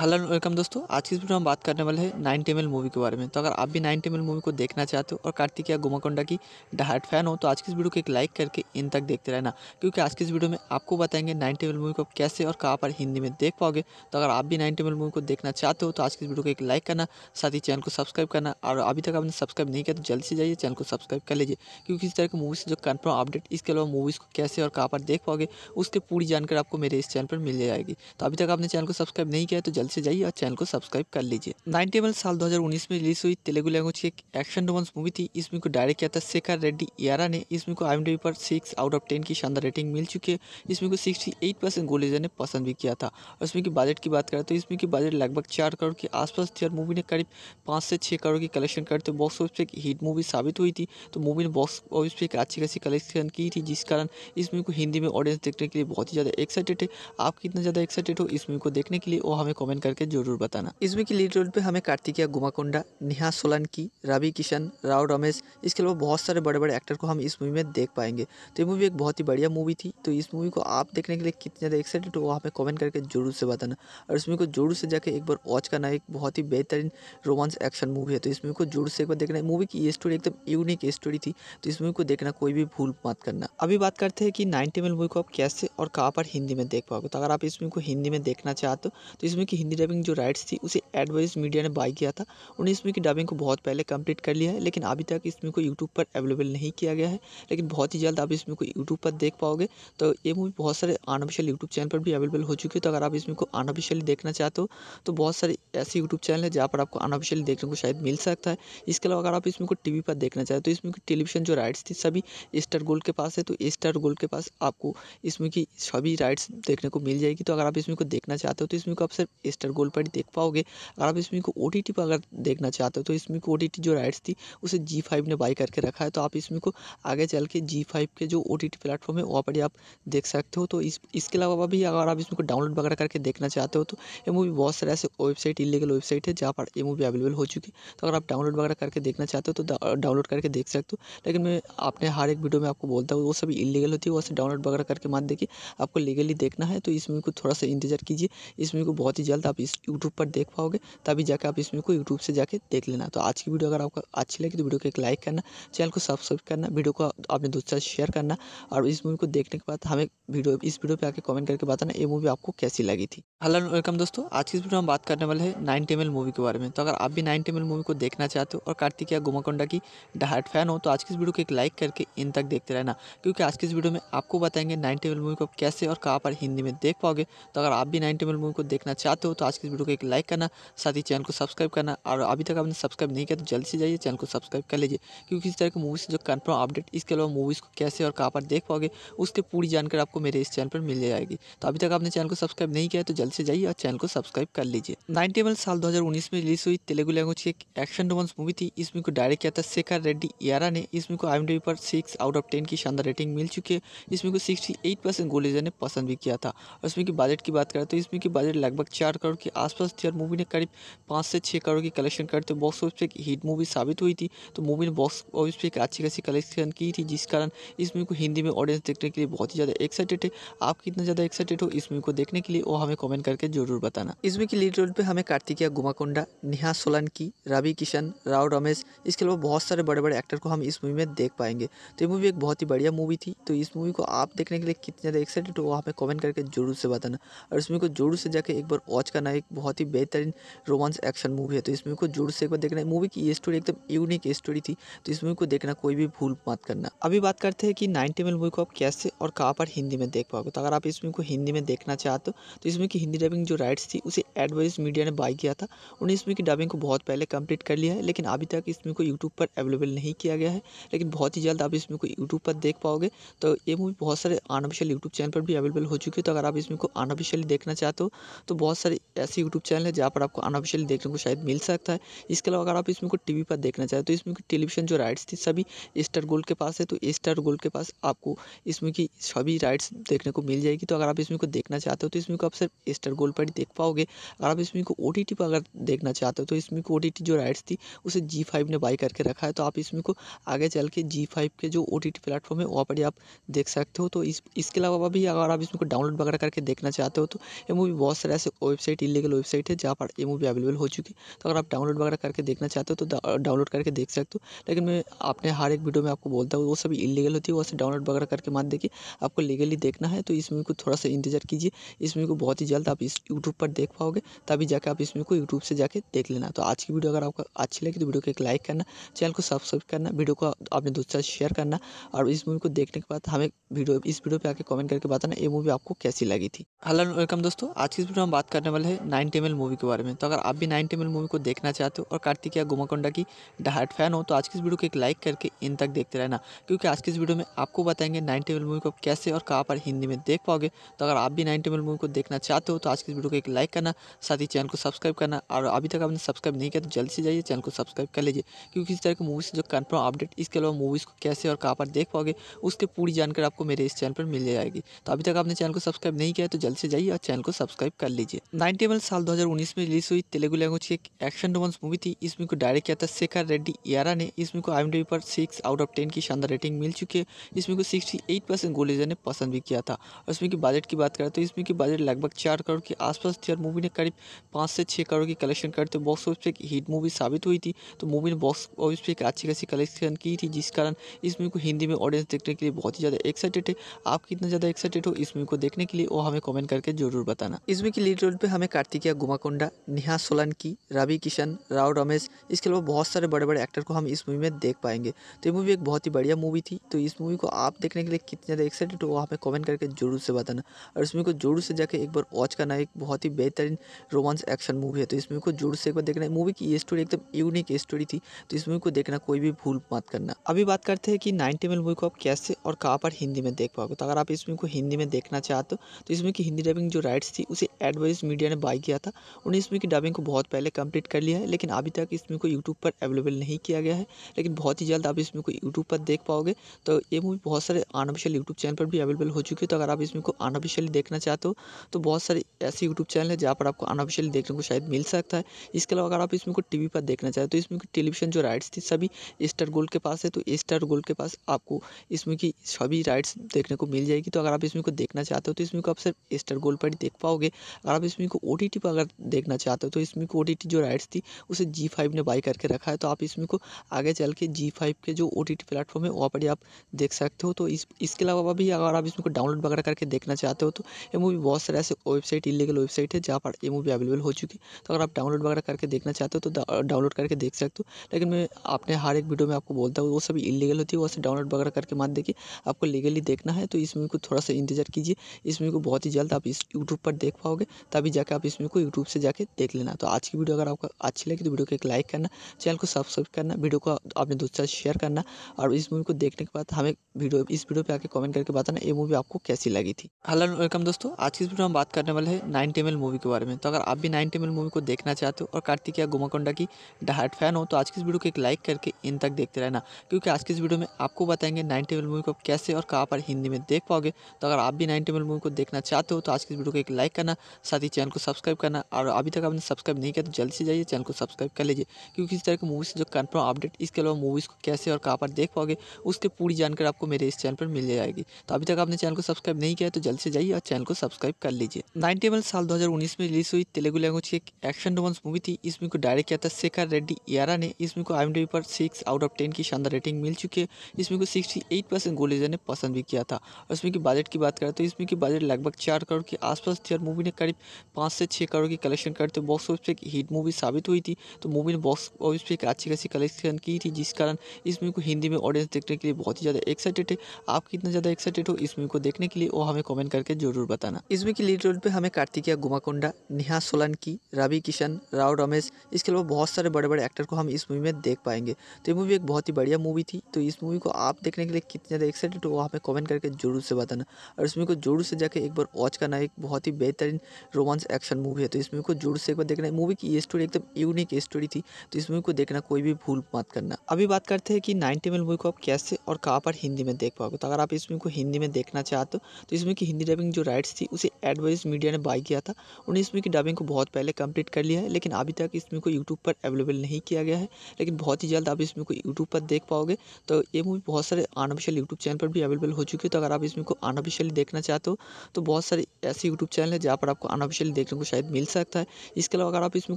hello and welcome दोस्तों आज की वीडियो हम बात करने वाले हैं नाइन टेमल मूवी के बारे में तो अगर आप भी नाइन टेमल मूवी को देखना चाहते हो और कार्तिकिया गुमाकोंडा की डहाट फैन हो तो आज की इस वीडियो को एक लाइक करके इन तक देखते रहना क्योंकि आज की इस वीडियो में आपको बताएंगे नाइन टेमल मूवी को कैसे और कहाँ पर हिंदी में देख पाओगे तो अगर आप भी नाइन टेमल मूवी को देखना चाहते हो तो आज की इस वीडियो को एक लाइक करना साथ ही चैनल को सब्सक्राइब करना और अभी तक आपने सब्सक्राइब नहीं किया तो जल्दी से जाइए चैनल को सब्सक्राइब कर लीजिए क्योंकि इस तरह की मूवी से जो कन्फर्म अपडेट इसके अलावा मूवीज़ को कैसे और कहाँ पर देख पाओगे उसकी पूरी जानकारी आपको मेरे इस चैनल पर मिल जाएगी तो अभी तक आपने चैनल को सब्सक्राइब नहीं किया तो जल्दी चैनल से जाइए और चैनल को सब्सक्राइब कर लीजिए नाइनटी एम साल 2019 में रिलीज हुई तेलुगु लैंग्वेज की एक एक्शन रोमांस मूवी थी इसमें को डायरेक्ट किया था शेखर रेड्डी यारा ने इसमें को आई पर सिक्स आउट ऑफ टेन की शानदार रेटिंग मिल चुकी है इसमें को सिक्सटी एट परसेंट गोलेजर ने पसंद भी किया था और इसमें की बजट की बात करें तो इसमें की बजट लगभग चार करोड़ के आसपास थी और मूवी ने करीब पाँच से छः करोड़ की कलेक्शन करते बॉक्स ऑफिस पर एक हिट मूवी साबित हुई थी तो मूवी ने बॉक्स ऑफिस पर एक अच्छी खासी कलेक्शन की थी जिस कारण इस मूवी को हिंदी में ऑडियंस देखने के लिए बहुत ही ज़्यादा एक्साइटेड है आप कितना ज़्यादा एक्साइटेड हो इस मूवी को देखने के लिए वो हमें कॉमेंट कमेंट करके जरूर बताना इसमें की लीड रोल पे हमें कार्तिकिया गुमाकोंडा नेहा सोलंकी रवि किशन राव रमेश इसके अलावा बहुत सारे बड़े बड़े एक्टर को हम इस मूवी में देख पाएंगे तो ये मूवी एक बहुत ही बढ़िया मूवी थी तो इस मूवी को आप देखने के लिए कितने ज़्यादा एक्साइटेड हो हमें कमेंट करके जरूर से बताना और इस मूवी को जरूर से जाकर एक बार वॉच करना एक बहुत ही बेहतरीन रोमांस एक्शन मूवी है तो इस मूवी को जोर से एक बार देखना मूवी की स्टोरी एकदम यूनिक स्टोरी थी तो इस मूवी को देखना कोई भी भूल मत करना अभी बात करते हैं कि नाइनटी एम मूवी को आप कैसे और कहाँ पर हिंदी में देख पाओगे तो अगर आप इस मूवी को हिंदी में देखना चाहते हो तो इसमें मूवी हिंदी डबिंग जो राइट्स थी उसे एडवाइज मीडिया ने बाय किया था उन्हें इसमें की डबिंग को बहुत पहले कंप्लीट कर लिया है लेकिन अभी तक इसमें को यूट्यूब पर अवेलेबल नहीं किया गया है लेकिन बहुत ही जल्द आप इसमें को यूट्यूब पर देख पाओगे तो ये मूवी बहुत सारे अनऑफिशियल यूट्यूब चैनल पर भी अवेलेबल हो चुकी है तो अगर आप इसमें को अनऑफिशियली देखना चाहते हो तो बहुत सारे ऐसे यूट्यूब चैनल है जहाँ पर आपको अनऑफिशियली देखने को शायद मिल सकता है इसके अलावा अगर आप इसमें को टी पर देखना चाहते हो तो इसमें की टेलीविजन जो राइट्स थी सभी स्टार गोल्ड के पास है तो स्टार गोल्ड के पास आपको इसमें की सभी राइट्स देखने को मिल जाएगी तो अगर आप इसमें को देखना चाहते हो तो इसमें को आप सिर्फ स्टार गोल्ड पर देख पाओगे अगर आप इसमें को ओ पर अगर देखना चाहते हो तो इसमें को ओ जो राइट्स थी उसे जी ने बाई करके रखा है तो आप इसमें को आगे चल के जी फाइव के जो ओ टी टी प्लेटफॉर्म है वहाँ पर आप देख सकते हो तो इस इसके अलावा भी अगर आप इसमें को डाउनलोड वगैरह करके देखना चाहते हो तो ये मूवी बहुत सारे ऐसे वेबसाइट इलीगल वेबसाइट है जहाँ पर ये मूवी अवेलेबल हो चुकी है तो अगर आप डाउनलोड वगैरह करके देखना चाहते हो तो डाउनलोड करके देख सकते हो लेकिन मैं आपने हर एक वीडियो में आपको बोलता हूँ वो सभी इलीगल होती है वैसे डाउनलोड वगैरह करके मत देखिए आपको लीगली देखना है तो इस मूवी को थोड़ा सा इंतजार कीजिए इस मूवी को बहुत ही जल्द तो आप इस यूट्यूब पर देख पाओगे तभी जाके आप इसमें को यूट्यूब से जाके देख लेना तो आज की वीडियो अगर आपको अच्छी लगी तो वीडियो को एक लाइक करना चैनल को सब्सक्राइब करना वीडियो को अपने दोस्तों से शेयर करना और इस मूवी को देखने के बाद हमें वीडियो इस वीडियो पर आके कमेंट करके बताना ये मूवी आपको कैसी लगी थी हेलो वेलकम दोस्तों आज की इस वीडियो में बात करने वाले हैं नाइन टेमल मूवी के बारे में तो अगर आप भी नाइन टेमल मूवी को देखना चाहते हो और कार्तिक या गुमाकोंडा की डहाट फैन हो तो आज की इस वीडियो को एक लाइक करके इन तक देखते रहना क्योंकि आज की इस वीडियो में आपको बताएंगे नाइन टेबल मूवी को कैसे और कहाँ पर हिंदी में देख पाओगे तो अगर आप भी नाइन टेबल मूवी को देखना चाहते हो हो तो आज की वीडियो को एक लाइक करना साथ ही चैनल को सब्सक्राइब करना और अभी तक आपने सब्सक्राइब नहीं किया तो जल्दी से जाइए चैनल को सब्सक्राइब कर लीजिए क्योंकि इस तरह की मूवीज़ जो कन्फर्म अपडेट इसके अलावा मूवीज़ को कैसे और कहाँ पर देख पाओगे उसकी पूरी जानकारी आपको मेरे इस चैनल पर मिल जाएगी तो अभी तक आपने चैनल को सब्सक्राइब नहीं किया तो जल्द से जाइए और चैनल को सब्सक्राइब कर लीजिए नाइनटी एम साल दो में रिलीज हुई तेलुगु लैंग्वेज की एक एक्शन रोमांस मूवी थी इसमें को डायरेक्ट किया था शेखर रेड्डी यारा ने इसमें को आई पर सिक्स आउट ऑफ टेन की शानदार रेटिंग मिल चुकी है इसमें को सिक्सटी एट परसेंट गोलेजर ने पसंद भी किया था और इसमें की बजट की बात करें तो इसमें की बजट लगभग चार करोड़ के आसपास थी और मूवी ने करीब पाँच से छः करोड़ की कलेक्शन करते हुए बॉक्स ऑफिस पर एक हिट मूवी साबित हुई थी तो मूवी ने बॉक्स ऑफिस पर एक अच्छी खासी कलेक्शन की थी जिस कारण इस मूवी को हिंदी में ऑडियंस देखने के लिए बहुत ही ज़्यादा एक्साइटेड है आप कितना ज़्यादा एक्साइटेड हो इस मूवी को देखने के लिए वो हमें कमेंट करके जरूर बताना इस मूवी की लीड रोल पर हमें कार्तिकिया गुमाकोंडा नेहा सोलंकी रवि किशन राव रमेश इसके अलावा बहुत सारे बड़े बड़े एक्टर को हम इस मूवी में देख पाएंगे तो ये मूवी एक बहुत ही बढ़िया मूवी थी तो इस मूवी को आप देखने के लिए कितने ज़्यादा एक्साइटेड हो हमें कमेंट करके जरूर से बताना और इस मूवी को जरूर से जाके एक बार वॉच वॉच करना एक बहुत ही बेहतरीन रोमांस एक्शन मूवी है तो इस मूवी को जोर से एक बार देखना मूवी की ये स्टोरी एकदम यूनिक स्टोरी थी तो इस मूवी को देखना कोई भी भूल मत करना अभी बात करते हैं कि नाइनटी मिनट मूवी को आप कैसे और कहाँ पर हिंदी में देख पाओगे तो अगर आप इस मूवी को हिंदी में देखना चाहते हो तो इस मूवी की हिंदी डबिंग जो राइट्स थी उसे एडवाइस मीडिया ने बाय किया था उन्होंने इस मूवी की डबिंग को बहुत पहले कंप्लीट कर लिया है लेकिन अभी तक इस मूवी को यूट्यूब पर अवेलेबल नहीं किया गया है लेकिन बहुत ही जल्द आप इस मूवी को यूट्यूब पर देख पाओगे तो ये मूवी बहुत सारे अनऑफिशियल यूट्यूब चैनल पर भी अवेलेबल हो चुकी है तो अगर आप इस मूवी को अनऑफिशियली देखना चाहते हो तो बहुत सारे ऐसे यूट्यूब चैनल है जहाँ पर आपको अनऑफिशियल देखने को शायद मिल सकता है इसके अलावा अगर आप इसमें को टीवी पर देखना चाहें तो इसमें की टेलीविजन जो राइट्स थी सभी स्टार गोल्ड के पास है तो स्टार गोल्ड के पास आपको इसमें की सभी राइट्स देखने को मिल जाएगी तो अगर आप इसमें को देखना चाहते हो तो इसमें को आप सिर्फ स्टार गोल्ड पर ही देख पाओगे अगर आप इसमें को ओ पर अगर देखना चाहते हो तो इसमें को ओ जो राइट्स थी उसे जी ने बाई करके रखा है तो आप इसमें को आगे चल के जी के जो ओ टी प्लेटफॉर्म है वहाँ पर ही आप देख सकते हो तो इसके अलावा भी अगर आप इसमें को डाउनलोड वगैरह करके देखना चाहते हो तो ये मूवी बहुत सारे ऐसे वेबसाइट वेबसाइट इलीगल वेबसाइट है जहाँ पर ये मूवी अवेलेबल हो चुकी है तो अगर आप डाउनलोड वगैरह करके देखना चाहते हो तो डाउनलोड करके देख सकते हो लेकिन मैं अपने हर एक वीडियो में आपको बोलता हूँ वो सभी इलीगल होती है वो डाउनलोड वगैरह करके मत देखिए आपको लीगली देखना है तो इस मूवी को थोड़ा सा इंतजार कीजिए इस मूवी को बहुत ही जल्द आप इस यूट्यूब पर देख पाओगे तभी जाकर आप इस मूवी को यूट्यूब से जाकर देख लेना तो आज की वीडियो अगर आपको अच्छी लगी तो वीडियो को एक लाइक करना चैनल को सब्सक्राइब करना वीडियो को अपने दोस्तों से शेयर करना और इस मूवी को देखने के बाद हमें वीडियो इस वीडियो पर आके कमेंट करके बताना ये मूवी आपको कैसी लगी थी हेलो वेलकम दोस्तों आज की इस वीडियो में बात कर नॉवल है नाइन टेमल मूवी के बारे में तो अगर आप भी नाइन टेमल मूवी को देखना चाहते हो और कार्तिक या गुमाकोंडा की डहाट फैन हो तो आज की इस वीडियो को एक लाइक करके इन तक देखते रहना क्योंकि आज की इस वीडियो में आपको बताएंगे नाइन टेबल मूवी को कैसे और कहाँ पर हिंदी में देख पाओगे तो अगर आप भी नाइन टेमल मूवी को देखना चाहते हो तो आज की इस वीडियो को एक लाइक करना साथ ही चैनल को सब्सक्राइब करना और अभी तक आपने सब्सक्राइब नहीं किया तो जल्दी से जाइए चैनल को सब्सक्राइब कर लीजिए क्योंकि इस तरह की मूवी से जो कन्फर्म अपडेट इसके अलावा मूवीज़ को कैसे और कहाँ पर देख पाओगे उसकी पूरी जानकारी आपको मेरे इस चैनल पर मिल जाएगी तो अभी तक आपने चैनल को सब्सक्राइब नहीं किया तो जल्द से जाइए और चैनल को सब्सक्राइब कर लीजिए नाइनटी एम साल 2019 में रिलीज हुई तेलुगु लैंग्वेज की एक एक्शन रोमांस मूवी थी इसमें को डायरेक्ट किया था शेखर रेड्डी यारा ने इसमें को आई पर सिक्स आउट ऑफ टेन की शानदार रेटिंग मिल चुकी है इसमें को सिक्सटी एट परसेंट गोलीजर ने पसंद भी किया था और इसमें की बजट की बात करें तो इसमें की बजट लगभग चार करोड़ के आसपास थी और मूवी ने करीब पाँच से छः करोड़ की कलेक्शन करते बॉक्स ऑफिस पर एक हिट मूवी साबित हुई थी तो मूवी ने बॉक्स ऑफिस पर एक अच्छी खासी कलेक्शन की थी जिस कारण इस मूवी को हिंदी में ऑडियंस देखने के लिए बहुत ही ज़्यादा एक्साइटेड है आप कितना ज़्यादा एक्साइटेड हो इस मूवी को देखने के लिए वो हमें कॉमेंट करके जरूर बताना इसमें की लीड रोल पे हमें कार्तिकिया गुमाकोंडा नेहा सोलंकी रवि किशन राव रमेश इसके अलावा बहुत सारे बड़े बड़े एक्टर को हम इस मूवी में देख पाएंगे तो ये मूवी एक बहुत ही बढ़िया मूवी थी तो इस मूवी को आप देखने के लिए कितने ज़्यादा एक्साइटेड हो हमें कमेंट करके जरूर से बताना और इस मूवी को जोर से जाकर एक बार वॉच करना एक बहुत ही बेहतरीन रोमांस एक्शन मूवी है तो इस मूवी को जोर से एक बार देखना मूवी की स्टोरी एकदम यूनिक स्टोरी थी तो इस मूवी को देखना कोई भी भूल मत करना अभी बात करते हैं कि नाइनटी मिल मूवी को आप कैसे और कहाँ पर हिंदी में देख पाओगे तो अगर आप इस मूवी को हिंदी में देखना चाहते हो तो इस मूवी की हिंदी डबिंग जो राइट्स थी उसे एडवाइज मीडिया इंडिया ने बाई किया था उन्हें इस मूवी की डबिंग को बहुत पहले कंप्लीट कर लिया है लेकिन अभी तक इस मूवी को यूट्यूब पर अवेलेबल नहीं किया गया है लेकिन बहुत ही जल्द आप इस मूवी को यूट्यूब पर देख पाओगे तो ये मूवी बहुत सारे अनऑफिशियल यूट्यूब चैनल पर भी अवेलेबल हो चुकी है तो अगर आप इस मूवी को अनऑफिशियली देखना चाहते हो तो बहुत सारे ऐसे यूट्यूब चैनल है जहाँ पर आपको अनऑफिशियली देखने को शायद मिल सकता है इसके अलावा अगर आप इसमें को टी पर देखना चाहते हो तो इसमें की टेलीविजन जो राइट्स थी सभी स्टार गोल्ड के पास है तो स्टार गोल्ड के पास आपको इसमें की सभी राइट्स देखने को मिल जाएगी तो अगर आप इसमें को देखना चाहते हो तो इसमें को आप सिर्फ स्टार गोल्ड पर ही देख पाओगे अगर आप इसमें को ओ टी टी पर अगर देखना चाहते हो तो इस को ओ टी टी जो राइट्स थी उसे जी फाइव ने बाई करके रखा है तो आप इसमें को आगे चल के जी फाइव के जो ओ टी टी प्लेटफॉर्म है वहाँ पर ही आप देख सकते हो तो इस इसके अलावा भी अगर आप इसमें को डाउनलोड वगैरह करके देखना चाहते हो तो ये मूवी बहुत सारे ऐसे वेबसाइट इलीगल वेबसाइट है जहाँ पर ये मूवी अवेलेबल हो चुकी है तो अगर आप डाउनलोड वगैरह करके देखना चाहते हो तो डाउनलोड करके देख सकते हो लेकिन मैं आपने हर एक वीडियो में आपको बोलता हूँ वो सभी इलीगल होती है वैसे डाउनलोड वगैरह करके मत देखिए आपको लीगली देखना है तो इस मूवी को थोड़ा सा इंतजार कीजिए इस मूवी को बहुत ही जल्द आप इस यूट्यूब पर देख पाओगे तभी जाकर आप इसमें को यूट्यूब से जाकर देख लेना तो आज की वीडियो अगर आपको अच्छी लगी तो वीडियो को एक लाइक करना चैनल को सब्सक्राइब करना वीडियो को अपने आपने दूसरा शेयर करना और इस मूवी को देखने के बाद हमें वीडियो इस वीडियो पर आकर कमेंट करके बताना ये मूवी आपको कैसी लगी थी हेलो वेलकम दोस्तों आज की इस वीडियो में बात करने वाले हैं नाइन टेमल मूवी के बारे में तो अगर आप भी नाइन टेमल मूवी को देखना चाहते हो और कार्तिकिया गुमाकोंडा की डहाट फैन हो तो आज की इस वीडियो को एक लाइक करके इन तक देखते रहना क्योंकि आज की इस वीडियो में आपको बताएंगे नाइन टेबल मूवी को कैसे और कहाँ पर हिंदी में देख पाओगे तो अगर आप भी नाइन टेबल मूवी को देखना चाहते हो तो आज की इस वीडियो को एक लाइक करना साथ ही चैनल चैनल को सब्सक्राइब करना और अभी तक आपने सब्सक्राइब नहीं किया तो जल्दी से जाइए चैनल को सब्सक्राइब कर लीजिए क्योंकि इस तरह की मूवीज़ जो कन्फर्म अपडेट इसके अलावा मूवीज़ को कैसे और कहाँ पर देख पाओगे उसके पूरी जानकारी आपको मेरे इस चैनल पर मिल जाएगी तो अभी तक आपने चैनल को सब्सक्राइब नहीं किया तो जल्दी से जाइए और चैनल को सब्सक्राइब कर लीजिए नाइनटी एमएल साल दो में रिलीज हुई तेलुगु लैंग्वेज की एक एक्शन रोमांस मूवी थी इसमें को डायरेक्ट किया था शेखर रेड्डी यारा ने इसमें को आई पर सिक्स आउट ऑफ टेन की शानदार रेटिंग मिल चुकी है इसमें को सिक्सटी एट परसेंट गोलेजर ने पसंद भी किया था और इसमें की बजट की बात करें तो इसमें की बजट लगभग चार करोड़ के आसपास थी और मूवी ने करीब पाँच से छः करोड़ की कलेक्शन करते बॉक्स ऑफिस पे एक हिट मूवी साबित हुई थी तो मूवी ने बॉक्स ऑफिस पर एक अच्छी खासी कलेक्शन की थी जिस कारण इस मूवी को हिंदी में ऑडियंस देखने के लिए बहुत ही ज़्यादा एक्साइटेड है आप कितना ज़्यादा एक्साइटेड हो इस मूवी को देखने के लिए वो हमें कॉमेंट करके जरूर बताना इस मूवी की लीड रोल पर हमें कार्तिकिया गुमाकोंडा नेहा सोलंकी रवि किशन राव रमेश इसके अलावा बहुत सारे बड़े बड़े एक्टर को हम इस मूवी में देख पाएंगे तो ये मूवी एक बहुत ही बढ़िया मूवी थी तो इस मूवी को आप देखने के लिए कितने ज़्यादा एक्साइटेड हो हमें कॉमेंट करके जरूर से बताना और इस मूवी को जरूर से जाकर एक बार वॉच करना एक बहुत ही बेहतरीन रोमांस एक्शन मूवी है तो इस मूवी को जोर से एक बार देखना है मूवी की ये स्टोरी एकदम यूनिक स्टोरी थी तो इस मूवी को देखना कोई भी भूल मत करना अभी बात करते हैं कि नाइनटी एम मूवी को आप कैसे और कहाँ पर हिंदी में देख पाओगे तो अगर आप इस मूवी को हिंदी में देखना चाहते हो तो इस मूवी की हिंदी डबिंग जो राइट्स थी उसे एडवाइस मीडिया ने बाई किया था उन्हें इस मूवी की डबिंग को बहुत पहले कंप्लीट कर लिया है लेकिन अभी तक इस मूवी को यूट्यूब पर अवेलेबल नहीं किया गया है लेकिन बहुत ही जल्द आप इस मूवी को यूट्यूब पर देख पाओगे तो ये मूवी बहुत सारे अनऑफिशियल यूट्यूब चैनल पर भी अवेलेबल हो चुकी है तो अगर आप इस मूवी को अनऑफिशियली देखना चाहते हो तो बहुत सारे ऐसे यूट्यूब चैनल है जहाँ पर आपको अनऑफिशियल डिटेल देखने को शायद मिल सकता है इसके अलावा अगर आप इसमें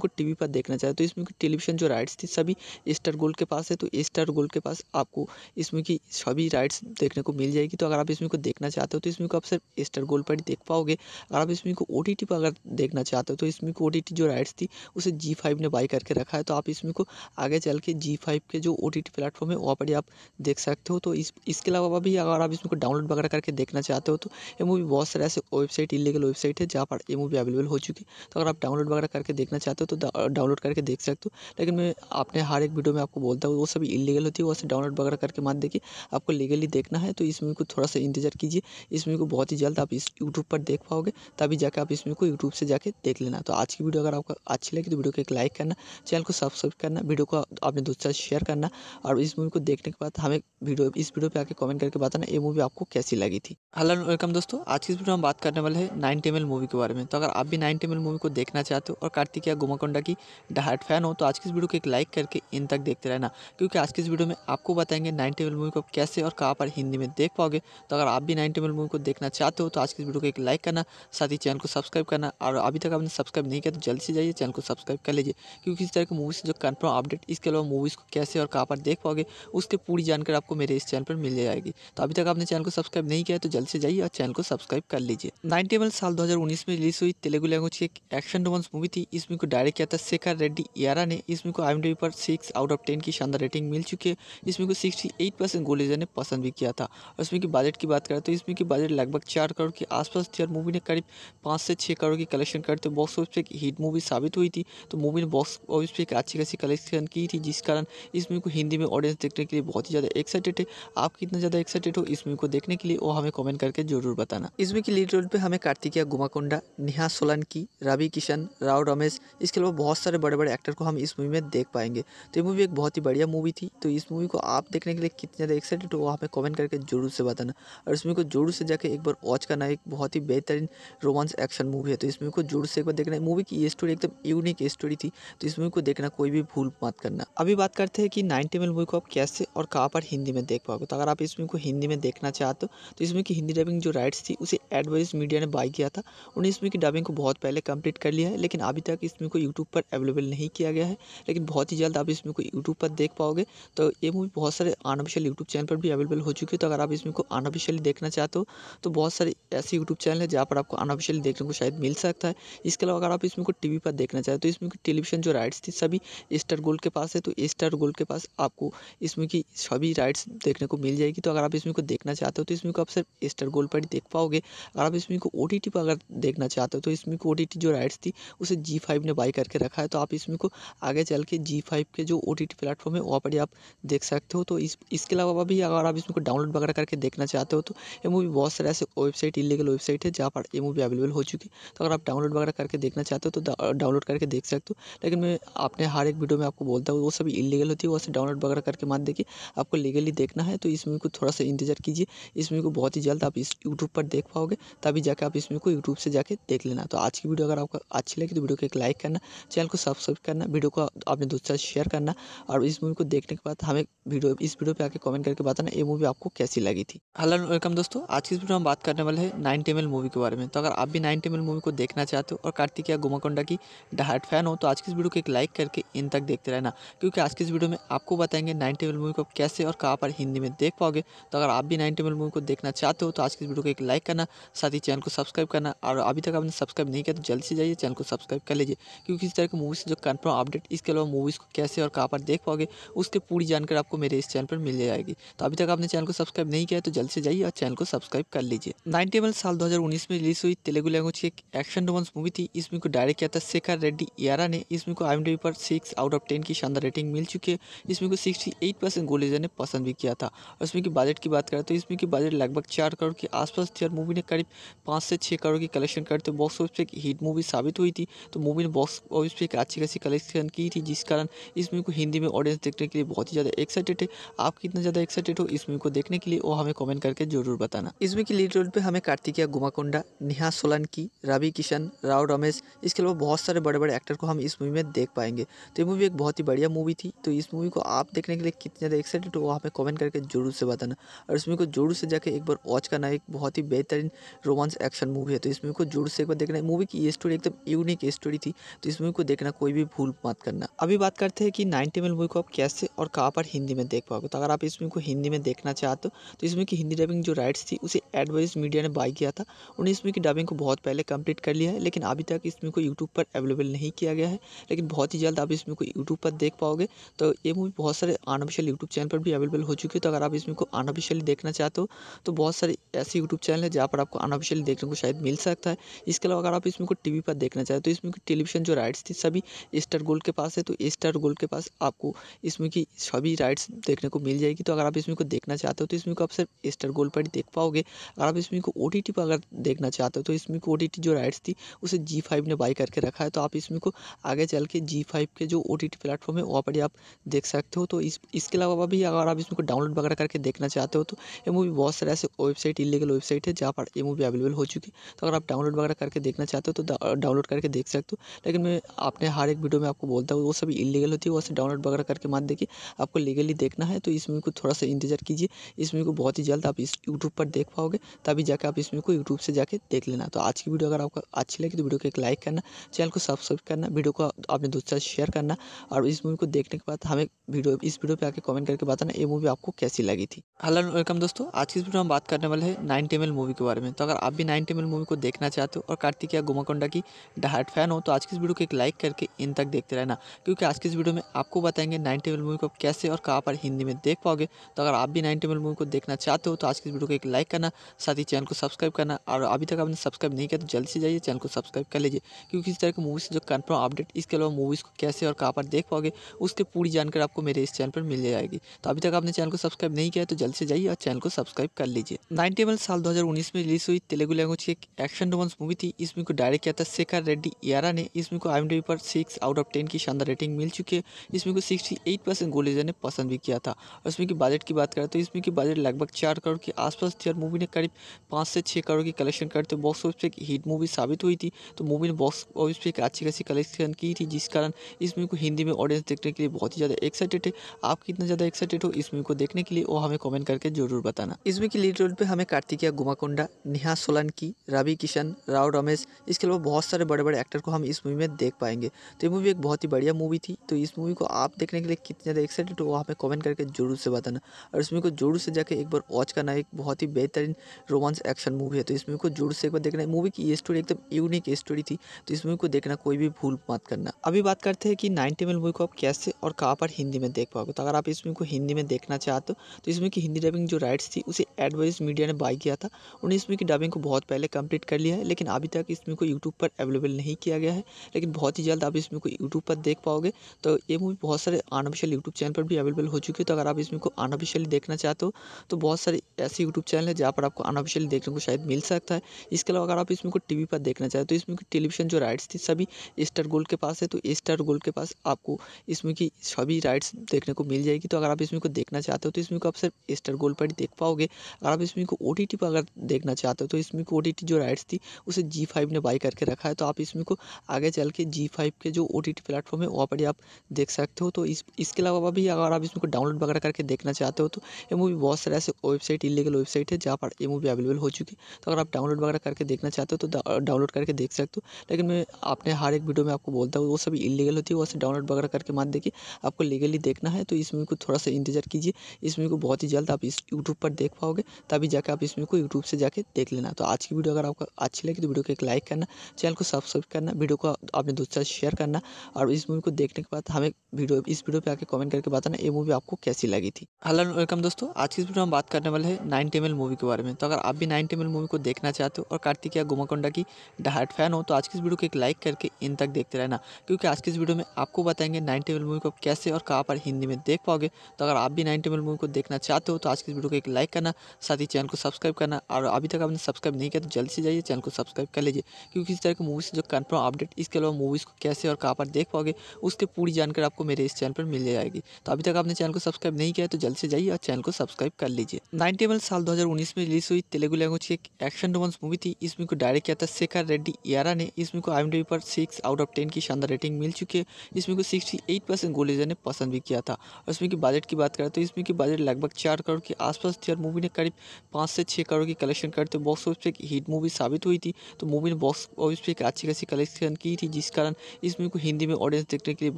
को टीवी पर देखना चाहें तो इसमें की टेलीविज़न जो राइट्स थी सभी स्टार गोल्ड के पास है तो स्टार गोल्ड के पास आपको इसमें की सभी राइट्स देखने को मिल जाएगी तो अगर आप इसमें को देखना चाहते हो तो इसमें को आप सिर्फ स्टार गोल्ड पर ही देख पाओगे अगर आप इसमें को ओ पर अगर देखना चाहते हो तो इसमें को ओ जो राइट्स थी उसे जी ने बाई करके रखा है तो आप इसमें को आगे चल के जी के जो ओ प्लेटफॉर्म है वहाँ पर ही आप देख सकते हो तो इसके अलावा भी अगर आप इसमें को डाउनलोड वगैरह करके देखना चाहते हो तो ये मूवी बहुत सारे ऐसे वेबसाइट इलीगल वेबसाइट है जहाँ पर ये मूवी अवेलेबल अवेलेबल हो चुकी तो अगर आप डाउनलोड वगैरह करके देखना चाहते हो तो डाउनलोड करके देख सकते हो लेकिन मैं अपने हर एक वीडियो में आपको बोलता हूँ वो सभी इलीगल होती है वैसे डाउनलोड वगैरह करके मत देखिए आपको लीगली देखना है तो इस मूवी को थोड़ा सा इंतजार कीजिए इस मूवी को बहुत ही जल्द आप इस यूट्यूब पर देख पाओगे तभी जाकर आप इस मूवी को यूट्यूब से जाकर देख लेना तो आज की वीडियो अगर आपको अच्छी लगी तो वीडियो को एक लाइक करना चैनल को सब्सक्राइब करना वीडियो को अपने दोस्तों से शेयर करना और इस मूवी को देखने के बाद हमें वीडियो इस वीडियो पर आके कमेंट करके बताना ये मूवी आपको कैसी लगी थी हेलो वेलकम दोस्तों आज की वीडियो में हम बात करने वाले हैं नाइन टेमल मूवी के बारे में तो अगर आप भी नाइन टेमल मूवी को देखना चाहते हो और कार्तिकिया गुमाकोंडा की डहाट फैन हो तो आज की इस वीडियो को एक लाइक करके इन तक देखते रहना क्योंकि आज की इस वीडियो में आपको बताएंगे नाइन टेबल मूवी को कैसे और कहाँ पर हिंदी में देख पाओगे तो अगर आप भी नाइन टेबल मूवी को देखना चाहते हो तो आज की इस वीडियो को एक लाइक करना साथ ही चैनल को सब्सक्राइब करना और अभी तक आपने सब्सक्राइब नहीं किया तो जल्द से जाइए चैनल को सब्सक्राइब कर लीजिए क्योंकि इस तरह की मूवी से जो कन्फर्म अपडेट इसके अलावा मूवीज़ को कैसे और कहाँ पर देख पाओगे उसकी पूरी जानकारी आपको मेरे इस चैनल पर मिल जाएगी तो अभी तक आपने चैनल को सब्सक्राइब नहीं किया तो जल्द से जाइए और चैनल को सब्सक्राइब कर लीजिए नाइन टेबल साल दो में रिलीज हुई तेलुगु तेलुगु लैंग्वेज की एक एक्शन रोमांस मूवी थी इसमें को डायरेक्ट किया था शेखर रेड्डी यारा ने इसमें को आई एम पर सिक्स आउट ऑफ टेन की शानदार रेटिंग मिल चुकी है इसमें को सिक्सटी एट परसेंट गोल ने पसंद भी किया था और इसमें की बजट की बात करें तो इसमें की बजट लगभग चार करोड़ के आसपास थी और मूवी ने करीब पाँच से छः करोड़ की कलेक्शन करते बॉक्स ऑफिस पर एक हिट मूवी साबित हुई थी तो मूवी ने बॉक्स ऑफिस पर एक अच्छी खासी कलेक्शन की थी जिस कारण इस मूवी को हिंदी में ऑडियंस देखने के लिए बहुत ही ज़्यादा एक्साइटेड है आप कितना ज़्यादा एक्साइटेड हो इस मूवी को देखने के लिए वो हमें कमेंट करके जरूर बताना इस मूवी की लीड रोल पर हमें कार्तिकिया गुमाकोंडा नेहा सोला की रवि किशन राव रमेश इसके अलावा बहुत सारे बड़े बड़े एक्टर को हम इस मूवी में देख पाएंगे तो ये मूवी एक बहुत ही बढ़िया मूवी थी तो इस मूवी को आप देखने के लिए कितने ज़्यादा एक्साइटेड हो वहाँ पर कमेंट करके जरूर से बताना और इस मूवी को जरूर से जाकर एक बार वॉच करना एक बहुत ही बेहतरीन रोमांस एक्शन मूवी है तो इस मूवी को जोर से एक बार देखना मूवी की ये स्टोरी एकदम यूनिक स्टोरी थी तो इस मूवी को देखना कोई भी भूल मत करना अभी बात करते हैं कि नाइनटी एम मूवी को आप कैसे और कहाँ पर हिंदी में देख पाओगे तो अगर आप इस मूवी को हिंदी में देखना चाहते हो तो इस मूवी की हिंदी डबिंग जो राइट्स थी उसे एडवाइस मीडिया ने बाई किया था उन्हें इस मूवी की डबिंग को बहुत पहले कंप्लीट कर लिया है लेकिन अभी तक इसमें को यूट्यूब पर अवेलेबल नहीं किया गया है लेकिन बहुत ही जल्द आप इसमें को यूट्यूब पर देख पाओगे तो ये मूवी बहुत सारे अनऑफिशियल यूट्यूब चैनल पर भी अवेलेबल हो चुकी है तो अगर आप इसमें को अनऑफिशियली देखना चाहते हो तो बहुत सारे ऐसे यूट्यूब चैनल है जहाँ पर आपको अनऑफिशियली देखने को शायद मिल सकता है इसके अलावा अगर आप इसमें को टी पर देखना चाहते हो तो इसमें की टेलीविजन जो राइट्स थी सभी स्टार गोल्ड के पास है तो स्टार गोल्ड के पास आपको इसमें की सभी राइट्स देखने को मिल जाएगी तो अगर आप इसमें को देखना चाहते हो तो इसमें को आप सिर्फ स्टार गोल्ड पर ही देख पाओगे अगर आप इसमें को ओ पर अगर देखना चाहते हो तो इसमें इसमें को ओ जो राइट्स थी उसे जी फाइव ने बाई करके रखा है तो आप इसमें को आगे चल के जी फाइव के जो ओ टी टी प्लेटफॉर्म है वहाँ पर आप देख सकते हो तो इस इसके अलावा भी अगर आप इसमें को डाउनलोड वगैरह करके देखना चाहते हो तो ये मूवी बहुत सारे ऐसे वेबसाइट इलीगल वेबसाइट है जहाँ पर ये मूवी अवेलेबल हो चुकी है तो अगर आप डाउनलोड वगैरह करके देखना चाहते हो तो डाउनलोड करके देख सकते हो लेकिन मैं आपने हर एक वीडियो में आपको बोलता हूँ वो सभी इलीगल होती है वो सब डाउनलोड वगैरह करके मान देखिए आपको लीगली देखना है तो इस मूवी को थोड़ा सा इंतजार कीजिए इस मूवी को बहुत ही जल्द आप इस यूट्यूब पर देख पाओगे तभी जाके आप इस मूवी को यूट्यूब से जाके देख लेना तो आज की वीडियो अगर आपको अच्छी लगी तो वीडियो को एक लाइक करना चैनल को सब्सक्राइब करना वीडियो को अपने दोस्तों साथ शेयर करना और इस मूवी को देखने के बाद हमें वीडियो इस वीडियो पे आके कमेंट करके बताना ये मूवी आपको कैसी लगी थी हेलो वेलकम दोस्तों आज की इस वीडियो में बात करने वाले हैं नाइन टेमल मूवी के बारे में तो अगर आप भी नाइन टेमल मूवी को देखना चाहते हो और कार्तिकिया गुमाकोंडा की डहाट फैन हो तो आज की इस वीडियो को एक लाइक करके इन तक देखते रहना क्योंकि आज की इस वीडियो में आपको बताएंगे नाइन टेबल मूवी को कैसे और कहाँ पर हिंदी में देख पाओगे तो अगर आप भी नाइन टेबल मूवी को देखना चाहते हो तो आज की इस वीडियो को एक लाइक करना साथ ही चैनल को सब्सक्राइब करना और अभी तक आपने सब्सक्राइब सब्सक्राइब नहीं किया तो जल्दी से जाइए चैनल को सब्सक्राइब कर लीजिए क्योंकि इस तरह की मूवीज़ जो कन्फर्म अपडेट इसके अलावा मूवीज़ को कैसे और कहाँ पर देख पाओगे उसके पूरी जानकारी आपको मेरे इस चैनल पर मिल जाएगी तो अभी तक आपने चैनल को सब्सक्राइब नहीं किया तो जल्द से जाइए और चैनल को सब्सक्राइब कर लीजिए नाइनटी साल दो में रिलीज हुई तेलुगु लैंग्वेज की एक एक्शन रोमांस मूवी थी इसमें को डायरेक्ट किया था शेखर रेड्डी यारा ने इसमें को आई पर सिक्स आउट ऑफ टेन की शानदार रेटिंग मिल चुकी है इसमें को सिक्सटी एट परसेंट गोलेजर ने पसंद भी किया था और इसमें की बजट की बात करें तो इसमें की बजट लगभग चार करोड़ के आसपास थी और मूवी ने करीब पाँच से छः करोड़ की कलेक्शन करते बॉक्स ऑफिस पे एक हिट मूवी साबित हुई थी तो मूवी ने बॉक्स ऑफिस पे एक अच्छी खासी कलेक्शन की थी जिस कारण इस मूवी को हिंदी में ऑडियंस देखने के लिए बहुत ही ज़्यादा एक्साइटेड है आप कितना ज़्यादा एक्साइटेड हो इस मूवी को देखने के लिए वो हमें कॉमेंट करके जरूर बताना इस मूवी की लीड रोल पर हमें कार्तिकिया गुमाकोंडा नेहा सोलंकी रवि किशन राव रमेश इसके अलावा बहुत सारे बड़े बड़े एक्टर को हम इस मूवी में देख पाएंगे तो ये मूवी एक बहुत ही बढ़िया मूवी थी तो इस मूवी को आप देखने के लिए कितने ज़्यादा एक्साइटेड हो हमें कमेंट करके जरूर से बताना और इस मूवी को जोर से जाकर एक बार वॉच करना एक बहुत ही बेहतरीन रोमांस एक्शन मूवी है तो इस मूवी को जोर से एक बार देखना मूवी की ये स्टोरी एकदम यूनिक स्टोरी थी तो इस मूवी को देखना कोई भी भूल मत करना अभी बात करते हैं कि नाइनटी एम मूवी को आप कैसे और कहाँ पर हिंदी में देख पाओगे तो अगर आप इस मूवी को हिंदी में देखना चाहते हो तो इस मूवी की हिंदी डबिंग जो राइट्स थी उसे एडवाइज मीडिया ने बाई किया था उन्हें इस मूवी की डबिंग को बहुत पहले कंप्लीट कर लिया है लेकिन अभी तक इस मूवी को यूट्यूब पर अवेलेबल नहीं किया गया है लेकिन बहुत ही जल्द आप इस मूवी को यूट्यूब पर देख पाओगे तो ये मूवी बहुत सारे अनऑफिशियल यूट्यूब चैनल पर भी अवेलेबल हो चुकी है तो अगर आप इस मूवी को अनऑफिशियली देखना चाहते हो तो बहुत सारे ऐसे यूट्यूब चैनल है जहाँ पर आपको अनऑफिशियली देखने को शायद मिल सकता है इसके अलावा अगर अगर आप इसमें को टी वी पर देखना चाहें तो इसमें की टेलीविज़न जो राइट्स थी सभी स्टार गोल्ड के पास है तो स्टार गोल्ड के पास आपको इसमें की सभी राइट्स देखने को मिल जाएगी तो अगर आप इसमें को देखना चाहते हो तो इसमें को आप सिर्फ स्टार गोल्ड पर ही देख पाओगे अगर आप इसमें को ओ टी टी पर अगर देखना चाहते हो तो इसमें को ओ टी टी जो राइट्स थी उसे जी फाइव ने बाई करके रखा है तो आप इसमें को आगे चल के जी फाइव के जो ओ टी टी प्लेटफॉर्म है वहाँ पर ही आप देख सकते हो तो इसके अलावा भी अगर आप इसमें को डाउनलोड वगैरह करके देखना चाहते हो तो ये मूवी बहुत सारे ऐसे वेबसाइट इलीगल वेबसाइट है जहाँ पर ये मूवी अवेलेबल हो चुकी है तो अगर आप डाउनलोड वगैरह करके देखना देखना चाहते हो तो डाउनलोड करके देख सकते हो लेकिन मैं आपने हर एक वीडियो में आपको बोलता हूँ वो सभी इलीगल होती है वैसे डाउनलोड वगैरह करके मत देखिए आपको लीगली देखना है तो इस मूवी को थोड़ा सा इंतजार कीजिए इस मूवी को बहुत ही जल्द आप इस यूट्यूब पर देख पाओगे तभी जाकर आप इस मूवी को यूट्यूब से जाके देख लेना तो आज की वीडियो अगर आपको अच्छी लगी तो वीडियो को एक लाइक करना चैनल को सब्सक्राइब करना वीडियो को अपने दोस्तों से शेयर करना और इस मूवी को देखने के बाद हमें वीडियो इस वीडियो पर आकर कॉमेंट करके बताना ये मूवी आपको कैसी लगी थी हेलो वेलकम दोस्तों आज की वीडियो हम बात करने वाले हैं नाइन टेमल मूवी के बारे में तो अगर आप भी नाइन टेमल मूवी को देखना चाहते हो और कार्तिक किया गुमाकोंडा की डाहट फैन हो तो आज की इस वीडियो को एक लाइक करके इन तक देखते रहना क्योंकि आज की इस वीडियो में आपको बताएंगे नाइन टेबल मूवी को कैसे और कहाँ पर हिंदी में देख पाओगे तो अगर आप भी नाइन टेबल मूवी को देखना चाहते हो तो आज की इस वीडियो को एक लाइक करना साथ ही चैनल को सब्सक्राइब करना और अभी तक आपने सब्सक्राइब नहीं किया तो जल्दी से जाइए चैनल को सब्सक्राइब कर लीजिए क्योंकि इस तरह की मूवीज़ जो कन्फर्म अपडेट इसके अलावा मूवीज़ को कैसे और कहाँ पर देख पाओगे उसकी पूरी जानकारी आपको मेरे इस चैनल पर मिल जाएगी तो अभी तक आपने चैनल को सब्सक्राइब नहीं किया तो जल्द से जाइए और चैनल को सब्सक्राइब कर लीजिए नाइन टेबल साल दो में रिलीज हुई तेलुगु लैंग्वेज की एक एक्शन रोमांस मूवी थी इसमें इसमें को डायरेक्ट किया था शेखर रेड्डी यारा ने इसमें को आई पर सिक्स आउट ऑफ टेन की शानदार रेटिंग मिल चुकी है इसमें को सिक्सटी एट परसेंट गोलेजर ने पसंद भी किया था और इसमें की बजट की बात करें तो इसमें की बजट लगभग चार करोड़ के आसपास थी और मूवी ने करीब पाँच से छः करोड़ की कलेक्शन करते बॉक्स ऑफिस पर एक हिट मूवी साबित हुई थी तो मूवी ने बॉक्स ऑफिस पर एक अच्छी खासी कलेक्शन की थी जिस कारण इस मूवी को हिंदी में ऑडियंस देखने के लिए बहुत ही ज़्यादा एक्साइटेड है आप कितना ज़्यादा एक्साइटेड हो इस मूवी को देखने के लिए वो हमें कमेंट करके जरूर बताना इसमें की लीड रोल पर हमें कार्तिकिया गुमाकोंडा नेहा सोलंकी रवि किशन राव रमेश इसके अलावा बहुत सारे बड़े बड़े एक्टर को हम इस मूवी में देख पाएंगे तो ये मूवी एक बहुत ही बढ़िया मूवी थी तो इस मूवी को आप देखने के लिए कितने ज़्यादा एक्साइटेड हो वहाँ पर कमेंट करके जरूर से बताना और इस मूवी को जरूर से जाकर एक बार वॉच करना एक बहुत ही बेहतरीन रोमांस एक्शन मूवी है तो इस मूवी को जरूर से एक बार देखना मूवी की ये स्टोरी एकदम यूनिक स्टोरी थी तो इस मूवी को देखना कोई भी भूल मत करना अभी बात करते हैं कि नाइनटी एम मूवी को आप कैसे और कहाँ पर हिंदी में देख पाओगे तो अगर आप इस मूवी को हिंदी में देखना चाहते हो तो इस मूवी की हिंदी डबिंग जो राइट्स थी उसे एडवाइस मीडिया ने बाई किया था उन्हें इस मूवी की डबिंग को बहुत पहले कंप्लीट कर लिया है लेकिन अभी तक इस मूवी को यूट्यूब पर अवेलेबल नहीं किया गया है लेकिन बहुत ही जल्द आप इसमें को यूट्यूब पर देख पाओगे तो ये मूवी बहुत सारे अनऑफिशियल यूट्यूब चैनल पर भी अवेलेबल हो चुकी है तो अगर आप इसमें को अनऑफिशियली देखना चाहते हो तो बहुत सारे ऐसे यूट्यूब चैनल है जहाँ पर आपको अनऑफिशियली देखने को शायद मिल सकता है इसके अलावा अगर आप इसमें को टी पर देखना चाहते हो तो इसमें की टेलीविजन जो राइट्स थी सभी स्टार गोल्ड के पास है तो स्टार गोल्ड के पास आपको इसमें की सभी राइट्स देखने को मिल जाएगी तो अगर आप इसमें को देखना चाहते हो तो इसमें को आप सिर्फ स्टार गोल्ड पर ही देख पाओगे अगर आप इसमें को ओ पर अगर देखना चाहते हो तो इसमें को ओ जो राइट्स थी उसे जी फाइव फाइव ने बाई करके रखा है तो आप इसमें को आगे चल के जी फाइव के जो ओ टी टी प्लेटफॉर्म है वहाँ पर आप देख सकते हो तो इस इसके अलावा भी अगर आप इसमें को डाउनलोड वगैरह करके देखना चाहते हो तो ये मूवी बहुत सारे ऐसे वेबसाइट इलीगल वेबसाइट है जहाँ पर ये मूवी अवेलेबल हो चुकी है तो अगर आप डाउनलोड वगैरह करके देखना चाहते हो तो डाउनलोड करके देख सकते हो लेकिन मैं आपने हर एक वीडियो में आपको बोलता हूँ वो सभी इलीगल होती है वो डाउनलोड वगैरह करके मत देखिए आपको लीगली देखना है तो इस मूवी को थोड़ा सा इंतजार कीजिए इस मूवी को बहुत ही जल्द आप इस यूट्यूब पर देख पाओगे तभी जाकर आप इस मूवी को यूट्यूब से जाके देख लेना तो आज की वीडियो अगर आपको अच्छी लगी तो वीडियो को एक लाइक लाइक करना चैनल को सब्सक्राइब करना वीडियो को अपने दोस्तों से शेयर करना और इस मूवी को देखने के बाद हमें वीडियो इस वीडियो पे आके कमेंट करके बताना ये मूवी आपको कैसी लगी थी हेलो वेलकम दोस्तों आज की इस वीडियो में बात करने वाले हैं नाइन टेमल मूवी के बारे में तो अगर आप भी नाइन टेमल मूवी को देखना चाहते हो और कार्तिक या गोमाकोंडा की डहाट फैन हो तो आज की इस वीडियो को एक लाइक करके इन तक देखते रहना क्योंकि आज की इस वीडियो में आपको बताएंगे नाइन टेबल मूवी को कैसे और कहाँ पर हिंदी में देख पाओगे तो अगर आप भी नाइन टेबल मूवी को देखना चाहते हो तो आज की इस वीडियो को एक लाइक करना साथ ही चैनल को सब्सक्राइब करना और अभी तक आपने सब्सक्राइब नहीं किया तो जल्दी से जाइए चैनल को सब्सक्राइब कर लीजिए लीजिए क्योंकि इस तरह की मूवीज़ जो कन्फर्म अपडेट इसके अलावा मूवीज़ को कैसे और कहाँ पर देख पाओगे उसके पूरी जानकारी आपको मेरे इस चैनल पर मिल जाएगी तो अभी तक आपने चैनल को सब्सक्राइब नहीं किया तो जल्द से जाइए और चैनल को सब्सक्राइब कर लीजिए नाइनटी एमएल साल 2019 में रिलीज हुई तेलुगु लैंग्वेज की एक एक्शन रोमांस मूवी थी इसमें को डायरेक्ट किया था शेखर रेड्डी यारा ने इसमें को आई एम पर सिक्स आउट ऑफ टेन की शानदार रेटिंग मिल चुकी है इसमें को सिक्सटी एट परसेंट गोलेजर ने पसंद भी किया था और इसमें की बजट की बात करें तो इसमें की बजट लगभग चार करोड़ के आसपास थी और मूवी ने करीब पाँच से छः करोड़ की कलेक्शन करते बॉक्स ऑफिस पर एक हिट मूवी साबित हुई थी तो मूवी मैंने बॉक्स ऑफिस पर एक अच्छी खासी कलेक्शन की थी जिस कारण इस मूवी को हिंदी में ऑडियंस देखने के लिए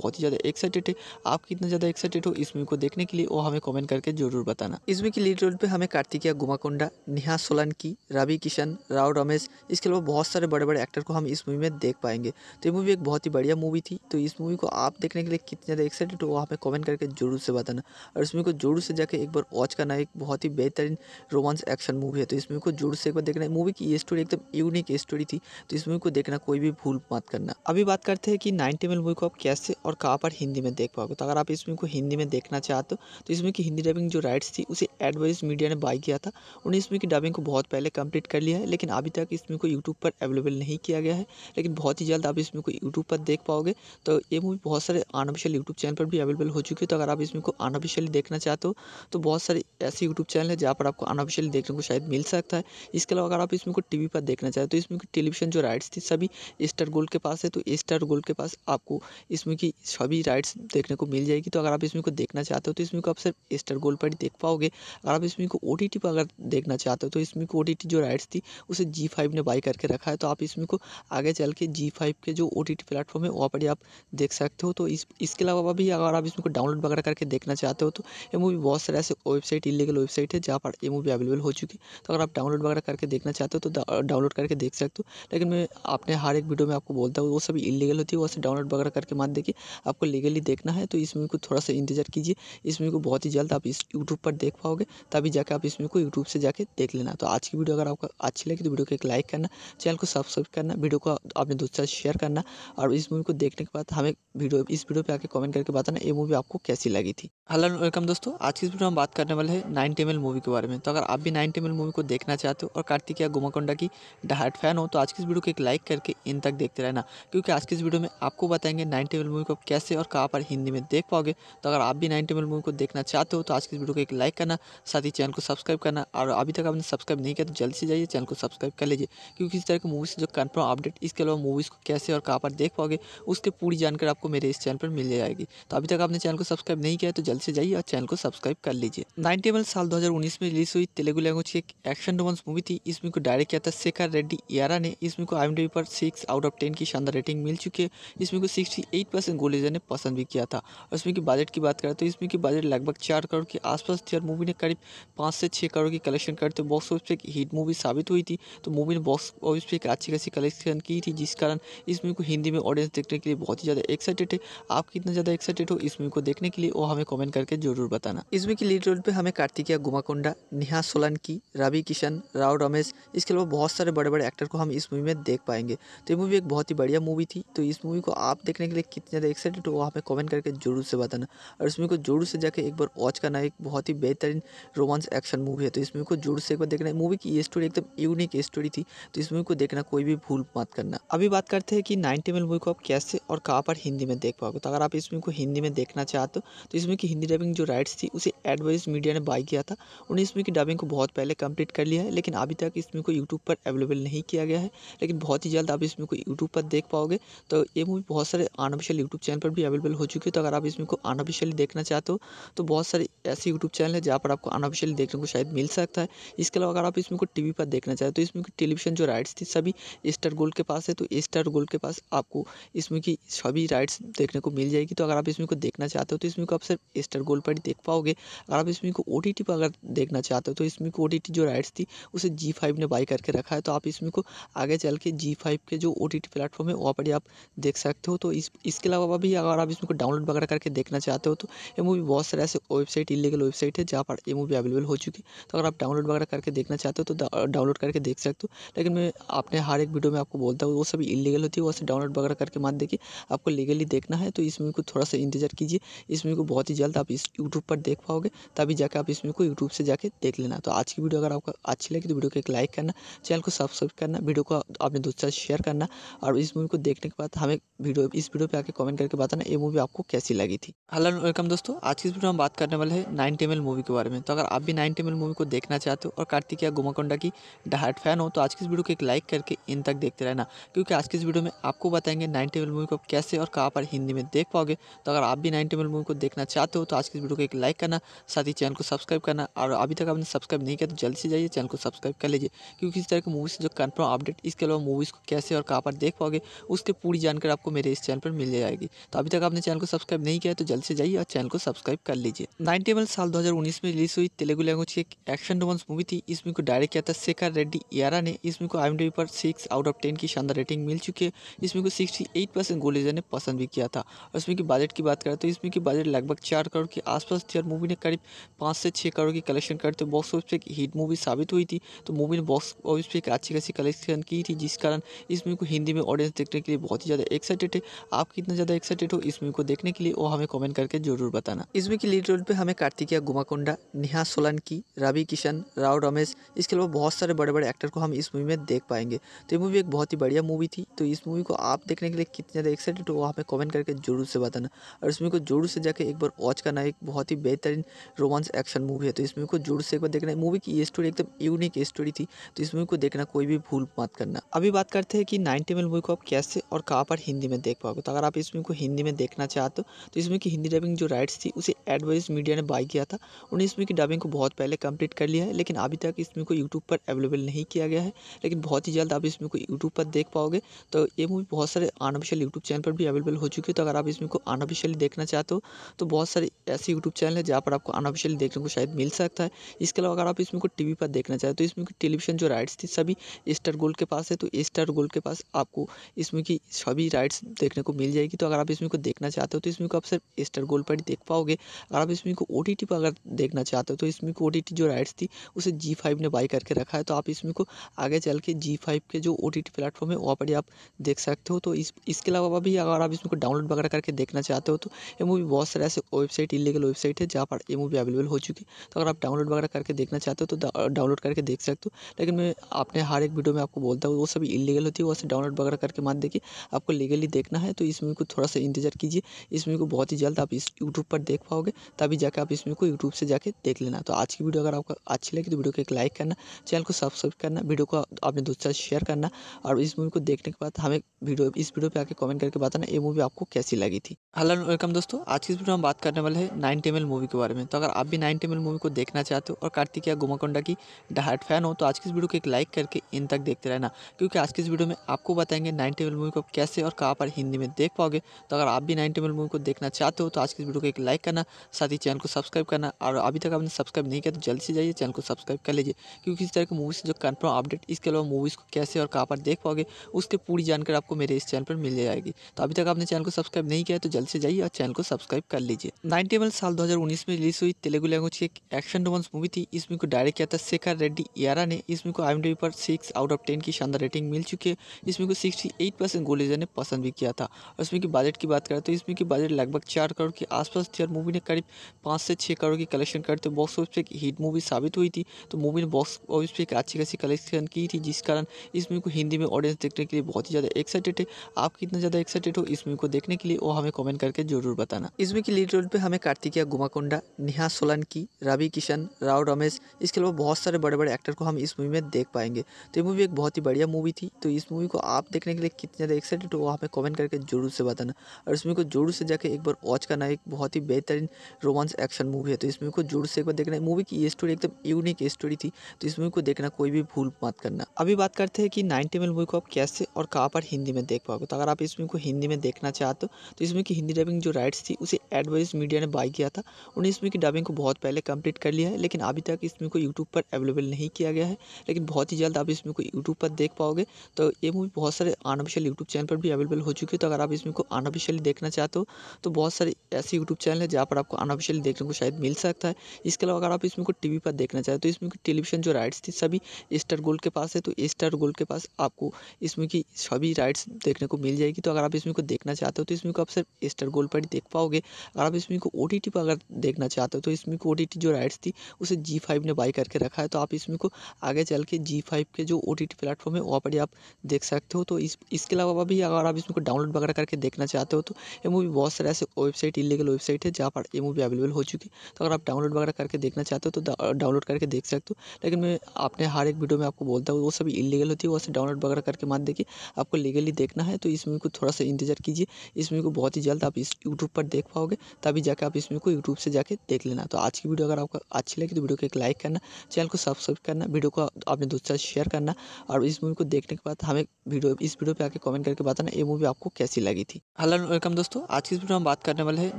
बहुत ही ज़्यादा एक्साइटेड है आप कितना ज़्यादा एक्साइटेड हो इस मूवी को देखने के लिए वो हमें कमेंट करके जरूर बताना इस मूवी की लीड रोल पर हमें कार्तिकिया गुमाकोंडा नेहा सोलंकी रवि किशन राव रमेश इसके अलावा बहुत सारे बड़े बड़े एक्टर को हम इस मूवी में देख पाएंगे तो ये मूवी एक बहुत ही बढ़िया मूवी थी तो इस मूवी को आप देखने के लिए कितने ज़्यादा एक्साइटेड हो वो हमें कमेंट करके जरूर से बताना और इस मूवी को जरूर से जाकर एक बार वॉच करना एक बहुत ही बेहतरीन रोमांस एक्शन मूवी है तो इस मूवी को जरूर से एक बार देखना मूवी की ये स्टोरी एकदम यूनिक स्टोरी थी तो इस मूवी को देखना कोई भी भूल मत करना अभी बात करते हैं कि नाइनटी मिनट मूवी को आप कैसे और कहाँ पर हिंदी में देख पाओगे तो अगर आप इस मूवी को हिंदी में देखना चाहते हो तो इस मूवी की हिंदी डबिंग जो राइट्स थी उसे एडवाइज मीडिया ने बाई किया था उन्होंने इस मूवी की डबिंग को बहुत पहले कंप्लीट कर लिया है लेकिन अभी तक इस मूवी को यूट्यूब पर अवेलेबल नहीं किया गया है लेकिन बहुत ही जल्द आप इस मूवी को यूट्यूब पर देख पाओगे तो ये मूवी बहुत सारे अनऑफिशियल यूट्यूब चैनल पर भी अवेलेबल हो चुकी है तो अगर आप इस मूवी को अनऑफिशियली देखना चाहते हो तो बहुत सारे ऐसे यूट्यूब चैनल है जहाँ पर आपको अनऑफिशियली देखने को शायद मिल सकता है इसके अलावा अगर आप इसमें को टीवी पर देखना चाहते हो तो इसमें टेली डिस्ट्रीब्यूशन जो राइट्स थी सभी स्टार गोल्ड के पास है तो स्टार गोल्ड के पास आपको इसमें की सभी राइट्स देखने को मिल जाएगी तो अगर आप इसमें को देखना चाहते हो तो इसमें को आप सिर्फ स्टार गोल्ड पर ही देख पाओगे अगर आप इसमें को ओ टी पर अगर देखना चाहते हो तो इसमें को ओ जो राइट्स थी उसे जी फाइव ने बाई करके रखा है तो आप इसमें को आगे चल के जी फाइव के जो ओ टी प्लेटफॉर्म है वहाँ पर ही आप देख सकते हो तो इसके अलावा भी अगर आप इसमें को डाउनलोड वगैरह करके देखना चाहते हो तो ये मूवी बहुत सारे ऐसे वेबसाइट इलीगल वेबसाइट है जहाँ पर ये मूवी अवेलेबल हो चुकी है तो अगर आप डाउनलोड वगैरह करके देखना चाहते हो तो डाउनलोड करके देख सकते हो लेकिन मैं अपने हर एक वीडियो में आपको बोलता हूँ वो सभी इलीगल होती है वो डाउनलोड वगैरह करके मत देखिए आपको लीगली देखना है तो इस मूवी को थोड़ा सा इंतजार कीजिए इस मूवी को बहुत ही जल्द आप इस यूट्यूब पर देख पाओगे तभी जाकर आप इस मूवी को यूट्यूब से जाकर देख लेना तो आज की वीडियो अगर आपको अच्छी लगी तो वीडियो को एक लाइक करना चैनल को सब्सक्राइब करना वीडियो को अपने दोस्तों से शेयर करना और इस मूवी को देखने के बाद हमें वीडियो इस वीडियो पर आकर कमेंट करके बताना ये मूवी आपको कैसी लगी थी हेलो वेलकम दोस्तों आज की इस वीडियो में बात करने वाले हैं नाइन टेमल मूवी के बारे में तो अगर आप भी नाइन टेमल मूवी को देखना चाहते हो और कार्तिक या गुमाकोंडा की डहाट फैन हो तो आज की इस वीडियो को एक लाइक करके इन तक देखते रहना क्योंकि आज की इस वीडियो में आपको बताएंगे नाइन टेबल मूवी को कैसे और कहाँ पर हिंदी में देख पाओगे तो अगर आप भी नाइन टेबल मूवी को देखना चाहते हो तो आज की इस वीडियो को एक लाइक करना साथ ही चैनल को सब्सक्राइब करना और अभी तक आपने सब्सक्राइब नहीं किया तो जल्दी से जाइए चैनल को सब्सक्राइब कर लीजिए क्योंकि इस तरह की मूवीज़ जो कन्फर्म अपडेट इसके अलावा मूवीज़ को कैसे और कहाँ पर देख पाओगे उसकी पूरी जानकारी आपको मेरे इस चैनल पर मिल जाएगी तो अभी तक आपने चैनल को सब्सक्राइब नहीं किया तो जल्द से जाइए और चैनल को सब्सक्राइब कर लीजिए नाइन टेबल साल दो में रिलीज हुई तेलुगु लैंग्वेज की एक एक्शन रोमांस मूवी थी इस मूवी को डायरेक्ट किया था शेखर रेड्डी यारा ने है इस को आई पर सिक्स आउट ऑफ टेन की शानदार रेटिंग मिल चुकी है इसमें को सिक्सटी एट परसेंट गोलीजा ने पसंद भी किया था और इसमें की बजट की बात करें तो इसमें की बजट लगभग चार करोड़ के आसपास थी और मूवी ने करीब पाँच से छः करोड़ की कलेक्शन करते हुए बॉक्स ऑफिस पर एक हिट मूवी साबित हुई थी तो मूवी ने बॉक्स ऑफिस पर एक अच्छी खासी कलेक्शन की थी जिस कारण इस मूवी को हिंदी में ऑडियंस देखने के लिए बहुत ही ज़्यादा एक्साइटेड है आप कितना ज़्यादा एक्साइटेड हो इस मूवी को देखने के लिए वो हमें कॉमेंट करके जरूर बताना इसमें की लीड रोल पर हमें कार्तिकिया गुमाकोंडा नेहा सोलंकी रवि किशन राव रमेश इसके अलावा बहुत सारे बड़े बड़े एक्टर को हम इस मूवी में देख पाएंगे तो ये मूवी एक बहुत ही बढ़िया मूवी थी तो इस मूवी को आप देखने के लिए कितने ज़्यादा एक्साइटेड हो आप कमेंट करके जरूर से बताना और इस मूवी को जरूर से जाकर एक बार वॉच करना एक बहुत ही बेहतरीन रोमांस एक्शन मूवी है तो इस मूवी को जोर से एक बार देखना मूवी की स्टोरी एकदम यूनिक स्टोरी थी तो इस मूवी को देखना कोई भी भूल मत करना अभी बात करते हैं कि नाइनटी मिल मूवी को आप कैसे और कहाँ पर हिंदी में देख पाओगे तो अगर आप इस मूवी को हिंदी में देखना चाहते हो तो इस मूवी की हिंदी डबिंग जो राइट्स थी उसे एडवाइस मीडिया ने बाई किया था उन्हें इस मूवी की डबिंग को बहुत पहले कंप्लीट कर लिया है लेकिन अभी तक इस मूवी को यूट्यूब पर अवेलेबल नहीं किया गया है लेकिन बहुत ही जल्द आप इस मूवी को यूट्यूब पर देख पाओगे तो ये मूवी बहुत सारे अनऑफिशियल यूट्यूब चैनल पर भी अवेलेबल हो चुकी है तो अगर आप इस मूवी को अनऑफिशियली देखना चाहते हो तो बहुत सारे ऐसे यूट्यूब चैनल है जहाँ पर आपको अनऑफिशियली देखने को शायद मिल सकता है इसके अलावा अगर आप इसमें को टी पर देखना चाहते हो तो इसमें की टेलीविजन जो राइट्स थी सभी स्टार गोल्ड के पास है तो स्टार गोल्ड के पास आपको इसमें की सभी राइट्स देखने को मिल जाएगी तो अगर आप इसमें को देखना चाहते हो तो इसमें को आप सिर्फ स्टार गोल्ड पर ही देख पाओगे अगर आप इसमें को ओ पर अगर देखना चाहते हो तो इसमें को ओ जो राइट्स थी उसे जी ने बाई करके रखा है तो आप इसमें को आगे चल के जी फाइव के जो ओ टी टी प्लेटफॉर्म है वहाँ पर ही आप देख सकते हो तो इस इसके अलावा भी अगर आप इसमें डाउनलोड वगैरह करके देखना चाहते हो तो ये मूवी बहुत सारे ऐसे वेबसाइट इलीगल वेबसाइट है जहाँ पर ये मूवी अवेलेबल हो चुकी है तो अगर आप डाउनलोड वगैरह करके देखना चाहते हो तो डाउनलोड करके देख सकते हो लेकिन मैं अपने हर एक वीडियो में आपको बोलता हूँ वो सभी इलीगल होती है वैसे डाउनलोड वगैरह करके मान देखिए आपको लीगली देखना है तो इस मूवी को थोड़ा सा इंतजार कीजिए इस मूवी को बहुत ही जल्द आप इस यूट्यूब पर देख पाओगे तभी जाकर आप इस मूवी को यूट्यूब से जाकर देख लेना तो आज की वीडियो अगर आपको अच्छी लगी तो वीडियो को एक लाइक करना चैनल को सब्सक्राइब करना वीडियो को को अपने दोस्तों से शेयर करना और इस मूवी को देखने के बाद हमें वीडियो इस वीडियो पे आके कमेंट करके बताना ये मूवी आपको कैसी लगी थी हेलो वेलकम दोस्तों आज की इस वीडियो में बात करने वाले हैं नाइन टेमल मूवी के बारे में तो अगर आप भी नाइन टेमल मूवी को देखना चाहते हो और कार्तिक या गुमाकोंडा की डहाट फैन हो तो आज की इस वीडियो को एक लाइक करके इन तक देखते रहना क्योंकि आज की इस वीडियो में आपको बताएंगे नाइन टेबल मूवी को आप कैसे और कहाँ पर हिंदी में देख पाओगे तो अगर आप भी नाइन टेबल मूवी को देखना चाहते हो तो आज की इस वीडियो को एक लाइक करना साथ ही चैनल को सब्सक्राइब करना और अभी तक आपने सब्सक्राइब नहीं किया तो जल्दी से जाइए चैनल को सब्सक्राइब कर लीजिए क्योंकि इस तरह की मूवी से जो कन्फर्म अपडेट इसके अलावा मूवीज़ को कैसे और कहाँ पर देख पाओगे उसकी पूरी जानकारी आपको मेरे इस चैनल पर मिल जाएगी तो अभी तक आपने चैनल को सब्सक्राइब नहीं किया तो जल्द से जाइए और चैनल को सब्सक्राइब कर लीजिए नाइनटी एमएल साल उन्नीस में रिलीज हुई तेलुगु लैंग्वेज की एक एक्शन रोमांस मूवी थी इसमें को डायरेक्ट किया था शेखर रेड्डी यारा ने इसमें को आई पर सिक्स आउट ऑफ टेन की शानदार रेटिंग मिल चुकी है इसमें को सिक्सटी एट परसेंट गोलेजर ने पसंद भी किया था और इसमें की बजट की बात करें तो इसमें की बजट लगभग चार करोड़ के आसपास थी और मूवी ने करीब पाँच से छः करोड़ की कलेक्शन करते बॉक्स ऑफिस पर एक हिट मूवी साबित हुई थी तो मूवी ने बॉक्स ऑफिस पर एक अच्छी खासी कलेक्शन की थी जिस कारण इस मूवी को हिंदी में ऑडियंस देखने के लिए बहुत ही ज़्यादा एक्साइटेड है आप कितना ज़्यादा एक्साइटेड हो इस मूवी को देखने के लिए वो हमें कमेंट करके जरूर बताना इस मूवी की लीड रोल पर हमें कार्तिकिया गुमाकोंडा नेहा सोलंकी रवि किशन राव रमेश इसके अलावा बहुत सारे बड़े बड़े एक्टर को हम इस मूवी में देख पाएंगे तो ये मूवी एक बहुत ही बढ़िया मूवी थी तो इस मूवी को आप देखने के लिए कितने ज़्यादा एक्साइटेड हो वो हमें कमेंट करके जरूर से बताना और इस मूवी को जरूर से जाकर एक बार वॉच करना एक बहुत ही बेहतरीन रोमांस एक्शन मूवी है तो इस मूवी को जोर से एक बार देखना मूवी की ये स्टोरी एकदम यूनिक स्टोरी थी तो इस मूवी को देखना कोई भी भूल मत कर करना अभी बात करते हैं कि नाइन टेबल मूवी को आप कैसे और कहाँ पर हिंदी में देख पाओगे तो अगर आप इस मूवी को हिंदी में देखना चाहते हो तो इसमें की हिंदी डबिंग जो राइट्स थी उसे एडवाइज मीडिया ने बाई किया था उन्हें इसमें की डबिंग को बहुत पहले कंप्लीट कर लिया है लेकिन अभी तक इसमें को यूट्यूब पर अवेलेबल नहीं किया गया है लेकिन बहुत ही जल्द आप इसमें को यूट्यूब पर देख पाओगे तो ये मूवी बहुत सारे अनऑफिशियल यूट्यूब चैनल पर भी अवेलेबल हो चुकी है तो अगर आप इसमें को अनऑफिशियली देखना चाहते हो तो बहुत सारे ऐसे यूट्यूब चैनल है जहाँ पर आपको अनऑफिशियली देखने को शायद मिल सकता है इसके अलावा अगर आप इसमें को टीवी पर देखना चाहते हो तो इसमें टेलीविजन जो राइट्स थी सभी स्टार गोल्ड के पास है तो स्टार गोल्ड के पास आपको इसमें की सभी राइट्स देखने को मिल जाएगी तो अगर आप इसमें को देखना चाहते हो तो इसमें को आप सिर्फ स्टार गोल्ड पर ही देख पाओगे अगर आप इसमें को ओ पर अगर देखना चाहते हो तो इसमें को ओ जो राइड्स थी उसे जी ने बाई करके रखा है तो आप इसमें को आगे चल के जी के जो ओ टी प्लेटफॉर्म है वहाँ पर ही आप देख सकते हो तो इस इसके अलावा भी अगर आप इसमें को डाउनलोड वगैरह करके देखना चाहते हो तो ये मूवी बहुत सारे ऐसे वेबसाइट इलीगल वेबसाइट है जहाँ पर ये मूवी अवेलेबल हो चुकी है तो अगर आप डाउनलोड वगैरह करके देखना चाहते हो तो डाउनलोड करके देख सकते हो लेकिन मैं आपने हर एक वीडियो में आपको बोलता है वो सब इलीगल होती है वैसे डाउनलोड वगैरह करके मत देखिए आपको लीगली देखना है तो इस मूवी को थोड़ा सा इंतजार कीजिए इस मूवी को बहुत ही जल्द आप इस यूट्यूब पर देख पाओगे तभी जाकर आप इस मूवी को यूट्यूब से जाके देख लेना तो आज की वीडियो अगर आपको अच्छी लगी तो वीडियो को एक लाइक करना चैनल को सब्सक्राइब करना वीडियो को अपने दोस्तों से शेयर करना और इस मूवी को देखने के बाद हमें वीडियो इस वीडियो पर आकर कमेंट करके बताना ये मूवी आपको कैसी लगी थी हेलो वेलकम दोस्तों आज की इस वीडियो में बात करने वाले हैं नाइन टेमल मूवी के बारे में तो अगर आप भी नाइन टेमल मूवी को देखना चाहते हो और कार्तिक या गुमाकोंडा की डहाट फैन हो तो आज की इस वीडियो को एक लाइक करके इन तक देखते रहना रहना क्योंकि आज की इस वीडियो में आपको बताएंगे नाइन टेबल मूवी को कैसे और कहाँ पर हिंदी में देख पाओगे तो अगर आप भी नाइन टेबल मूवी को देखना चाहते हो तो आज की इस वीडियो को एक लाइक करना साथ ही चैनल को सब्सक्राइब करना और अभी तक आपने सब्सक्राइब नहीं किया तो जल्द से जाइए चैनल को सब्सक्राइब कर लीजिए क्योंकि इस तरह की से जो कन्फर्म अपडेट इसके अलावा मूवीज़ को कैसे और कहाँ पर देख पाओगे उसकी पूरी जानकारी आपको मेरे इस चैनल पर मिल जाएगी तो अभी तक आपने चैनल को सब्सक्राइब नहीं किया तो जल्द से जाइए और चैनल को सब्सक्राइब कर लीजिए नाइन टेबल साल दो में रिलीज हुई तेलुगु लैंग्वेज की एक एक्शन रोमांस मूवी थी इसमें को डायरेक्ट किया था शेखर रेड्डी यारा ने इसमें को आई पर सिक्स आउट ऑफ टेन की की शानदार रेटिंग मिल चुकी है इसमें को सिक्सटी एट परसेंट गोलेजर ने पसंद भी किया था और इसमें की बजट की बात करें तो इसमें की बजट लगभग चार करोड़ के आसपास थी और मूवी ने करीब पाँच से छः करोड़ की कलेक्शन करते तो बॉक्स ऑफिस पर एक हिट मूवी साबित हुई थी तो मूवी ने बॉक्स ऑफिस पर एक अच्छी खासी कलेक्शन की थी जिस कारण इस मूवी को हिंदी में ऑडियंस देखने के लिए बहुत ही ज़्यादा एक्साइटेड है आप कितना ज़्यादा एक्साइटेड हो इस मूवी को देखने के लिए वो हमें कॉमेंट करके जरूर बताना इस मूवी की लीड रोल पर हमें कार्तिकिया गुमाकोंडा नेहा सोलंकी रवि किशन राव रमेश इसके अलावा बहुत सारे बड़े बड़े एक्टर को हम इस मूवी में देख पाएंगे तो ये मूवी एक बहुत बढ़िया मूवी थी तो इस मूवी को आप देखने के लिए कितने ज़्यादा एक्साइटेड हो हमें कमेंट करके जरूर से बताना और इस मूवी को जरूर से जाके एक बार वॉच करना एक बहुत ही बेहतरीन रोमांस एक्शन मूवी है तो इस मूवी को जरूर से एक बार देखना है मूवी की स्टोरी एकदम यूनिक स्टोरी थी तो इस मूवी को देखना कोई भी भूल मत करना अभी बात करते हैं कि नाइनटी एम मूवी को आप कैसे और कहाँ पर हिंदी में देख पाओगे तो अगर आप इस मूवी को हिंदी में देखना चाहते हो तो इस मूवी की हिंदी डबिंग जो राइट्स थी उसे एडवाइस मीडिया ने बाई किया था उन्हें इस मूवी की डबिंग को बहुत पहले कंप्लीट कर लिया है लेकिन अभी तक इस मूवी को यूट्यूब पर अवेलेबल नहीं किया गया है लेकिन बहुत ही जल्द आप इस मूवी को यूट्यूब पर देख पाओगे तो ये मूवी बहुत सारे अनऑफिशियल यूट्यूब चैनल पर भी अवेलेबल हो चुकी है तो अगर आप इसमें को अनऑफिशियली देखना चाहते हो तो बहुत सारे ऐसे यूट्यूब चैनल है जहाँ पर आपको अनऑफिशियली देखने को शायद मिल सकता है इसके अलावा अगर आप इसमें को टी पर देखना चाहते हो तो इसमें की टेलीविजन जो राइट्स थी सभी स्टार गोल्ड के पास है तो स्टार गोल्ड के पास आपको इसमें की सभी राइट्स देखने को मिल जाएगी तो अगर आप इसमें को देखना चाहते हो तो इसमें को आप सिर्फ स्टार गोल्ड पर ही देख पाओगे अगर आप इसमें को ओ पर अगर देखना चाहते हो तो इसमें को ओ जो राइट्स थी उसे जी ने बाई करके रखा है तो आप इसमें को आगे चल के जी फाइव के जो ओ टी प्लेटफॉर्म प्लेटफॉर्म है वहाँ पर ही आप देख सकते हो तो इस इसके अलावा भी अगर आप इसमें को डाउनलोड वगैरह करके देखना चाहते हो तो ये मूवी बहुत सारे ऐसे वेबसाइट इलीगल वेबसाइट है जहाँ पर ये मूवी अवेलेबल हो चुकी है तो अगर आप डाउनलोड वगैरह करके देखना चाहते हो तो डाउनलोड करके देख सकते हो लेकिन मैं अपने हर एक वीडियो में आपको बोलता हूँ वो सभी इलीगल होती है वो डाउनलोड वगैरह करके मान देखिए आपको लीगली देखना है तो इस मूवी को थोड़ा सा इंतजार कीजिए इस मूवी को बहुत ही जल्द आप इस यूट्यूब पर देख पाओगे तभी जाकर आप इस मूवी को यूट्यूब से जाकर देख लेना तो आज की वीडियो अगर आपको अच्छी लगी तो वीडियो को एक लाइक करना चैनल को सब्सक्राइब करना वीडियो को अपने दोस्तों से शेयर करना और इस मूवी को देखने के बाद हमें वीडियो इस वीडियो पे आके कमेंट करके बताना ये मूवी आपको कैसी लगी थी हेलो वेलकम दोस्तों आज की इस वीडियो में बात करने वाले हैं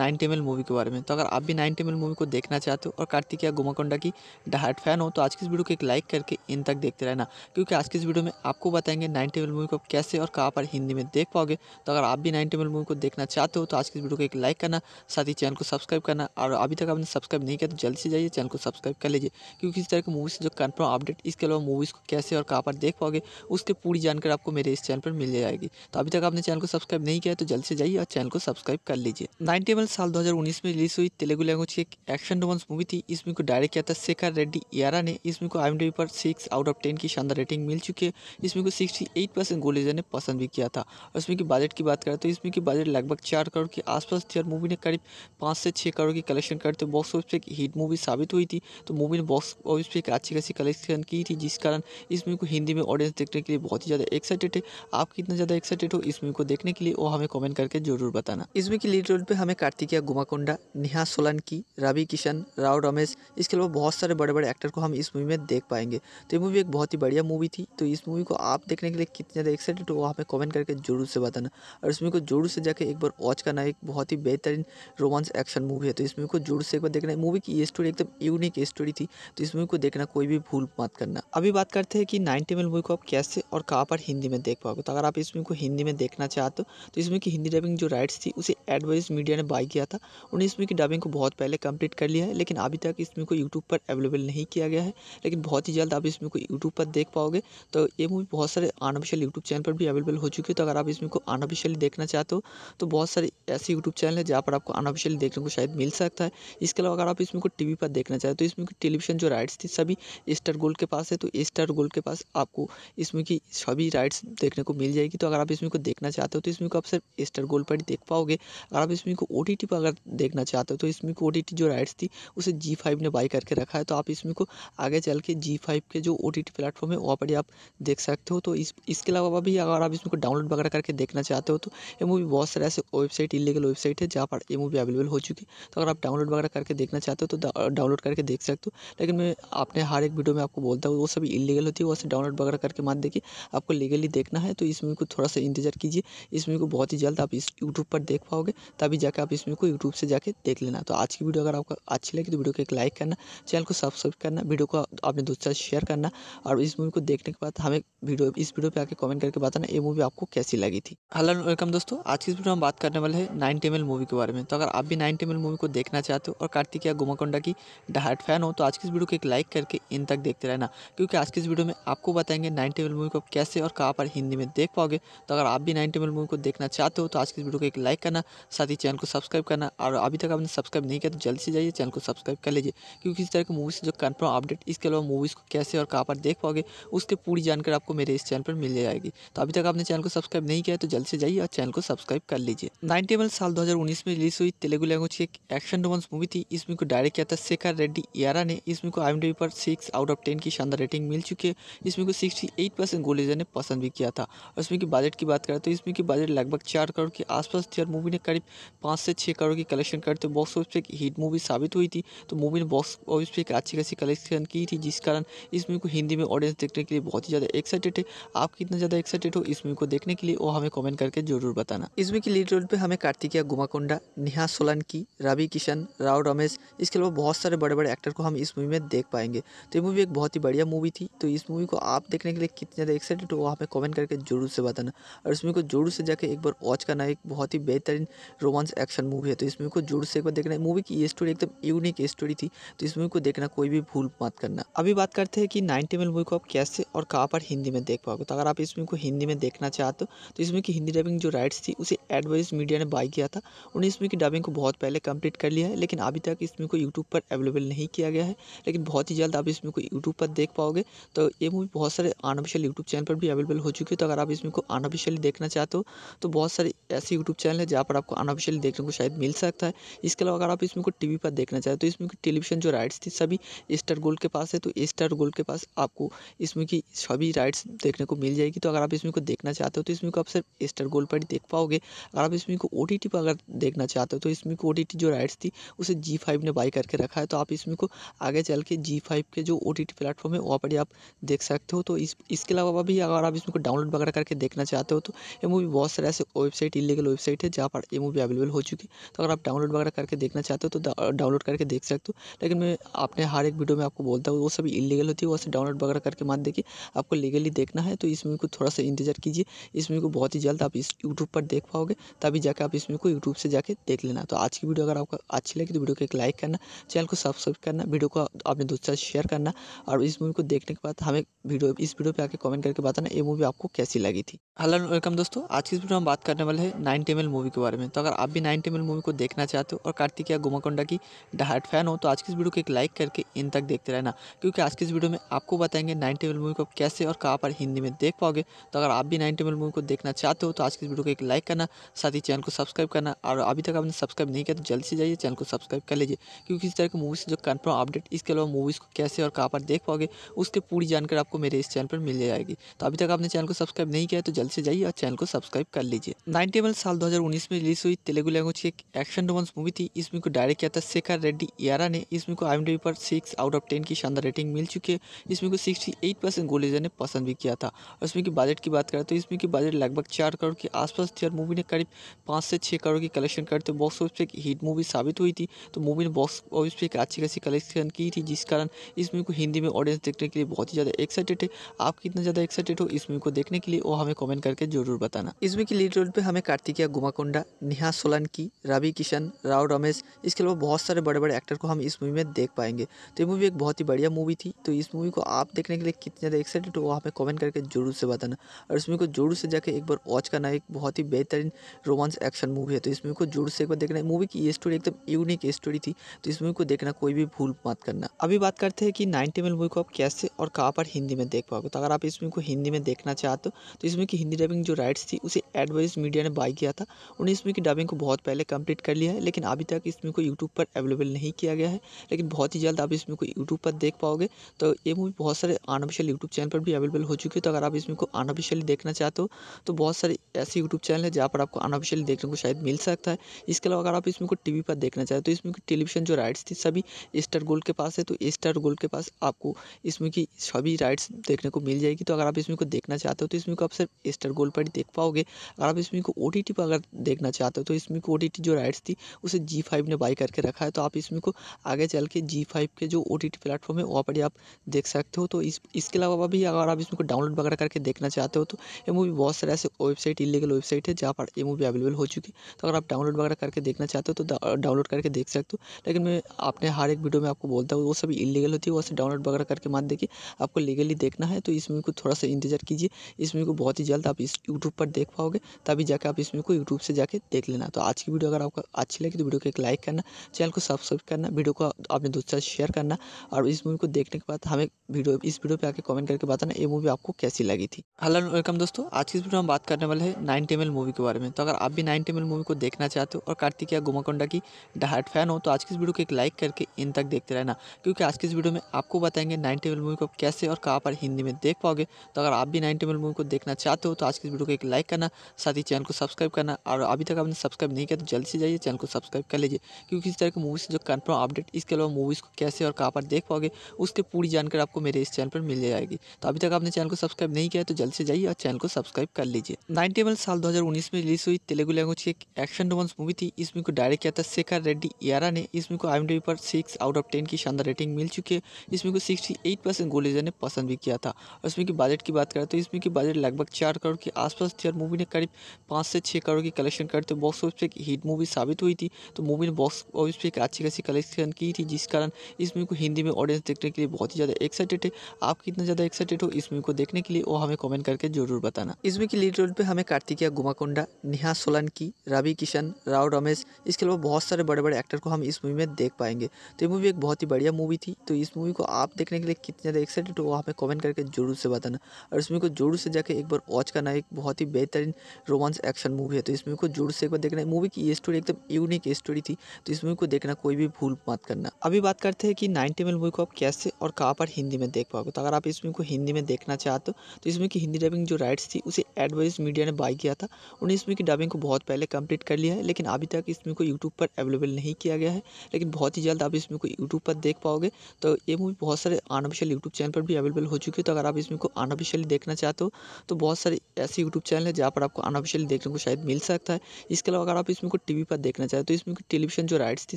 नाइन टेमल मूवी के बारे में तो अगर आप भी नाइन टेमल मूवी को देखना चाहते हो और कार्तिकिया गुमाकोंडा की डहाट फैन हो तो आज की इस वीडियो को एक लाइक करके इन तक देखते रहना क्योंकि आज की इस वीडियो में आपको बताएंगे नाइन टेबल मूवी को कैसे और कहाँ पर हिंदी में देख पाओगे तो अगर आप भी नाइन टेबल मूवी को देखना चाहते हो तो आज की इस वीडियो को एक लाइक करना साथ ही चैनल को सब्सक्राइब करना और अभी तक आपने सब्सक्राइब नहीं किया तो जल्दी से जाइए चैनल को सब्सक्राइब कर लीजिए क्योंकि इस तरह की मूवी से जो कन्फर्म अपडेट इसके अलावा मूवीज़ को कैसे और कहाँ पर देख पाओ पाओगे उसके पूरी जानकारी आपको मेरे इस चैनल पर मिल जाएगी तो अभी तक आपने चैनल को सब्सक्राइब नहीं किया तो जल्द से जाइए और चैनल को सब्सक्राइब कर लीजिए नाइनटी एम साल 2019 में रिलीज हुई तेलुगु लैंग्वेज की एक एक्शन रोमांस मूवी थी इसमें को डायरेक्ट किया था शेखर रेड्डी यारा ने इसमें को आई पर सिक्स आउट ऑफ टेन की शानदार रेटिंग मिल चुकी है इसमें को सिक्सटी एट परसेंट गोलेजर ने पसंद भी किया था और इसमें की बजट की बात करें तो इसमें की बजट लगभग चार करोड़ के आसपास थी और मूवी ने करीब पाँच से छः करोड़ की कलेक्शन करते हुए बॉक्स ऑफिस पर एक हिट मूवी साबित हुई थी तो मूवी ने बॉक्स ऑफिस पर एक अच्छी खासी कलेक्शन की थी जिस कारण इसमें को हिंदी में ऑडियंस देखने के लिए बहुत ही ज़्यादा एक्साइटेड है आप कितना ज़्यादा एक्साइटेड हो इस मूवी को देखने के लिए वो हमें कमेंट करके जरूर बताना मूवी की लीड रोल पर हमें कार्तिकिया गुमाकोंडा नेहा सोलंकी रवि किशन राव रमेश इसके अलावा बहुत सारे बड़े बड़े एक्टर को हम इस मूवी में देख पाएंगे तो ये मूवी एक बहुत ही बढ़िया मूवी थी तो इस मूवी को आप देखने के लिए कितने ज़्यादा एक्साइटेड हो हमें कमेंट करके जरूर से बताना और इस मूवी को जरूर से जाकर एक बार वॉच करना एक बहुत ही बेहतरीन रोमांस एक्शन मूवी है तो इस मूवी को जोर से एक बार देखना मूवी की स्टोरी एकदम यूनिक स्टोरी थी तो इस मूवी को देखना कोई भी भूल मत करना अभी बात करते हैं कि नाइनटी एम मूवी को आप कैसे और कहाँ पर हिंदी में देख पाओगे तो अगर आप इस मूवी को हिंदी में देखना चाहते हो तो, तो इसमें की हिंदी डबिंग जो राइट्स थी उसे एडवाइस मीडिया ने बाई किया था उन्हें इसमें की डबिंग को बहुत पहले कंप्लीट कर लिया है लेकिन अभी तक इसमें को यूट्यूब पर अवेलेबल नहीं किया गया है लेकिन बहुत ही जल्द आप इसमें को यूट्यूब पर देख पाओगे तो ये मूवी बहुत सारे अनऑफिशियल यूट्यूब चैनल पर भी अवेलेबल हो चुकी है तो अगर आप इसमें को अनऑफिशियली देखना चाहते हो तो बहुत सारे ऐसे यूट्यूब चैनल है जहाँ पर आपको अनऑफिशियली देखने को शायद मिल सकता है इसके अलावा अगर आप इसमें को टीवी पर देखना चाहते हो तो इसमें टेलीविजन जो राइट्स थी सभी स्टार गोल्ड के पास है तो स्टार गोल्ड के पास आपको इस मूवी की सभी राइड्स देखने को मिल जाएगी तो अगर आप इस मूवी को देखना चाहते हो तो इस मूवी को आप सिर्फ स्टार गोल्ड पर ही देख पाओगे अगर आप इस मूवी को ओ पर अगर देखना चाहते हो तो इस मूवी को ओ जो राइड्स थी उसे जी ने बाई करके रखा है तो आप इस मूवी को आगे चल के जी के जो ओ प्लेटफॉर्म है वहाँ पर ही आप देख सकते हो तो इसके अलावा भी अगर आप इसमें को डाउनलोड वगैरह करके देखना चाहते हो तो ये मूवी बहुत सारे ऐसे वेबसाइट इलीगल वेबसाइट है जहाँ पर ये मूवी अवेलेबल हो चुकी है तो अगर आप डाउनलोड वगैरह करके देखना चाहते हो तो डाउनलोड करके देख सकते हो लेकिन मैं अपने हर एक वीडियो में आपको बोलता हूँ वो सभी इलीगल होती है वो से डाउनलोड वगैरह करके मत देखिए आपको लीगली देखना है तो इस मूवी को थोड़ा सा इंतज़ार कीजिए इस मूवी को बहुत ही जल्द आप इस यूट्यूब पर देख पाओगे तभी जाकर आप इस मूवी को यूट्यूब से जाके देख लेना तो आज की वीडियो अगर आपको अच्छी लगी तो वीडियो को एक लाइक करना चैनल को सब्सक्राइब करना वीडियो को आपने दूसरा शेयर करना और इस मूवी को देखने के बाद हमें वीडियो इस वीडियो पर आकर कमेंट करके बताना ये मूवी आपको कैसी लगी थी हेलो वेलकम दोस्तों आज की इस वीडियो में बात करने वाले हैं नाइन टेमल मूवी के बारे में तो अगर आप भी नाइन टेमल मूवी को देखना चाहते हो और कार्तिकिया गुमाकोंडा की डहाट फैन हो तो आज की इस वीडियो को एक लाइक करके इन तक देखते रहना क्योंकि आज की इस वीडियो में आपको बताएंगे नाइन्टी टेबल मूवी को आप कैसे और कहाँ पर हिंदी में देख पाओगे तो अगर आप भी नाइन्टी टेबल मूवी को देखना चाहते हो तो आज की वीडियो को एक लाइक करना साथ ही चैनल को सब्सक्राइब करना और अभी तक आपने सब्सक्राइब नहीं किया तो जल्दी से जाइए चैनल को सब्सक्राइब कर लीजिए क्योंकि इस तरह की मूवी से जो कन्फर्म अपडेट इसके अलावा मूवीज़ को कैसे और कहाँ पर देख पाओगे उसकी पूरी जानकारी आपको मेरे इस चैनल पर मिल जाएगी तो अभी तक आपने चैनल को सब्सक्राइब नहीं किया तो जल्द से जाइए और चैनल को सब्सक्राइब कर लीजिए नाइन्टी टेबल साल दो में रिलीज हुई तेलुगु लैंग्वेज की एक एक्शन रोमांस मूवी थी इसमें को डायरेक्ट किया था शेखर रेड्डी यारा ने इसमें को आई पर सिक्स आउट ऑफ टेन की शानदार रेटिंग मिल चुकी है इसमें को सिक्स एट परसेंट गोल्ड ने पसंद भी किया था और इसमें की बजट की बात करें तो इसमें की बजट लगभग चार करोड़ के आसपास थी और मूवी ने करीब पाँच से छः करोड़ की कलेक्शन करते बॉक्स ऑफिस पर एक हिट मूवी साबित हुई थी तो मूवी ने बॉक्स ऑफिस पर एक अच्छी खासी कलेक्शन की थी जिस कारण इस मूवी को हिंदी में ऑडियंस देखने के लिए बहुत ही ज़्यादा एक्साइटेड है आप कितना ज़्यादा एक्साइटेड हो इस मूवी को देखने के लिए वो हमें कॉमेंट करके जरूर बताना इसमें की लीड रोल पर हमें कार्तिकिया गुमाकोंडा नेहा सोलंकी रवि किशन राव रमेश इसके अलावा बहुत सारे बड़े बड़े एक्टर को हम इस मूवी में देख पाएंगे तो ये मूवी एक बहुत ही बढ़िया मूवी थी तो इस मूवी को आप देखने के लिए कितने ज़्यादा एक्साइटेड हो वहाँ पे कमेंट करके जरूर से बताना और इसमें को जरूर से जाके एक बार वॉच करना एक बहुत ही बेहतरीन रोमांस एक्शन मूवी है तो इसमें को जरूर से एक बार देखना मूवी की स्टोरी एकदम यूनिक स्टोरी थी तो इस मूवी को देखना कोई भी भूल मत करना अभी बात करते हैं कि नाइनटी एम मूवी को आप कैसे और कहाँ पर हिंदी में देख पाओगे तो अगर आप इस मूवी को हिंदी में देखना चाहते हो तो इसमें की हिंदी डबिंग जो राइट्स थी उसे एडवाइस मीडिया ने बाई किया था उन्हें इसमें की डबिंग को बहुत पहले कंप्लीट कर लिया है लेकिन अभी तक इसमें को यूट्यूब पर अवेलेबल नहीं किया गया है लेकिन बहुत ही जल्द आप इसमें को यूट्यूब पर देख पाओगे तो ये मूवी बहुत सारे अनऑफिशियल यूट्यूब चैनल पर भी अवेलेबल हो चुकी है तो अगर आप इसमें को अनऑफिशियली देखना चाहते हो तो बहुत सारे ऐसे यूट्यूब चैनल है जहाँ पर आपको अनऑफिशियली देखने को शायद मिल सकता है इसके अलावा अगर आप इसमें को टी पर देखना चाहते हो तो इसमें की टेलीविजन जो राइट्स थी सभी स्टार गोल्ड के पास है तो स्टार गोल्ड के पास आपको इसमें की सभी राइट्स देखने को मिल जाएगी तो अगर आप इसमें को देखना चाहते हो तो इसमें को आप सिर्फ स्टार गोल्ड पर ही देख पाओगे अगर आप इसमें को ओ पर अगर देखना चाहते हो तो इसमें को ओ जो राइट्स थी उसे जी ने बाई करके रखा है तो आप इसमें को आगे चल के जी के जो ओ टी प्लेटफॉर्म है वहाँ पर ही आप देख सकते हो तो इस इसके अलावा भी अगर आप इसमें को डाउनलोड वगैरह करके देखना चाहते हो तो ये मूवी बहुत सारे ऐसे वेबसाइट इलीगल वेबसाइट है जहाँ पर ये मूवी अवेलेबल हो चुकी है तो अगर आप डाउनलोड वगैरह करके देखना चाहते हो तो डाउनलोड करके देख सकते हो लेकिन मैं अपने हर एक वीडियो में आपको बोलता हूँ वो सभी इलीगल होती है वैसे डाउनलोड वगैरह करके मत देखिए आपको लीगली देखना है तो इस मूवी को थोड़ा सा इंतजार कीजिए इस मूवी को बहुत ही जल्द आप इस यूट्यूब पर देख पाओगे तभी जाकर आप इस मूवी को यूट्यूब से जाकर देख लेना तो आज की वीडियो अगर आपको अच्छी लगी तो वीडियो को एक लाइक करना चैनल को सब्सक्राइब करना वीडियो को अपने दोस्तों से शेयर करना और इस मूवी को देखने के बाद हमें वीडियो इस वीडियो पे आके कमेंट करके बताना ये मूवी आपको कैसी लगी थी हेलो वेलकम दोस्तों आज की इस वीडियो में बात करने वाले हैं नाइन टेमल मूवी के बारे में तो अगर आप भी नाइन टेमल मूवी को देखना चाहते हो और कार्तिकिया गुमाकोंडा की डहाट फैन हो तो आज की इस वीडियो को एक लाइक करके इन तक देखते रहना क्योंकि आज की इस वीडियो में आपको बताएंगे नाइन टेबल मूवी को कैसे और कहाँ पर हिंदी में देख पाओगे तो अगर आप भी नाइन टेबल मूवी को देखना चाहते हो तो आज की इस वीडियो को एक लाइक करना साथ ही चैनल को सब्सक्राइब करना और अभी तक आपने सब्सक्राइब नहीं किया तो जल्दी से जाइए चैनल को सब्सक्राइब कर लीजिए क्योंकि इस तरह की मूवीज़ जो कन्फर्म अपडेट इसके अलावा मूवीज़ को कैसे और कहाँ पर देख पाओगे उसके पूरी जानकारी आपको मेरे इस चैनल चैनल पर मिल जाएगी तो अभी तक आपने चैनल को सब्सक्राइब नहीं किया तो जल्द से जाइए और चैनल को सब्सक्राइब कर लीजिए नाइनटेबल साल 2019 में रिलीज हुई तेलुगु लैंग्वेज की एक एक्शन रोमांस मूवी थी इसमें को डायरेक्ट किया था शेखर रेड्डी यारा ने इसमें को आई पर सिक्स आउट ऑफ टेन की शानदार रेटिंग मिल चुकी है इसमें को सिक्सटी एट परसेंट गोलेजर ने पसंद भी किया था और इसमें की बजट की बात करें तो इसमें की बजट लगभग चार करोड़ के आसपास थी और मूवी ने करीब पाँच से छः करोड़ की कलेक्शन करते बॉक्स ऑफिस पर एक हिट मूवी साबित हुई थी तो मूवी ने बॉक्स ऑफिस पर एक अच्छी खासी कलेक्शन की थी जिस कारण इस मूवी को हिंदी में ऑडियंस देखने के लिए बहुत ही ज़्यादा एक्साइटेड है आप कितना ज़्यादा एक्साइटेड हो इस मूवी को देखने के लिए वो हमें कमेंट करके जरूर बताना इस मूवी की लीड रोल पे हमें कार्तिकिया गुमाकोंडा नेहा सोलंकी रवि किशन राव रमेश इसके अलावा बहुत सारे बड़े बड़े एक्टर को हम इस मूवी में देख पाएंगे तो ये मूवी एक बहुत ही बढ़िया मूवी थी तो इस मूवी को आप देखने के लिए कितने ज़्यादा एक्साइटेड हो वो हमें कमेंट करके जरूर से बताना और इस मूवी को जरूर से जाकर एक बार वॉच करना एक बहुत ही बेहतरीन रोमांस एक्शन मूवी है तो इस मूवी को जरूर से एक बार देखना है मूवी की ये स्टोरी एकदम यूनिक स्टोरी थी तो इस मूवी को देखना कोई भी भूल मत करना अभी बात करते हैं कि नाइनटी एम मूवी को आप कैसे और कहाँ पर हिंदी में देख पाओगे को तो अगर आप इस फिल्म को हिंदी में देखना चाहते हो तो इसमें की हिंदी डबिंग जो राइट्स थी उसे एडवाइज मीडिया ने बाई किया था उन्हें इसमें की डबिंग को बहुत पहले कंप्लीट कर लिया है लेकिन अभी तक इस को यूट्यूब पर अवेलेबल नहीं किया गया है लेकिन बहुत ही जल्द आप इस को यूट्यूब पर देख पाओगे तो ये मूवी बहुत सारे अनऑफिशियल यूट्यूब चैनल पर भी अवेलेबल हो चुकी है तो अगर आप इसमें को अनऑफिशियली देखना चाहते हो तो बहुत सारे ऐसे यूट्यूब चैनल है जहाँ पर आपको अनऑफिशियली देखने को शायद मिल सकता है इसके अलावा अगर आप इसमें को टी पर देखना चाहते हो तो इसमें की टेलीविजन जो राइट्स थी सभी स्टार गोल्ड के पास है तो स्टार गोल्ड के पास आपको इसमें की सभी राइट्स देखने को को मिल जाएगी तो अगर आप इसमें को देखना चाहते हो तो इसमें को आप सिर्फ स्टार गोल्ड पर ही देख पाओगे अगर आप इसमें को ओ पर अगर देखना चाहते हो तो इसमें को ओ जो राइट्स थी उसे जी ने बाई करके रखा है तो आप इसमें को आगे चल के जी के जो ओ टी प्लेटफॉर्म है वहाँ पर ही आप देख सकते हो तो इस इसके अलावा भी अगर आप इसमें को डाउनलोड वगैरह करके देखना चाहते हो तो ये मूवी बहुत सारे ऐसे वेबसाइट इलीगल वेबसाइट है जहाँ पर ये मूवी अवेलेबल हो चुकी है तो अगर आप डाउनलोड वगैरह करके देखना चाहते हो तो डाउनलोड करके देख सकते हो लेकिन मैं अपने हर एक वीडियो में आपको बोलता हूँ वो सभी इलीगल होती है वो सब डाउनलोड वगैरह करके मत देखिए आपको लीगली देखना है तो इस मूवी को थोड़ा सा इंतज़ार कीजिए इस मूवी को बहुत ही जल्द आप इस यूट्यूब पर देख पाओगे तभी जाके आप इस मूवी को यूट्यूब से जाकर देख लेना तो आज की वीडियो अगर आपको अच्छी लगी तो वीडियो को एक लाइक करना चैनल को सब्सक्राइब करना वीडियो को अपने दोस्तों से शेयर करना और इस मूवी को देखने के बाद हमें वीडियो इस वीडियो पे आके कमेंट करके बताना ये मूवी आपको कैसी लगी थी हेलो वेलकम दोस्तों आज की इस वीडियो में बात करने वाले हैं नाइन टेमल मूवी के बारे में तो अगर आप भी नाइन टेमल मूवी को देखना चाहते हो और कार्तिक या गुमाकोंडा की डहाट फैन हो तो आज की इस वीडियो को एक लाइक करके इन तक देखते रहना क्योंकि आज की इस वीडियो में आपको बताएंगे नाइन टेबल मूवी को कैसे और कहाँ पर हिंदी में देख पाओगे तो अगर आप भी नाइन टेबल मूवी को देखना चाहते हो तो आज की इस वीडियो को एक लाइक करना साथ ही चैनल को सब्सक्राइब करना और अभी तक आपने सब्सक्राइब नहीं किया तो जल्दी से जाइए चैनल को सब्सक्राइब कर लीजिए क्योंकि इस तरह की मूवी से जो कन्फर्म अपडेट इसके अलावा मूवीज़ को कैसे और कहाँ पर देख पाओगे उसके पूरी जानकारी आपको आपको मेरे इस चैनल पर मिल जाएगी तो अभी तक आपने चैनल को सब्सक्राइब नहीं किया तो जल्द से जाइए और चैनल को सब्सक्राइब कर लीजिए नाइनटी एम साल 2019 में रिलीज हुई तेलुगु लैंग्वेज की एक एक्शन रोमांस मूवी थी इसमें को डायरेक्ट किया था शेखर रेड्डी यारा ने इसमें को आई पर सिक्स आउट ऑफ टेन की शानदार रेटिंग मिल चुकी है इसमें को सिक्सटी एट परसेंट गोलेजर ने पसंद भी किया था और इसमें की बजट की बात करें तो इसमें की बजट लगभग चार करोड़ के आसपास थी और मूवी ने करीब पाँच से छः करोड़ की कलेक्शन करते बॉक्स ऑफिस एक हिट मूवी साबित हुई थी तो मूवी ने बॉक्स ऑफिस पर एक अच्छी खासी कलेक्शन की थी जिस कारण इस मूवी को हिंदी में ऑडियंस देखने के लिए बहुत ही ज़्यादा एक्साइट एक्साइटेड है आप कितना ज़्यादा एक्साइटेड हो इस मूवी को देखने के लिए वो हमें कमेंट करके जरूर बताना इस मूवी की लीड रोल पे हमें कार्तिकिया गुमाकोंडा नेहा सोलंकी रवि किशन राव रमेश इसके अलावा बहुत सारे बड़े बड़े एक्टर को हम इस मूवी में देख पाएंगे तो ये मूवी एक बहुत ही बढ़िया मूवी थी तो इस मूवी को आप देखने के लिए कितने ज़्यादा एक्साइटेड हो हमें कमेंट करके जरूर से बताना और इस मूवी को जरूर से जाकर एक बार वॉच करना एक बहुत ही बेहतरीन रोमांस एक्शन मूवी है तो इस मूवी को जरूर से एक बार देखना मूवी की स्टोरी एकदम यूनिक स्टोरी थी तो इस मूवी को देखना कोई भी भूल मत करना अभी बात करते हैं कि नाइनटी एम मूवी को आप कैसे और कहाँ पर हिंदी हिंदी में देख पाओगे तो अगर आप इस फिल्म को हिंदी में देखना चाहते हो तो इसमें की हिंदी डबिंग जो राइट्स थी उसे एडवाइस मीडिया ने बाई किया था उन्होंने इसमें की डबिंग को बहुत पहले कंप्लीट कर लिया है लेकिन अभी तक इसमें को यूट्यूब पर अवेलेबल नहीं किया गया है लेकिन बहुत ही जल्द आप इसमें को यूट्यूब पर देख पाओगे तो ये मूवी बहुत सारे अनऑफिशियल यूट्यूब चैनल पर भी अवेलेबल हो चुकी है तो अगर आप इसमें को अनऑफिशियली देखना चाहते हो तो बहुत सारे ऐसे यूट्यूब चैनल है जहाँ पर आपको अनऑफिशियली देखने को शायद मिल सकता है इसके अलावा अगर आप इसमें को टीवी पर देखना चाहते हो तो इसमें की टेलीविजन जो राइट्स थी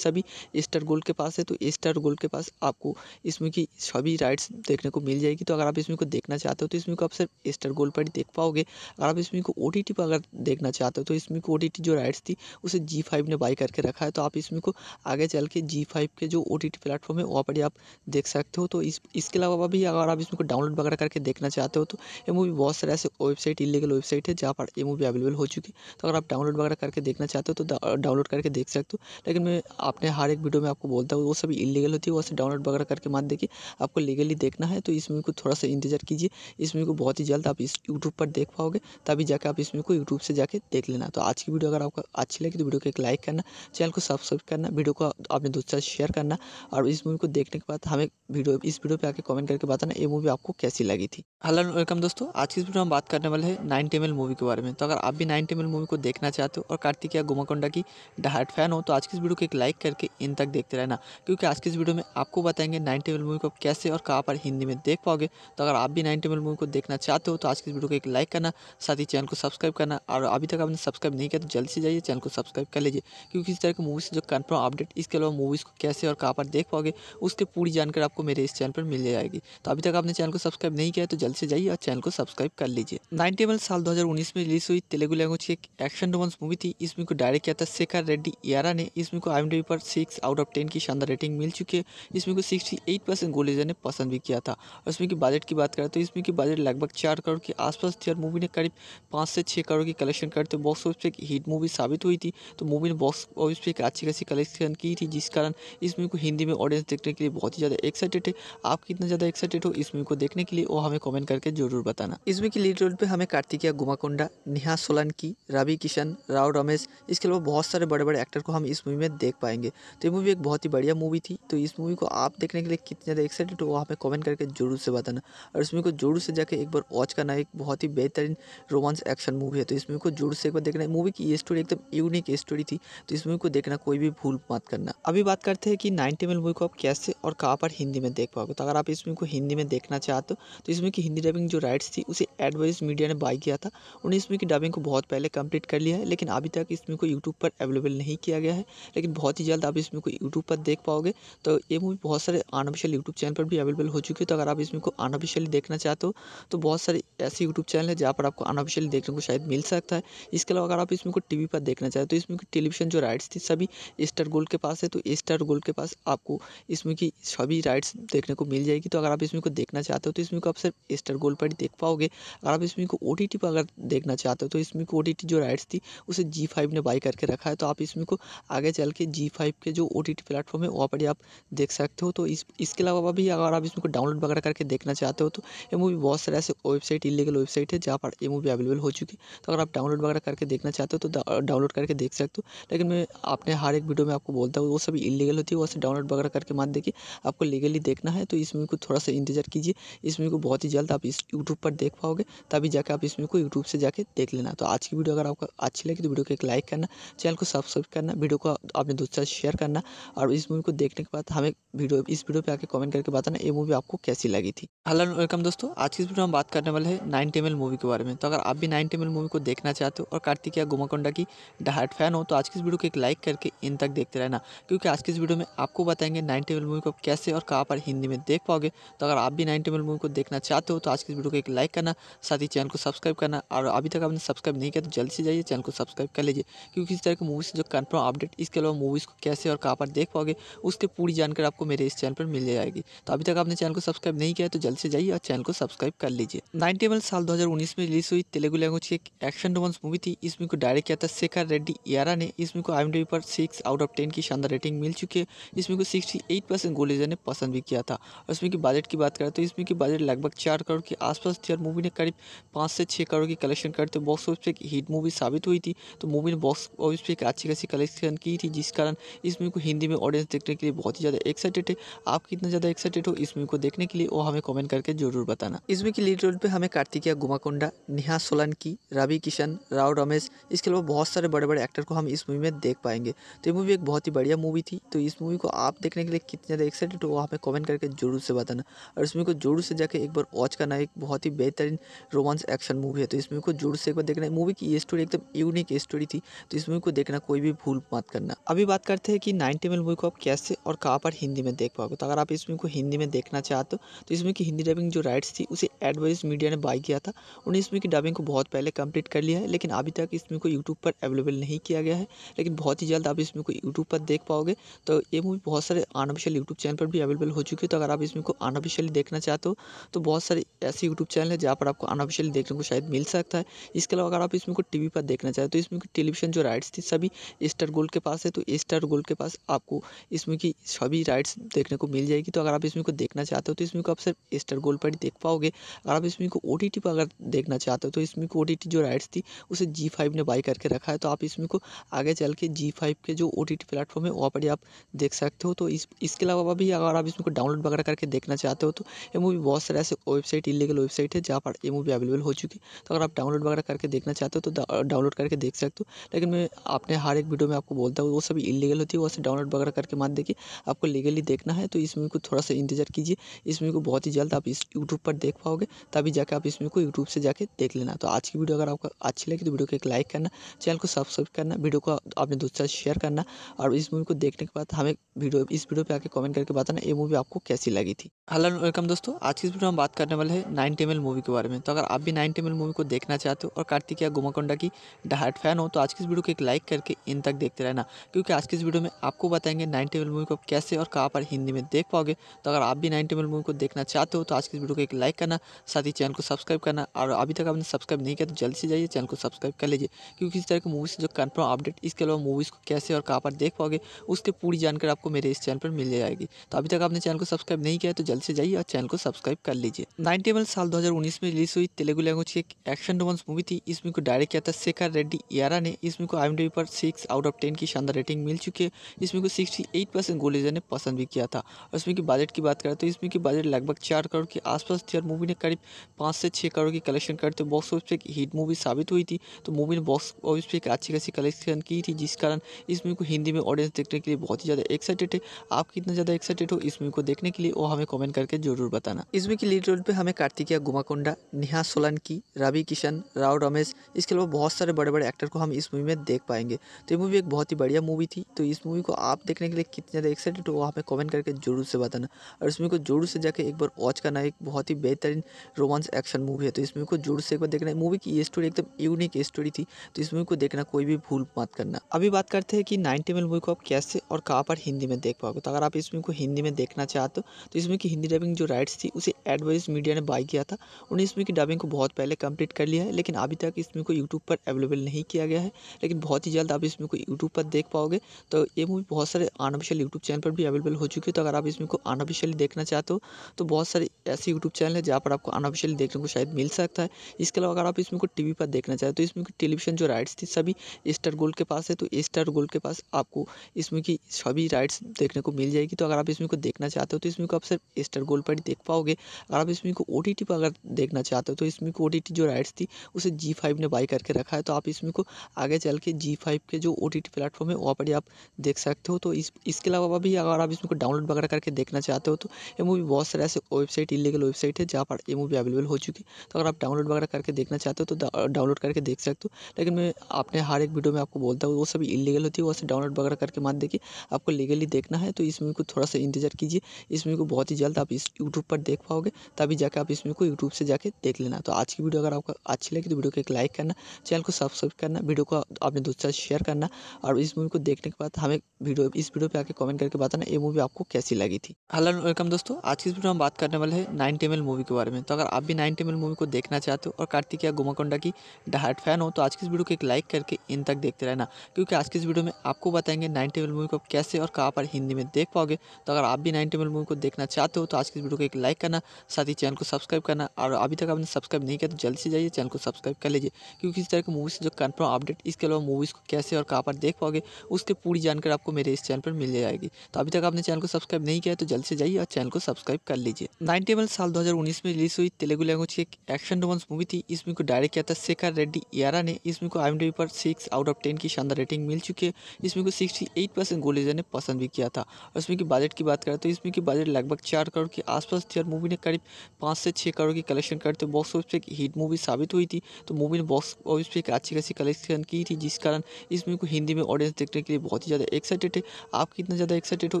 सभी स्टार गोल्ड के पास है तो स्टार गोल्ड के पास आपको इसमें की सभी राइट्स रील्स देखने को मिल जाएगी तो अगर आप इस को देखना चाहते हो तो इस को आप सिर्फ स्टार गोल्ड पर ही देख पाओगे अगर आप इस को ओ पर अगर देखना चाहते हो तो इस को ओ जो राइट्स थी उसे जी फाइव ने बाई करके रखा है तो आप इस को आगे चल के जी फाइव के जो ओ टी टी प्लेटफॉर्म है वहाँ पर ही आप देख सकते हो तो इस इसके अलावा भी अगर आप इसमें को डाउनलोड वगैरह करके देखना चाहते हो तो ये मूवी बहुत सारे ऐसे वेबसाइट इलीगल वेबसाइट है जहाँ पर ये मूवी अवेलेबल हो चुकी है तो अगर आप डाउनलोड वगैरह करके देखना चाहते हो तो डाउनलोड करके देख सकते हो लेकिन मैं अपने हर एक वीडियो में आपको बोलता हूँ वो सभी इलीगल होती है वो सभी डाउनलोड वगैरह करके मान देखिए आपको लीगली भी देखना है तो इस मूवी को थोड़ा सा इंतज़ार कीजिए इस मूवी को बहुत ही जल्द आप इस यूट्यूब पर देख पाओगे तभी जाकर आप इस मूवी को यूट्यूब से जाके देख लेना तो आज की वीडियो अगर आपको अच्छी लगी तो वीडियो को एक लाइक करना चैनल को सब्सक्राइब करना वीडियो को दोस्तों दूसरा शेयर करना और इस मूवी को देखने के बाद हमें वीडियो इस वीडियो पर आकर कॉमेंट करके बताना ये मूवी आपको कैसी लगी थी हेलो वेलकम दोस्तों आज की इस वीडियो में बात करने वाले हैं नाइन टेमल मूवी के बारे में तो अगर आप भी नाइन टेमल मूवी को देखना चाहते हो और कार्तिकिया गुमाकोंडा की डहाट फैन हो तो आज की इस वीडियो को एक लाइक करके इन तक देखते रहना क्योंकि आज की इस वीडियो में आपको बताएंगे नाइन टेबल मूवी को कैसे और कहाँ पर हिंदी में देख पाओगे तो अगर आप भी नाइनटी एम मूवी को देखना चाहते हो तो आज की वीडियो को एक लाइक करना साथ ही चैनल को सब्सक्राइब करना और अभी तक आपने सब्सक्राइब नहीं किया तो जल्दी से जाइए चैनल को सब्सक्राइब कर लीजिए क्योंकि इस तरह की मूवीज़ जो कन्फर्म अपडेट इसके अलावा मूवीज़ को कैसे और कहाँ पर देख पाओगे उसकी पूरी जानकारी आपको मेरे इस चैनल पर मिल जाएगी तो अभी तक आपने चैनल को सब्सक्राइब नहीं किया तो जल्द से जाइए और चैनल को सब्सक्राइब कर लीजिए नाइनटी टेबल साल दो में रिलीज हुई तेलुगु लैंग्वेज की एक एक्शन रोमांस मूवी थी इसमें को डायरेक्ट किया था शेखर रेड्डी यारा ने इसमें को आई पर सिक्स आउट ऑफ टेन की शानदार रेटिंग मिल चुकी है इसमें को सिक्सटी एट परसेंट गोलेजर ने पसंद भी किया था और इसमें की बजट की बात करें तो इसमें की बजट लगभग चार करोड़ के आसपास थी और मूवी ने करीब पाँच से छः करोड़ की कलेक्शन करते बॉक्स ऑफिस पर एक हिट मूवी साबित हुई थी तो मूवी ने बॉक्स ऑफिस पर एक अच्छी खासी कलेक्शन की थी जिस कारण इस मूवी को हिंदी में ऑडियंस देखने के लिए बहुत ही ज़्यादा एक्साइटेड है आप कितना ज़्यादा एक्साइटेड हो इस मूवी को देखने के लिए वो हमें कॉमेंट करके जरूर बताना इसमें की लीड रोल पर हमें कार्तिकिया गुमाकोंडा नेहा सोलंकी रवि किशन राव रमेश इसके अलावा बहुत सारे बड़े बड़े एक्टर को हम इस मूवी में देख पाएंगे तो ये मूवी एक बहुत ही बढ़िया मूवी थी तो इस मूवी को आप देखने के लिए कितने ज़्यादा एक्साइटेड हो हमें में कमेंट करके जरूर से बताना और इस मूवी को जरूर से जाके एक बार वॉच करना एक बहुत ही बेहतरीन रोमांस एक्शन मूवी है तो इस मूवी को जरूर से एक बार देखना मूवी की स्टोरी एकदम यूनिक स्टोरी थी तो इस मूवी को देखना कोई भी भूल मत करना अभी बात करते हैं कि नाइनटी एम मूवी को आप कैसे और कहाँ पर हिंदी में देख पाओगे तो अगर आप इस मूवी को हिंदी में देखना चाहते हो तो इस मूवी की हिंदी डबिंग जो राइट्स थी उसे एडवाइस मीडिया ने बाई किया था उन्हें इस मूवी की डबिंग को बहुत पहले कंप्लीट कर लिया है लेकिन अभी तक इस मूवी को यूट्यूब पर अवेलेबल नहीं किया गया है लेकिन बहुत ही जल्द आप इस मूवी को यूट्यूब पर देख पाओगे तो ये मूवी बहुत सारे अनऑफिशियल यूट्यूब चैनल पर भी अवेलेबल अवेलेबल हो चुकी है तो अगर आप इसमें को अनऑफिशियली देखना चाहते हो तो बहुत सारे ऐसे यूट्यूब चैनल है जहाँ पर आपको अनऑफिशियली देखने को शायद मिल सकता है इसके अलावा अगर आप इसमें को टी पर देखना चाहते हो तो इसमें टेलीविजन जो राइट्स थी सभी स्टार गोल्ड के पास है तो स्टार गोल्ड के पास आपको इसमें की सभी राइट्स देखने को मिल जाएगी तो अगर आप इसमें को देखना चाहते हो तो इसमें को आप सिर्फ स्टार गोल्ड पर ही देख पाओगे अगर आप इसमें को ओ पर अगर देखना चाहते हो तो इसमें को ओ जो राइट्स थी उसे जी ने बाई करके रखा है तो आप इसमें को आगे चल के जी के जो ओ टी प्लेटफॉर्म है वहाँ पर ही आप देख सकते हो तो इस इसके अलावा भी अगर आप मूवीज़ को डाउनलोड वगैरह करके देखना चाहते हो तो ये मूवी बहुत सारे ऐसे वेबसाइट इलीगल वेबसाइट है जहाँ पर ये मूवी अवेलेबल हो चुकी है तो अगर आप डाउनलोड वगैरह करके देखना चाहते हो तो डाउनलोड करके देख सकते हो लेकिन मैं अपने हर एक वीडियो में आपको बोलता हूँ वो सभी इलीगल होती है वो डाउनलोड वगैरह करके मत देखिए आपको लीगली देखना है तो इस मूवी को थोड़ा सा इंतजार कीजिए इस मूवी को बहुत ही जल्द आप इस यूट्यूब पर देख पाओगे तभी जाकर आप इस मूवी को यूट्यूब से जाकर देख लेना तो आज की वीडियो अगर आपको अच्छी लगी तो वीडियो को एक लाइक करना चैनल को सब्सक्राइब करना वीडियो को अपने दोस्तों से शेयर करना और इस मूवी को देखने के बाद हमें वीडियो इस वीडियो पर आकर कमेंट करके बताना ये मूवी मूवी आपको कैसी लगी थी हेलो वेलकम दोस्तों आज की इस वीडियो में बात करने वाले हैं नाइन टेमल मूवी के बारे में तो अगर आप भी नाइन टेमल मूवी को देखना चाहते हो और कार्तिकिया गुमाकोंडा की डहाट फैन हो तो आज की इस वीडियो को एक लाइक करके इन तक देखते रहना क्योंकि आज की इस वीडियो में आपको बताएंगे नाइन टेमल मूवी को कैसे और कहाँ पर हिंदी में देख पाओगे तो अगर आप भी नाइन टेमल मूवी को देखना चाहते हो तो आज की इस वीडियो को एक लाइक करना साथ ही चैनल को सब्सक्राइब करना और अभी तक आपने सब्सक्राइब नहीं किया तो जल्द से जाइए चैनल को सब्सक्राइब कर लीजिए क्योंकि इस तरह की मूवी से जो कन्फर्म अपडेट इसके अलावा मूवीज़ को कैसे और कहाँ पर देख पाओगे उसकी पूरी जानकारी आपको मेरे इस चैनल पर मिल जाएगी तो अभी तक आपने आपने चैनल को सब्सक्राइब नहीं किया है तो जल्द से जाइए और चैनल को सब्सक्राइब कर लीजिए नाइनटी एमएल साल 2019 में रिलीज हुई तेलुगु लैंग्वेज की एक एक्शन रोमांस मूवी थी इसमें को डायरेक्ट किया था शेखर रेड्डी यारा ने इसमें को आई एम पर सिक्स आउट ऑफ टेन की शानदार रेटिंग मिल चुकी है इसमें को सिक्सटी एट परसेंट गोलीजर ने पसंद भी किया था और इसमें की बजट की बात करें तो इसमें की बजट लगभग चार करोड़ के आसपास थी और मूवी ने करीब पाँच से छः करोड़ की कलेक्शन करते बॉक्स ऑफिस पर एक हिट मूवी साबित हुई थी तो मूवी ने बॉक्स ऑफिस पर एक अच्छी खासी कलेक्शन की थी जिस कारण इसमें को हिंदी में ऑडियंस देखने के लिए बहुत ही ज़्यादा एक्साइटेड है आप कितना ज़्यादा एक्साइटेड हो इसमें मूवी को देखने के लिए वो हमें कमेंट करके जरूर बताना इसमें की लीड रोल पे हमें कार्तिकिया गुमाकोंडा नेहा सोलंकी रवि किशन राव रमेश इसके अलावा बहुत सारे बड़े बड़े एक्टर को हम इस मूवी में देख पाएंगे तो ये मूवी एक बहुत ही बढ़िया मूवी थी तो इस मूवी को आप देखने के लिए कितने ज़्यादा एक्साइटेड हो वो हमें कॉमेंट करके जरूर से बताना और इस मूवी को जोर से जाकर एक बार वॉच करना एक बहुत ही बेहतरीन रोमांस एक्शन मूवी है तो इस मूवी को जोर से एक बार देखना मूवी की स्टोरी एकदम यूनिक स्टोरी थी तो इस मूवी को देखना कोई भी भूल मत करना अभी बात करते हैं कि नाइनटी मिल मूवी को आप कैसे और कहाँ पर हिंदी में देख पाओगे तो अगर आप इस मूवी को हिंदी में देखना देखना चाहते हो तो इसमें की हिंदी डबिंग जो राइट्स थी उसे एडवाइज मीडिया ने बाई किया था उन्हें इसमें की डबिंग को बहुत पहले कंप्लीट कर लिया है लेकिन अभी तक इसमें को यूट्यूब पर अवेलेबल नहीं किया गया है लेकिन बहुत ही जल्द आप इसमें को यूट्यूब पर देख पाओगे तो ये मूवी बहुत सारे अनऑफिशियल यूट्यूब चैनल पर भी अवेलेबल हो चुकी है तो अगर आप इसमें को अनऑफिशियली देखना चाहते हो तो बहुत सारे ऐसे यूट्यूब चैनल है जहाँ पर आपको अनऑफिशियली देखने को शायद मिल सकता है इसके अलावा अगर आप इसमें को टीवी पर देखना चाहते हो तो इसमें की टेलीविजन जो राइट्स थी सभी स्टार गोल्ड के पास है तो स्टार गोल्ड के पास आपको इसमें की सभी राइट्स देखने को मिल जाएगी तो अगर आप इसमें को देखना देखना चाहते हो तो इसमें को आप सिर्फ स्टार गोल्ड पर ही देख पाओगे अगर आप इसमें को ओ पर अगर देखना चाहते हो तो इसमें को ओ जो राइट्स थी उसे जी ने बाई करके रखा है तो आप इसमें को आगे चल के जी के जो ओ प्लेटफॉर्म है वहाँ पर ही आप देख सकते हो तो इस इसके अलावा भी अगर आप इसमें को डाउनलोड वगैरह करके देखना चाहते हो तो ये मूवी बहुत सारे ऐसे वेबसाइट इलीगल वेबसाइट है जहाँ पर ये मूवी अवेलेबल हो चुकी है तो अगर आप डाउनलोड वगैरह करके देखना चाहते हो तो डाउनलोड करके देख सकते हो लेकिन मैं आपने हर एक वीडियो में आपको बोलता हूँ वो सभी इलीगल होती है वो डाउनलोड वगैरह करके मत देखिए आपको लीगली देखना है तो इसमें को थोड़ा सा इंतजार कीजिए कीजिए इस मूवी को बहुत ही जल्द आप इस यूट्यूब पर देख पाओगे तभी जाके आप इस मूवी को यूट्यूब से जाके देख लेना तो आज की वीडियो अगर आपको अच्छी लगी तो वीडियो को एक लाइक करना चैनल को सब्सक्राइब करना वीडियो को अपने दोस्तों से शेयर करना और इस मूवी को देखने के बाद हमें वीडियो इस वीडियो पर आके कॉमेंट करके बताना ये मूवी आपको कैसी लगी थी हेलो वेलकम दोस्तों आज की वीडियो हम बात करने वाले हैं नाइन टेमल मूवी के बारे में तो अगर आप भी नाइन टेमल मूवी को देखना चाहते हो और कार्तिकिया गुमाकोंडा की डहाट फैन हो तो आज की इस वीडियो को एक लाइक करके इन तक देखते रहना क्योंकि आज की इस वीडियो में आपको बताएंगे नाइन टेबल मूवी को कैसे और कहाँ पर हिंदी में देख पाओगे तो अगर आप भी नाइनटी मूवी को देखना चाहते हो तो आज की वीडियो को एक लाइक करना साथ ही चैनल को सब्सक्राइब करना और अभी तक आपने सब्सक्राइब नहीं किया तो जल्दी से जाइए चैनल को सब्सक्राइब कर लीजिए क्योंकि इस तरह की मूवी से जो कन्फर्म अपडेट इसके अलावा मूवीज़ को कैसे और कहाँ पर देख पाओगे उसकी पूरी जानकारी आपको मेरे इस चैनल पर मिल जाएगी तो अभी तक आपने चैनल को सब्सक्राइब नहीं किया तो जल्दी से जाइए और चैनल को सब्सक्राइब कर लीजिए नाइनटी एमएल साल उन्नीस में रिलीज हुई तेलुगु लैंग्वेज की एक एक्शन रोमांस मूवी थी इसमें को डायरेक्ट किया था शेखर रेड्डी यारा ने इसमें को आई पर सिक्स आउट ऑफ टेन की शानदार रेटिंग मिल चुकी है इसमें को सिक्सटी एट परसेंट गोलेजर ने पसंद भी किया था और इसमें की बजट की बात करें तो 2023 में की बजट लगभग चार करोड़ के आसपास थी और मूवी ने करीब पाँच से छः करोड़ की कलेक्शन करते बॉक्स ऑफिस पर एक हिट मूवी साबित हुई थी तो मूवी ने बॉक्स ऑफिस पर एक अच्छी खासी कलेक्शन की थी जिस कारण इस मूवी को हिंदी में ऑडियंस देखने के लिए बहुत ही ज़्यादा एक्साइटेड है आप कितना ज़्यादा एक्साइटेड हो इस मूवी को देखने के लिए वो हमें कॉमेंट करके जरूर बताना इसमें की लीड रोल पर हमें कार्तिकिया गुमाकोंडा नेहा सोलंकी रवि किशन राव रमेश इसके अलावा बहुत सारे बड़े बड़े एक्टर को हम इस मूवी में देख पाएंगे तो ये मूवी एक बहुत ही बढ़िया मूवी थी तो इस मूवी को आप देखने के लिए कितने ज़्यादा एक्साइटेड हो हमें कॉमेंट करके जरूर से बताना और इस मूवी को जोर से जाके एक बार वॉच करना एक बहुत ही बेहतरीन रोमांस एक्शन मूवी है तो इस मूवी को जोर से एक बार देखना मूवी की स्टोरी एकदम यूनिक स्टोरी थी तो इस मूवी को देखना कोई भी भूल मत करना अभी बात करते हैं कि नाइनटी एम मूवी को आप कैसे और कहाँ पर हिंदी में देख पाओगे तो अगर आप इस मूवी को हिंदी में देखना चाहते हो तो इसमें की हिंदी डबिंग जो राइट्स थी उसे एडवाइस मीडिया ने बाई किया था उन्होंने इसमें की डबिंग को बहुत पहले कंप्लीट कर लिया है लेकिन अभी तक इस मूवी को यूट्यूब पर अवेलेबल नहीं किया गया है लेकिन बहुत ही जल्द आप इसमें को यूट्यूब पर देख पाओगे तो ये मूवी बहुत सारे अनऑफिशियल यूट्यूब चैनल पर भी अवेलेबल हो चुकी है तो अगर आप इसमें को अनऑफिशियली देखना करना चाहते हो तो बहुत सारे ऐसे यूट्यूब चैनल है जहाँ पर आपको अनऑफिशियली देखने को शायद मिल सकता है इसके अलावा अगर आप इसमें को टी पर देखना हो तो इसमें टेलीविजन जो राइट्स थी सभी स्टार गोल्ड के पास है तो स्टार गोल्ड के पास आपको इसमें की सभी राइट्स देखने को मिल जाएगी तो अगर आप इसमें को देखना चाहते हो तो इसमें को आप सिर्फ स्टार गोल्ड पर ही देख पाओगे अगर आप इसमें को ओ पर अगर देखना चाहते हो तो इसमें को ओ जो राइट्स थी उसे जी ने बाई करके रखा है तो आप इसमें को आगे चल के जी के जो ओ प्लेटफॉर्म है वहाँ पर ही आप देख सकते हो तो इस इसके अलावा भी अगर आप इसमें को डाउनलोड वगैरह करके देखना चाहते हो तो ये मूवी बहुत सारे ऐसे वेबसाइट इलीगल वेबसाइट है जहाँ पर ये मूवी अवेलेबल हो चुकी है तो अगर आप डाउनलोड वगैरह करके देखना चाहते हो तो डाउनलोड करके देख सकते हो लेकिन मैं अपने हर एक वीडियो में आपको बोलता हूँ वो सभी इलीगल होती है वो सब डाउनलोड वगैरह करके मत देखिए आपको लीगली देखना है तो इस मूवी को थोड़ा सा इंतजार कीजिए इस मूवी को बहुत ही जल्द आप इस यूट्यूब पर देख पाओगे तभी जाकर आप इस मूवी को यूट्यूब से जाके देख लेना तो आज की वीडियो अगर आपको अच्छी लगी तो वीडियो को एक लाइक करना चैनल को सब्सक्राइब करना वीडियो को अपने दोस्तों शेयर करना और इस मूवी को देखने के बाद हमें वीडियो इस वीडियो पे आके कमेंट करके बताना ये मूवी आपको कैसी लगी थी हेलो वेलकम दोस्तों दोस्तों आज की वीडियो में हम बात करने वाले हैं नाइन टेमल मूवी के बारे में तो अगर आप भी नाइन टेमल मूवी को देखना चाहते हो और कार्तिकिया गुमाकोंडा की डहाट फैन हो तो आज की इस वीडियो को एक लाइक करके इन तक देखते रहना क्योंकि आज की इस वीडियो में आपको बताएंगे नाइन टेबल मूवी को कैसे और कहाँ पर हिंदी में देख पाओगे तो अगर आप भी नाइन टेमल मूवी को देखना चाहते हो तो आज की इस वीडियो को एक लाइक करना साथ ही चैनल को सब्सक्राइब करना और अभी तक आपने सब्सक्राइब नहीं किया तो जल्दी से जाइए चैनल को सब्सक्राइब कर लीजिए क्योंकि इस तरह की मूवी से जो कन्फर्म अपडेट इसके अलावा मूवीज़ को कैसे और कहाँ पर देख पाओगे उसकी पूरी जानकारी आपको मेरे इस चैनल पर मिल जाएगी तो अभी तक आपने चैनल को सब्सक्राइब नहीं किया तो जल्द से जाइए और चैनल को सब्सक्राइब कर लीजिए नाइनटीबल साल 2019 में रिलीज हुई तेलुगु लैंग्वेज की एक एक्शन रोमांस मूवी थी इसमें को डायरेक्ट किया था शेखर रेड्डी यारा ने इसमें को आई पर सिक्स आउट ऑफ टेन की शानदार रेटिंग मिल चुकी है इसमें को सिक्सटी एट परसेंट गोलेजर ने पसंद भी किया था और इसमें की बजट की बात करें तो इसमें की बजट लगभग चार करोड़ के आसपास थी और मूवी ने करीब पाँच से छः करोड़ की कलेक्शन करते बॉक्स ऑफिस पर एक हिट मूवी साबित हुई थी तो मूवी ने बॉक्स ऑफिस पर एक अच्छी खासी कलेक्शन की थी जिस कारण इस मूवी को हिंदी में ऑडियंस देखने के लिए बहुत ही ज़्यादा एक्साइटेड है आप कितना ज़्यादा एक्साइटेड हो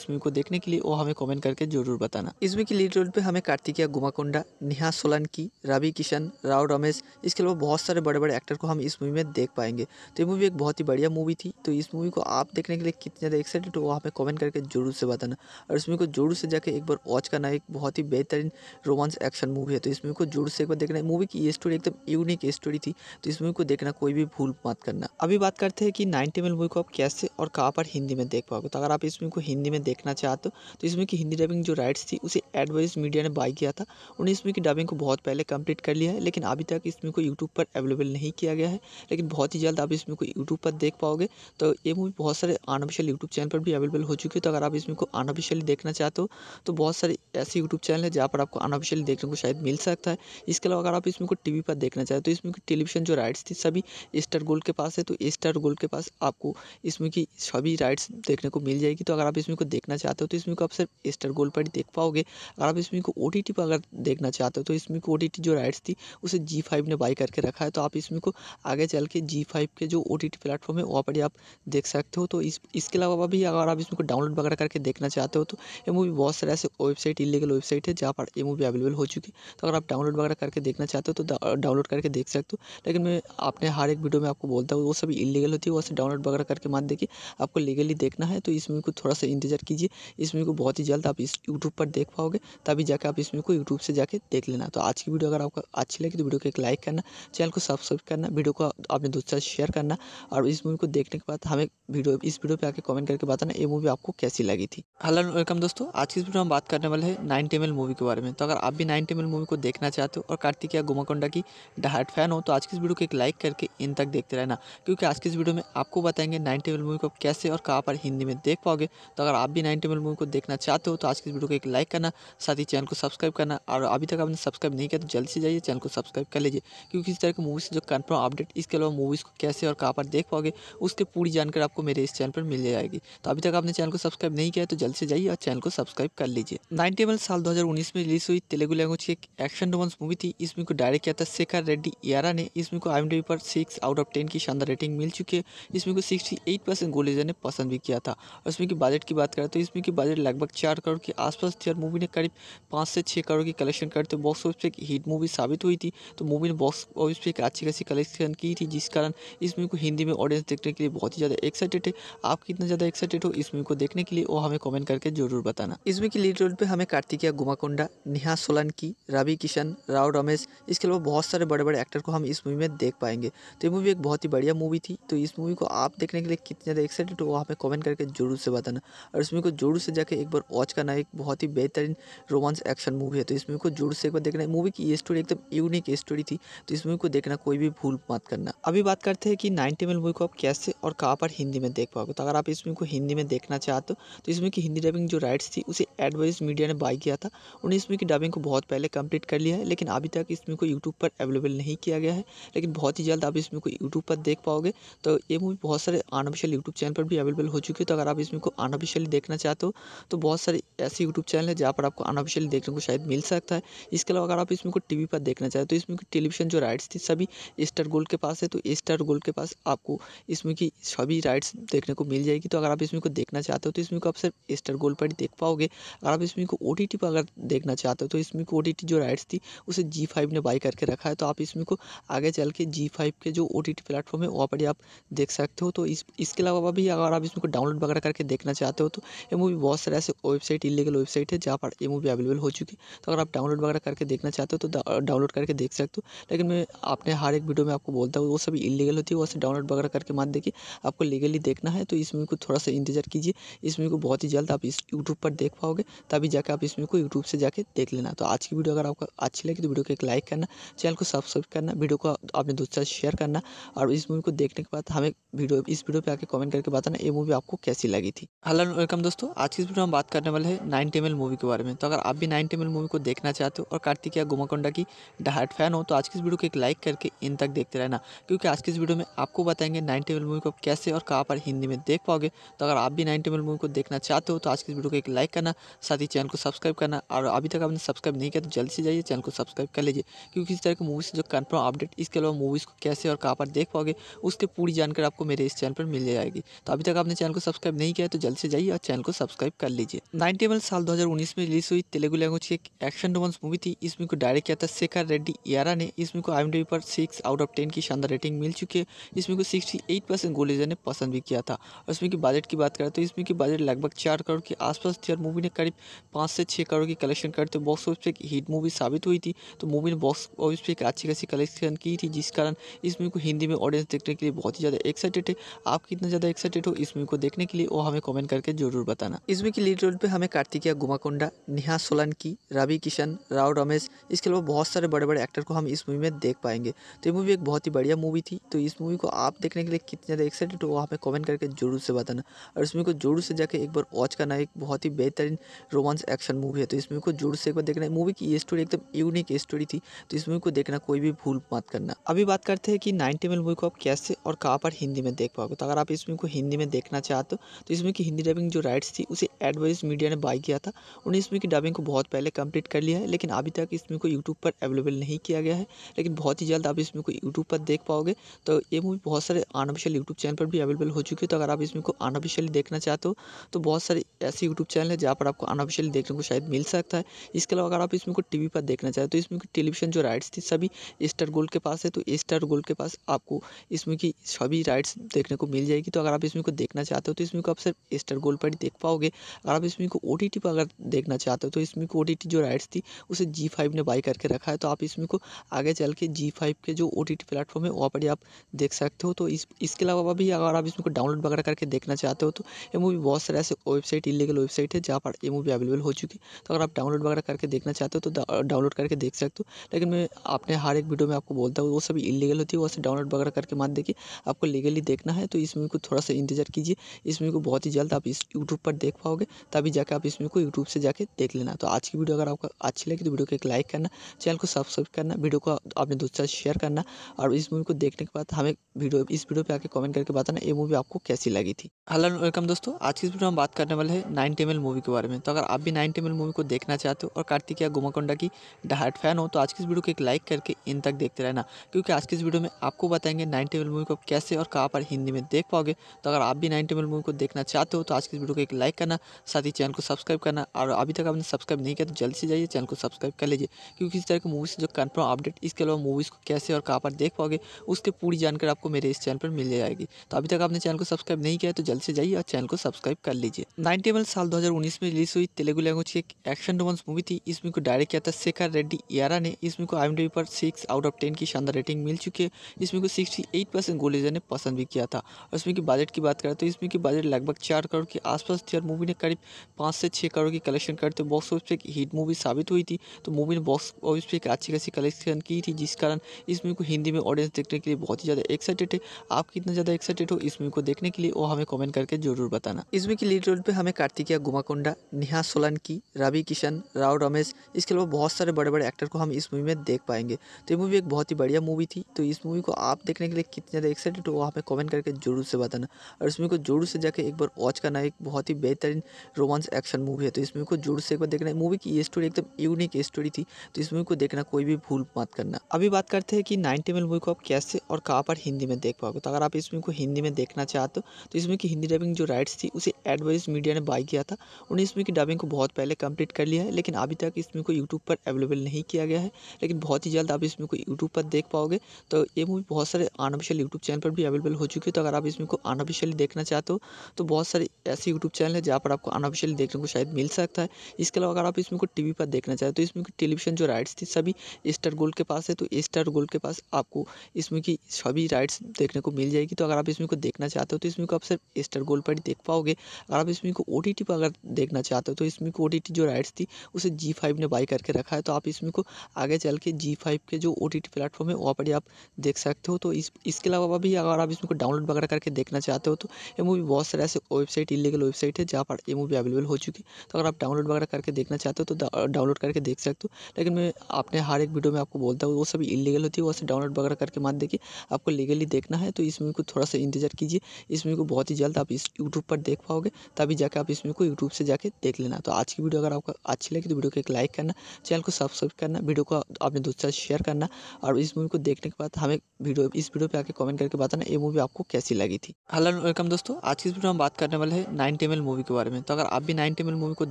इस मूवी को देखने के लिए वो हमें कमेंट करके जरूर बता बताना इस वीक की लीड रोल पे हमें कार्तिकिया गुमाकोंडा नेहा सोलंकी रवि किशन राव रमेश इसके अलावा बहुत सारे बड़े बड़े एक्टर को हम इस मूवी में देख पाएंगे तो ये मूवी एक बहुत ही बढ़िया मूवी थी तो इस मूवी को आप देखने के लिए कितने ज़्यादा एक्साइटेड हो वहाँ कॉमेंट करके जरूर से बताना और इस मूवी को जोर से जाकर एक बार वॉच करना एक बहुत ही बेहतरीन रोमांस एक्शन मूवी है तो इस मूवी को जोर से एक बार देखना मूवी की स्टोरी एकदम यूनिक स्टोरी थी तो इस मूवी को देखना कोई भी भूल मत करना अभी बात करते हैं कि नाइनटी एम मूवी को आप कैसे और कहाँ पर हिंदी में देख पाओगे तो अगर आप इस मूवी को हिंदी में देखना चाहते हो तो इसमें की हिंदी डबिंग जो राइट एड्स थी उसे एडवर्स मीडिया ने बाई किया था उन्हें इसमें की डबिंग को बहुत पहले कंप्लीट कर लिया है लेकिन अभी तक इसमें को यूट्यूब पर अवेलेबल नहीं किया गया है लेकिन बहुत ही जल्द आप इसमें को यूट्यूब पर देख पाओगे तो ये मूवी बहुत सारे अनऑफिशियल यूट्यूब चैनल पर भी अवेलेबल हो चुकी है तो अगर आप इसमें को अनऑफिशियली देखना चाहते हो तो बहुत सारे ऐसे यूट्यूब चैनल है जहाँ पर आपको अनऑफिशियली देखने को शायद मिल सकता है इसके अलावा अगर आप इसमें को टी पर देखना चाहते हो तो इसमें की टेलीविजन जो राइट्स थी सभी स्टार गोल्ड के पास है तो स्टार गोल्ड के पास आपको इसमें की सभी राइट्स देखने को मिल जाएगी तो अगर आप इसमें को देखना चाहते हो तो इसमें को आप सिर्फ स्टार गोल्ड पर ही देख पाओगे अगर आप इसमें को ओ पर अगर देखना चाहते हो तो इसमें को ओ जो राइट्स थी उसे जी फाइव ने बाई करके रखा है तो आप इसमें को आगे चल के जी फाइव के जो ओ टी प्लेटफॉर्म है वहाँ पर आप देख सकते हो तो इस इसके अलावा भी अगर आप इसमें को डाउनलोड वगैरह करके देखना चाहते हो तो ये मूवी बहुत सारे ऐसे वेबसाइट इलीगल वेबसाइट है जहाँ पर ये मूवी अवेलेबल हो चुकी है तो अगर आप डाउनलोड वगैरह करके देखना चाहते हो तो डाउनलोड करके देख सकते हो लेकिन मैं आपने हर एक वीडियो में आपको बोलता हूँ वो सभी इलीगल होती है वैसे डाउनलोड वगैरह करके मत देखिए आपको लीगली देखना है तो इस मूवी को थोड़ा सा इंतजार कीजिए इस मूवी को बहुत ही जल्द आप इस यूट्यूब यूट्यूब पर देख पाओगे तभी जाके आप इसमें को यूट्यूब से जाके देख लेना तो आज की वीडियो अगर आपको अच्छी लगी तो वीडियो को एक लाइक करना चैनल को सब्सक्राइब करना वीडियो को दोस्तों दूसरा शेयर करना और इस मूवी को देखने के बाद हमें वीडियो इस वीडियो पर आके कमेंट करके बताना ये मूवी आपको कैसी लगी थी हेलो वेलकम दोस्तों आज की वीडियो में बात करने वाले हैं नाइन टेमल मूवी के बारे में तो अगर आप भी नाइन टेमल मूवी को देखना चाहते हो और कार्तिक या गुमाकोंडा की डहाट फैन हो तो आज की इस वीडियो को एक लाइक करके इन तक देखते रहना क्योंकि आज की इस वीडियो में आपको बताएंगे नाइन टेबल मूवी को कैसे और कहाँ पर हिंदी में देख पाओगे तो अगर आप भी नाइन टेबल मूवी को देखना चाहते हो तो आज की इस वीडियो को एक लाइक करना साथ ही चैनल को सब्सक्राइब करना और अभी तक आपने सब्सक्राइब नहीं किया तो जल्दी से जाइए चैनल को सब्सक्राइब कर लीजिए क्योंकि इस तरह की मूवीज़ जो कन्फर्म अपडेट इसके अलावा मूवीज़ को कैसे और कहाँ पर देख पाओगे उसकी पूरी जानकारी आपको मेरे इस चैनल पर मिल जाएगी तो अभी तक आपने चैनल को सब्सक्राइब नहीं किया तो जल्द से जाइए और चैनल को सब्सक्राइब कर लीजिए नाइनटी एम साल दो में रिलीज हुई तेलुगु लैंग्वेज की एक एक्शन रोमांस मूवी थी इसमें को डायरेक्ट किया था शेखर रेड्डी यारा ने इसमें को आई पर सिक्स आउट ऑफ टेन की शानदार रेटिंग मिल चुकी है इसमें को सिक्सटी एट परसेंट गोलेजर ने पसंद भी किया था और इसमें की बजट की बात करें तो इसमें की बजट लगभग चार करोड़ के आसपास जबरदस्त थी और मूवी ने करीब पाँच से छः करोड़ की कलेक्शन करते हुए बॉक्स ऑफिस पर एक हिट मूवी साबित हुई थी तो मूवी ने बॉक्स ऑफिस पर एक अच्छी खासी कलेक्शन की थी जिस कारण इस मूवी को हिंदी में ऑडियंस देखने के लिए बहुत ही ज़्यादा एक्साइटेड है आप कितना ज़्यादा एक्साइटेड हो इस मूवी को देखने के लिए वो हमें कमेंट करके जरूर बताना इस मूवी की लीड रोल पर हमें कार्तिकिया गुमाकोंडा नेहा सोलंकी रवि किशन राव रमेश इसके अलावा बहुत सारे बड़े बड़े एक्टर को हम इस मूवी में देख पाएंगे तो ये मूवी एक बहुत ही बढ़िया मूवी थी तो इस मूवी को आप देखने के लिए कितने ज़्यादा एक्साइटेड हो हमें कमेंट करके जरूर से बताना और इस मूवी को जरूर से जाके एक बार वॉच करना एक बहुत बहुत ही बेहतरीन रोमांस एक्शन मूवी है तो इस मूवी को जोर से एक बार देखना मूवी की ये स्टोरी एकदम यूनिक स्टोरी थी तो इस मूवी को देखना कोई भी भूल मत करना अभी बात करते हैं कि नाइनटी एम मूवी को आप कैसे और कहाँ पर हिंदी में देख पाओगे तो अगर आप इस मूवी को हिंदी में देखना चाहते हो तो इस मूवी की हिंदी डबिंग जो राइट्स थी उसे एडवाइज मीडिया ने बाय किया था उन्हें इस मूवी की डबिंग को बहुत पहले कंप्लीट कर लिया है लेकिन अभी तक इस मूवी को यूट्यूब पर अवेलेबल नहीं किया गया है लेकिन बहुत ही जल्द आप इस मूवी को यूट्यूब पर देख पाओगे तो ये मूवी बहुत सारे अनऑफिशियल यूट्यूब चैनल पर भी अवेलेबल हो चुकी है तो अगर आप इस मूवी को अनऑफिशियली देखना चाहते हो तो बहुत सारे ऐसे यूट्यूब चैनल है जहाँ पर आपको अनऑफिशियल देखने को शायद मिल सकता है इसके अलावा अगर आप इसमें को टीवी पर देखना चाहें तो इसमें की टेलीविजन जो राइट्स थी सभी स्टार गोल्ड के पास है तो स्टार गोल्ड के पास आपको इसमें की सभी राइट्स देखने को मिल जाएगी तो अगर आप इसमें को देखना चाहते हो तो इसमें को आप सिर्फ स्टार गोल्ड पर ही देख पाओगे अगर आप इसमें को ओ पर अगर देखना चाहते हो तो इसमें को ओ जो राइट्स थी उसे जी ने बाई करके रखा है तो आप इसमें को आगे चल के जी के जो ओ प्लेटफॉर्म है वहाँ पर ही आप देख सकते हो तो इसके अलावा भी अगर आप इसमें को डाउनलोड वगैरह करके देखना चाहते हो तो ये मूवी बहुत सारे ऐसे वेबसाइट इलीगल वेबसाइट वेबसाइट है जहाँ पर ये मूवी अवेलेबल हो चुकी है तो अगर आप डाउनलोड वगैरह करके देखना चाहते हो तो डाउनलोड करके देख सकते हो लेकिन मैं अपने हर एक वीडियो में आपको बोलता हूँ वो सभी इलीगल होती है वैसे डाउनलोड वगैरह करके मत देखिए आपको लीगली देखना है तो इस मूवी को थोड़ा सा इंतजार कीजिए इस मूवी को बहुत ही जल्द आप इस यूट्यूब पर देख पाओगे तभी जाकर आप इस मूवी को यूट्यूब से जाकर देख लेना तो आज की वीडियो अगर आपको अच्छी लगी तो वीडियो को एक लाइक करना चैनल को सब्सक्राइब करना वीडियो को अपने दोस्त साथ शेयर करना और इस मूवी को देखने के बाद हमें वीडियो इस वीडियो पर आके कॉमेंट करके बताना ये मूवी आपको कैसी लगी थी हेलो वेलकम दोस्तों आज की वीडियो हम बात करने वाले हैं नाइनटी नाइन्टी मिल मूवी के बारे में तो अगर आप भी नाइन्टी मिल मूवी को देखना चाहते हो और कार्तिक या गुमाकोंडा की डहाट फैन हो तो आज की इस वीडियो को एक लाइक करके इन तक देखते रहना क्योंकि आज की इस वीडियो में आपको बताएंगे नाइन्टी मिल मूवी को कैसे और कहाँ पर हिंदी में देख पाओगे तो अगर आप भी नाइन्टी मिल मूवी को देखना चाहते हो तो आज की इस वीडियो को एक लाइक करना साथ ही चैनल को सब्सक्राइब करना और अभी तक आपने सब्सक्राइब नहीं किया तो जल्दी से जाइए चैनल को सब्सक्राइब कर लीजिए क्योंकि इस तरह की मूवी से जो कन्फर्म अपडेट इसके अलावा मूवीज़ को कैसे और कहाँ पर देख पाओगे उसकी पूरी जानकारी आपको मेरे इस चैनल पर मिल जाएगी तो अभी तक आपने चैनल को सब्सक्राइब नहीं किया तो जल्दी से जाइए और चैनल को सब्सक्राइब कर लीजिए नाइन्टी साल 2019 में रिलीज हुई तेलुगु लैंग्वेज की एक एक्शन रोमांस मूवी थी इस मूवी को डायरेक्ट किया था शेखर रेड्डी यारा ने इस मूवी को आई पर सिक्स आउट ऑफ टेन की शानदार रेटिंग मिल चुकी है इस मूवी को सिक्सटी एट परसेंट गोलेजर ने पसंद भी किया था और इसमें की बजट की बात करें तो इसमें की बजट लगभग चार करोड़ के आसपास थी और मूवी ने करीब पाँच से छः करोड़ की कलेक्शन करते बॉक्स ऑफिस पर एक हिट मूवी साबित हुई थी तो मूवी ने बॉक्स ऑफिस पर एक अच्छी खासी कलेक्शन की थी जिस कारण इस मूवी को हिंदी में ऑडियंस देखने के लिए बहुत ही ज़्यादा एक्साइटेड है आप कितना ज़्यादा एक्साइटेड हो इस मूवी को देखने के लिए वो हमें कॉमेंट करके जरूर बताना इस मूवी की लीड रोल पर हमें कार्तिकिया गुमाकोंडा नेहा सोलंकी रवि किशन राव रमेश इसके अलावा बहुत सारे बड़े बड़े एक्टर को हम इस मूवी में देख पाएंगे तो ये मूवी एक बहुत ही बढ़िया मूवी थी तो इस मूवी को आप देखने के लिए कितने ज़्यादा एक्साइटेड हो हमें कमेंट करके जरूर से बताना और इस मूवी को जरूर से जाकर एक बार वॉच करना एक बहुत ही बेहतरीन रोमांस एक्शन मूवी है तो इस मूवी को जरूर से एक बार देखना है मूवी की ये स्टोरी एकदम यूनिक स्टोरी थी तो इस मूवी को देखना कोई भी भूल मत करना अभी बात करते हैं कि नाइनटी एम मूवी को आप कैसे और कहाँ पर हिंदी में देख पाओगे तो अगर आप इस मूवी को हिंदी में देखना चाहते हो तो इस मूवी की हिंदी डबिंग जो राइट्स थी उसे एडवाइस मीडिया ने बाई किया था था उन्होंने इस मूवी की डबिंग को बहुत पहले कंप्लीट कर लिया है लेकिन अभी तक इस मूवी को यूट्यूब पर अवेलेबल नहीं किया गया है लेकिन बहुत ही जल्द आप इस मूवी को यूट्यूब पर देख पाओगे तो ये मूवी बहुत सारे अनऑफिशियल यूट्यूब चैनल पर भी अवेलेबल हो चुकी है तो अगर आप इस मूवी को अनऑफिशियली देखना चाहते हो तो बहुत सारे ऐसे यूट्यूब चैनल है जहाँ पर आपको अनऑफिशियली देखने को शायद मिल सकता है इसके अलावा अगर आप इस मूवी को टी पर देखना चाहते हो तो इस मूवी की टेलीविजन जो राइट्स थी सभी स्टार गोल्ड के पास है तो स्टार गोल्ड के पास आपको इस मूवी की सभी राइट्स देखने को मिल जाएगी तो अगर आप इस मूवी को देखना चाहते हो तो इस मूवी को आप सिर्फ स्टार गोल्ड पर ही देख पाओगे अगर आप इस मूवी को ओ पर अगर देखना चाहते हो तो इसमें को ओ जो राइट्स थी उसे जी फाइव ने बाई करके रखा है तो आप इसमें को आगे चल के जी फाइव के जो ओ टी टी प्लेटफॉर्म है वहाँ पर आप देख सकते हो तो इस इसके अलावा भी अगर आप इसमें को डाउनलोड वगैरह करके देखना चाहते हो तो ये मूवी बहुत सारे ऐसे वेबसाइट इलीगल वेबसाइट है जहाँ पर ये मूवी अवेलेबल हो चुकी है तो अगर आप डाउनलोड वगैरह करके देखना चाहते हो तो डाउनलोड करके देख सकते हो लेकिन मैं अपने हर एक वीडियो में आपको बोलता हूँ वो सभी इलीगल होती है वो डाउनलोड वगैरह करके मत देखिए आपको लीगली देखना है तो इस को थोड़ा सा इंतजार कीजिए इसमें को बहुत ही जल्द आप इस यूट्यूब पर देख पाओगे तभी जाकर आप इसमें को यूट्यूब से जाके देख लेना तो आज की वीडियो अगर आपको अच्छी लगी तो वीडियो को एक लाइक करना चैनल को सब्सक्राइब करना वीडियो को अपने दोस्तों से शेयर करना और इस मूवी को देखने के बाद हमें वीडियो इस वीडियो पे आके कमेंट करके बताना ये मूवी आपको कैसी लगी थी हेलो वेलकम दोस्तों आज की इस वीडियो में हम बात करने वाले हैं नाइन टेमल मूवी के बारे में तो अगर आप भी नाइन टेमल मूवी को देखना चाहते हो और कार्तिकिया गुमाकोंडा की डहाट फैन हो तो आज की इस वीडियो को एक लाइक करके इन तक देखते रहना क्योंकि आज की इस वीडियो में आपको बताएंगे नाइन टेबल मूवी को कैसे और कहाँ पर हिंदी में देख पाओगे तो अगर आप भी नाइन टेबल मूवी को देखना चाहते हो तो आज की इस वीडियो को एक लाइक करना साथ ही चैनल को सब्सक्राइब करना करना और अभी तक आपने सब्सक्राइब नहीं किया तो जल्दी से जाइए चैनल को सब्सक्राइब कर लीजिए क्योंकि इस तरह की मूवीज़ जो कन्फर्म अपडेट इसके अलावा मूवीज़ को कैसे और कहाँ पर देख पाओगे उसकी पूरी जानकारी आपको मेरे इस चैनल पर मिल जाएगी तो अभी तक आपने चैनल को सब्सक्राइब नहीं किया तो जल्द से जाइए और चैनल को सब्सक्राइब कर लीजिए नाइनटी एमएल साल उन्नीस में रिलीज हुई तेलुगु लैंग्वेज की एक एक्शन रोमांस मूवी थी इसमें को डायरेक्ट किया था शेखर रेड्डी यारा ने इसमें को आई पर सिक्स आउट ऑफ टेन की शानदार रेटिंग मिल चुकी है इसमें को सिक्सटी एट परसेंट गोलेजर ने पसंद भी किया था और इसमें की बजट की बात करें तो इसमें की बजट लगभग चार करोड़ के आसपास थी और मूवी ने करीब पाँच से छः करोड़ करोड़ की कलेक्शन करते बॉक्स ऑफिस पे एक हिट मूवी साबित हुई थी तो मूवी ने बॉक्स ऑफिस पे एक अच्छी खासी कलेक्शन की थी जिस कारण इस मूवी को हिंदी में ऑडियंस देखने के लिए बहुत ही ज़्यादा एक्साइटेड है आप कितना ज़्यादा एक्साइटेड हो इस मूवी को देखने के लिए वो हमें कॉमेंट करके जरूर बताना इस मूवी की लीड रोल पर हमें कार्तिकिया गुमाकोंडा नेहा सोलंकी रवि किशन राव रमेश इसके अलावा बहुत सारे बड़े बड़े एक्टर को हम इस मूवी में देख पाएंगे तो ये मूवी एक बहुत ही बढ़िया मूवी थी तो इस मूवी को आप देखने के लिए कितने ज़्यादा एक्साइटेड हो वहाँ पे कमेंट करके जरूर से बताना और इस मूवी को जरूर से जाके एक बार वॉच करना एक बहुत ही बेहतरीन रोमांस एक्शन मूवी है है तो इस मूवी को जोर से एक बार देखना मूवी की ये स्टोरी एकदम यूनिक स्टोरी थी तो इस मूवी को देखना कोई भी भूल मत करना अभी बात करते हैं कि नाइनटी एम मूवी को आप कैसे और कहाँ पर हिंदी में देख पाओगे तो अगर आप इस मूवी को हिंदी में देखना चाहते हो तो इस मूवी की हिंदी डबिंग जो राइट्स थी उसे एडवाइस मीडिया ने बाई किया था उन्हें इस मूवी की डबिंग को बहुत पहले कंप्लीट कर लिया है लेकिन अभी तक इस मूवी को यूट्यूब पर अवेलेबल नहीं किया गया है लेकिन बहुत ही जल्द आप इस मूवी को यूट्यूब पर देख पाओगे तो ये मूवी बहुत सारे अनऑफिशियल यूट्यूब चैनल पर भी अवेलेबल हो चुकी है तो अगर आप इस मूवी को अनऑफिशियली देखना चाहते हो तो बहुत सारे ऐसे यूट्यूब चैनल है जहाँ पर आपको अनऑफिशियली देखने को शायद मिल सकता है इसके अलावा अगर आप इसमें को टी पर देखना चाहें तो इसमें की टेलीविज़न जो राइट्स थी सभी स्टार गोल्ड के पास है तो स्टार गोल्ड के पास आपको इसमें की सभी राइट्स देखने को मिल जाएगी तो अगर आप इसमें को देखना चाहते हो तो इसमें को आप सिर्फ स्टार गोल्ड पर ही देख पाओगे अगर आप इसमें को ओ पर अगर देखना चाहते हो तो इसमें को ओ जो राइट्स थी उसे जी ने बाई करके रखा है तो आप इसमें को आगे चल के जी के जो ओ टी प्लेटफॉर्म है वहाँ पर ही आप देख सकते हो तो इस इसके अलावा भी अगर आप इसमें को डाउनलोड वगैरह करके देखना चाहते हो तो ये मूवी बहुत सारे ऐसे वेबसाइट इलीगल वेबसाइट है जहाँ पर ये मूवी अवेलेबल हो चुकी तो अगर आप डाउनलोड वगैरह करके देखना चाहते हो तो डाउनलोड करके देख सकते हो लेकिन मैं अपने हर एक वीडियो में आपको बोलता हूँ वो सभी इलीगल होती है वो सब डाउनलोड वगैरह करके मत देखिए आपको लीगली देखना है तो इस मूवी को थोड़ा सा इंतजार कीजिए इस मूवी को बहुत ही जल्द आप इस यूट्यूब पर देख पाओगे तभी जाकर आप इस मूवी को यूट्यूब से जाकर देख लेना तो आज की वीडियो अगर आपको अच्छी लगी तो वीडियो को एक लाइक करना चैनल को सब्सक्राइब करना वीडियो को अपने दोस्तों से शेयर करना और इस मूवी को देखने के बाद हमें वीडियो इस वीडियो पर आके कमेंट करके बताना ये मूवी आपको कैसी लगी थी हेलो वेलकम दोस्तों आज की वीडियो हम बात करने वाले हैं नाइन टेमल मूवी के बारे में तो अगर आप भी नाइन टेमल मूवी को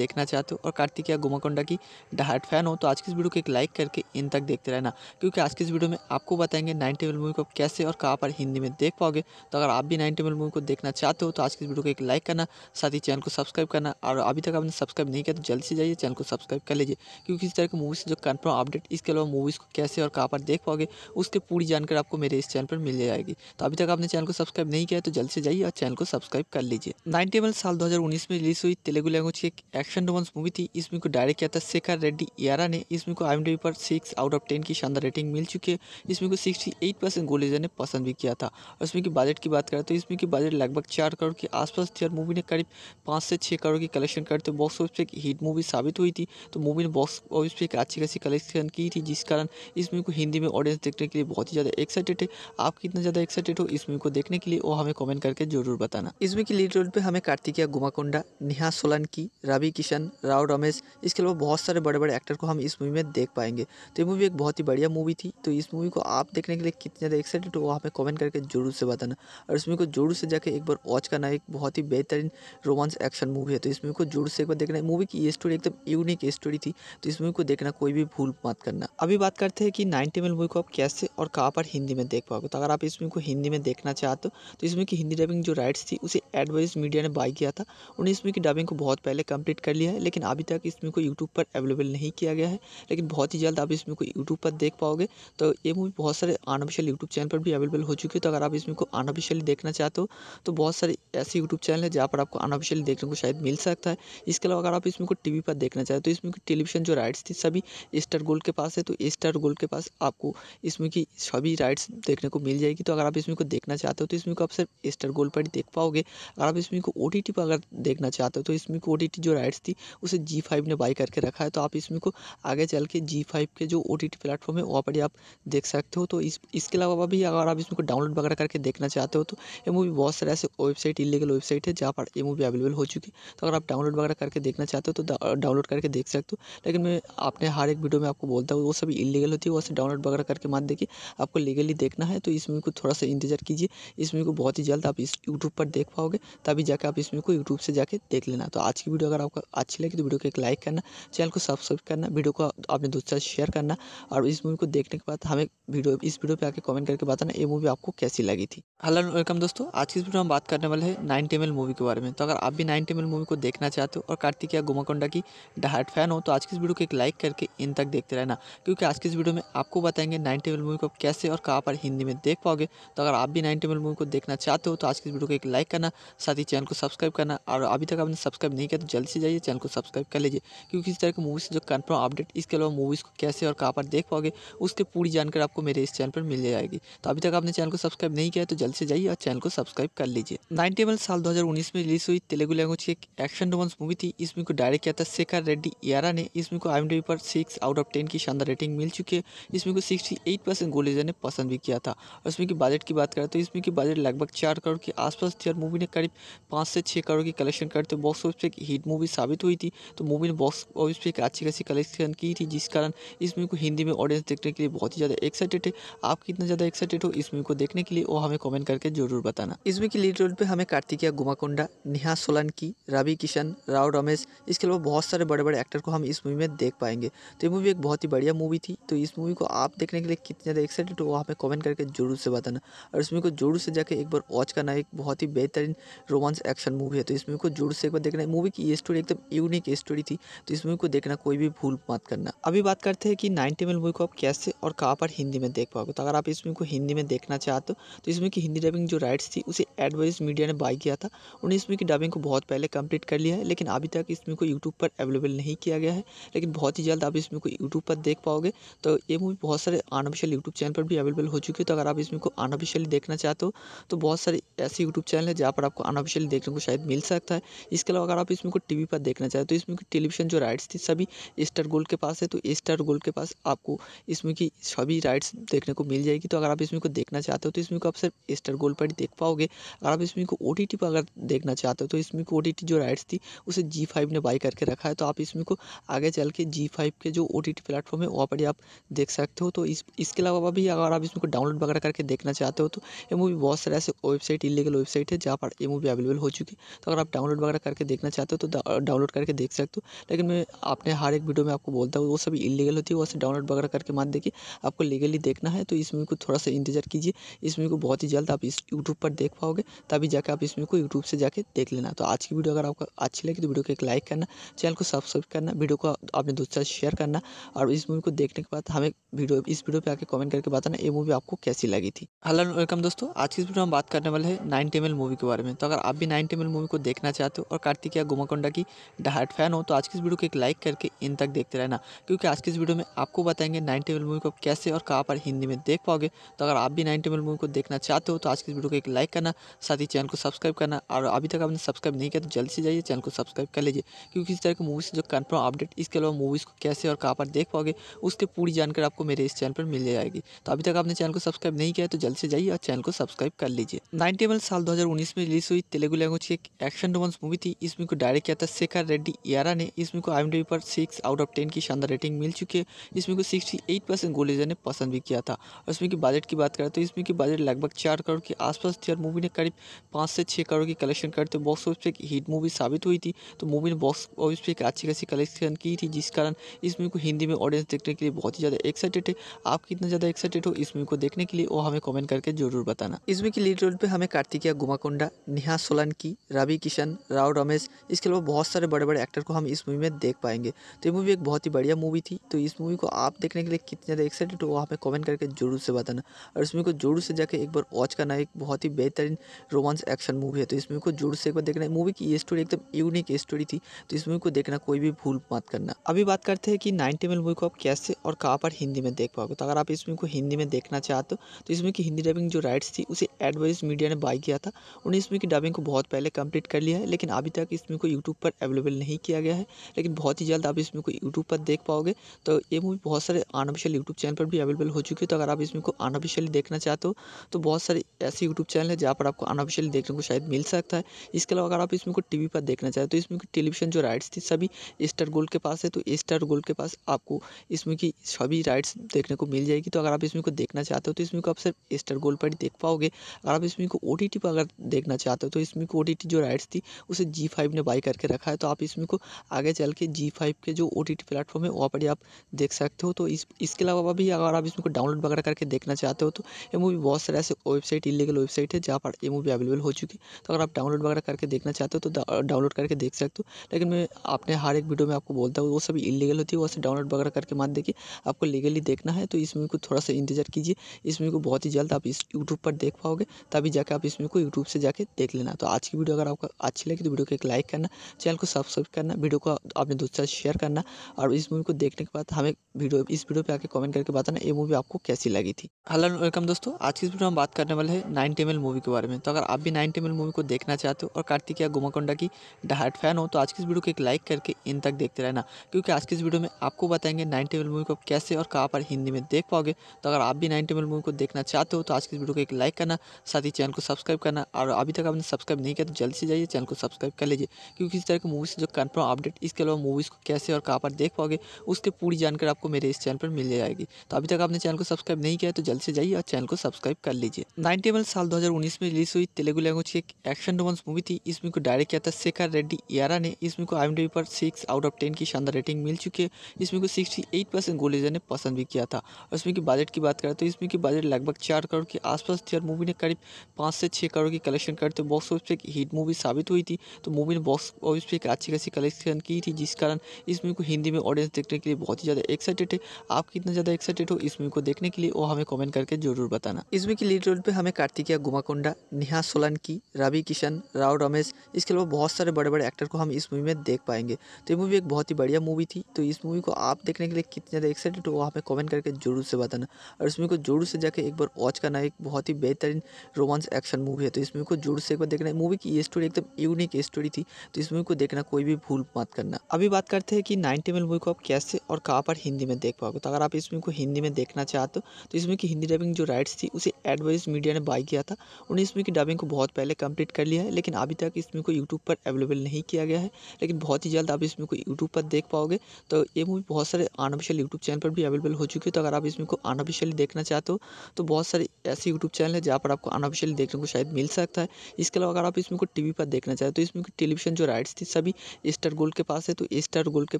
देखना चाहते हो और कार्तिक या गुमाकोंडा की डहाट फैन हो तो आज की इस वीडियो को एक लाइक करके इन तक देखते रहना क्योंकि आज की इस वीडियो में आपको बताएंगे नाइन टेबल मूवी को कैसे और कहाँ पर हिंदी में देख पाओगे तो अगर आप भी नाइन टेबल मूवी को देखना चाहते हो तो आज की इस वीडियो को एक लाइक करना साथ ही चैनल को सब्सक्राइब करना और अभी तक आपने सब्सक्राइब नहीं किया तो जल्द से जाइए चैनल को सब्सक्राइब कर लीजिए क्योंकि इस तरह की मूवीज़ जो कन्फर्म अपडेट इसके अलावा मूवीज़ को कैसे और कहाँ पर देख पाओगे उसकी पूरी जानकारी आपको मेरे इस चैनल पर मिल जाएगी तो अभी तक आपने चैनल को सब्सक्राइब नहीं किया तो जल्द से जाइए और चैनल को सब्सक्राइब कर लीजिए नाइन टेबल साल दो में रिलीज हुई तेलुगु लैंग्वेज की एक एक्शन रोमांस मूवी थी इस मूवी को डायरेक्ट किया था शेखर रेड्डी यारा ने इस मूवी को आई एम पर सिक्स आउट ऑफ टेन की शानदार रेटिंग मिल चुकी है इसमें को सिक्सटी एट परसेंट गोलेजर ने पसंद भी किया था और इसमें की बजट की बात करें तो इसमें की बजट लगभग चार करोड़ के आसपास थी और मूवी ने करीब पाँच से छः करोड़ की कलेक्शन करते बॉक्स ऑफिस पर एक हिट मूवी साबित हुई थी तो मूवी ने बॉक्स ऑफिस पर एक अच्छी खासी कलेक्शन की थी जिस कारण इस मूवी को हिंदी में ऑडियंस देखने के लिए बहुत ही ज़्यादा एक्साइटेड है आप कितना ज़्यादा एक्साइटेड हो इस मूवी को देखने के लिए वो हमें कॉमेंट करके जरूर बताना इसमें की लीड रोल पर हमें कार्तिकिया गुमाकोंडा नेहा सोलन की रवि रवि किशन राव रमेश इसके अलावा बहुत सारे बड़े बड़े एक्टर को हम इस मूवी में देख पाएंगे तो ये मूवी एक बहुत ही बढ़िया मूवी थी तो इस मूवी को आप देखने के लिए कितने ज़्यादा एक्साइटेड हो वो हमें कमेंट करके जरूर से बताना और इस मूवी को जरूर से जाकर एक बार वॉच करना एक बहुत ही बेहतरीन रोमांस एक्शन मूवी है तो इस मूवी को जरूर से एक बार देखना मूवी की ये स्टोरी एकदम यूनिक स्टोरी थी तो इस मूवी को देखना कोई भी भूल मत करना अभी बात करते हैं कि नाइनटी मिल मूवी को आप कैसे और कहाँ पर हिंदी में देख पाओगे तो अगर आप इस मूवी को हिंदी में देखना चाहते हो तो इस मूवी की हिंदी डबिंग जो राइट्स थी उसे एडवाइस मीडिया ने बाई किया था उन्हें इस मूवी की डबिंग को बहुत पहले कंप्लीट क्रिएट कर लिया है लेकिन अभी तक इसमें को यूट्यूब पर अवेलेबल नहीं किया गया है लेकिन बहुत ही जल्द आप इसमें को यूट्यूब पर देख पाओगे तो ये मूवी बहुत सारे अनऑफिशियल यूट्यूब चैनल पर भी अवेलेबल हो चुकी है तो अगर आप इसमें को अनऑफिशियली देखना चाहते हो तो बहुत सारे ऐसे यूट्यूब चैनल है जहाँ पर आपको अनऑफिशियली देखने को शायद मिल सकता है इसके अलावा अगर आप इसमें को टी पर देखना चाहते हो तो इसमें की टेलीविजन जो राइट्स थी सभी स्टार गोल्ड के पास है तो स्टार गोल्ड के पास आपको इसमें की सभी राइट्स देखने को मिल जाएगी तो अगर आप इसमें को देखना चाहते हो तो इसमें को आप सिर्फ स्टार गोल्ड पर ही देख पाओगे अगर आप इसमें को ओ पर अगर देखना चाहते हो तो इसमें को ओ जो राइट राइट्स थी उसे जी फाइव ने बाई करके रखा है तो आप इसमें को आगे चल के जी फाइव के जो ओ टी टी प्लेटफॉर्म है वहाँ पर आप देख सकते हो तो इस इसके अलावा भी अगर आप इसमें को डाउनलोड वगैरह करके देखना चाहते हो तो ये मूवी बहुत सारे ऐसे वेबसाइट इलीगल वेबसाइट है जहाँ पर ये मूवी अवेलेबल हो चुकी है तो अगर आप डाउनलोड वगैरह करके देखना चाहते हो तो डाउनलोड करके देख सकते हो लेकिन मैं आपने हर एक वीडियो में आपको बोलता हूँ वो सभी इलीगल होती है वो डाउनलोड वगैरह करके मत देखिए आपको लीगली देखना है तो इस मूवी को थोड़ा सा इंतजार कीजिए इस मूवी को बहुत ही जल्द आप इस यूट्यूब पर देख पाओगे तभी जाके आप इस मूवी को यूट्यूब से जाके देख लेना तो आज की वीडियो अगर आपको को अच्छी लगी तो वीडियो को एक लाइक करना चैनल को सब्सक्राइब करना वीडियो को अपने दोस्तों से शेयर करना और इस मूवी को देखने के बाद हमें वीडियो इस वीडियो पर आके कमेंट करके बताना ये मूवी आपको कैसी लगी थी हेलो वेलकम दोस्तों आज की इस वीडियो में बात करने वाले हैं नाइन टेमल मूवी के बारे में तो अगर आप भी नाइन टेमल मूवी को देखना चाहते हो और कार्तिकिया गुमाकोंडा की डहाट फैन हो तो आज की इस वीडियो को एक लाइक करके इन तक देखते रहना क्योंकि आज की इस वीडियो में आपको बताएंगे नाइन टेबल मूवी को कैसे और कहाँ पर हिंदी में देख पाओगे तो अगर आप भी नाइन टेबल मूवी को देखना चाहते हो तो आज की इस वीडियो को एक लाइक करना साथ ही चैनल को सब्सक्राइब करना और अभी तक आपने सब्सक्राइब नहीं किया तो जल्दी से से जाइए चैनल को सब्सक्राइब कर लीजिए क्योंकि इस तरह की मूवीज़ जो कन्फर्म अपडेट इसके अलावा मूवीज़ को कैसे और कहाँ पर देख पाओगे उसके पूरी जानकारी आपको मेरे इस चैनल पर मिल जाएगी तो अभी तक आपने चैनल को सब्सक्राइब नहीं किया तो जल्द से जाइए और चैनल को सब्सक्राइब कर लीजिए नाइनटेबल साल दो में रिलीज हुई तेलुगु लैंग्वेज की एक एक्शन रोमांस मूवी थी इसमें को डायरेक्ट किया था शेखर रेड्डी यारा ने इसमें को आई पर सिक्स आउट ऑफ टेन की शानदार रेटिंग मिल चुकी है इसमें को सिक्सटी एट परसेंट गोलेजर ने पसंद भी किया था और इसमें की बजट की बात करें तो इसमें की बजट लगभग चार करोड़ के आसपास थी और मूवी ने करीब पाँच से छः करोड़ की कलेक्शन करते बॉक्स ऑफिस पर हिट मूवी मूवी साबित हुई थी तो मूवी ने बॉक्स ऑफिस पर एक अच्छी खासी कलेक्शन की थी जिस कारण इस मूवी को हिंदी में ऑडियंस देखने के लिए बहुत ही ज़्यादा एक्साइटेड है आप कितना ज़्यादा एक्साइटेड हो इस मूवी को देखने के लिए वो हमें कॉमेंट करके जरूर बताना मूवी की लीड रोल पर हमें कार्तिकिया गुमाकोंडा नेहा सोलंकी रवि किशन राव रमेश इसके अलावा बहुत सारे बड़े बड़े एक्टर को हम इस मूवी में देख पाएंगे तो ये मूवी एक बहुत ही बढ़िया मूवी थी तो इस मूवी को आप देखने के लिए कितने ज़्यादा एक्साइटेड हो वो हमें कॉमेंट करके जरूर से बताना और इस मूवी को जोर से जाकर एक बार वॉच करना एक बहुत ही बेहतरीन रोमांस एक्शन मूवी है तो इस मूवी को जोर से एक बार देखना मूवी की स्टोरी बिल्कुल एकदम यूनिक स्टोरी थी तो इस मूवी को देखना कोई भी भूल मत करना अभी बात करते हैं कि नाइनटी एम मूवी को आप कैसे और कहाँ पर हिंदी में देख पाओगे तो अगर आप इस मूवी को हिंदी में देखना चाहते हो तो इस मूवी की हिंदी डबिंग जो राइट्स थी उसे एडवाइस मीडिया ने बाई किया था उन्होंने इस मूवी की डबिंग को बहुत पहले कंप्लीट कर लिया है लेकिन अभी तक इस मूवी को यूट्यूब पर अवेलेबल नहीं किया गया है लेकिन बहुत ही जल्द आप इस मूवी को यूट्यूब पर देख पाओगे तो ये मूवी बहुत सारे अनऑफिशियल यूट्यूब चैनल पर भी अवेलेबल हो चुकी है तो अगर आप इस मूवी को अनऑफिशियली देखना चाहते हो तो बहुत सारे ऐसे यूट्यूब चैनल है जहाँ पर आपको अनऑफिशियली देखने को शायद मिल सकता है इसके अलावा अगर आप इसमें को टी टीवी पर देखना चाहते हो तो इसमें टेलीविज़न जो राइट्स थी सभी स्टार गोल्ड के पास है तो स्टार गोल्ड के पास आपको इसमें की सभी राइट्स देखने को मिल जाएगी तो अगर आप इसमें को देखना चाहते हो तो इसमें को आप सिर्फ स्टार गोल्ड पर ही देख पाओगे अगर आप इसमें को ओ पर अगर देखना चाहते हो तो इसमें को ओ जो राइट्स थी उसे जी ने बाई करके रखा है तो आप इसमें को आगे चल के जी के जो ओ टी टी प्लेटफॉर्म है वहाँ पर ही आप देख सकते हो तो इसके अलावा भी अगर आप इसमें को डाउनलोड वगैरह करके देखना चाहते हो तो ये मूवी बहुत सारे ऐसे वेबसाइट इलीगल वेबसाइट है जहाँ पर ये मूवी अवेलेबल हो चुकी है तो अगर आप डाउनलोड वगैरह करके देखना चाहते हो तो डाउनलोड करके देख सकते हो लेकिन मैं अपने हर एक वीडियो में आपको बोलता हूँ वो सभी इलीगल होती है वैसे डाउनलोड वगैरह करके मत देखिए आपको लीगली देखना है तो इस मूवी को थोड़ा सा इंतजार कीजिए इस मूवी को बहुत ही जल्द आप इस यूट्यूब पर देख पाओगे तभी जाकर आप इस मूवी को यूट्यूब से जाके देख लेना तो आज की वीडियो अगर आपको अच्छी लगी तो वीडियो को एक लाइक करना चैनल को सब्सक्राइब करना वीडियो को अपने दोस्तों साथ शेयर करना और इस मूवी को देखने के बाद हमें वीडियो इस वीडियो पर आकर कमेंट करके बताना ये मूवी आपको कैसी लगी थी हेलो वेलकम दोस्तों आज की इस वीडियो में बात करने वाले हैं नाइन टेमल मूवी के बारे में तो अगर आप भी नाइन टेमल मूवी को देखना चाहते हो और कार्तिक या गुमाकोंडा की डहाट फैन हो तो आज की इस वीडियो को एक लाइक करके इन तक देखते रहना क्योंकि आज की इस वीडियो में आपको बताएंगे नाइन टेबल मूवी को कैसे और कहाँ पर हिंदी में देख पाओगे तो अगर आप भी नाइन टेबल मूवी को देखना चाहते हो तो आज की इस वीडियो को एक लाइक करना साथ ही चैनल को सब्सक्राइब करना और अभी तक आपने सब्सक्राइब नहीं किया तो जल्दी से जाइए चैनल को सब्सक्राइब कर लीजिए क्योंकि इस तरह की से जो कन्फर्म अपडेट इसके अलावा मूवीज़ को कैसे और कहाँ पर देख पाओगे उसकी पूरी जानकारी आपको मेरे इस चैनल पर मिल जाएगी तो अभी तक आपने चैनल को सब्सक्राइब नहीं किया तो जल्द से जाइए और चैनल को सब्सक्राइब कर लीजिए नाइन टेबल साल 2019 में रिलीज हुई तेलुगु लैंग्वेज की एक एक्शन रोमांस मूवी थी इस मूवी को डायरेक्ट किया था शेखर रेड्डी यारा ने इसमें को आई पर सिक्स आउट ऑफ टेन की शानदार रेटिंग मिल चुकी है इसमें को सिक्सटी एट परसेंट गोलीजा ने पसंद भी किया था और इसमें की बजट की बात करें तो इसमें की बजट लगभग चार करोड़ के आसपास थी और मूवी ने करीब पाँच से छः करोड़ की कलेक्शन करते बॉक्स ऑफिस पर एक हिट मूवी साबित हुई थी तो मूवी ने बॉक्स ऑफिस पर एक अच्छी खासी कलेक्शन की थी जिस कारण इस मूवी को हिंदी में ऑडियंस देखने के लिए बहुत ही ज़्यादा एक्साइटेड है आप कितना ज़्यादा एक्साइटेड हो इस मूवी को देखने के लिए वो हमें कमेंट करके जरूर बताना इसमें की लीड रोल पर हमें कार्तिकिया गुमाकोंडा नेहा सोलंकी रवि किशन राव रमेश इसके अलावा बहुत बहुत सारे बड़े बड़े एक्टर को हम इस मूवी में देख पाएंगे तो ये मूवी एक बहुत ही बढ़िया मूवी थी तो इस मूवी को आप देखने के लिए कितने ज्यादा एक्साइटेड हो आप कमेंट करके जरूर से बताना और इस मूवी को जरूर से जाकर एक बार वॉच करना एक बहुत ही बेहतरीन रोमांस एक्शन मूवी है तो इस मूवी को जोर से एक बार देखना मूवी की ये स्टोरी एकदम यूनिक स्टोरी थी तो इस मूवी को देखना कोई भी भूल मत करना अभी बात करते हैं कि नाइनटी एम मूवी को आप कैसे और कहाँ पर हिंदी में देख पाओगे तो अगर आप इस मूवी को हिंदी में देखना चाहते हो तो इसमें की हिंदी डबिंग जो राइट्स थी उसे एडवाइस मीडिया ने बाई किया था उन्हें इसमें की डबिंग को बहुत पहले कंप्लीट कर लिया है लेकिन अभी तक इसमें को यूट्यूब पर अवेलेबल नहीं किया गया है लेकिन बहुत ही जल्द आप इसमें को यूट्यूब पर देख पाओगे तो ये मूवी बहुत सारे अनऑफिशियल यूट्यूब चैनल पर भी अवेलेबल हो चुकी है तो अगर आप इसमें को अनऑफिशियली देखना चाहते हो तो बहुत सारे ऐसे यूट्यूब चैनल है जहाँ पर आपको अनऑफिशियली देखने को शायद मिल सकता है इसके अलावा अगर आप इसमें को टी पर देखना चाहते हो तो इसमें की टेलीविजन जो राइट्स थी सभी स्टार गोल्ड के पास है तो स्टार गोल्ड के पास आपको इसमें की सभी राइट्स देखने को मिल जाएगी तो अगर आप इसमें को देखना चाहते हो तो इसमें को आप सिर्फ स्टार गोल्ड पर ही देख पाओगे अगर आप इसमें को ओ पर अगर देखना चाहते हो तो इसमें को ओ जो राइट्स थी उसे जी ने बाई करके रखा है तो आप इसमें को आगे चल के जी फाइव के जो ओ टी टी प्लेटफॉर्म है वहाँ पर आप देख सकते हो तो इस इसके अलावा भी अगर आप इसमें को डाउनलोड वगैरह करके देखना चाहते हो तो ये मूवी बहुत सारे ऐसे वेबसाइट इलीगल वेबसाइट है जहाँ पर ये मूवी अवेलेबल हो चुकी है तो अगर आप डाउनलोड वगैरह करके देखना चाहते हो तो डाउनलोड करके देख सकते हो लेकिन मैं आपने हर एक वीडियो में आपको बोलता हूँ वो सभी इलीगल होती है वो डाउनलोड वगैरह करके मत देखिए आपको लीगली देखना है तो इसमें को थोड़ा सा इंतजार कीजिए इसमें को बहुत ही जल्द आप इस यूट्यूब पर देख पाओगे तभी जाकर आप इसमें को यूट्यूब से जाके देख लेना तो आज की वीडियो अगर आपको अच्छी लगी तो वीडियो को एक लाइक करना चैनल को सब्सक्राइब करना वीडियो को अपने दोस्तों से शेयर करना और इस मूवी को देखने के बाद हमें वीडियो इस वीडियो पे आके कमेंट करके बताना ये मूवी आपको कैसी लगी थी हेलो वेलकम दोस्तों आज की इस वीडियो में बात करने वाले हैं नाइन टेमल मूवी के बारे में तो अगर आप भी नाइन टेमल मूवी को देखना चाहते हो और कार्तिक या गुमाकोंडा की डहाट फैन हो तो आज की इस वीडियो को एक लाइक करके इन तक देखते रहना क्योंकि आज की इस वीडियो में आपको बताएंगे नाइन टेबल मूवी को कैसे और कहाँ पर हिंदी में देख पाओगे तो अगर आप भी नाइन टेबल मूवी को देखना चाहते हो तो आज की इस वीडियो को एक लाइक करना साथ ही चैनल को सब्सक्राइब करना और अभी तक आपने सब्सक्राइब नहीं किया तो जल्दी से जाइए चैनल को सब्सक्राइब कर लीजिए क्योंकि इस तरह तरह की मूवीज़ जो कन्फर्म अपडेट इसके अलावा मूवीज़ को कैसे और कहाँ पर देख पाओगे उसकी पूरी जानकारी आपको मेरे इस चैनल पर मिल जाएगी तो अभी तक आपने चैनल को सब्सक्राइब नहीं किया तो जल्द से जाइए और चैनल को सब्सक्राइब कर लीजिए नाइनटी एमएल साल 2019 में रिलीज हुई तेलुगु लैंग्वेज की एक एक्शन रोमांस मूवी थी इसमें को डायरेक्ट किया था शेखर रेड्डी यारा ने इसमें को आई एम पर सिक्स आउट ऑफ टेन की शानदार रेटिंग मिल चुकी है इसमें को सिक्सटी एट परसेंट गोलीजर ने पसंद भी किया था और इसमें की बजट की बात करें तो इसमें की बजट लगभग चार करोड़ के आसपास थी और मूवी ने करीब पाँच से छः करोड़ की कलेक्शन करते बॉक्स ऑफिस पर एक हिट मूवी साबित हुई थी तो मूवी ने बॉक्स ऑफिस उस पर एक अच्छी खासी कलेक्शन की थी जिस कारण इस मूवी को हिंदी में ऑडियंस देखने के लिए बहुत ही ज़्यादा एक्साइटेड है आप कितना ज़्यादा एक्साइटेड हो इस मूवी को देखने के लिए वो हमें कमेंट करके जरूर बताना इस मूवी की लीड रोल पर हमें कार्तिकिया गुमाकोंडा नेहा सोलंकी रवि किशन राव रमेश इसके अलावा बहुत सारे बड़े बड़े एक्टर को हम इस मूवी में देख पाएंगे तो ये मूवी एक बहुत ही बढ़िया मूवी थी तो इस मूवी को आप देखने के लिए कितने ज़्यादा एक्साइटेड हो वो हमें कमेंट करके जरूर से बताना और इस मूवी को जरूर से जाकर एक बार वॉच करना एक बहुत ही बेहतरीन रोमांस एक्शन मूवी है तो इस मूवी को जरूर से एक बार देखना है मूवी की ये स्टोरी एकदम यूनिक स्टोरी थी तो इस मूवी को देखना कोई भी भूल मत करना अभी बात करते हैं कि नाइन मिल मूवी को आप कैसे और कहाँ पर हिंदी में देख पाओगे तो अगर आप इस मूवी को हिंदी में देखना चाहते हो तो इसमें की हिंदी डबिंग जो राइट्स थी उसे एडवाइज मीडिया ने बाई किया था उन्हें इसमें की डबिंग को बहुत पहले कंप्लीट कर लिया है लेकिन अभी तक इस मूवी को यूट्यूब पर अवेलेबल नहीं किया गया है लेकिन बहुत ही जल्द आप इस मूवी को यूट्यूब पर देख पाओगे तो ये मूवी बहुत सारे अनऑफिशियल यूट्यूब चैनल पर भी अवेलेबल हो चुकी है तो अगर आप इस मूवी को अनऑफिशियली देखना चाहते हो तो बहुत सारे ऐसे यूट्यूब चैनल है जहाँ पर आपको अनऑफिशियली देखने को शायद मिल सकता है इसके अलावा अगर आप इसमें को टीवी पर देखना चाहते हो तो इसमें टेलीविजन जो राइट्स थी सभी स्टार गोल्ड के पास है तो स्टार गोल्ड के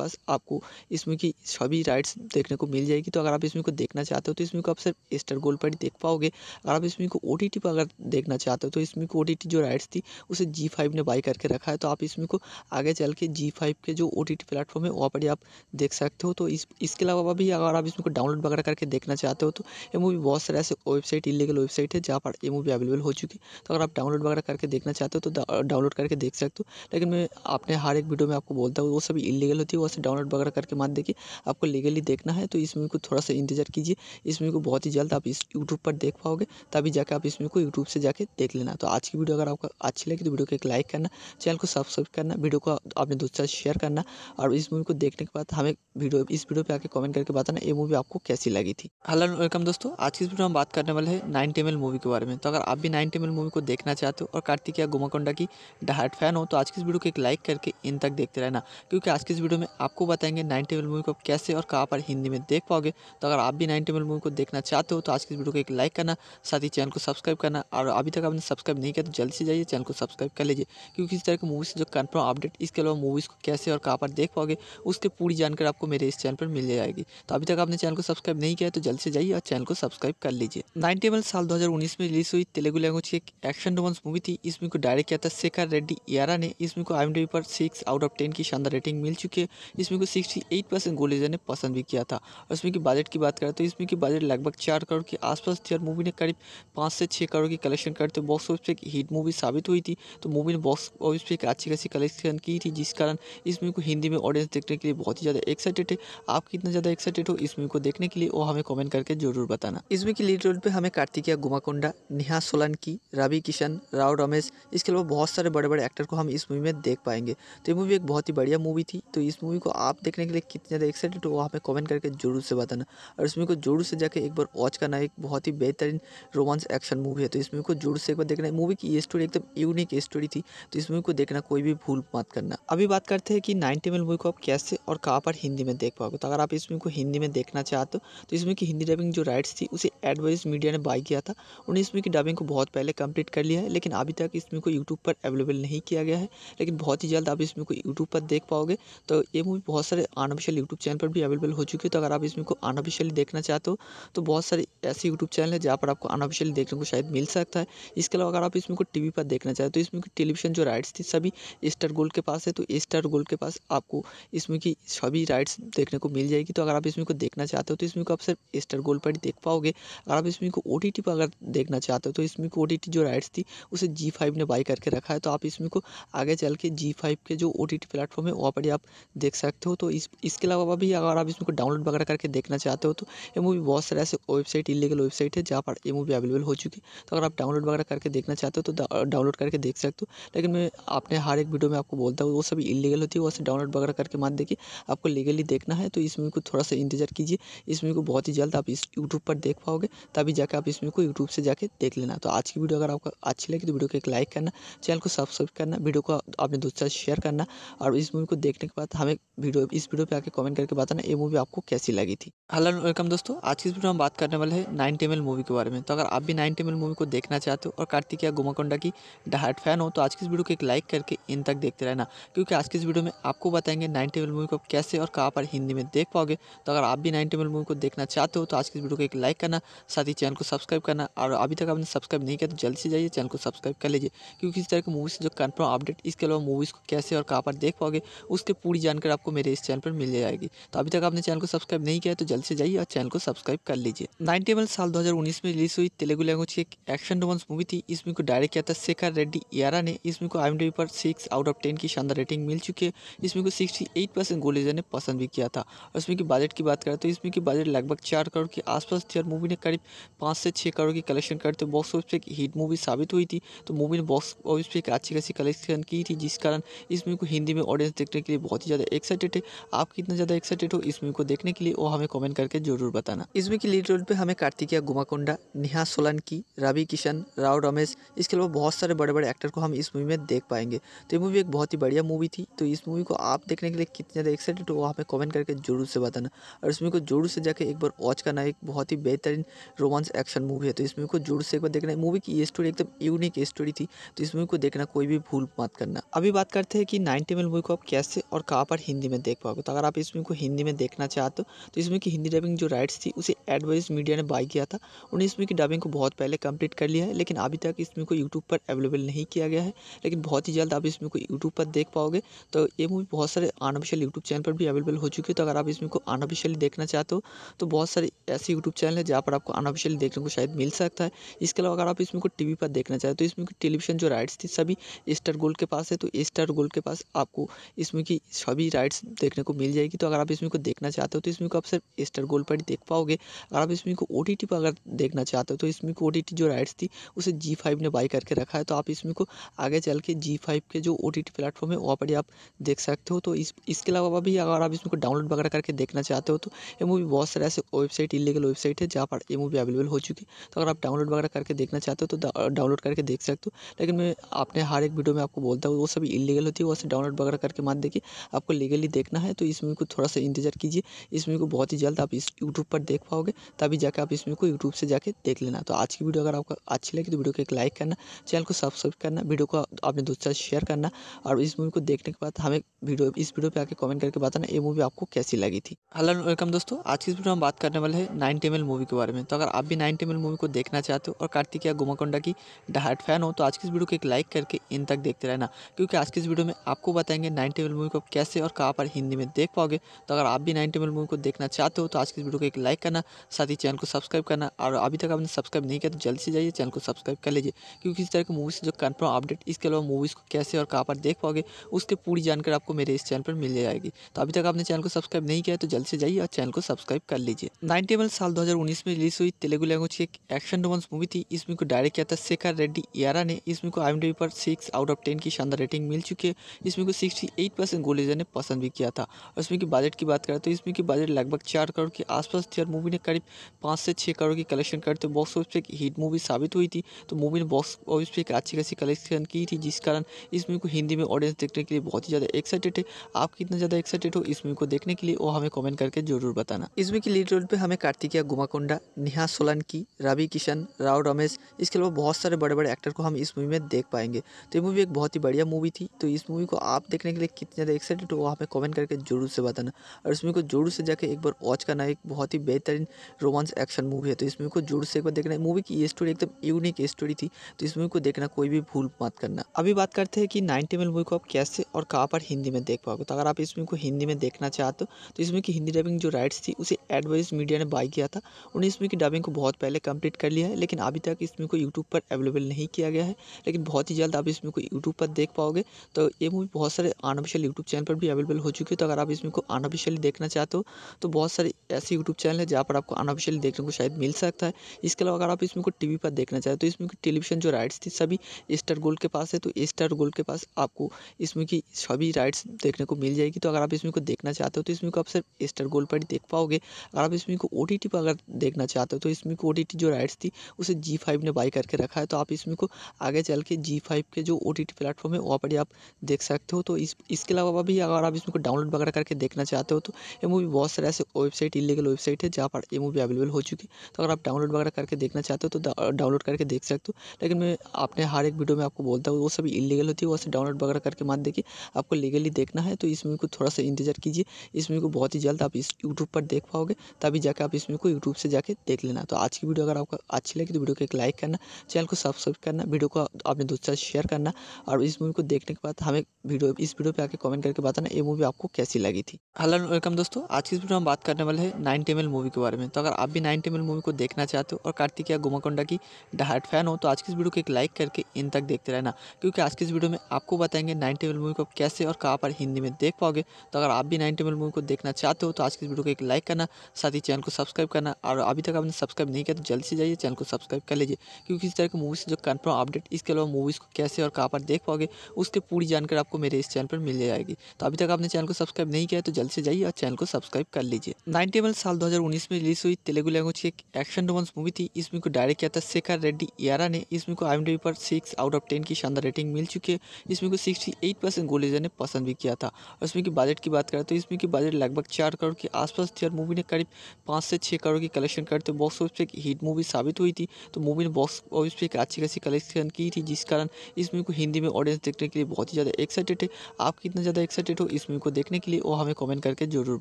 पास आपको इसमें की सभी राइड्स देखने को मिल जाएगी तो अगर आप इसमें को देखना चाहते हो तो इसमें को आप सिर्फ स्टार गोल्ड पर ही देख पाओगे अगर आप इसमें को ओ टी पर अगर देखना चाहते हो तो इसमें को ओ जो राइड्स थी उसे जी फाइव ने बाई करके रखा है तो आप इसमें को आगे चल के जी फाइव के जो ओ टी प्लेटफॉर्म है वहाँ पर ही आप देख सकते हो तो इस इसके अलावा भी अगर आप इसमें को डाउनलोड वगैरह करके देखना चाहते हो तो ये मूवी बहुत सारे ऐसे वेबसाइट इलीगल वेबसाइट है जहाँ पर ये मूवी अवेलेबल हो चुकी है तो अगर आप डाउनलोड वगैरह करके देखना चाहते हो तो डाउनलोड करके देख सकते हो लेकिन मैं आपने हर एक वीडियो में आपको बोलता हूँ वो सभी इलीगल होती है वो डाउनलोड वगैरह करके मत देखिए आपको लीगली देखना है तो इस मूवी को थोड़ा सा इंतजार कीजिए इस मूवी को बहुत ही जल्द आप इस यूट्यूब पर देख पाओगे तभी जाकर आप इस मूवी को यूट्यूब से जाकर देख लेना तो आज की वीडियो अगर आपको अच्छी लगी तो वीडियो को एक लाइक करना चैनल को सब्सक्राइब करना वीडियो को अपने दोस्तों से शेयर करना और इस मूवी को देखने के बाद हमें वीडियो इस वीडियो पर आके कमेंट करके बताना ये मूवी आपको कैसी लगी थी हेलो वेलकम दोस्तों आज की वीडियो हम बात करने वाले हैं नाइन टेमल मूवी के बारे में तो अगर आप भी नाइन टेमल मूवी को देखना चाहते हो और कार्तिक या गुमाकोंडा की डहाट फैन हो तो आज की इस वीडियो को एक लाइक लाइक करके इन तक देखते रहना क्योंकि आज की इस वीडियो में आपको बताएंगे नाइन टेबल मूवी को कैसे और कहाँ पर हिंदी में देख पाओगे तो अगर आप भी नाइन टेबल मूवी को देखना चाहते हो तो आज की इस वीडियो को एक लाइक करना साथ ही चैनल को सब्सक्राइब करना और अभी तक आपने सब्सक्राइब नहीं किया तो जल्दी से जाइए चैनल को सब्सक्राइब कर लीजिए क्योंकि इस तरह की मूवी से जो कन्फर्म अपडेट इसके अलावा मूवीज़ को कैसे और कहाँ पर देख पाओगे उसकी पूरी जानकारी आपको मेरे इस चैनल पर मिल जाएगी तो अभी तक आपने चैनल को सब्सक्राइब नहीं किया तो जल्द से जाइए और चैनल को सब्सक्राइब कर लीजिए नाइन टेबल साल दो में रिलीज हुई तेलुगु लैंग्वेज की एक एक्शन रोमांस मूवी थी इसमें को डायरेक्ट किया था शेखर रेड्डी यारा ने इसमें को आई मूवी पर सिक्स आउट ऑफ टेन की शानदार रेटिंग मिल चुकी है इसमें को सिक्सटी एट परसेंट गोल ने पसंद भी किया था और इसमें की बजट की बात करें तो इसमें की बजट लगभग चार करोड़ के आसपास थी और मूवी ने करीब पाँच से छः करोड़ की कलेक्शन करते हुए बॉक्स ऑफिस पर एक हिट मूवी साबित हुई थी तो मूवी ने बॉक्स ऑफिस पर एक अच्छी खासी कलेक्शन की थी जिस कारण इस मूवी को हिंदी में ऑडियंस देखने के लिए बहुत ही ज़्यादा एक्साइटेड है आप कितना ज़्यादा एक्साइटेड हो इस मूवी को देखने के लिए वो हमें कॉमेंट करके जरूर बताना इसमें की लीड रोल पर हमें कार्तिकिया गुमाकोंडा नेहा सोलंकी रवि किशन राव रमेश इसके अलावा बहुत सारे बड़े बड़े एक्टर को हम इस मूवी में देख पाए पाएंगे तो ये मूवी एक बहुत ही बढ़िया मूवी थी तो इस मूवी को आप देखने के लिए कितने ज़्यादा एक्साइटेड हो वहाँ पर कमेंट करके जरूर से बताना और इस मूवी को जरूर से जाकर एक बार वॉच करना एक बहुत ही बेहतरीन रोमांस एक्शन मूवी है तो इस मूवी को जरूर से एक बार देखना मूवी की ये स्टोरी एकदम यूनिक स्टोरी थी तो इस मूवी को देखना कोई भी भूल मत करना अभी बात करते हैं कि नाइनटी एम मूवी को आप कैसे और कहाँ पर हिंदी में देख पाओगे तो अगर आप इस मूवी को हिंदी में देखना चाहते हो तो इसमें की हिंदी डबिंग जो राइट्स थी उसे एडवाइस मीडिया ने बाई किया था उन्हें इसमें की डबिंग को बहुत पहले कंप्लीट कर लिया है लेकिन अभी तक इसमें को यूट्यूब पर अवेलेबल नहीं किया गया है लेकिन बहुत ही जल्द आप इस मूवी को यूट्यूब पर देख पाओगे तो ये मूवी बहुत सारे अनऑफिशियल यूट्यूब चैनल पर भी अवेलेबल हो चुकी है तो अगर आप इस मूवी को अनऑफिशियली देखना चाहते हो तो बहुत सारे ऐसे यूट्यूब चैनल है जहाँ पर आपको अनऑफिशियली देखने को शायद मिल सकता है इसके अलावा अगर आप इसमें को टी पर देखना चाहते हो तो इस मूवी की टेलीविजन जो राइट्स थी सभी स्टार गोल्ड के पास है तो स्टार गोल्ड के पास आपको इस की सभी राइट्स देखने को मिल जाएगी तो अगर आप इस को देखना चाहते हो तो इस को आप सिर्फ स्टार गोल्ड पर ही देख पाओगे अगर आप इस को ओ पर अगर देखना चाहते हो तो इस को ओ जो राइट्स थी उसे जी ने बाई करके रखा है तो आप इसमें को आगे चल के जी जी फाइव के जो ओ टी टी प्लेटफॉर्म है वहाँ पर ही आप देख सकते हो तो इस इसके अलावा भी अगर आप इसमें को डाउनलोड वगैरह करके देखना चाहते हो तो ये मूवी बहुत सारे ऐसे वेबसाइट इलीगल वेबसाइट है जहाँ पर ये मूवी अवेलेबल हो चुकी है तो अगर आप डाउनलोड वगैरह करके देखना चाहते हो तो डाउनलोड करके देख सकते हो लेकिन मैं अपने हर एक वीडियो में आपको बोलता हूँ वो सभी इलीगल होती है वो डाउनलोड वगैरह करके मान देखिए आपको लीगली देखना है तो इस मूवी को थोड़ा सा इंतजार कीजिए इस मूवी को बहुत ही जल्द आप इस यूट्यूब पर देख पाओगे तभी जाकर आप इस मूवी को यूट्यूब से जाके देख लेना तो आज की वीडियो अगर आपको अच्छी लगी तो वीडियो को एक लाइक करना चैनल को सब्सक्राइब करना वीडियो को आपने दोस्तों साथ शेयर करना और इस मूवी को देखने के बाद हमें वीडियो इस वीडियो पे आके कमेंट करके बताना ये मूवी आपको कैसी लगी थी हेलो वेलकम दोस्तों आज की इस वीडियो में बात करने वाले हैं नाइन टेमल मूवी के बारे में तो अगर आप भी नाइन टेमल मूवी को देखना चाहते हो और कार्तिकिया गुमाकोंडा की डहाट फैन हो तो आज की इस वीडियो को एक लाइक करके इन तक देखते रहना क्योंकि आज की इस वीडियो में आपको बताएंगे नाइन टेबल मूवी को कैसे और कहाँ पर हिंदी में देख पाओगे तो अगर आप भी नाइन टेबल मूवी को देखना चाहते हो तो आज की इस वीडियो को एक लाइक करना साथ ही चैनल को सब्सक्राइब करना और अभी तक आपने सब्सक्राइब नहीं किया तो जल्दी से जाइए चैनल को सब्सक्राइब कर लीजिए क्योंकि इस तरह की मूवी से जो कन्फर्म अपडेट इसके अलावा मूवीज़ इसको कैसे और कहाँ पर देख पाओगे उसके पूरी जानकारी आपको मेरे इस चैनल पर मिल जाएगी तो अभी तक आपने चैनल को सब्सक्राइब नहीं किया तो जल्द से जाइए और चैनल को सब्सक्राइब कर लीजिए नाइनटी एम साल उन्नीस में रिलीज हुई तेलुगु लैंग्वेज की एक एक्शन रोमांस मूवी थी इसमें को डायरेक्ट किया था शेखर रेड्डी यारा ने इसमें को आई पर सिक्स आउट ऑफ टेन की शानदार रेटिंग मिल चुकी है इसमें को सिक्सटी एट परसेंट गोलेजर ने पसंद भी किया था और इसमें की बजट की बात करें तो इसमें की बजट लगभग चार करोड़ के आसपास थी और मूवी ने करीब पाँच से छः करोड़ की कलेक्शन करते बॉक्स ऑफिस पर एक हिट मूवी साबित हुई थी तो मूवी ने बॉक्स ऑफिस पर एक अच्छी खासी कलेक्शन की थी जिस कारण कारण इस मूवी को हिंदी में ऑडियंस देखने के लिए बहुत ही ज़्यादा एक्साइटेड है आप कितना ज़्यादा एक्साइटेड हो इस मूवी को देखने के लिए वो हमें कमेंट करके जरूर बताना इस मूवी की लीड रोल पे हमें कार्तिकिया गुमाकोंडा नेहा सोलंकी रवि किशन राव रमेश इसके अलावा बहुत सारे बड़े बड़े एक्टर को हम इस मूवी में देख पाएंगे तो ये मूवी एक बहुत ही बढ़िया मूवी थी तो इस मूवी को आप देखने के लिए कितने ज़्यादा एक्साइटेड हो वो हमें कमेंट करके जरूर से बताना और इस मूवी को जोर से जाकर एक बार वॉच करना एक बहुत ही बेहतरीन रोमांस एक्शन मूवी है तो इस मूवी को जोर से एक बार देखना मूवी की स्टोरी एकदम यूनिक स्टोरी थी तो इस मूवी को देखना कोई भी भूल मत करना अभी बात करते हैं कि नाइन्टी मिल मूवी को आप कैसे और कहाँ पर हिंदी में देख पाओगे तो अगर आप इस मूवी को हिंदी में देखना चाहते हो तो इस मूवी की हिंदी डबिंग जो राइट्स थी उसे एडवाइज मीडिया ने बाई किया था उन्हें इस मूवी की डबिंग को बहुत पहले कंप्लीट कर लिया है लेकिन अभी तक इस मूवी को यूट्यूब पर अवेलेबल नहीं किया गया है लेकिन बहुत ही जल्द आप इस मूवी को यूट्यूब पर देख पाओगे तो ये मूवी बहुत सारे अनऑफिशियल यूट्यूब चैनल पर भी अवेलेबल हो चुकी है तो अगर आप इस मूवी को अनऑफिशियली देखना चाहते हो तो बहुत सारे ऐसे यूट्यूब चैनल है जहाँ पर आपको अनऑफिशियली देखने को शायद मिल सकता है इसके अलावा अगर आप इसमें को टी पर देखना चाहते हो तो इसमें टेलीविजन जो राइट्स थी सभी स्टार गोल्ड के पास है तो स्टार गोल्ड के पास आपको इसमें की सभी राइड्स देखने को मिल जाएगी तो अगर आप इसमें को देखना चाहते हो तो इसमें को आप सिर्फ स्टार गोल्ड पर ही देख पाओगे अगर आप इसमें को ओ पर अगर देखना चाहते हो तो इसमें को ओ जो राइड्स थी उसे जी ने बाई करके रखा है तो आप इसमें को आगे चल के जी के जो ओ टी प्लेटफॉर्म है वहाँ पर ही आप देख सकते हो तो इस इसके अलावा भी अगर आप इसमें को डाउनलोड वगैरह करके देखना चाहते हो तो ये मूवी बहुत सारे ऐसे वेबसाइट इलीगल वेबसाइट है जहाँ पर ये मूवी अवेलेबल हो चुकी है तो अगर आप डाउनलोड वगैरह करके देखना चाहते हो तो डाउनलोड करके देख सकते हो लेकिन मैं आपने हर एक वीडियो में आपको बोलता हूँ वो सभी इलीगल होती है वो से डाउनलोड वगैरह करके मत देखिए आपको लीगली देखना है तो इस मूवी को थोड़ा सा इंतजार कीजिए इस मूवी को बहुत ही जल्द आप इस यूट्यूब पर देख पाओगे तभी जाकर आप इस मूवी को यूट्यूब से जाके देख लेना तो आज की वीडियो अगर आपको अच्छी लगी तो वीडियो को एक लाइक करना चैनल को सब्सक्राइब करना वीडियो को अपने दोस्तों से शेयर करना और इस मूवी को देखने के बाद हमें वीडियो इस वीडियो पर आके कमेंट करके बताना ये मूवी आपको कैसी लगी थी हेलो वेलकम दोस्तों आज की इस वीडियो में बात करने वाले हैं नाइन टेमल मूवी के बारे में तो अगर आप भी नाइन टेमल मूवी को देखना चाहते हो और कार्तिक या गुमाकोंडा की डहाट फैन हो तो आज की इस वीडियो को एक लाइक करके इन तक देखते रहना क्योंकि आज के इस वीडियो में आपको बताएंगे टेबल मूवी को कैसे और कहाँ पर हिंदी में देख पाओगे तो अगर आप भी टेबल मूवी को देखना चाहते हो तो आज के इस वीडियो को एक लाइक करना साथ ही चैनल को सब्सक्राइब करना और अभी तक आपने सब्सक्राइब नहीं किया तो जल्दी से जाइए चैनल को सब्सक्राइब कर लीजिए क्योंकि इस तरह की मूवीज़ जो कन्फर्म अपडेट इसके अलावा मूवीज़ को कैसे और कहाँ पर देख पाओगे उसकी पूरी जानकारी आपको मेरे इस चैनल पर मिल जाएगी तो अभी तक आपने चैनल को सब्सक्राइब नहीं किया तो जल्दी से जाइए और चैनल को सब्सक्राइब कर लीजिए टेबल साल दो में रिलीज हुई तेलुगु लैंग्वेज की एक एक्शन रोमांस मूवी थी इसमें को डायरेक्ट किया था शेखर रेड्डी यारा ने इसमें को आई पर सिक्स आउट ऑफ टेन की शानदार रेटिंग मिल मिल चुके हैं जिसमें को 68 परसेंट गोलेजर ने पसंद भी किया था और इसमें की बजट की बात करें तो इसमें की बजट लगभग चार करोड़ के आसपास थी और मूवी ने करीब पाँच से छः करोड़ की कलेक्शन करते बॉक्स ऑफिस पर एक हिट मूवी साबित हुई थी तो मूवी ने बॉक्स ऑफिस पर एक अच्छी खासी कलेक्शन की थी जिस कारण इस मूवी को हिंदी में ऑडियंस देखने के लिए बहुत ही ज़्यादा एक्साइटेड है आप कितना ज़्यादा एक्साइटेड हो इस मूवी को देखने के लिए वो हमें कमेंट करके जरूर बताना इस मूवी की लीड रोल पर हमें कार्तिकिया गुमाकोंडा नेहा सोलंकी रवि किशन राव रमेश इसके अलावा बहुत सारे बड़े बड़े एक्टर को हम इस मूवी में देख पाएंगे तो ये मूवी एक बहुत ही बढ़िया मूवी थी तो इस मूवी को आप देखने के लिए कितने ज़्यादा एक्साइटेड हो वहाँ पे कमेंट करके जरूर से बताना और इस मूवी को जरूर से जाके एक बार वॉच करना एक बहुत ही बेहतरीन रोमांस एक्शन मूवी है तो इस मूवी को जरूर से एक बार देखना है मूवी की ये स्टोरी एकदम यूनिक स्टोरी थी तो इस मूवी को देखना कोई भी भूल मत करना अभी बात करते हैं कि नाइनटी मिनट मूवी को आप कैसे और कहाँ पर हिंदी में देख पाओगे तो अगर आप इस मूवी को हिंदी में देखना चाहते हो तो इस मूवी की हिंदी डबिंग जो राइट्स थी उसे एडवाइस मीडिया ने बाई किया था उन्हें इस मूवी की डबिंग को बहुत पहले कंप्लीट कर लिया है लेकिन अभी तक इस मूवी को यूट्यूब पर अवेलेबल नहीं किया गया है लेकिन बहुत ही जल्द आप इस मूवी को यूट्यूब पर देख पाओगे तो ये मूवी बहुत सारे अनऑफिशियल यूट्यूब चैनल पर भी अवेलेबल हो चुकी है तो अगर आप इसमें को अनऑफिशियली देखना चाहते हो तो बहुत सारे ऐसे यूट्यूब चैनल है जहाँ पर आपको अनऑफिशियली देखने को शायद मिल सकता है इसके अलावा अगर आप इसमें को टी पर देखना चाहते हो तो इसमें की टेलीविजन जो राइट्स थी सभी स्टार गोल्ड के पास है तो स्टार गोल्ड के पास आपको इसमें की सभी राइट्स देखने को मिल जाएगी तो अगर आप इसमें को देखना चाहते हो तो इसमें को आप सिर्फ स्टार गोल्ड पर ही देख पाओगे अगर आप इसमें को ओ पर अगर देखना चाहते हो तो इसमें को ओ जो राइट्स थी उसे जी ने बाई करके रखा है तो आप इसमें को आगे चल के जी के जो ओ टी प्लेटफॉर्म है वहाँ पर आप देख सकते हो तो इस इसके अलावा भी अगर आप इसमें डाउनलोड वगैरह करके देखना चाहते हो तो ये मूवी बहुत सारे ऐसे वेबसाइट इलीगल वेबसाइट है जहाँ पर ये मूवी अवेलेबल हो चुकी है तो अगर आप डाउनलोड वगैरह करके देखना चाहते हो तो डाउनलोड करके देख सकते हो लेकिन मैं अपने हर एक वीडियो में आपको बोलता हूँ वो सभी इलीगल होती है वो डाउनलोड वगैरह करके मत देखिए आपको लीगली देखना है तो इस मूवी को थोड़ा सा इंतजार कीजिए इस मूवी को बहुत ही जल्द आप इस यूट्यूब पर देख पाओगे तभी जाकर आप इस मूवी को यूट्यूब से जाकर देख लेना तो आज की वीडियो अगर आपको अच्छी लगी तो वीडियो को एक लाइक करना चैनल को सब्सक्राइब करना वीडियो को अपने दोस्तों से शेयर करना और इस मूवी को देखने के बाद हमें वीडियो इस वीडियो पे आके कमेंट करके बताना ये मूवी आपको कैसी लगी थी हेलो वेलकम दोस्तों आज की इस वीडियो में बात करने वाले हैं नाइन टेमल मूवी के बारे में तो अगर आप भी नाइन टेमल मूवी को देखना चाहते हो और कार्तिकिया गुमाकोंडा की डहाट फैन हो तो आज की इस वीडियो को एक लाइक करके इन तक देखते रहना क्योंकि आज की इस वीडियो में आपको बताएंगे नाइन टेबल मूवी को कैसे और कहाँ पर हिंदी में देख पाओगे तो अगर आप भी नाइन टेबल मूवी को देखना चाहते हो तो आज की इस वीडियो को एक लाइक करना साथ ही चैनल को सब्सक्राइब करना और अभी तक आपने सब्सक्राइब नहीं किया तो जल्दी से जाइए चैनल को सब्सक्राइब कर लीजिए क्योंकि इस तरह की से जो कन्फर्म अपडेट इसके अलावा मूवीज़ को कैसे और कहाँ पर देख पाओगे उसके पूरी जानकारी आपको मेरे इस चैनल पर मिल जाएगी तो अभी तक आपने चैनल को सब्सक्राइब नहीं किया है तो जल्द से जाइए और चैनल को सब्सक्राइब कर लीजिए नाइनटी एम साल उन्नीस में रिलीज हुई तेलुगु लैंग्वेज की एक एक्शन रोमांस मूवी थी इसमें को डायरेक्ट किया था शेखर रेड्डी यारा ने इसमें को आई पर सिक्स आउट ऑफ टेन की शानदार रेटिंग मिल चुकी है इसमें को सिक्सटी एट परसेंट गोलेजर ने पसंद भी किया था और इसमें की बजट की बात करें तो इसमें की बजट लगभग चार करोड़ के आसपास थी और मूवी ने करीब पाँच से छः करोड़ की कलेक्शन करते बॉक्स ऑफिस पर एक हिट मूवी साबित हुई थी तो मूवी ने बॉक्स ऑफिस पर एक अच्छी खासी कलेक्शन की थी जिस कारण इस मूवी को हिंदी में ऑडियंस देखने के लिए बहुत ही ज़्यादा एक्साइटेड है आप कितना ज़्यादा एक्साइटेड हो इस मूवी को देखने के लिए वो हमें कमेंट करके जरूर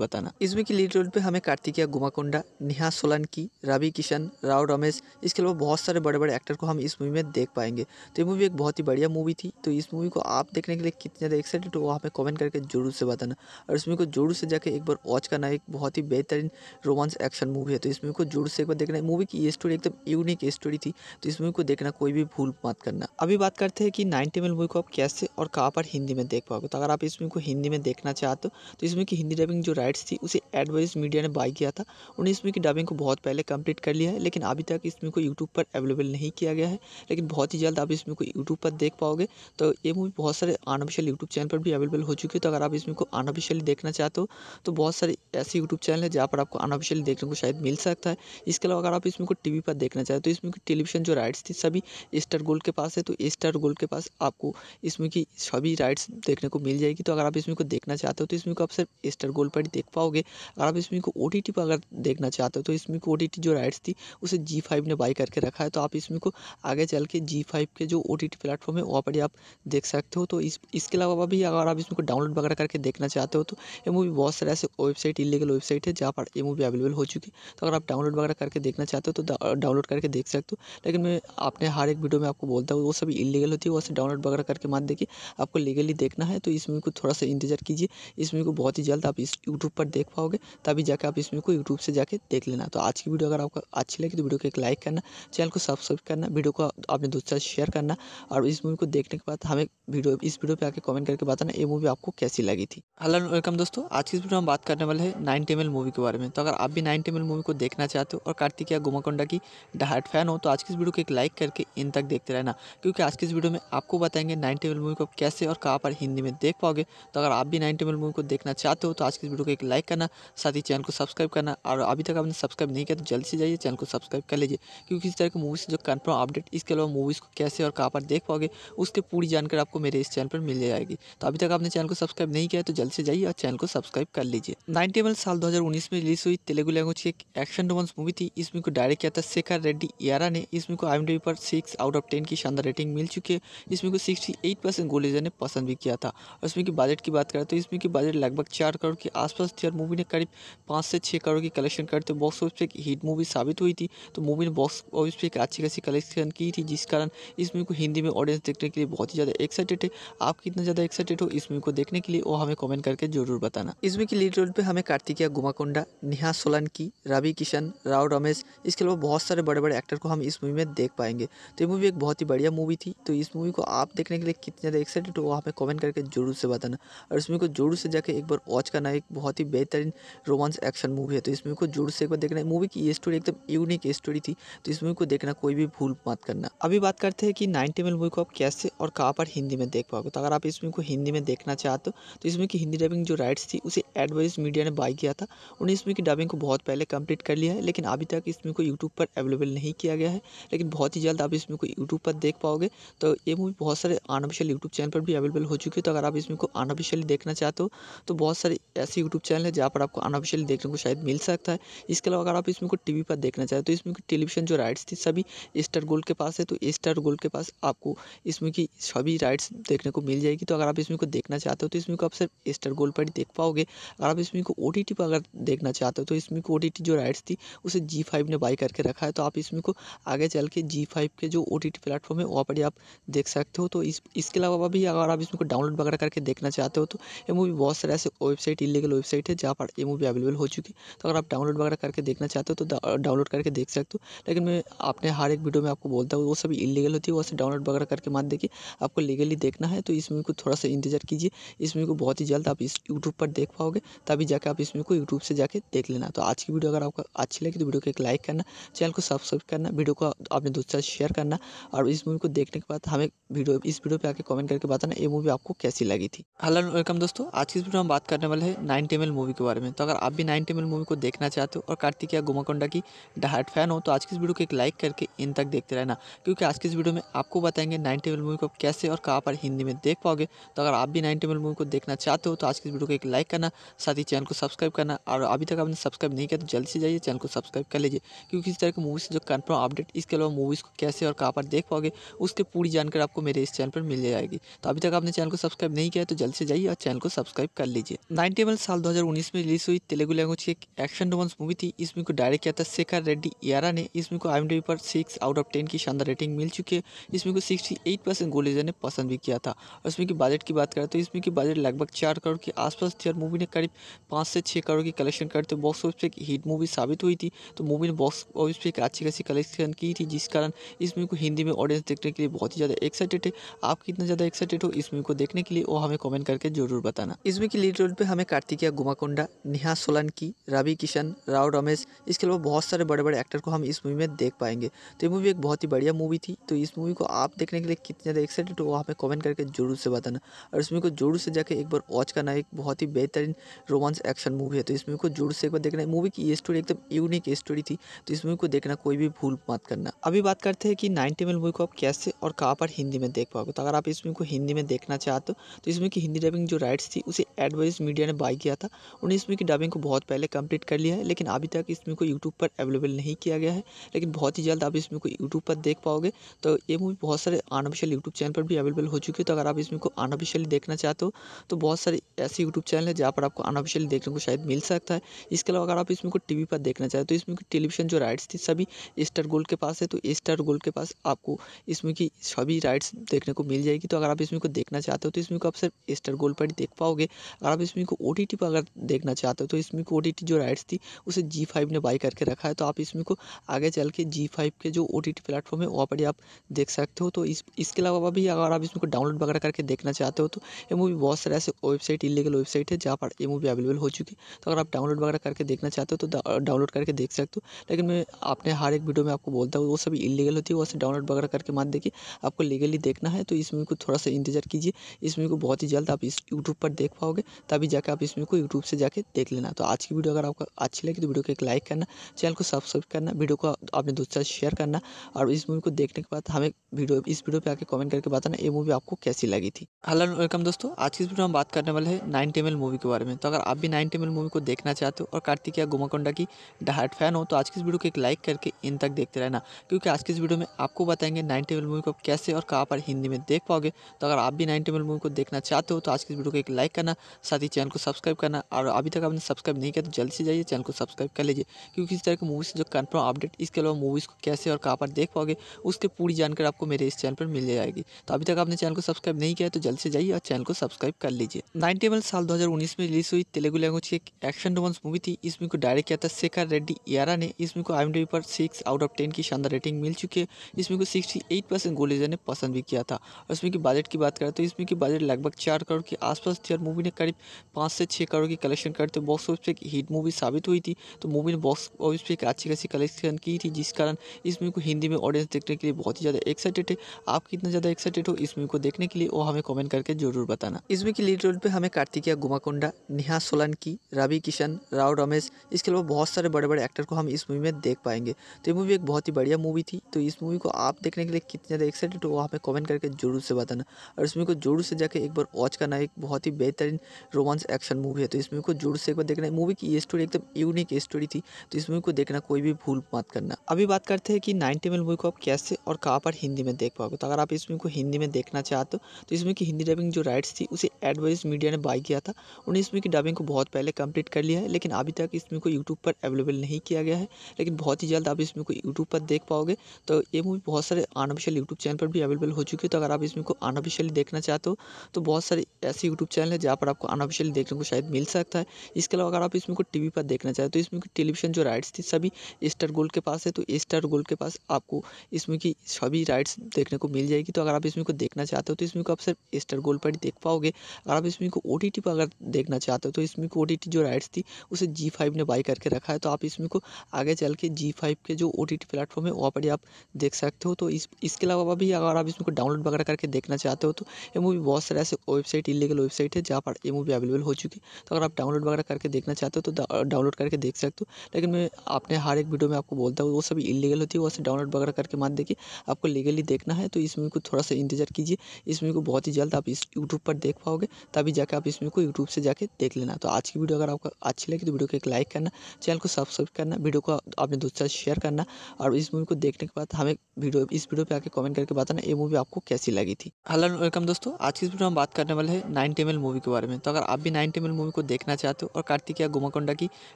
बताना इस मूवी की लीड रोल पर हमें कार्तिकिया गुमाकोंडा नेहा सोलंकी रवि किशन राव रमेश इसके अलावा बहुत सारे बड़े बड़े एक्टर को हम इस मूवी में देख पाएंगे तो ये मूवी एक बहुत ही बढ़िया मूवी थी तो इस मूवी को आप देखने के लिए कितने ज़्यादा एक्साइटेड हो वो हमें कमेंट करके जरूर से बताना और इस मूवी को जरूर से जाकर एक बार वॉच करना एक बहुत ही बेहतरीन रोमांस एक्शन मूवी है तो इस मूवी को जरूर से एक बार देखना है मूवी की स्टोरी एकदम यूनिक स्टोरी थी तो इस मूवी को देखना कोई भी भूल मत करना अभी बात करते हैं कि नाइनटी एम मूवी को आप कैसे और कहाँ पर हिंदी में देख पाओगे तो अगर आप इस को हिंदी में देखना चाहते हो तो इसमें की हिंदी डबिंग जो राइट्स थी उसे एडवाइस मीडिया ने बाई किया था उन्हें इसमें की डबिंग को बहुत पहले कंप्लीट कर लिया है लेकिन अभी तक इसमें को यूट्यूब पर अवेलेबल नहीं किया गया है लेकिन बहुत ही जल्द आप इसमें को यूट्यूब पर देख पाओगे तो ये मूवी बहुत सारे अनऑफिशियल यूट्यूब चैनल पर भी अवेलेबल हो चुकी है तो अगर आप इसमें को अनऑफिशियली देखना चाहते हो तो बहुत सारे ऐसे यूट्यूब चैनल है जहाँ पर आपको अनऑफिशियली देखने को शायद मिल सकता है इसके अलावा अगर आप इसमें को वी पर देखना चाहते हो तो इसमें की टेलीविजन जो राइट्स थी सभी स्टार गोल्ड के पास है तो स्टार गोल्ड के पास आपको इसमें की सभी राइड्स देखने को मिल जाएगी तो अगर आप इस मूवी को देखना चाहते हो तो इस मूवी को आप सिर्फ स्टार गोल्ड पर ही देख पाओगे अगर आप इस मूवी को ओ पर अगर देखना चाहते हो तो इस मूवी को ओ जो राइड्स थी उसे जी ने बाई करके रखा है तो आप इस मूवी को आगे चल के जी के जो ओ टी प्लेटफॉर्म है वहाँ पर आप देख सकते हो तो इस इसके अलावा भी अगर आप इसमें को डाउनलोड वगैरह करके देखना चाहते हो तो ये मूवी बहुत सारे ऐसे वेबसाइट इलीगल वेबसाइट है जहाँ पर ये मूवी अवेलेबल हो चुकी है तो अगर आप डाउनलोड वगैरह करके देखना चाहते हो तो डाउनलोड करके देख सकते हो लेकिन मैं आपने हर एक वीडियो में आपको बोलता हूँ वो सभी इलीगल होती है वो से डाउनलोड वगैरह करके मान देखिए आपको लीगली देखना है तो इस मूवी को थोड़ा सा इंतज़ार कीजिए इस मूवी को बहुत ही जल्द आप इस यूट्यूब पर देख पाओगे तभी जाकर आप इस मूवी को यूट्यूब से जाके देख लेना तो आज की वीडियो अगर आपको अच्छी लगी तो वीडियो को एक लाइक करना चैनल को सब्सक्राइब करना वीडियो को अपने दोस्तों साथ शेयर करना और इस मूवी को देखने के बाद हमें वीडियो इस वीडियो पर आकर कमेंट करके बताना ये मूवी आपको कैसी लगी थी हेलो वेलकम दोस्तों आज की इस वीडियो में बात करने वाले हैं नाइन टेमल मूवी के बारे में तो अगर आप भी नाइन टेमल मूवी को देखना चाहते हो और कार्तिकिया गुमाकोंडा की डहाट फैन हो तो आज की इस वीडियो को एक लाइक करके इन तक देखते रहना क्योंकि आज की इस वीडियो में आपको बताएंगे नाइन टेबल मूवी को आप कैसे और कहाँ पर हिंदी में देख पाओगे तो अगर आप भी नाइन टेबल मूवी को देखना चाहते हो तो आज की वीडियो को एक लाइक करना साथ ही चैनल को सब्सक्राइब करना और अभी तक आपने सब्सक्राइब नहीं किया तो जल्दी से जाइए चैनल को सब्सक्राइब कर लीजिए क्योंकि इस तरह की मूवी से जो कन्फर्म अपडेट इसके अलावा मूवीज़ को कैसे और कहाँ पर देख पाओगे उसकी पूरी जानकारी आपको मेरे इस चैनल पर मिल जाएगी तो अभी तक आपने चैनल को सब्सक्राइब नहीं किया तो जल्द से जाइए और चैनल को सब्सक्राइब कर लीजिए नाइन टेबल साल दो में रिलीज हुई तेलुगु लैंग्वेज की एक एक्शन रोमांस मूवी थी इसमें को डायरेक्ट किया था शेखर रेड्डी यारा ने इसमें को आई पर सिक्स आउट ऑफ टेन की शानदार रेटिंग मिल चुकी है इसमें को सिक्सटी एट परसेंट लेजर ने पसंद भी किया था और इसमें की बजट की बात करें तो इसमें की बजट लगभग चार करोड़ के आसपास थी और मूवी ने करीब पाँच से छः करोड़ की कलेक्शन करते तो बॉक्स ऑफिस पर एक हिट मूवी साबित हुई थी तो मूवी ने बॉक्स ऑफिस पर एक अच्छी खासी कलेक्शन की थी जिस कारण इस मूवी को हिंदी में ऑडियंस देखने के लिए बहुत ही ज़्यादा एक्साइटेड है आप कितना ज़्यादा एक्साइटेड हो इस मूवी को देखने के लिए वो हमें कॉमेंट करके जरूर बताना इसमें की लीड रोल पर हमें कार्तिकिया गुमाकोंडा नेहा सोलंकी रवि किशन राव रमेश इसके अलावा बहुत सारे बड़े बड़े एक्टर को हम इस मूवी में देख पाएंगे तो ये मूवी एक बहुत ही बढ़िया मूवी थी तो इस मूवी को आप देखने के लिए कितने ज़्यादा एक्साइटेड हो वहाँ पे कमेंट करके जरूर से बताना और इस मूवी को जरूर से जाके एक बार वॉच करना एक बहुत ही बेहतरीन रोमांस एक्शन मूवी है तो इस मूवी को जरूर से एक बार देखना मूवी की ये स्टोरी एकदम यूनिक स्टोरी थी तो इस मूवी को देखना कोई भी भूल मत करना अभी बात करते हैं कि नाइनटी एम मूवी को आप कैसे और कहाँ पर हिंदी में देख पाओगे तो अगर आप इस मूवी को हिंदी में देखना चाहते हो तो इसमें की हिंदी डबिंग जो राइट्स थी उसे एडवाइस मीडिया ने बाई किया था उन्हें इसमें की डबिंग को बहुत पहले कंप्लीट कर लिया है लेकिन अभी तक इस मूवी को यूट्यूब पर अवेलेबल नहीं किया गया है लेकिन बहुत ही जल्द आप इस मूवी को यूट्यूब पर देख पाओगे तो ये मूवी बहुत सारे आर्टिफिशियल यूट्यूब यूट्यूब चैनल पर भी अवेलेबल हो चुकी है तो अगर आप इसमें को अनऑफिशियली देखना चाहते हो तो बहुत सारे ऐसे यूट्यूब चैनल है जहाँ पर आपको अनऑफिशियली देखने को शायद मिल सकता है इसके अलावा अगर आप इसमें को टी पर देखना चाहते हो तो इसमें की टेलीविजन जो राइट्स थी सभी स्टार गोल्ड के पास है तो स्टार गोल्ड के पास आपको इसमें की सभी राइट्स देखने को मिल जाएगी तो अगर आप इसमें को देखना चाहते हो तो इसमें को आप सिर्फ स्टार गोल्ड पर ही देख पाओगे अगर आप इसमें को ओ पर अगर देखना चाहते हो तो इसमें को ओ जो राइट्स थी उसे जी ने बाई करके रखा है तो आप इसमें को आगे चल के जी के जो ओ टी प्लेटफॉर्म है वहाँ पर ही आप देख सकते हो तो इस इसके अलावा अलावा भी अगर आप इसको को डाउनलोड वगैरह करके देखना चाहते हो तो ये मूवी बहुत सारे ऐसे वेबसाइट इलीगल वेबसाइट है जहाँ पर ये मूवी अवेलेबल हो चुकी है तो अगर आप डाउनलोड वगैरह करके देखना चाहते हो तो डाउनलोड करके देख सकते हो लेकिन मैं अपने हर एक वीडियो में आपको बोलता हूँ वो सभी इलीगल होती है वो डाउनलोड वगैरह करके मत देखिए आपको लीगली देखना है तो इस मूवी को थोड़ा सा इंतजार कीजिए इस मूवी को बहुत ही जल्द आप इस यूट्यूब पर देख पाओगे तभी जाकर आप इस मूवी को यूट्यूब से जाकर देख लेना तो आज की वीडियो अगर आपको अच्छी लगी तो वीडियो को एक लाइक करना चैनल को सब्सक्राइब करना वीडियो को अपने दोस्तों से शेयर करना और इस मूवी को देखने के बाद हमें वीडियो इस वीडियो पर आके कमेंट करके बताना ये मूवी आपको कैसी लगी थी हेलो वेलकम दोस्तों आज की वीडियो में हम बात करने वाले हैं नाइन टेमल मूवी के बारे में तो अगर आप भी नाइन टेमल मूवी को देखना चाहते हो और या गुमाकोंडा की डहाट फैन हो तो आज की इस वीडियो को एक लाइक करके इन तक देखते रहना क्योंकि आज की इस वीडियो में आपको बताएंगे नाइन टेमल मूवी को कैसे और कहाँ पर हिंदी में देख पाओगे तो अगर आप भी नाइन टेमल मूवी को देखना चाहते हो तो आज की इस वीडियो को एक लाइक करना साथ ही चैनल को सब्सक्राइब करना और अभी तक आपने सब्सक्राइब नहीं किया तो जल्दी से जाइए चैनल को सब्सक्राइब कर लीजिए क्योंकि इस तरह की मूवी से जो कन्फर्म अपडेट इसके अलावा मूवीज़ को कैसे और कहाँ पर देख पाओगे उसकी पूरी जानकारी आपको मेरे इस चैनल पर मिल जाएगी तो अभी तक आपने चैनल को सब्सक्राइब नहीं किया है तो जल्द से जाइए और चैनल को सब्सक्राइब कर लीजिए नाइन टेबल साल 2019 में रिलीज हुई तेलुगु लैंग्वेज की एक एक्शन रोमांस मूवी थी इसमें को डायरेक्ट किया था शेखर रेड्डी यारा ने इसमें को आई पर सिक्स आउट ऑफ टेन की शानदार रेटिंग मिल चुकी है इसमें को सिक्सटी एट परसेंट गोलेजर ने पसंद भी किया था और इसमें की बजट की बात करें तो इसमें की बजट लगभग चार करोड़ के आसपास थी और मूवी ने करीब पाँच से छः करोड़ की कलेक्शन करते बॉक्स ऑफिस पर एक हिट मूवी साबित हुई थी तो मूवी ने बॉक्स ऑफिस पर एक अच्छी खासी कलेक्शन की थी जिस कारण इस मूवी को हिंदी में ऑडियंस देखने के लिए बहुत ही ज़्यादा एक्साइटेड है आप कितना ज़्यादा एक्साइटेड हो इस मूवी को देखने के लिए वो हमें कमेंट करके जरूर बताना इस मूवी की लीड रोल पे हमें कार्तिकिया गुमाकोंडा नेहा सोलंकी रवि किशन राव रमेश इसके अलावा बहुत सारे बड़े बड़े एक्टर को हम इस मूवी में देख पाएंगे तो ये मूवी एक बहुत ही बढ़िया मूवी थी तो इस मूवी को आप देखने के लिए कितने ज़्यादा एक्साइटेड हो वो हमें कमेंट करके जरूर से बताना और इस मूवी को जरूर से जाकर एक बार वॉच करना एक बहुत ही बेहतरीन रोमांस एक्शन मूवी है तो इस मूवी को जोर से एक बार देखना मूवी की ये स्टोरी एकदम यूनिक स्टोरी थी तो इस मूवी को देखना कोई भी भूल मत करना अभी बात करते हैं कि नाइनटी मिल मूवी को आप कैसे और कहाँ पर हिंदी में देख पाओगे तो अगर आप इस मूवी को हिंदी में देखना चाहते हो तो इसमें की हिंदी डबिंग जो राइट्स थी उसे एडवाइज मीडिया ने बाय किया था उन्हें इसमें की डबिंग को बहुत पहले कंप्लीट कर लिया है लेकिन अभी तक इसमें को यूट्यूब पर अवेलेबल नहीं किया गया है लेकिन बहुत ही जल्द आप इसमें को यूट्यूब पर देख पाओगे तो ये मूवी बहुत सारे अनऑफिशियल यूट्यूब चैनल पर भी अवेलेबल हो चुकी है तो अगर आप इसमें को अनऑफिशियली देखना चाहते हो तो बहुत सारे ऐसे यूट्यूब चैनल है जहाँ पर आपको अनऑफिशियली देखने को शायद मिल सकता है इसके अलावा अगर आप इसमें को टीवी पर देखना चाहते हो तो इसमें की टेलीविजन जो राइट्स थी सभी स्टार गोल्ड के पास है तो स्टार गोल्ड के पास आपको इसमें की सभी राइट्स देखने को मिल जाएगी तो अगर अगर आप इसमें को देखना चाहते हो तो इसमें को आप सिर्फ स्टार गोल्ड पर ही देख पाओगे अगर आप इसमें को ओ पर अगर देखना चाहते हो तो इसमें को ओ जो राइट्स थी उसे जी फाइव ने बाई करके रखा है तो आप इसमें को आगे चल के जी फाइव के जो ओ टी टी प्लेटफॉर्म है वहाँ पर ही आप देख सकते हो तो इस इसके अलावा भी अगर आप इसमें को डाउनलोड वगैरह करके देखना चाहते हो तो ये मूवी बहुत सारे ऐसे वेबसाइट इलीगल वेबसाइट है जहाँ पर ये मूवी अवेलेबल हो चुकी है तो अगर आप डाउनलोड वगैरह करके देखना चाहते हो तो डाउनलोड करके देख सकते हो लेकिन मैं आपने हर एक वीडियो में आपको बोलता हूँ वो सभी इलीगल होती है वो डाउनलोड वगैरह करके मत देखिए आपको लीगली देखना है तो इस मूवी को थोड़ा से इंतज़ार कीजिए इस मूवी को बहुत ही जल्द आप इस यूट्यूब पर देख पाओगे तभी जाकर आप इस मूवी को यूट्यूब से जाके देख लेना तो आज की वीडियो अगर आपको अच्छी लगी तो वीडियो को एक लाइक करना चैनल को सब्सक्राइब करना वीडियो को अपने दोस्तों से शेयर करना और इस मूवी को देखने के बाद हमें वीडियो इस वीडियो पर आकर कमेंट करके बताना ये मूवी आपको कैसी लगी थी हेलो वेलकम दोस्तों आज की वीडियो हम बात करने वाले हैं नाइन टेमल मूवी के बारे में तो अगर आप भी नाइन टेमल मूवी को देखना चाहते हो और कार्तिकिया गुमाकोंडा की डहाट फैन हो तो आज की इस वीडियो को एक लाइक करके इन तक देखते रहना क्योंकि आज की इस वीडियो में आपको बताएंगे नाइन टेबल मूवी को कैसे और कहाँ पर हिंदी में देख पाओगे तो अगर आप भी नाइन टेबल मूवी को देखना चाहते हो तो आज की वीडियो को एक लाइक करना साथ ही चैनल को सब्सक्राइब करना और अभी तक आपने सब्सक्राइब नहीं किया तो जल्दी से जाइए चैनल को सब्सक्राइब कर लीजिए क्योंकि इस तरह की मूवी से जो कन्फर्म अपडेट इसके अलावा मूवीज़ को कैसे और कहाँ पर देख पाओगे उसकी पूरी जानकारी आपको मेरे इस चैनल पर मिल जाएगी तो अभी तक आपने चैनल को सब्सक्राइब नहीं किया तो जल्द से जाइए और चैनल को सब्सक्राइब कर लीजिए नाइन टेबल साल दो में रिलीज हुई तेलुगु लैंग्वेज की एक एक्शन रोमांस मूवी थी इसमें को डायरेक्ट किया था शेखर रेड्डी यारा ने इसमें को आई पर सिक्स आउट ऑफ टेन की शानदार रेटिंग मिल चुकी है इसमें को सिक्सटी एट परसेंट गोलेजर ने पसंद भी किया था और इसमें की बजट की बात करें तो इस मूवी की बजट लगभग चार करोड़ के आसपास थी और मूवी ने करीब पाँच से छः करोड़ की कलेक्शन करते हुए बॉक्स ऑफिस पर एक हिट मूवी साबित हुई थी तो मूवी ने बॉक्स ऑफिस पर एक अच्छी खासी कलेक्शन की थी जिस कारण इस मूवी को हिंदी में ऑडियंस देखने के लिए बहुत ही ज़्यादा एक्साइटेड है आप कितना ज़्यादा एक्साइटेड हो इस मूवी को देखने के लिए वो हमें कमेंट करके जरूर बताना इस मूवी की लीड रोल पर हमें कार्तिकिया गुमाकोंडा नेहा सोलंकी रवि किशन राव रमेश इसके अलावा बहुत सारे बड़े बड़े एक्टर को हम इस मूवी में देख पाएंगे तो ये मूवी एक बहुत ही बढ़िया मूवी थी तो इस मूवी को आप देखने के लिए कितने ज़्यादा एक्साइटेड हो हमें कमेंट करके जरूर से बताना देना और इसमें को जोर से जाके एक बार वॉच करना एक बहुत ही बेहतरीन रोमांस एक्शन मूवी है तो इसमें को जोर से एक बार देखना मूवी की ये स्टोरी एकदम यूनिक स्टोरी थी तो इस मूवी को देखना कोई भी भूल मत करना अभी बात करते हैं कि नाइनटी मिल मूवी को आप कैसे और कहाँ पर हिंदी में देख पाओगे तो अगर आप इस मूवी को हिंदी में देखना चाहते हो तो इसमें मूवी की हिंदी डबिंग जो राइट्स थी उसे एडवाइज मीडिया ने बाई किया था उन्हें इसमें की डबिंग को बहुत पहले कंप्लीट कर लिया है लेकिन अभी तक इस मूवी को यूट्यूब पर अवेलेबल नहीं किया गया है लेकिन बहुत ही जल्द आप इस मूवी को यूट्यूब पर देख पाओगे तो ये मूवी बहुत सारे अनऑफिशियल यूट्यूब चैनल पर भी अवेलेबल हो चुकी है तो अगर आप इसमें को अनऑफिशियली देखना चाहते हो तो बहुत सारे ऐसे यूट्यूब चैनल है जहाँ पर आपको अनऑफिशियली देखने को शायद मिल सकता है इसके अलावा अगर आप इसमें को टी पर देखना चाहते हो तो इसमें की टेलीविजन जो राइट्स थी सभी स्टार गोल्ड के पास है तो स्टार गोल्ड के पास आपको इसमें की सभी राइट्स देखने को मिल जाएगी तो अगर आप इसमें को देखना चाहते हो तो इसमें को आप सिर्फ स्टार गोल्ड पर ही देख पाओगे अगर आप इसमें को ओ पर अगर देखना चाहते हो तो इसमें को ओ जो राइट्स थी उसे जी ने बाई करके रखा है तो आप इसमें को आगे चल के जी के जो ओ टी प्लेटफॉर्म है वहाँ पर ही आप देख सकते हो तो इस इसके अलावा भी अगर आप इसमें को डाउनलोड वगैरह करके देखना चाहते हो तो ये मूवी बहुत सारे ऐसे वेबसाइट इलीगल वेबसाइट है जहाँ पर ये मूवी अवेलेबल हो चुकी है तो अगर आप डाउनलोड वगैरह करके देखना चाहते हो तो डाउनलोड करके देख सकते हो लेकिन मैं अपने हर एक वीडियो में आपको बोलता हूँ वो सभी इलीगल होती है वो डाउनलोड वगैरह करके मान देखिए आपको लीगली देखना है तो इस मूवी को थोड़ा सा इंतजार कीजिए इस मूवी को बहुत ही जल्द आप इस यूट्यूब पर देख पाओगे तभी जाकर आप इस मूवी को यूट्यूब से जाके देख लेना तो आज की वीडियो अगर आपको अच्छी लगी तो वीडियो को एक लाइक करना चैनल को सब्सक्राइब करना वीडियो को दोस्तों साथ शेयर करना और इस मूवी को देखने के बाद हमें वीडियो इस वीडियो पे आके कमेंट करके बताना ये मूवी आपको कैसी लगी थी हेलो एंड वेलकम दोस्तों आज की वीडियो में हम बात करने वाले हैं नाइन टेमल मूवी के बारे में तो अगर आप भी नाइन टेमल मूवी को देखना चाहते हो और कार्तिक या गुमाकोंडा की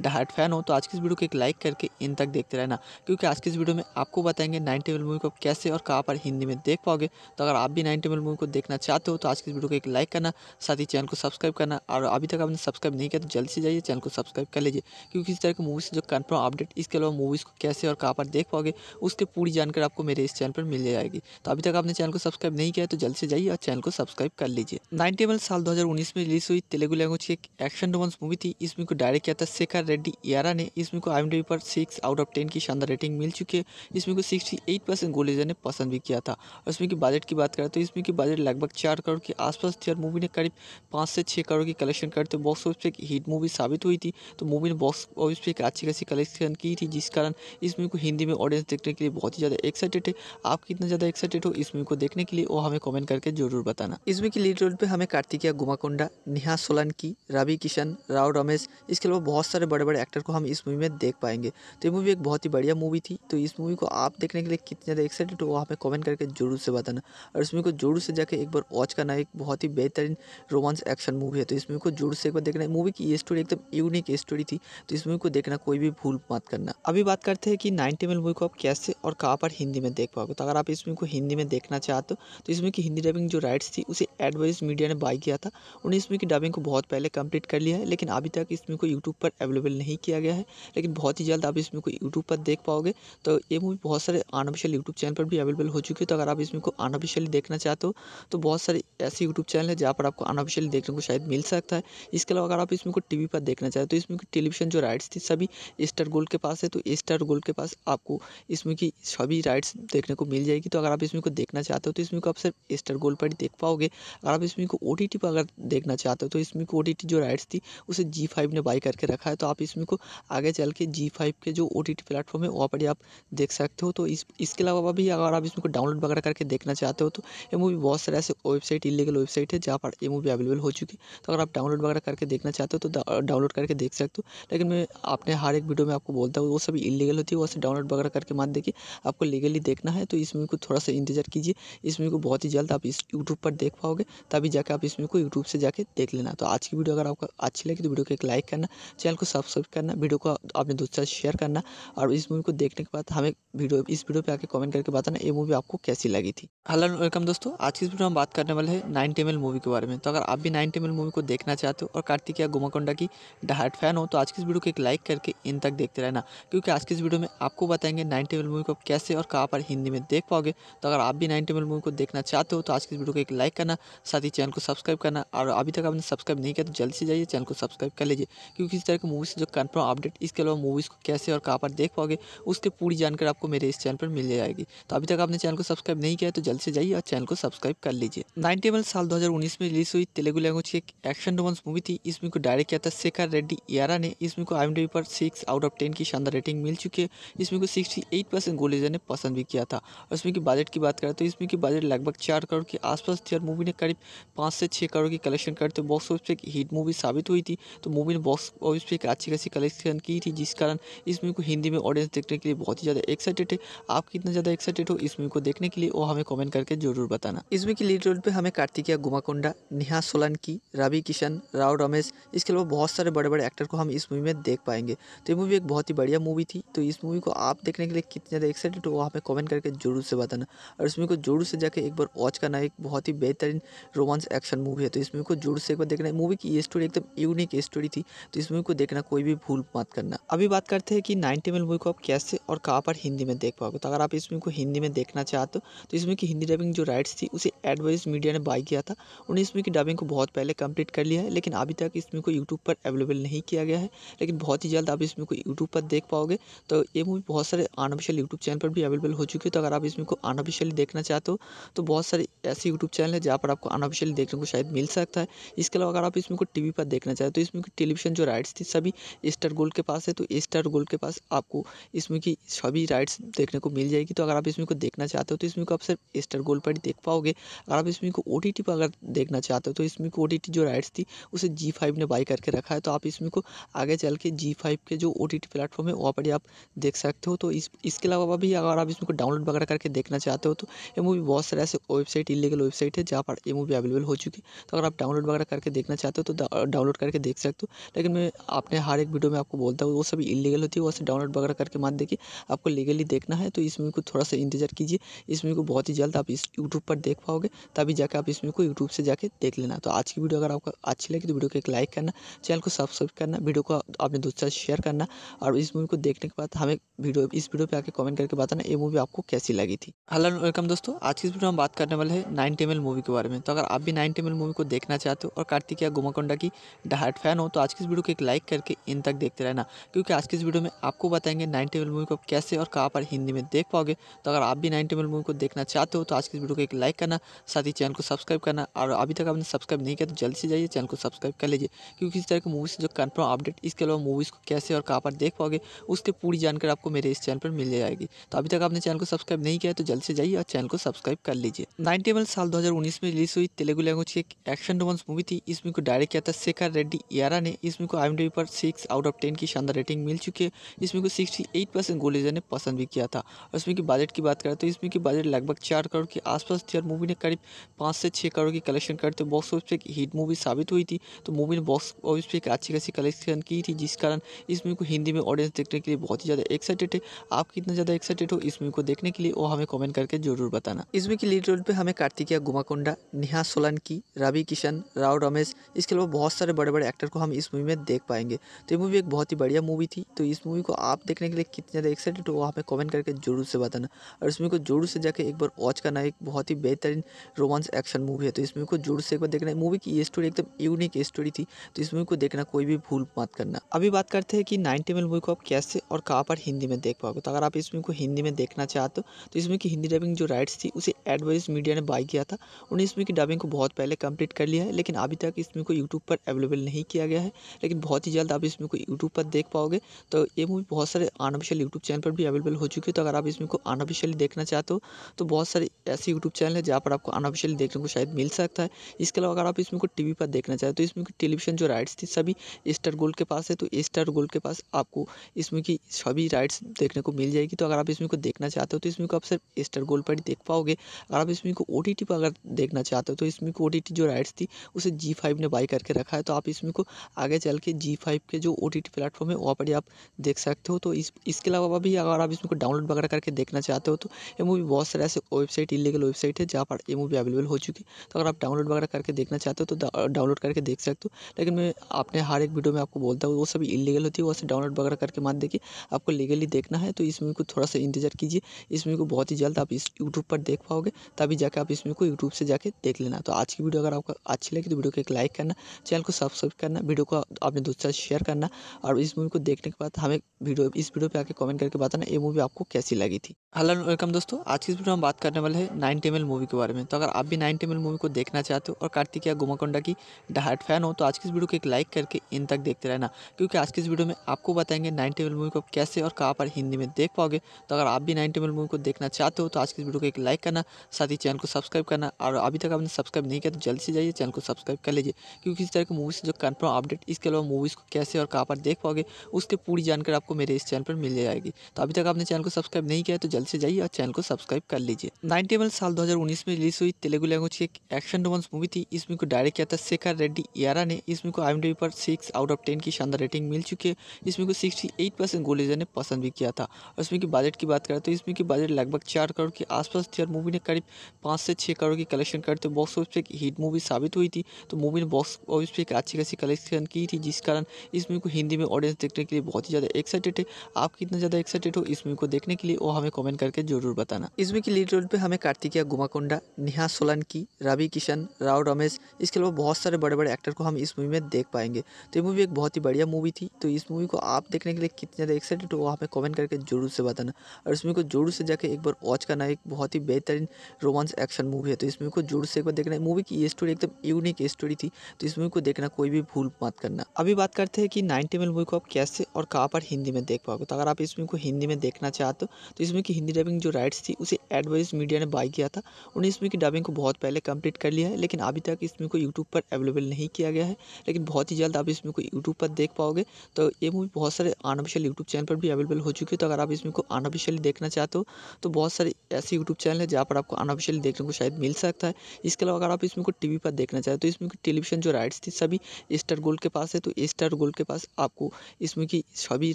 डहाट फैन हो तो आज की इस वीडियो को एक लाइक करके इन तक देखते रहना क्योंकि आज की इस वीडियो में आपको बताएंगे नाइन टेबल मूवी को कैसे और कहाँ पर हिंदी में देख पाओगे तो अगर आप भी नाइन टेबल मूवी को देखना चाहते हो तो आज की इस वीडियो को एक लाइक करना साथ ही चैनल को सब्सक्राइब करना और अभी तक आपने सब्सक्राइब नहीं किया तो जल्दी से जाइए चैनल को सब्सक्राइब कर लीजिए क्योंकि इस तरह की मूवी से जो कन्फर्म अपडेट इसके अलावा मूवीज़ को कैसे और कहाँ पर देख पाओगे उसकी पूरी जानकारी आपको मेरे इस चैनल पर मिल जाएगी तो अभी तक आपने चैनल को सब्सक्राइब नहीं किया तो जल्दी से जाइए और चैनल को सब्सक्राइब कर लीजिए नाइनटी साल 2019 में रिलीज हुई तेलुगु लैंग्वेज की एक एक्शन रोमांस मूवी थी इसमें को डायरेक्ट किया था शेखर रेड्डी यारा ने इसमें को आई पर सिक्स आउट ऑफ टेन की शानदार रेटिंग मिल चुकी है इसमें को सिक्सटी एट परसेंट ने पसंद भी किया था और इसमें की बजट की बात करें तो इसमें की बजट लगभग चार करोड़ के आसपास थी और मूवी ने करीब पाँच से छः करोड़ की कलेक्शन करते बॉक्स ऑफिस पर एक हिट मूवी साबित हुई थी तो मूवी ने बॉक्स ऑफिस पर एक अच्छी खासी कलेक्शन की थी जिस कारण इस मूवी को हिंदी में ऑडियंस देखने के लिए बहुत ही ज़्यादा एक्साइटेड है आप कितना ज़्यादा एक्साइटेड हो इस मूवी को देखने के लिए वो हमें कमेंट कमेंट करके जरूर बताना इसमें की लीड रोल पे हमें कार्तिकिया गुमाकोंडा नेहा सोलंकी रवि किशन राव रमेश इसके अलावा बहुत सारे बड़े बड़े एक्टर को हम इस मूवी में देख पाएंगे तो ये मूवी एक बहुत ही बढ़िया मूवी थी तो इस मूवी को आप देखने के लिए कितने ज़्यादा एक्साइटेड हो हमें कमेंट करके जरूर से बताना और इस मूवी को जरूर से जाकर एक बार वॉच करना एक बहुत ही बेहतरीन रोमांस एक्शन मूवी है तो इस मूवी को जरूर से एक बार देखना मूवी की स्टोरी एकदम यूनिक स्टोरी थी तो इस मूवी को देखना कोई भी भूल मत करना अभी बात करते हैं कि नाइनटी मिल मूवी को आप कैसे और कहाँ पर हिंदी में देख पाओगे तो अगर आप इस मूवी को हिंदी में देखना चाहते हो तो इसमें हिंदी हिंदी डबिंग जो राइट्स थी उसे एडवाइस मीडिया ने बाई किया था उन्हें इसमें की डबिंग को बहुत पहले कंप्लीट कर लिया है लेकिन अभी तक इसमें को यूट्यूब पर अवेलेबल नहीं किया गया है लेकिन बहुत ही जल्द आप इसमें को यूट्यूब पर देख पाओगे तो ये मूवी बहुत सारे अनऑफिशियल यूट्यूब चैनल पर भी अवेलेबल हो चुकी है तो अगर आप इसमें को अनऑफिशियली देखना चाहते हो तो बहुत सारे ऐसे यूट्यूब चैनल है जहाँ पर आपको अनऑफिशियली देखने को शायद मिल सकता है इसके अलावा अगर आप इसमें को टी पर देखना चाहते हो तो इसमें की टेलीविजन जो राइट्स थी सभी स्टार गोल्ड के पास है तो स्टार गोल्ड के पास आपको इसमें की सभी राइट्स देखने को मिल जाएगी तो अगर आप इसमें को देखना चाहते हो तो इसमें को आप सिर्फ स्टार गोल्ड पर देख पाओगे अगर आप इसमें को ओ टी टी पर अगर देखना चाहते हो तो इसमें को ओ टी टी जो राइट्स थी उसे जी फाइव ने बाई करके रखा है तो आप इसमें को आगे चल के जी फाइव के जो ओ टी टी प्लेटफॉर्म है वहाँ पर आप देख सकते हो तो इस इसके अलावा भी अगर आप इसमें को डाउनलोड वगैरह करके देखना चाहते हो तो ये मूवी बहुत सारे ऐसे वेबसाइट इलीगल वेबसाइट है जहाँ पर ये मूवी अवेलेबल हो चुकी है तो अगर आप डाउनलोड वगैरह करके देखना चाहते हो तो डाउनलोड करके देख सकते हो लेकिन मैं आपने हर एक वीडियो में आपको बोलता हूँ वो सभी इलीगल होती है वैसे डाउनलोड वगैरह करके मत देखिए आपको लीगली देखना है तो इस मूवी को थोड़ा सा इंतजार कीजिए इस मूवी को बहुत ही जल्द निकालता आप इस यूट्यूब पर देख पाओगे तभी जाके आप इस वीडियो को यूट्यूब से जाके देख लेना तो आज की वीडियो अगर आपको अच्छी लगी तो वीडियो को एक लाइक करना चैनल को सब्सक्राइब करना वीडियो को दोस्तों से शेयर करना और इस मूवी को देखने के बाद हमें वीडियो इस वीडियो पर आके कॉमेंट करके बताना ये मूवी आपको कैसी लगी थी हेलो वेलकम दोस्तों आज की वीडियो हम बात करने वाले हैं नाइन टेमल मूवी के बारे में तो अगर आप भी नाइन टेमल मूवी को देखना चाहते हो और कार्तिकिया गुमाकोंडा की डहाट फैन हो तो आज की इस वीडियो को एक लाइक करके इन तक देखते रहना क्योंकि आज की इस वीडियो में आपको बताएंगे नाइन टेबल मूवी को कैसे और कहाँ पर हिंदी में देख पाओगे तो अगर आप भी नाइन टेबल मूवी को देखना चाहते हो हो तो आज की वीडियो को एक लाइक करना साथ ही चैनल को सब्सक्राइब करना और अभी तक आपने सब्सक्राइब नहीं किया तो जल्दी से जाइए चैनल को सब्सक्राइब कर लीजिए क्योंकि इस तरह के मूवीज़ जो कन्फर्म अपडेट इसके अलावा मूवीज़ को कैसे और कहाँ पर देख पाओगे उसकी पूरी जानकारी आपको मेरे इस चैनल पर मिल जाएगी तो अभी तक आपने चैनल को सब्सक्राइब नहीं किया तो जल्द से जाइए और चैनल को सब्सक्राइब कर लीजिए नाइनटी एम साल दो में रिलीज हुई तेलुगु लैंग्वेज की एक एक्शन रोमांस मूवी थी इसमें को डायरेक्ट किया था शेखर रेड्डी यारा ने इसमें को आई पर सिक्स आउट ऑफ टेन की शानदार रेटिंग मिल चुकी है इसमें को सिक्सटी एट परसेंट गोलीजर ने पसंद भी किया था और इसमें की बजट की बात करें तो इसमें की बजट लगभग चार करोड़ के आसपास थी और मूवी ने करीब पाँच से छः करोड़ की कलेक्शन करते हुए बॉक्स ऑफिस पर एक हिट मूवी साबित हुई थी तो मूवी ने बॉक्स ऑफिस पर एक अच्छी खासी कलेक्शन की थी जिस कारण इस मूवी को हिंदी में ऑडियंस देखने के लिए बहुत ही ज़्यादा एक्साइटेड है आप कितना ज़्यादा एक्साइटेड हो इस मूवी को देखने के लिए वो हमें कमेंट करके जरूर बताना इस मूवी की लीड रोल पर हमें कार्तिकिया गुमाकोंडा नेहा सोलंकी रवि किशन राव रमेश इसके अलावा बहुत सारे बड़े बड़े एक्टर को हम इस मूवी में देख पाएंगे तो ये मूवी एक बहुत ही बढ़िया मूवी थी तो इस मूवी को आप देखने के लिए कितने ज़्यादा एक्साइटेड हो हमें कमेंट करके जरूर से बताना और इस मूवी को जरूर से जाके एक बार वॉच का ना एक बहुत ही बेहतरीन रोमांस एक्शन मूवी है तो इस मूवी को जोर से एक बार देखना मूवी की ये स्टोरी एकदम यूनिक स्टोरी थी तो इस मूवी को देखना कोई भी भूल मत करना अभी बात करते हैं कि नाइनटी मिनट मूवी को आप कैसे और कहाँ पर हिंदी में देख पाओगे तो अगर आप इस मूवी को हिंदी में देखना चाहते हो तो इस मूवी की हिंदी डबिंग जो राइट्स थी उसे एडवाइस मीडिया ने बाय किया था उन्होंने इस मूवी की डबिंग को बहुत पहले कंप्लीट कर लिया है लेकिन अभी तक इस मूवी को यूट्यूब पर अवेलेबल नहीं किया गया है लेकिन बहुत ही जल्द आप इस मूवी को यूट्यूब पर देख पाओगे तो ये मूवी बहुत सारे अनऑफिशियल यूट्यूब चैनल पर भी अवेलेबल हो चुकी है तो अगर आप इस मूवी को अनऑफिशियली देखना चाहते हो तो बहुत सारे ऐसे यूट्यूब चैनल है जहाँ पर आपको अनऑफिशियल देखने को शायद मिल सकता है इसके अलावा अगर आप इसमें को टीवी पर देखना चाहें तो इसमें की टेलीविजन जो राइट्स थी सभी स्टार गोल्ड के पास है तो स्टार गोल्ड के पास आपको इसमें की सभी राइट्स देखने को मिल जाएगी तो अगर आप इसमें को देखना चाहते हो तो इसमें को आप सिर्फ स्टार गोल्ड पर ही देख पाओगे अगर आप इसमें को ओ पर अगर देखना चाहते हो तो इसमें को ओ जो राइट्स थी उसे जी ने बाई करके रखा है तो आप इसमें को आगे चल के जी के जो ओ टी प्लेटफॉर्म है वहाँ पर ही आप देख सकते हो तो इसके अलावा भी अगर आप इसमें को डाउनलोड वगैरह करके देखना चाहते हो तो ये मूवी बहुत सारे ऐसे वेबसाइट वेबसाइट इलीगल वेबसाइट है जहाँ पर ये मूवी अवेलेबल हो चुकी है तो अगर आप डाउनलोड वगैरह करके देखना चाहते हो तो डाउनलोड करके देख सकते हो लेकिन मैं अपने हर एक वीडियो में आपको बोलता हूँ वो सभी इलीगल होती है वो डाउनलोड वगैरह करके मत देखिए आपको लीगली देखना है तो इस मूवी को थोड़ा सा इंतजार कीजिए इस मूवी को बहुत ही जल्द आप इस यूट्यूब पर देख पाओगे तभी जाकर आप इस मूवी को यूट्यूब से जाकर देख लेना तो आज की वीडियो अगर आपको अच्छी लगी तो वीडियो को एक लाइक करना चैनल को सब्सक्राइब करना वीडियो को अपने दोस्तों से शेयर करना और इस मूवी को देखने के बाद हमें वीडियो इस वीडियो पर आके कॉमेंट करके बताना ये मूवी आपको कैसी लगी थी हेलो वेलकम दोस्तों आज की वीडियो हम बात करने वाले एम है नाइनटी एम मूवी के बारे में तो अगर आप भी नाइनटी एम मूवी को देखना चाहते हो और या गुमाकोंडा की डहाट फैन हो तो आज की इस वीडियो को एक लाइक करके इन तक देखते रहना क्योंकि आज की इस वीडियो में आपको बताएंगे नाइनटी एम मूवी को कैसे और कहाँ पर हिंदी में देख पाओगे तो अगर आप भी नाइनटी एम मूवी को देखना चाहते हो तो आज की इस वीडियो को एक लाइक करना साथ ही चैनल को सब्सक्राइब करना और अभी तक आपने सब्सक्राइब नहीं किया तो जल्दी से जाइए चैनल को सब्सक्राइब कर लीजिए क्योंकि इस तरह की मूवी से जो कन्फर्म अपडेट इसके अलावा मूवीज़ को कैसे और कहाँ पर देख पाओगे उसकी पूरी जानकारी आपको मेरे इस चैनल पर मिल जाएगी तो अभी तक आपने चैनल को सब्सक्राइब नहीं किया तो जल्द से जाइए और चैनल को सब्सक्राइब कर लीजिए नाइन टेबल साल 2019 में रिलीज हुई तेलुगु लैंग्वेज की एक एक्शन रोमांस मूवी थी इसमें को डायरेक्ट किया था शेखर रेड्डी यारा ने इसमें को आई पर सिक्स आउट ऑफ टेन की शानदार रेटिंग मिल चुकी है इसमें को सिक्सटी एट परसेंट गोलेजर ने पसंद भी किया था और इसमें की बजट की बात करें तो इसमें की बजट लगभग चार करोड़ के आसपास थी और मूवी ने करीब पाँच से छः करोड़ की कलेक्शन करते बॉक्स ऑफिस पर एक हिट मूवी साबित हुई थी तो मूवी ने बॉक्स ऑफिस पर एक अच्छी खासी कलेक्शन की थी जिस कारण इस मूवी को हिंदी में ऑडियंस देखने के लिए बहुत ही ज़्यादा एक्साइटेड है आप कितना ज़्यादा एक्साइटेड हो इस मूवी को देखने के लिए वो हमें कॉमेंट करके जरूर बताना इसमें की लीड रोल पर हमें कार्तिकिया गुमाकोंडा नेहा सोलंकी रवि किशन राव रमेश इसके अलावा बहुत सारे बड़े बड़े एक्टर को हम इस मूवी में देख पाएंगे तो ये मूवी एक बहुत ही बढ़िया मूवी थी तो इस मूवी को आप देखने के लिए कितने ज़्यादा एक्साइटेड हो वो हमें कमेंट करके जरूर से बताना और इस मूवी को जरूर से जाकर एक बार वॉच करना एक बहुत ही बेहतरीन रोमांस एक्शन मूवी है तो इस मूवी को जरूर से एक बार देखना मूवी की स्टोरी एकदम यूनिक स्टोरी थी तो इस मूवी को देखना कोई भी भूल मत करना अभी बात करते हैं कि नाइनटी मिल मूवी को आप कैसे और कहाँ पर हिंदी में देख पाओगे तो अगर आप इस मूवी को हिंदी में देखना चाहते हो तो इस मूवी की हिंदी डबिंग जो राइट्स थी उसे एडवाइस मीडिया मीडिया ने बाय किया था उन्हें इस मूवी की डबिंग को बहुत पहले कंप्लीट कर लिया है लेकिन अभी तक इस मूवी को यूट्यूब पर अवेलेबल नहीं किया गया है लेकिन बहुत ही जल्द आप इस मूवी को यूट्यूब पर देख पाओगे तो ये मूवी बहुत सारे अनऑफिशियल यूट्यूब चैनल पर भी अवेलेबल हो चुकी है तो अगर आप इस मूवी को अनऑफिशियली देखना चाहते हो तो बहुत सारे ऐसे यूट्यूब चैनल है जहाँ पर आपको अनऑफिशियली देखने को शायद मिल सकता है इसके अलावा अगर आप इस मूवी को टी पर देखना चाहते हो तो इस मूवी की टेलीविजन जो राइट्स थी सभी स्टार गोल्ड के पास है तो स्टार गोल्ड के पास आपको इस मूवी की सभी राइट्स देखने को मिल जाएगी तो अगर आप इसमें को देखना चाहते हो तो इसमें को आप सिर्फ स्टार गोल्ड पर ही देख पाओगे अगर आप इसमें को ओ पर अगर देखना चाहते हो तो इसमें को ओ जो राइट्स थी उसे जी फाइव ने बाई करके रखा है तो आप इसमें को आगे चल के जी फाइव के जो ओ टी टी प्लेटफॉर्म है वहाँ पर आप देख सकते हो तो इस इसके अलावा भी अगर आप इसमें को डाउनलोड वगैरह करके देखना चाहते हो तो ये मूवी बहुत सारे ऐसे वेबसाइट इलीगल वेबसाइट है जहाँ पर ये मूवी अवेलेबल हो चुकी है तो अगर आप डाउनलोड वगैरह करके देखना चाहते हो तो डाउनलोड करके देख सकते हो लेकिन मैं अपने हर एक वीडियो में आपको बोलता हूँ वो सभी इलीगल होती है वो सब डाउनलोड वगैरह करके मान देखिए आपको लीगली देखना है तो इस मूवी को थोड़ा सा इंतजार कीजिए इस मूवी को बहुत ही जल्द आप इस यूट्यूब पर देख पाओगे तभी जाकर आप इसमें को यूट्यूब से जाके देख लेना तो आज की वीडियो अगर आपको अच्छी लगी तो वीडियो को एक लाइक करना चैनल को सब्सक्राइब करना वीडियो को अपने दोस्तों दूसरा शेयर करना और इस मूवी को देखने के बाद हमें वीडियो इस वीडियो पर आके कमेंट करके बताना ये मूवी आपको कैसी लगी थी हेलो वेलकम दोस्तों आज की इस वीडियो में बात करने वाले हैं नाइन टेमल मूवी के बारे में तो अगर आप भी नाइन टेमल मूवी को देखना चाहते हो और कार्तिकिया गुमाकोंडा की डहाट फैन हो तो आज की इस वीडियो को एक लाइक करके इन तक देखते रहना क्योंकि आज की इस वीडियो में आपको बताएंगे नाइन टेबल मूवी को कैसे और कहाँ पर हिंदी में देख पाओगे तो अगर आप भी नाइन टेबल मूवी को देखना चाहते हो तो आज की इस वीडियो को एक लाइक करना साथ ही चैनल चैनल को सब्सक्राइब करना और अभी तक आपने सब्सक्राइब नहीं किया तो जल्दी से जाइए चैनल को सब्सक्राइब कर लीजिए क्योंकि इस तरह की मूवीज़ जो कन्फर्म अपडेट इसके अलावा मूवीज़ को कैसे और कहाँ पर देख पाओगे उसके पूरी जानकारी आपको मेरे इस चैनल पर मिल जाएगी तो अभी तक आपने चैनल को सब्सक्राइब नहीं किया तो जल्दी से जाइए और चैनल को सब्सक्राइब कर लीजिए नाइनटी एमएल साल 2019 में रिलीज हुई तेलुगु लैंग्वेज की एक्शन रोमांस मूवी थी इसमें को डायरेक्ट किया था शेखर रेड्डी यारा ने इसमें को आई पर सिक्स आउट ऑफ टेन की शानदार रेटिंग मिल चुकी है इसमें को सिक्सटी एट परसेंट गोलेजर ने पसंद भी किया था और इसमें की बजट की बात करें तो इसमें की बजट लगभग चार करोड़ के आसपास थी और मूवी ने करीब पाँच से छः करोड़ की कलेक्शन करते बॉक्स ऑफिस पे एक हिट मूवी साबित हुई थी तो मूवी ने बॉक्स ऑफिस पे एक अच्छी खासी कलेक्शन की थी जिस कारण इस मूवी को हिंदी में ऑडियंस देखने के लिए बहुत ही ज़्यादा एक्साइटेड है आप कितना ज़्यादा एक्साइटेड हो इस मूवी को देखने के लिए वो हमें कॉमेंट करके जरूर बताना इस मूवी की लीड रोल पर हमें कार्तिकिया गुमाकोंडा नेहा सोलंकी रवि किशन राव रमेश इसके अलावा बहुत सारे बड़े बड़े एक्टर को हम इस मूवी में देख पाएंगे तो ये मूवी एक बहुत ही बढ़िया मूवी थी तो इस मूवी को आप देखने के लिए कितने ज़्यादा एक्साइटेड हो हमें कॉमेंट करके जरूर से बताना और इस मूवी को जरूर से जाकर एक बार वॉच करना एक बहुत ही बेहतरीन रोमांस एक्शन मूवी है तो इस मूवी को जोर से एक बार देखना है मूवी की ये स्टोरी एकदम यूनिक स्टोरी थी तो इस मूवी को देखना कोई भी भूल मत करना अभी बात करते हैं कि नाइनटी एम मूवी को आप कैसे और कहाँ पर हिंदी में देख पाओगे तो अगर आप इस मूवी को हिंदी में देखना चाहते हो तो इस मूवी की हिंदी डबिंग जो राइट्स थी उसे एडवाइस मीडिया ने बाई किया था उन्हें इस मूवी की डबिंग को बहुत पहले कंप्लीट कर लिया है लेकिन अभी तक इस मूवी को यूट्यूब पर अवेलेबल नहीं किया गया है लेकिन बहुत ही जल्द आप इस मूवी को यूट्यूब पर देख पाओगे तो ये मूवी बहुत सारे अनऑफिशियल यूट्यूब चैनल पर भी अवेलेबल हो चुकी है तो अगर आप इस मूवी को अनऑफिशियली देखना चाहते हो तो बहुत सारे ऐसे यूट्यूब चैनल है जहाँ पर आपको अनऑफिशियली देखने को शायद मिल सकता है इसके अलावा अगर आप इसमें को टी पर देखना चाहें तो इसमें की टेलीविज़न जो राइट्स थी सभी स्टार गोल्ड के पास है तो स्टार गोल्ड के पास आपको इसमें की सभी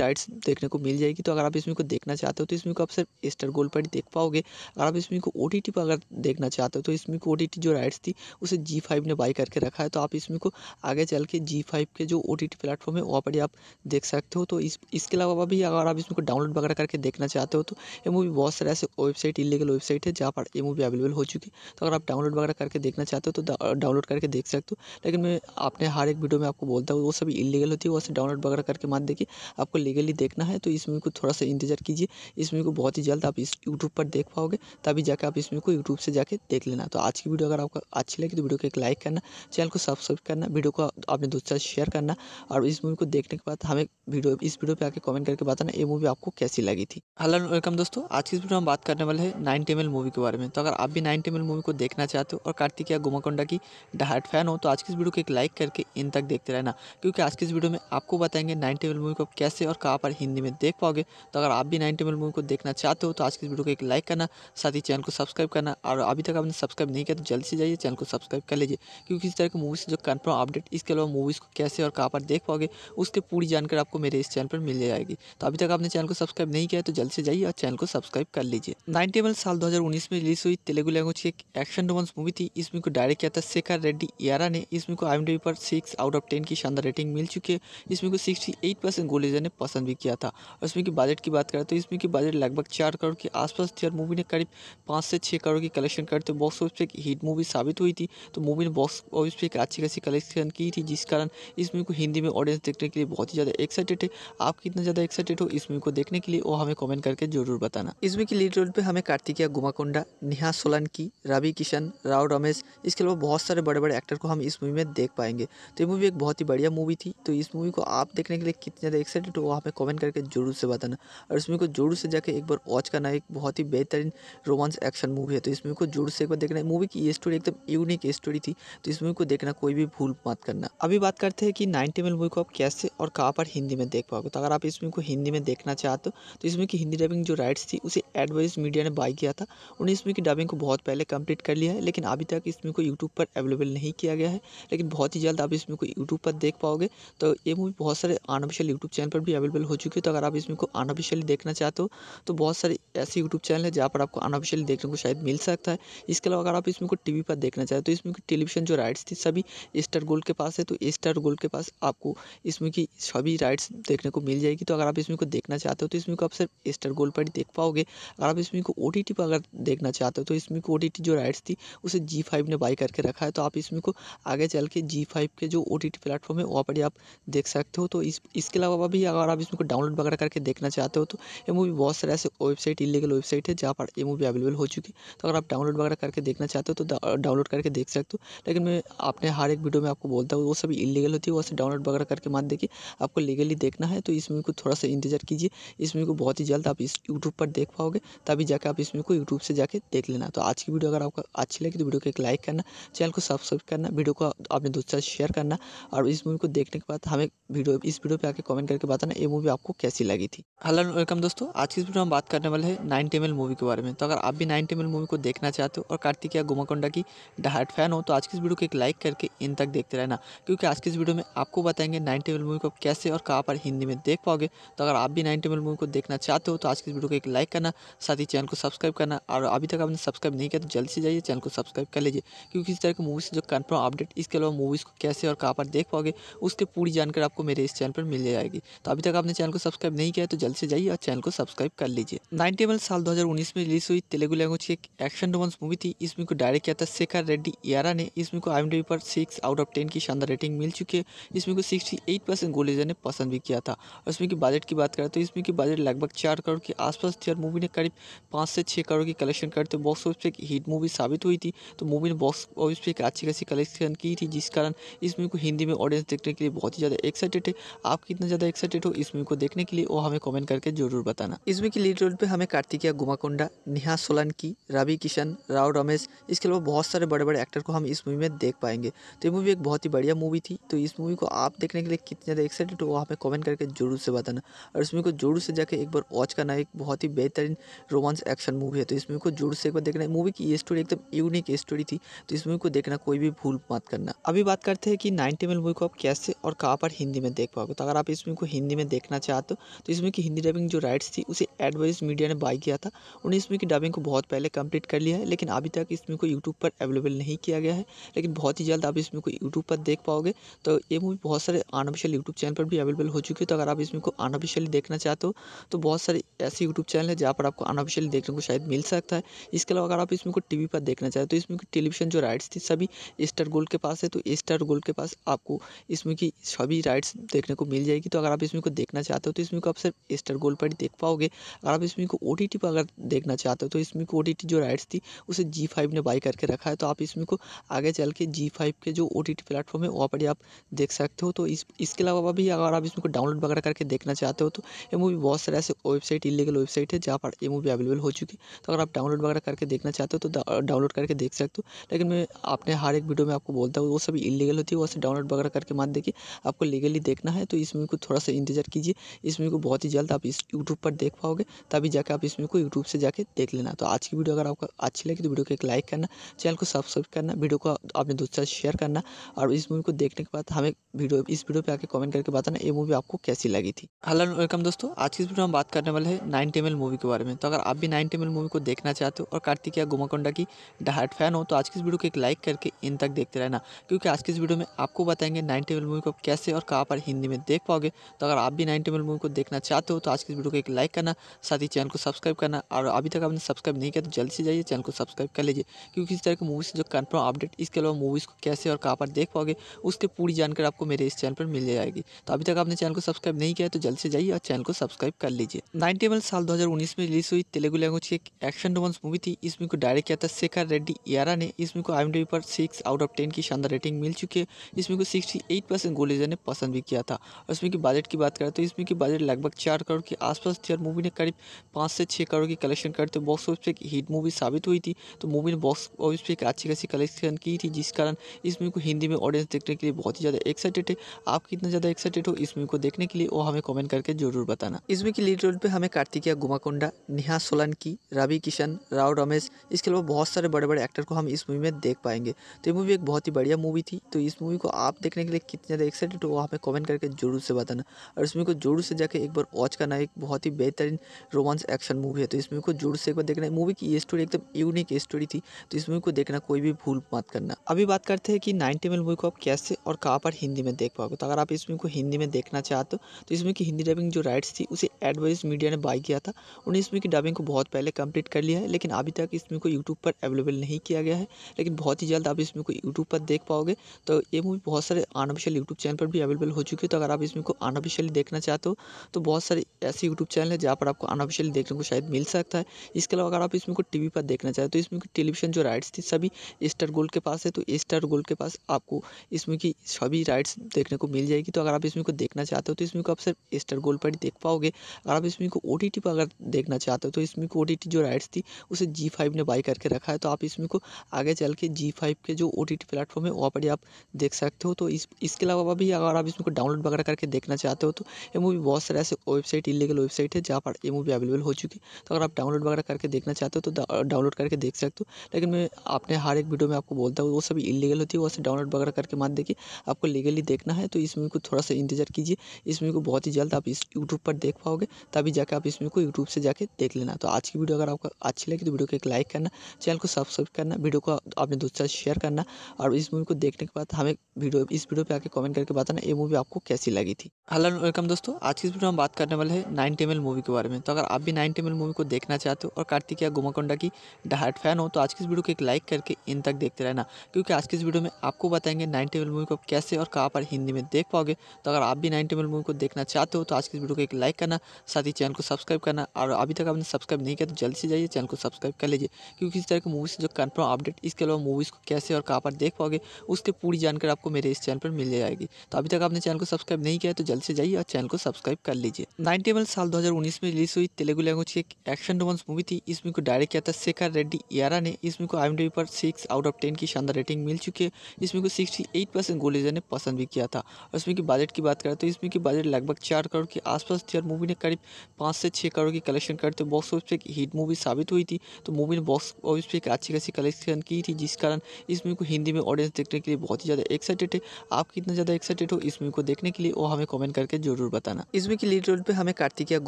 राइट्स देखने को मिल जाएगी तो अगर आप इसमें को देखना चाहते हो तो इसमें को आप सिर्फ स्टार गोल्ड पर ही देख पाओगे अगर आप इसमें को ओ पर अगर देखना चाहते हो तो इसमें को ओ जो राइट्स थी उसे जी ने बाई करके रखा है तो आप इसमें को आगे चल के जी के जो ओ टी प्लेटफॉर्म है वहाँ पर ही आप देख सकते हो तो इसके अलावा भी अगर आप इसमें को डाउनलोड वगैरह करके देखना चाहते हो तो ये मूवी बहुत सारे ऐसे वेबसाइट इलीगल वेबसाइट है जहाँ पर ये मूवी अवेलेबल अवेलेबल हो चुकी तो अगर आप डाउनलोड वगैरह करके देखना चाहते हो तो डाउनलोड करके देख सकते हो लेकिन मैं अपने हर एक वीडियो में आपको बोलता हूँ वो सभी इलीगल होती है वैसे डाउनलोड वगैरह करके मत देखिए आपको लीगली देखना है तो इस मूवी को थोड़ा सा इंतजार कीजिए इस मूवी को बहुत ही जल्द आप इस यूट्यूब पर देख पाओगे तभी जाकर आप इस मूवी को यूट्यूब से जाकर देख लेना तो आज की वीडियो अगर आपको अच्छी लगी तो वीडियो को एक लाइक करना चैनल को सब्सक्राइब करना वीडियो को अपने दोस्त से शेयर करना और इस मूवी को देखने के बाद हमें वीडियो इस वीडियो पर आके कमेंट करके बताना ये मूवी आपको कैसी लगी थी हेलो वेलकम दोस्तों आज की वीडियो हम बात करने वाले हैं नाइन टेमल मूवी के बारे में तो अगर आप भी नाइन टेमल मूवी को देखना चाहते हो और कार्तिकिया गुमाकोंडा की डहाट फैन हो तो आज की इस वीडियो को एक लाइक करके इन तक देखते रहना क्योंकि आज की इस वीडियो में आपको बताएंगे नाइन टेबल मूवी को कैसे और कहाँ पर हिंदी में देख पाओगे तो अगर आप भी नाइन टेबल मूवी को देखना चाहते हो तो आज की इस वीडियो को एक लाइक करना साथ ही चैनल को सब्सक्राइब करना और अभी तक आपने सब्सक्राइब नहीं किया तो जल्दी से जाइए चैनल को सब्सक्राइब कर लीजिए क्योंकि इस तरह की मूवी से जो कन्फर्म अपडेट इसके अलावा मूवीज़ को कैसे और कहाँ पर देख पाओगे उसकी पूरी जानकारी आपको मेरे इस चैनल पर मिल जाएगी तो अभी तक आपने चैनल को सब्सक्राइब नहीं किया तो जल्द से जाइए और चैनल को सब्सक्राइब कर लीजिए नाइन टेबल साल दो में रिलीज हुई तेलुगु तेलुगु एक एक्शन रोमांस मूवी थी इस को डायरेक्ट किया था शेखर रेड्डी यारा ने इस को आई एम पर सिक्स आउट ऑफ टेन की शानदार रेटिंग मिल चुकी है इसमें को सिक्सटी एट परसेंट गोलेजर ने पसंद भी किया था और इसमें की बजट की बात करें तो इसमें की बजट लगभग चार करोड़ के आसपास थी और मूवी ने करीब पाँच से छः करोड़ की कलेक्शन करते बॉक्स ऑफिस पर एक हिट मूवी साबित हुई थी तो मूवी ने बॉक्स ऑफिस पर एक अच्छी खासी कलेक्शन की थी जिस कारण इस मूवी को हिंदी में ऑडियंस देखने के लिए बहुत ही ज़्यादा एक्साइटेड है आप कितना ज़्यादा एक्साइटेड हो इस मूवी को देखने के लिए वो हमें कमेंट करके जरूर बताना इस मूवी की लीड रोल पर हमें कार्तिकिया गुमाकोंडा नेहा सोला की रवि किशन राव रमेश इसके अलावा बहुत सारे बड़े बड़े एक्टर को हम इस मूवी में देख पाएंगे तो ये मूवी एक बहुत ही बढ़िया मूवी थी तो इस मूवी को आप देखने के लिए कितने ज़्यादा एक्साइटेड हो आप हमें कमेंट करके जरूर से बताना और इस मूवी को जरूर से जाकर एक बार वॉच करना एक बहुत ही बेहतरीन रोमांस एक्शन मूवी है तो इस मूवी को जोर से एक बार देखना मूवी की ये स्टोरी एकदम यूनिक स्टोरी थी तो इस मूवी को देखना कोई भी भूल मत करना अभी बात करते हैं कि नाइनटी एम मूवी को आप कैसे और कहाँ पर हिंदी में देख पाओगे तो अगर आप इस मूवी को हिंदी में देखना चाहते हो तो इसमें की हिंदी डबिंग जो राइट्स थी उसे एडवाइस मीडिया ने बाई किया था उन्हें इसमें की डबिंग को बहुत पहले कंप्लीट कर लिया है लेकिन अभी तक इस मूवी को यूट्यूब पर अवेलेबल नहीं किया गया है लेकिन बहुत ही जल्द आप इस मूवी को यूट्यूब पर देख पाओगे तो ये मूवी बहुत सारे अनऑफिशियल यूट्यूब चैनल पर भी अवेलेबल हो चुकी है तो अगर आप इसमें को अनऑफिशियली देखना चाहते हो तो बहुत सारे ऐसे यूट्यूब चैनल है जहाँ पर आपको अनऑफिशियली देखने को शायद मिल सकता है इसके अलावा अगर आप इसमें को टी पर देखना चाहते हो तो इसमें टेलीविजन जो राइट्स थी सभी स्टार गोल्ड के पास है तो स्टार गोल्ड के पास आपको इसमें की सभी राइट्स देखने को मिल जाएगी तो अगर आप इसमें को देखना चाहते हो तो इसमें को आप सिर्फ स्टार गोल्ड पर ही देख पाओगे अगर आप इसमें को ओ पर अगर देखना चाहते हो तो इसमें इसमें को ओ टी जो राइट्स थी उसे जी फाइव ने बाई करके रखा है तो आप इसमें को आगे चल के जी फाइव के जो ओ टी टी प्लेटफॉर्म है वहाँ पर आप देख सकते हो तो इस इसके अलावा भी अगर आप इसमें को डाउनलोड वगैरह करके देखना चाहते हो तो ये मूवी बहुत सारे ऐसे वेबसाइट इलीगल वेबसाइट है जहाँ पर ये मूवी अवेलेबल हो चुकी है तो अगर आप डाउनलोड वगैरह करके देखना चाहते हो तो डाउनलोड करके देख सकते हो लेकिन मैं आपने हर एक वीडियो में आपको बोलता हूँ वो सभी इलीगल होती है वो डाउनलोड वगैरह करके मत देखिए आपको लीगली देखना है तो इस मूवी को थोड़ा सा इंतजार कीजिए इस मूवी को बहुत ही जल्द आप इस यूट्यूब पर देख पाओगे तभी जाके आप इस मूवी को यूट्यूब से जाके देख लेना तो आज की वीडियो अगर आपको अच्छी लगी तो वीडियो को एक लाइक करना चैनल को सब्सक्राइब करना वीडियो को अपने दोस्तों से शेयर करना और इस मूवी को देखने के बाद हमें वीडियो इस वीडियो पर आके कमेंट करके बताना ये मूवी आपको कैसी लगी थी हेलो वेलकम दोस्तों आज की वीडियो हम बात करने वाले हैं नाइन टेमल मूवी के बारे में तो अगर आप भी नाइन टेमल मूवी को देखना चाहते हो और कार्तिकिया गुमाकोंडा की डहाट फैन हो तो आज की इस वीडियो को एक लाइक करके इन तक देखते रहना क्योंकि आज की इस वीडियो में आपको बताएंगे नाइन टेबल मूवी को कैसे और कहाँ पर हिंदी में देख पाओगे तो अगर आप भी नाइन टेबल मूवी को देखना चाहते हो तो आज की इस वीडियो को एक लाइक करना साथ ही चैनल को सब्सक्राइब करना और अभी तक आपने सब्सक्राइब नहीं किया तो जल्दी से जाइए चैनल को सब्सक्राइब कर लीजिए क्योंकि इस तरह की मूवीज़ जो कन्फर्म अपडेट इसके अलावा मूवीज़ को कैसे और कहाँ पर देख पाओगे उसकी पूरी जानकारी आपको मेरे इस चैनल पर मिल जाएगी तो अभी तक आपने चैनल को सब्सक्राइब नहीं किया तो जल्दी से जाइए और चैनल को सब्सक्राइब कर लीजिए नाइनटी साल दो में रिलीज हुई तेलुगु लैंग्वेज की एक एक्शन रोमांस मूवी थी इसमें को डायरेक्ट किया था शेखर रेड्डी यारा ने इसमें को आई पर सिक्स आउट ऑफ टेन की शानदार रेटिंग मिल चुकी है इसमें को सिक्सटी एट परसेंट गोलेजर ने पसंद भी किया था और इसमें की बजट की बात करें तो इसमें की बजट लगभग चार करोड़ के आसपास थी और मूवी ने करीब पाँच से छः करोड़ की कलेक्शन करते बॉक्स ऑफिस पे एक हिट मूवी साबित हुई थी तो मूवी ने बॉक्स ऑफिस पे एक अच्छी खासी कलेक्शन की थी जिस कारण इस मूवी को हिंदी में ऑडियंस देखने के लिए बहुत ही ज़्यादा एक्साइटेड है आप कितना ज़्यादा एक्साइटेड हो इस मूवी को देखने के लिए वो हमें कॉमेंट करके जरूर बताना इस मूवी की लीड रोल पर हमें कार्तिकिया गुमाकोंडा नेहा सोलंकी रवि किशन राव रमेश इसके अलावा बहुत सारे बड़े बड़े एक्टर को हम इस मूवी में देख पाएंगे तो ये मूवी एक बहुत ही बढ़िया मूवी थी तो इस मूवी को आप देखने के लिए कितने ज़्यादा एक्साइटेड हो हमें कमेंट करके जरूर से बताना और इस मूवी को जरूर से जाकर एक बार वॉच करना एक बहुत ही बेहतरीन रोमांस एक्शन मूवी है तो इस मूवी को जोर से एक बार देखना मूवी की ये स्टोरी एकदम यूनिक स्टोरी थी तो इस मूवी को देखना कोई भी भूल मत करना अभी बात करते हैं कि नाइनटी एम मूवी को आप कैसे और कहाँ पर हिंदी में देख पाओगे तो अगर आप इस मूवी को हिंदी में देखना चाहते हो तो इस मूवी की हिंदी डबिंग जो राइट्स थी उसे एडवाइज मीडिया ने बाई किया था उन्हें इस मूवी की डबिंग को बहुत पहले कंप्लीट कर लिया है लेकिन अभी तक इस मूवी को यूट्यूब पर अवेलेबल नहीं किया गया है लेकिन बहुत ही जल्द आप इस मूवी को यूट्यूब पर देख पाओगे तो ये मूवी बहुत सारे अनऑफिशियल यूट्यूब चैनल पर भी अवेलेबल हो चुकी है तो अगर आप इस मूवी को अनऑफिशियली देखना चाहते हो तो बहुत सारे ऐसे यूट्यूब चैनल है जहाँ पर आपको अनऑफिशियली देखने को शायद मिल सकता है इसके अलावा अगर अगर आप इसमें को टी वी पर देखना चाहें तो इसमें की टेलीविज़न जो राइट्स थी सभी स्टार गोल्ड के पास है तो स्टार गोल्ड के पास आपको इसमें की सभी राइट्स देखने को मिल जाएगी तो अगर आप इसमें को देखना चाहते हो तो इसमें को आप सिर्फ स्टार गोल्ड पर ही देख पाओगे अगर आप इसमें को ओ टी टी पर अगर देखना चाहते हो तो इसमें को ओ टी टी जो राइट्स थी उसे जी फाइव ने बाई करके रखा है तो आप इसमें को आगे चल के जी फाइव के जो ओ टी टी प्लेटफॉर्म है वहाँ पर ही आप देख सकते हो तो इसके अलावा भी अगर आप इसमें को डाउनलोड वगैरह करके देखना चाहते हो तो ये मूवी बहुत सारे ऐसे वेबसाइट इलीगल वेबसाइट है जहाँ पर ये मूवी अवेलेबल हो चुकी है तो अगर आप डाउनलोड वगैरह करके देखना देखना चाहते हो तो डाउनलोड करके देख सकते हो लेकिन मैं आपने हर एक वीडियो में आपको बोलता हूँ वो सभी इलीगल होती है वैसे डाउनलोड वगैरह करके मत देखिए आपको लीगली देखना है तो इस मूवी को थोड़ा सा इंतजार कीजिए इस मूवी को बहुत ही जल्द आप इस यूट्यूब पर देख पाओगे तभी जाकर आप इस मूवी को यूट्यूब से जाके देख लेना तो आज की वीडियो अगर आपको अच्छी लगी तो वीडियो को एक लाइक करना चैनल को सब्सक्राइब करना वीडियो को अपने आपने दूसरा शेयर करना और इस मूवी को देखने के बाद हमें वीडियो इस वीडियो पर आकर कमेंट करके बताना ये मूवी आपको कैसी लगी थी हेलो वेलकम दोस्तों आज की इस वीडियो में हम बात करने वाले हैं नाइन टेमल मूवी के बारे में तो अगर आप भी नाइन टेमल मूवी को देखना चाहते हो और कार्तिक किया गुमाकोंडा की डहाट फैन हो तो आज की इस वीडियो को एक लाइक करके इन तक देखते रहना क्योंकि आज की इस वीडियो में आपको बताएंगे नाइन टेबल मूवी को कैसे और कहाँ पर हिंदी में देख पाओगे तो अगर आप भी नाइन टेबल मूवी को देखना चाहते हो तो आज की इस वीडियो को एक लाइक करना साथ ही चैनल को सब्सक्राइब करना और अभी तक आपने सब्सक्राइब नहीं किया तो जल्दी से जाइए चैनल को सब्सक्राइब कर लीजिए क्योंकि इस तरह की मूवीज़ जो कन्फर्म अपडेट इसके अलावा मूवीज़ को कैसे और कहाँ पर देख पाओगे उसकी पूरी जानकारी आपको मेरे इस चैनल पर मिल जाएगी तो अभी तक आपने चैनल को सब्सक्राइब नहीं किया तो जल्द से जाइए और चैनल को सब्सक्राइब कर लीजिए नाइन टेबल साल उन्नीस में रिलीज हुई तेलुगु लैंग्वेज की एक एक्शन रोमांस मूवी थी इसमें को डायरेक्ट किया था शेखर रेड्डी यारा ने इस मूवी को आई पर सिक्स आउट ऑफ टेन की शानदार रेटिंग मिल चुकी है इसमें को सिक्सटी एट परसेंट गोलीजा ने पसंद भी किया था और इसमें की बजट की बात करें तो इसमें की बजट लगभग चार करोड़ के आसपास थी और मूवी ने करीब पाँच से छः करोड़ की कलेक्शन करते तो बॉक्स ऑफिस पर एक हिट मूवी साबित हुई थी तो मूवी ने बॉक्स ऑफिस पर एक अच्छी खासी कलेक्शन की थी जिस कारण इस मूवी को हिंदी में ऑडियंस देखने के लिए बहुत ही ज़्यादा एक्साइटेड है आप कितना ज़्यादा एक्साइटेड हो इस मूवी को देखने के लिए वो हमें कॉमेंट करके जरूर बताना इसमें की लीड रोल पर हमें कार्तिकिया गुमाकोंडा नेहा की रवि किशन राव रमेश इसके अलावा बहुत सारे बड़े बड़े एक्टर को हम इस मूवी में देख पाएंगे तो ये मूवी एक बहुत ही बढ़िया मूवी थी तो इस मूवी को आप देखने के लिए कितने ज़्यादा एक्साइटेड हो आप कमेंट करके जरूर से बताना और इस मूवी को जरूर से जाकर एक बार वॉच करना एक बहुत ही बेहतरीन रोमांस एक्शन मूवी है तो इस मूवी को जरूर से एक बार देखना मूवी की ये स्टोरी एकदम यूनिक स्टोरी थी तो इस मूवी को देखना कोई भी भूल मत करना अभी बात करते हैं कि नाइनटी मिल मूवी को आप कैसे और कहाँ पर हिंदी में देख पाओगे तो अगर आप इस मूवी को हिंदी में देखना चाहते हो तो इसमें की हिंदी डबिंग जो राइट्स थी उसे एडवाइस मीडिया ने बाई किया था उन्हें मूवी की डबिंग को बहुत पहले कंप्लीट कर लिया है लेकिन अभी तक इस इसमें को यूट्यूब पर अवेलेबल नहीं किया गया है लेकिन बहुत ही जल्द आप इसमें को यूट्यूब पर देख पाओगे तो ये मूवी बहुत सारे अनऑफिशियल यूट्यूब चैनल पर भी अवेलेबल हो चुकी है तो अगर आप इसमें को अनऑफिशियली देखना चाहते हो तो बहुत सारे ऐसे यूट्यूब चैनल है जहाँ पर आपको अनऑफिशियली देखने को शायद मिल सकता है इसके अलावा अगर आप इसमें को टी पर देखना चाहते हो तो इसमें टेलीविजन जो राइट्स थी सभी स्टार गोल्ड के पास है तो स्टार गोल्ड के पास आपको इसमें की सभी राइट्स देखने को मिल जाएगी तो अगर आप इसमें को देखना चाहते हो तो इसमें को आप सिर्फ स्टार गोल्ड पर ही देख पाओगे अगर आप इसमें को ओ पर अगर देखना चाहते हो तो इसमें को ओ जो राइट्स थी उसे जी फाइव फाइव ने बाई करके रखा है तो आप इसमें को आगे चल के जी फाइव के जो ओ टी टी प्लेटफॉर्म है वहाँ पर ही आप देख सकते हो तो इस इसके अलावा भी अगर आप इसमें को डाउनलोड वगैरह करके देखना चाहते हो तो ये मूवी बहुत सारे ऐसे वेबसाइट इलीगल वेबसाइट है जहाँ पर ये मूवी अवेलेबल हो चुकी है तो अगर आप डाउनलोड वगैरह करके देखना चाहते हो तो डाउनलोड करके देख सकते हो लेकिन मैं आपने हर एक वीडियो में आपको बोलता हूँ वो सभी इलीगल होती है वो डाउनलोड वगैरह करके मत देखिए आपको लीगली देखना है तो इस मूवी को थोड़ा सा इंतजार कीजिए इस मूवी को बहुत ही जल्द आप इस यूट्यूब पर देख पाओगे तभी जाके आप इस मूवी को यूट्यूब से जाके देख लेना तो आज की वीडियो अगर आपको अच्छी लगी तो वीडियो को एक लाइक लाइक करना चैनल को सब्सक्राइब करना वीडियो को अपने दोस्तों शेयर करना और इस मूवी को देखने के बाद हमें वीडियो इस वीडियो पे आके कमेंट करके बताना ये मूवी आपको कैसी लगी थी हेलो वेलकम दोस्तों आज की इस वीडियो में बात करने वाले हैं नाइन टेमल मूवी के बारे में तो अगर आप भी नाइन टेमल मूवी को देखना चाहते हो और कार्तिकिया गुमाकोंडा की डहाट फैन हो तो आज की इस वीडियो को एक लाइक करके इन तक देखते रहना क्योंकि आज की इस वीडियो में आपको बताएंगे नाइन टेबल मूवी को कैसे और कहाँ पर हिंदी में देख पाओगे तो अगर आप भी नाइन टेबल मूवी को देखना चाहते हो तो आज की इस वीडियो को एक लाइक करना साथ ही चैनल को सब्सक्राइब करना और अभी तक आपने सब्सक्राइब नहीं किया तो जल्दी से जाइए चैनल को सब्सक्राइब कर लीजिए कीजिए क्योंकि इस तरह की मूवीज़ जो कन्फर्म अपडेट इसके अलावा मूवीज़ को कैसे और कहाँ पर देख पाओगे उसके पूरी जानकारी आपको मेरे इस चैनल पर मिल जाएगी तो अभी तक आपने चैनल को सब्सक्राइब नहीं किया तो जल्द से जाइए और चैनल को सब्सक्राइब कर लीजिए नाइनटी एमएल साल 2019 में रिलीज हुई तेलुगु लैंग्वेज की एक एक्शन रोमांस मूवी थी इसमें को डायरेक्ट किया था शेखर रेड्डी यारा ने इसमें को आई एम पर सिक्स आउट ऑफ टेन की शानदार रेटिंग मिल चुकी है इसमें को सिक्सटी एट परसेंट गोल ने पसंद भी किया था और इसमें की बजट की बात करें तो इसमें की बजट लगभग चार करोड़ के आसपास थी और मूवी ने करीब पाँच से छः करोड़ की कलेक्शन करते बॉक्स ऑफिस पर एक हिट मूवी साबित हुई थी तो मूवी मैंने बॉक्स ऑफिस पर एक अच्छी खासी कलेक्शन की थी जिस कारण इस मूवी को हिंदी में ऑडियंस देखने के लिए बहुत ही ज़्यादा एक्साइटेड है आप कितना ज़्यादा एक्साइटेड हो इस मूवी को देखने के लिए वो हमें कमेंट करके जरूर बताना इस मूवी की लीड रोल पर हमें कार्तिकिया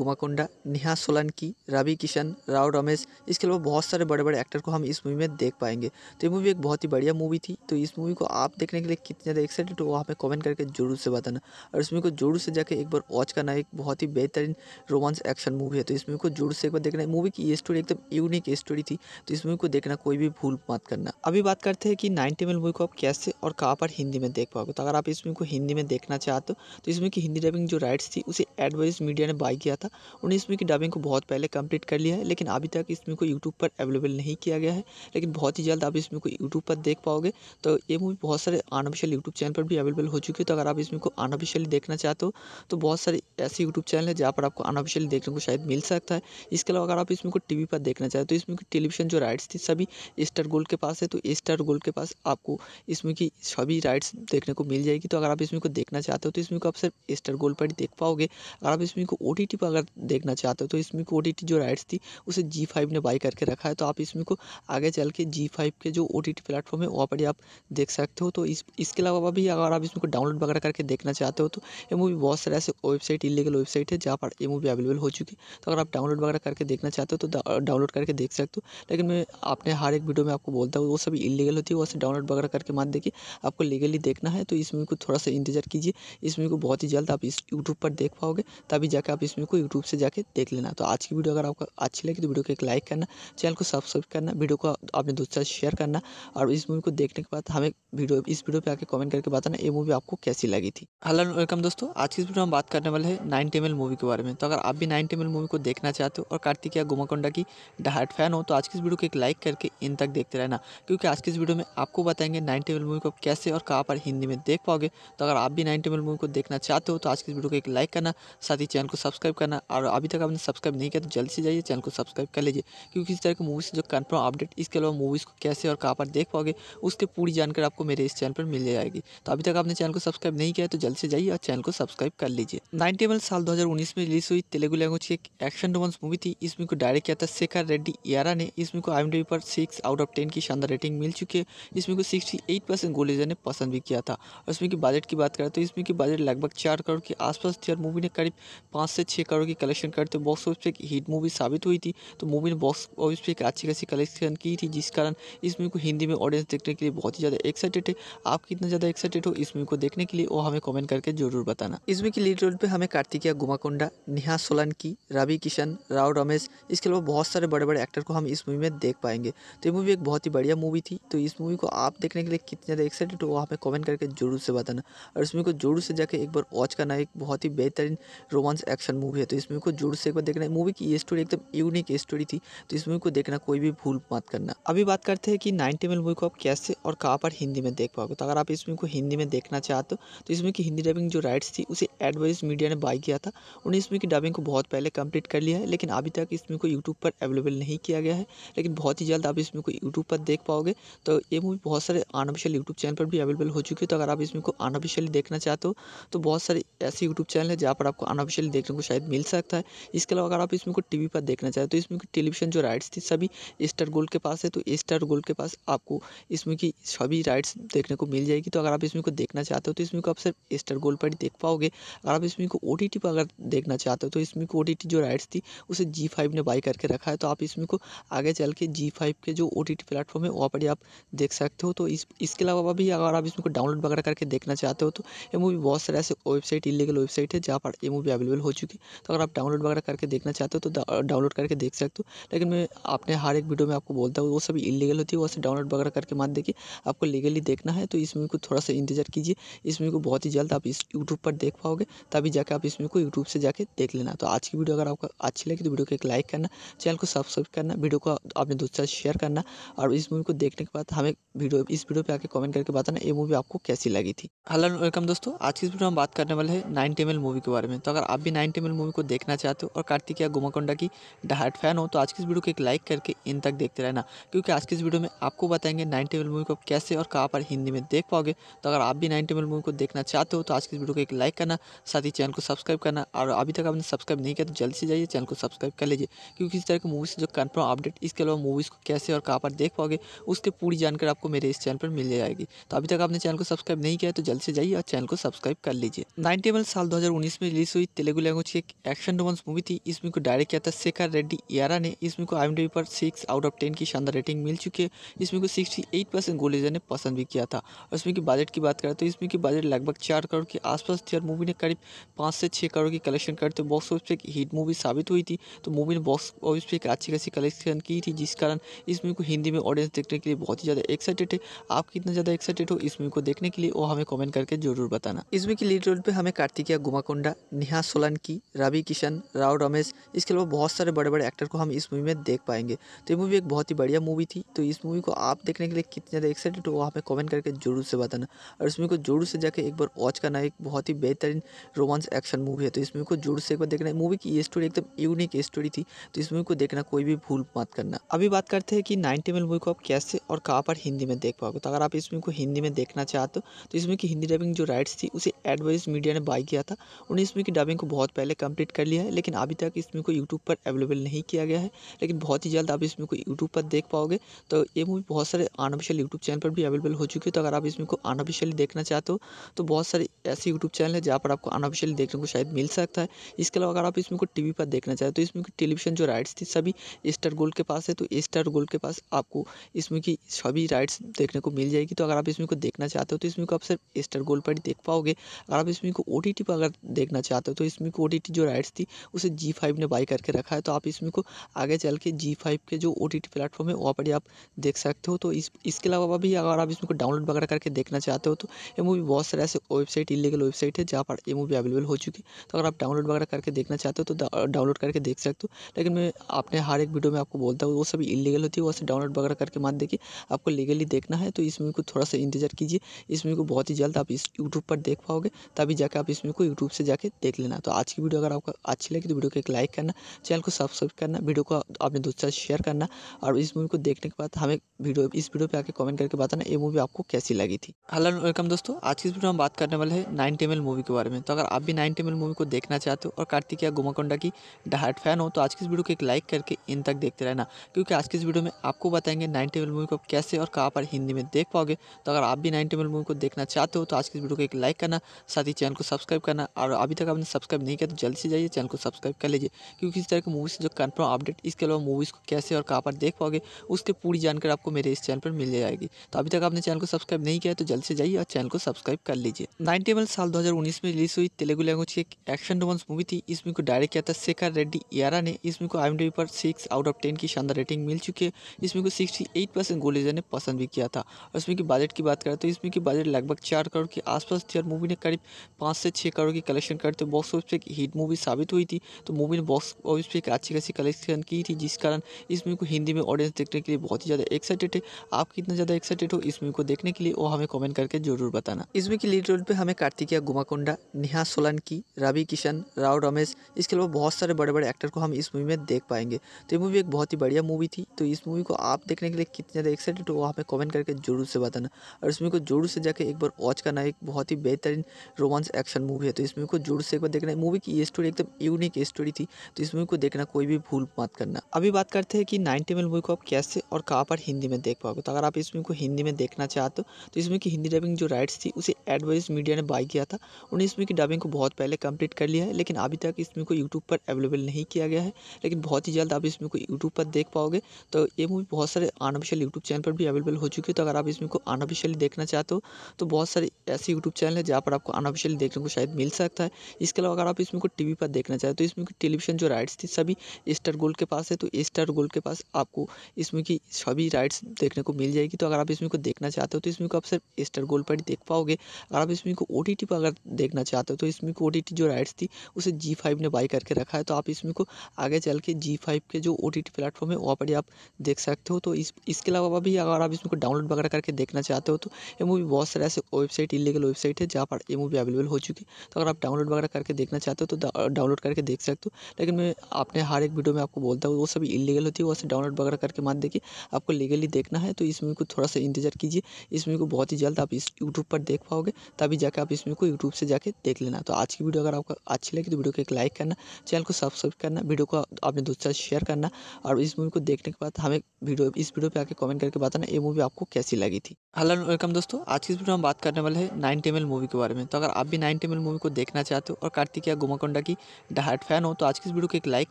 गुमाकोंडा नेहा सोलंकी रवि किशन राव रमेश इसके अलावा बहुत सारे बड़े बड़े एक्टर को हम इस मूवी में देख पाएंगे तो ये मूवी एक बहुत ही बढ़िया मूवी थी तो इस मूवी को आप देखने के लिए कितने ज़्यादा एक्साइटेड हो वो हमें कमेंट करके जरूर से बताना और इस मूवी को जरूर से जाकर एक बार वॉच करना एक बहुत ही बेहतरीन रोमांस एक्शन मूवी है तो इस मूवी को जोर से एक बार देखना मूवी की ये स्टोरी एकदम यूनिक स्टोरी थी तो इस मूवी को देखना कोई भी भूल मत करना अभी बात करते हैं कि नाइनटी मिनट मूवी को आप कैसे और कहाँ पर हिंदी में देख पाओगे तो अगर आप इस मूवी को हिंदी में देखना चाहते हो तो इस मूवी की हिंदी डबिंग जो राइट्स थी उसे एडवाइज मीडिया ने बाई किया था उन्होंने इस मूवी की डबिंग को बहुत पहले कंप्लीट कर लिया है लेकिन अभी तक इस मूवी को यूट्यूब पर अवेलेबल नहीं किया गया है लेकिन बहुत ही जल्द आप इस मूवी को यूट्यूब पर देख पाओगे तो ये मूवी बहुत सारे अनऑफिशियल यूट्यूब चैनल पर भी अवेलेबल हो चुकी है तो अगर आप इस मूवी को अनऑफिशियली देखना चाहते हो तो बहुत सारे ऐसे यूट्यूब चैनल है जहाँ पर आपको अनऑफिशियली देखने को शायद मिल सकता है इसके अलावा अगर आप इस मूवी को टी पर देखना चाहते हो तो इस मूवी को डिस्क्रिप्शन जो राइट्स थी सभी स्टार गोल्ड के पास है तो स्टार गोल्ड के पास आपको इसमें की सभी राइट्स देखने को मिल जाएगी तो अगर आप इसमें को देखना चाहते हो तो इसमें को आप सिर्फ स्टार गोल्ड पर ही देख पाओगे अगर आप इसमें को ओ पर अगर देखना चाहते हो तो इसमें को ओ जो राइट्स थी उसे जी ने बाई करके रखा है तो आप इसमें को आगे चल के जी के जो ओ टी प्लेटफॉर्म है वहाँ पर ही आप देख सकते हो तो इसके अलावा भी अगर आप इसमें को डाउनलोड वगैरह करके देखना चाहते हो तो ये मूवी बहुत सारे ऐसे वेबसाइट इलीगल वेबसाइट है जहाँ पर ये मूवी अवेलेबल हो चुकी है तो अगर आप डाउनलोड वगैरह करके देखना चाहते हो तो डाउनलोड करके देख सकते हो लेकिन मैं अपने हर एक वीडियो में आपको बोलता हूँ वो सभी इलीगल होती है वो डाउनलोड वगैरह करके मत देखिए आपको लीगली देखना है तो इस मूवी को थोड़ा सा इंतजार कीजिए इस मूवी को बहुत ही जल्द आप इस यूट्यूब पर देख पाओगे तभी जाकर आप इस मूवी को यूट्यूब से जाकर देख लेना तो आज की वीडियो अगर आपको अच्छी लगी तो वीडियो को एक लाइक करना चैनल को सब्सक्राइब करना वीडियो को अपने दोस्तों से शेयर करना और इस मूवी को देखने के बाद हमें वीडियो इस वीडियो पर आके कमेंट करके बताना ये मूवी आपको कैसी लगी थी हेलो वेलकम दोस्तों आज की वीडियो में बात करने वाले हैं नाइन टेमल मूवी के बारे में तो अगर आप भी नाइन टेमल मूवी को देखना चाहते हो और कार्तिक या गुमाकोंडा की डहाट फैन हो तो आज की इस वीडियो को एक लाइक करके इन तक देखते रहना क्योंकि आज की इस वीडियो में आपको बताएंगे नाइन टेबल मूवी को कैसे और कहाँ पर हिंदी में देख पाओगे तो अगर आप भी नाइन टेबल मूवी को देखना चाहते हो तो आज की इस वीडियो को एक लाइक करना साथ ही चैनल को सब्सक्राइब करना और अभी तक आपने सब्सक्राइब नहीं किया तो जल्दी से जाइए चैनल को सब्सक्राइब कर लीजिए क्योंकि इस तरह की मूवी से जो कन्फर्म अपडेट इसके अलावा मूवीज़ को कैसे और कहाँ पर देख पाओगे उसकी पूरी जानकारी आपको मेरे इस चैनल पर मिल जाएगी तो अभी तक आपने चैनल को सब्सक्राइब नहीं किया तो जल्द से जाइए और चैनल को सब्सक्राइब कर लीजिए नाइन टेबल साल दो में रिलीज हुई तेलुगु लैंग्वेज की एक एक्शन रोमांस मूवी थी इस मूवी को डायरेक्ट किया था शेखर रेड्डी यारा ने इस मूवी को आई पर सिक्स आउट ऑफ टेन की शानदार रेटिंग मिल चुकी है इसमें को सिक्सटी एट परसेंट गोलेजर ने पसंद भी किया था और इसमें की बजट की बात करें तो इसमें की बजट लगभग चार करोड़ के आसपास थी और मूवी ने करीब पाँच से छः करोड़ की कलेक्शन करते बॉक्स ऑफिस पर एक हिट मूवी साबित हुई थी तो मूवी ने बॉक्स ऑफिस पर एक अच्छी खासी कलेक्शन की थी जिस कारण इस मूवी को हिंदी में ऑडियंस देखने के लिए बहुत ही ज़्यादा एक्साइटेड है आप कितना ज़्यादा एक्साइटेड हो इस मूवी को देखने के लिए वो हमें कॉमेंट करके जरूर बताना इसमें की लीड रोल पर हमें कार्तिकिया गुमाकोंडा नेहा सोलंकी रवि किशन राव रमेश इसके अलावा बहुत सारे बड़े बड़े एक्टर को हम इस मूवी में देख पाएंगे तो ये मूवी एक बहुत ही बढ़िया मूवी थी तो इस मूवी को आप देखने के लिए कितने ज़्यादा एक्साइटेड हो वहाँ पर कमेंट करके जरूर से बताना और इस मूवी को जरूर से जाकर एक बार वॉच करना एक बहुत ही बेहतरीन रोमांस एक्शन मूवी है तो इस मूवी को जरूर से एक बार देखना मूवी की ये स्टोरी एकदम यूनिक स्टोरी थी तो इस मूवी को देखना कोई भी भूल मत करना अभी बात करते हैं कि नाइनटी मिल मूवी को आप कैसे और कहाँ पर हिंदी में देख पाओगे तो अगर आप इस मूवी को हिंदी में देखना चाहते हो तो इसमें की हिंदी डबिंग जो राइट्स थी उसे एडवाइस मीडिया ने बाई किया था उन्हें इसमें की डबिंग को बहुत पहले कंप्लीट कर लिया है लेकिन अभी तक इसमें को यूट्यूब पर अवेलेबल नहीं किया गया है लेकिन बहुत ही जल्द आप इसमें को यूट्यूब पर देख पाओगे तो ये मूवी बहुत सारे अनऑफिशियल यूट्यूब चैनल पर भी अवेलेबल हो चुकी है तो अगर आप इसमें को अनऑफिशियली देखना चाहते हो तो बहुत सारे ऐसे यूट्यूब चैनल है जहाँ पर आपको अनऑफिशियली देखने को शायद मिल सकता है इसके अलावा अगर आप इसमें को टी पर देखना चाहते हो तो इसमें की टेलीविजन जो राइट्स थी सभी स्टार गोल्ड के पास है तो स्टार गोल्ड के पास आपको इसमें की सभी राइट्स देखने को मिल जाएगी तो अगर आप इसमें को देखना चाहते हो तो इसमें को आप सिर्फ स्टार गोल्ड पर ही देख पाओगे अगर आप इसमें को ओ पर अगर देखना चाहते हो तो इसमें को ओ जो राइट्स थी उसे जी ने बाई करके रखा है तो आप इसमें को आगे चल के जी फाइव के जो ओ टी टी प्लेटफॉर्म है वहाँ पर ही आप देख सकते हो तो इस इसके अलावा भी अगर आप इसमें को डाउनलोड वगैरह करके देखना चाहते हो तो ये मूवी बहुत सारे ऐसे वेबसाइट इलीगल वेबसाइट है जहाँ पर ये मूवी अवेलेबल हो चुकी है तो अगर आप डाउनलोड वगैरह करके देखना चाहते हो तो डाउनलोड करके देख सकते हो लेकिन मैं अपने हर एक वीडियो में आपको बोलता हूँ वो सभी इलीगल होती है वो डाउनलोड वगैरह करके मान देखिए आपको लीगली देखना है तो इस मूवी को थोड़ा सा इंतजार कीजिए इस मूवी को बहुत ही जल्द आप इस यूट्यूब पर देख पाओगे तभी जाकर आप इस मूवी को यूट्यूब से जाके देख लेना तो आज की वीडियो अगर आपको अच्छी लगी तो वीडियो को एक लाइक करना चैनल को सब्सक्राइब करना वीडियो को को अपने दोस्तों साथ शेयर करना और इस मूवी को देखने के बाद हमें वीडियो इस वीडियो पे आके कमेंट करके बताना ये मूवी आपको कैसी लगी थी हेलो वेलकम दोस्तों आज की इस वीडियो में बात करने वाले हैं नाइन टेमल मूवी के बारे में तो अगर आप भी नाइन टेमल मूवी को देखना चाहते हो और कार्तिक या गुमाकोंडा की डहाट फैन हो तो आज की इस वीडियो को एक लाइक करके इन तक देखते रहना क्योंकि आज की इस वीडियो में आपको बताएंगे नाइन टेबल मूवी को कैसे और कहाँ पर हिंदी में देख पाओगे तो अगर आप भी नाइन टेबल मूवी को देखना चाहते हो तो आज की इस वीडियो को एक लाइक करना साथ ही चैनल को सब्सक्राइब करना और अभी तक आपने सब्सक्राइब नहीं किया तो जल्दी से जाइए चैनल को सब्सक्राइब कर लीजिए क्योंकि इस तरह की मूवी से जो कन्फर्म अपडेट इसके अलावा मूवीज़ को कैसे और कहाँ पर देख पाओगे उसकी पूरी जानकारी आपको मेरे इस चैनल पर मिल जाएगी तो अभी तक आपने चैनल को सब्सक्राइब नहीं किया तो जल्द से जाइए और चैनल को सब्सक्राइब कर लीजिए नाइनटी एम साल उन्नीस में रिलीज हुई तेलुगु लैंग्वेज की एक एक्शन रोमांस मूवी थी इसमें को डायरेक्ट किया था शेखर रेड्डी यारा ने इसमें को आई पर सिक्स आउट ऑफ टेन की शानदार रेटिंग मिल चुकी है इसमें को सिक्सटी एट परसेंट गोलेजर ने पसंद भी किया था और इसमें की बजट की बात करें तो इसमें की बजट लगभग चार करोड़ के आसपास थी और मूवी ने करीब पाँच से छः करोड़ की कलेक्शन करते बॉक्स ऑफिस पर एक हिट मूवी साबित हुई थी तो मूवी ने बॉक्स ऑफिस पर एक अच्छी खासी कलेक्शन की थी जिस कारण इस मूवी को हिंदी में ऑडियंस देखने के लिए बहुत ही ज़्यादा एक्साइटेड है आप कितना ज़्यादा एक्साइटेड हो इस मूवी को देखने के लिए वो हमें कमेंट करके जरूर बताना इस मूवी की लीड रोल पर हमें कार्तिकिया गुमाकोंडा नेहा सोलंकी रवि किशन राव रमेश इसके अलावा बहुत सारे बड़े बड़े एक्टर को हम इस मूवी में देख पाएंगे तो ये मूवी एक बहुत ही बढ़िया मूवी थी तो इस मूवी को आप देखने के लिए कितने ज़्यादा एक्साइटेड हो वो हमें कमेंट करके जरूर से बताना और इस मूवी को जरूर से जाकर एक बार वॉच करना एक बहुत ही बेहतरीन रोमांस एक्शन मूवी है तो इस मूवी को जोर से एक बार देखना मूवी की ये स्टोरी एकदम यूनिक स्टोरी थी तो इस मूवी को देखना कोई भी भूल मत कर करना अभी बात करते हैं कि नाइन टेबल मूवी को आप कैसे और कहाँ पर हिंदी में देख पाओगे तो अगर आप इस मूवी को हिंदी में देखना चाहते हो तो इसमें की हिंदी डबिंग जो राइट्स थी उसे एडवाइज मीडिया ने बाई किया था उन्हें इसमें की डबिंग को बहुत पहले कंप्लीट कर लिया है लेकिन अभी तक इसमें को यूट्यूब पर अवेलेबल नहीं किया गया है लेकिन बहुत ही जल्द आप इसमें को यूट्यूब पर देख पाओगे तो ये मूवी बहुत सारे अनऑफिशियल यूट्यूब चैनल पर भी अवेलेबल हो चुकी है तो अगर आप इसमें को अनऑफिशियली देखना चाहते हो तो बहुत सारे ऐसे यूट्यूब चैनल है जहाँ पर आपको अनऑफिशियली देखने को शायद मिल सकता है इसके अलावा अगर आप इसमें को टी पर देखना चाहते हो तो इसमें टेलीविजन जो राइट्स थी सभी स्टार गोल्ड के पास है तो स्टार गोल्ड के पास आपको इसमें की सभी राइड्स देखने को मिल जाएगी तो अगर आप इसमें को देखना चाहते हो तो इसमें को आप सिर्फ स्टार गोल्ड पर ही देख पाओगे अगर आप इसमें को ओ पर अगर देखना चाहते हो तो इसमें को ओ जो राइड्स थी उसे जी ने बाई करके रखा है तो आप इसमें को आगे चल के जी के जो ओ टी प्लेटफॉर्म है वहाँ पर ही आप देख सकते हो तो इस इसके अलावा भी अगर आप इसमें को डाउनलोड वगैरह करके देखना चाहते हो तो ये मूवी बहुत सारे ऐसे वेबसाइट इलीगल वेबसाइट है जहाँ पर ये मूवी अवेलेबल हो चुकी है तो अगर आप डाउनलोड वगैरह करके देखना चाहते हो तो डाउनलोड करके देख सकते हो लेकिन मैं आपने हर एक वीडियो में आपको बोलता है वो सब इलीगल होती है वैसे डाउनलोड वगैरह करके मत देखिए आपको लीगली देखना है तो इस मूवी को थोड़ा सा इंतजार कीजिए इस मूवी को बहुत ही जल्द आप इस यूट्यूब पर देख पाओगे तभी जाकर आप इस मूवी को यूट्यूब से जाके देख लेना तो आज की वीडियो अगर आपको अच्छी लगी तो वीडियो को एक लाइक करना चैनल को सब्सक्राइब करना वीडियो को अपने दोस्तों से शेयर करना और इस मूवी को देखने के बाद हमें वीडियो इस वीडियो पर आके कमेंट करके बताना ये मूवी आपको कैसी लगी थी हेलो वेलकम दोस्तों आज की इस वीडियो हम बात करने वाले हैं नाइन एल मूवी के बारे में तो अगर आप भी नाइन टेमल मूवी को देखना चाहते हो और कार्तिक या गुमाकोंडा की डहाट फैन हो तो आज की इस वीडियो को एक लाइक करके इन तक देखते रहना जाना क्योंकि आज की इस वीडियो में आपको बताएंगे टेबल मूवी को कैसे और कहाँ पर हिंदी में देख पाओगे तो अगर आप भी टेबल मूवी को देखना चाहते हो तो आज की इस वीडियो को एक लाइक करना साथ ही चैनल को सब्सक्राइब करना और अभी तक आपने सब्सक्राइब नहीं किया तो जल्दी से जाइए चैनल को सब्सक्राइब कर लीजिए क्योंकि इस तरह की मूवीज़ जो कन्फर्म अपडेट इसके अलावा मूवीज़ को कैसे और कहाँ पर देख पाओगे उसकी पूरी जानकारी आपको मेरे इस चैनल पर मिल जाएगी तो अभी तक आपने चैनल को सब्सक्राइब नहीं किया तो जल्द से जाइए और चैनल को सब्सक्राइब कर लीजिए नाइनटी साल दो में रिलीज हुई तेलुगु लैंग्वेज की एक एक्शन रोमांस मूवी थी इसमें को डायरेक्ट किया था शेखर रेड्डी यारा ने इसमें को आई पर सिक्स आउट ऑफ टेन की शानदार रेटिंग मिल चुकी है इसमें को सिक्सटी एट परसेंट गोलेजर ने पसंद भी किया था और इसमें की बजट की बात करें तो इसमें की बजट लगभग चार करोड़ के आसपास थी और मूवी ने करीब पाँच से छः करोड़ की कलेक्शन करते बॉक्स ऑफिस पर एक हिट मूवी साबित हुई थी तो मूवी ने बॉक्स ऑफिस पर एक अच्छी खासी कलेक्शन की थी जिस कारण इस मूवी को हिंदी में ऑडियंस देखने के लिए बहुत ही ज़्यादा एक्साइटेड है आप कितना ज़्यादा एक्साइटेड हो इस मूवी को देखने के लिए वो हमें कॉमेंट करके जरूर बताना इस मूवी की लीड रोल पर हमें कार्तिकिया गुमाकोंडा नेहा सोलंकी रवि किशन राव रमेश इसके अलावा बहुत सारे बड़े बड़े एक्टर को हम इस मूवी में देख पाएंगे तो ये मूवी एक बहुत ही बढ़िया मूवी थी तो इस मूवी को आप देखने के लिए कितने ज़्यादा एक्साइटेड हो वहाँ पे कमेंट करके जरूर से बताना और इस मूवी को जोर से जाके एक बार वॉच करना एक बहुत ही बेहतरीन रोमांस एक्शन मूवी है तो इस मूवी को जोर से एक बार देखना है मूवी की ये स्टोरी एकदम यूनिक स्टोरी थी तो इस मूवी को देखना कोई भी भूल मत करना अभी बात करते हैं कि नाइनटी मिनट मूवी को आप कैसे और कहाँ पर हिंदी में देख पाओगे तो अगर आप इस मूवी को हिंदी में देखना चाहते हो तो इस मूवी की हिंदी डबिंग जो राइट्स थी उसे एडवाइस मीडिया ने बाई किया था उन्हें इस मूवी की डबिंग को बहुत पहले कंप्लीट कर लिया है लेकिन अभी तक इस मूवी को यूट्यूब पर अवेलेबल नहीं किया गया है लेकिन बहुत ही जल्द आप इस मूवी को यूट्यूब पर देख पाओगे तो ये मूवी बहुत सारे अनऑफिशियल यूट्यूब चैनल पर भी अवेलेबल हो चुकी है तो अगर आप इसमें को अनऑफिशियली देखना चाहते हो तो बहुत सारे ऐसे यूट्यूब चैनल है जहाँ पर आपको अनऑफिशियली देखने को शायद मिल सकता है इसके अलावा अगर आप इसमें को टी पर देखना चाहते हो तो इसमें की टेलीविजन जो राइट्स थी सभी स्टार गोल्ड के पास है तो स्टार गोल्ड के पास आपको इसमें की सभी राइट्स देखने को मिल जाएगी तो अगर आप इसमें को देखना चाहते हो तो इसमें को आप सिर्फ स्टार गोल्ड पर ही देख पाओगे अगर आप इसमें को ओ पर अगर देखना चाहते हो तो इसमें को ओ जो राइट्स थी उसे जी ने बाई करके रखा है तो आप इसमें को आगे चल के जी के जो ओ टी प्लेटफॉर्म प्लेटफॉर्म है वहाँ पर आप देख सकते हो तो इस इसके अलावा भी अगर आप इसमें डाउनलोड वगैरह करके देखना चाहते हो तो ये मूवी बहुत सारे ऐसे वेबसाइट इलीगल वेबसाइट है जहाँ पर ये मूवी अवेलेबल हो चुकी है तो अगर आप डाउनलोड वगैरह करके देखना चाहते हो तो डाउनलोड करके देख सकते हो लेकिन मैं अपने हर एक वीडियो में आपको बोलता हूँ वो सभी इलीगल होती है वो डाउनलोड वगैरह करके मत देखिए आपको लीगली देखना है तो इस मूवी को थोड़ा सा इंतजार कीजिए इस मूवी को बहुत ही जल्द आप इस यूट्यूब पर देख पाओगे तभी जाकर आप इस मूवी को यूट्यूब से जाकर देख लेना तो आज की वीडियो अगर आपको अच्छी लगी तो वीडियो को एक लाइक करना चैनल को सब्सक्राइब करना वीडियो को अपने दोस्तों से शेयर करना और इस इस मूवी को देखने के बाद हमें वीडियो इस वीडियो पे आके कमेंट करके बताना ये मूवी आपको कैसी लगी थी हेलो वेलकम दोस्तों आज की वीडियो हम बात करने वाले हैं नाइन टेमल मूवी के बारे में तो अगर आप भी नाइन टेमल मूवी को देखना चाहते हो और कार्तिकिया गुमाकोंडा की डहाट फैन हो तो आज की इस वीडियो को एक लाइक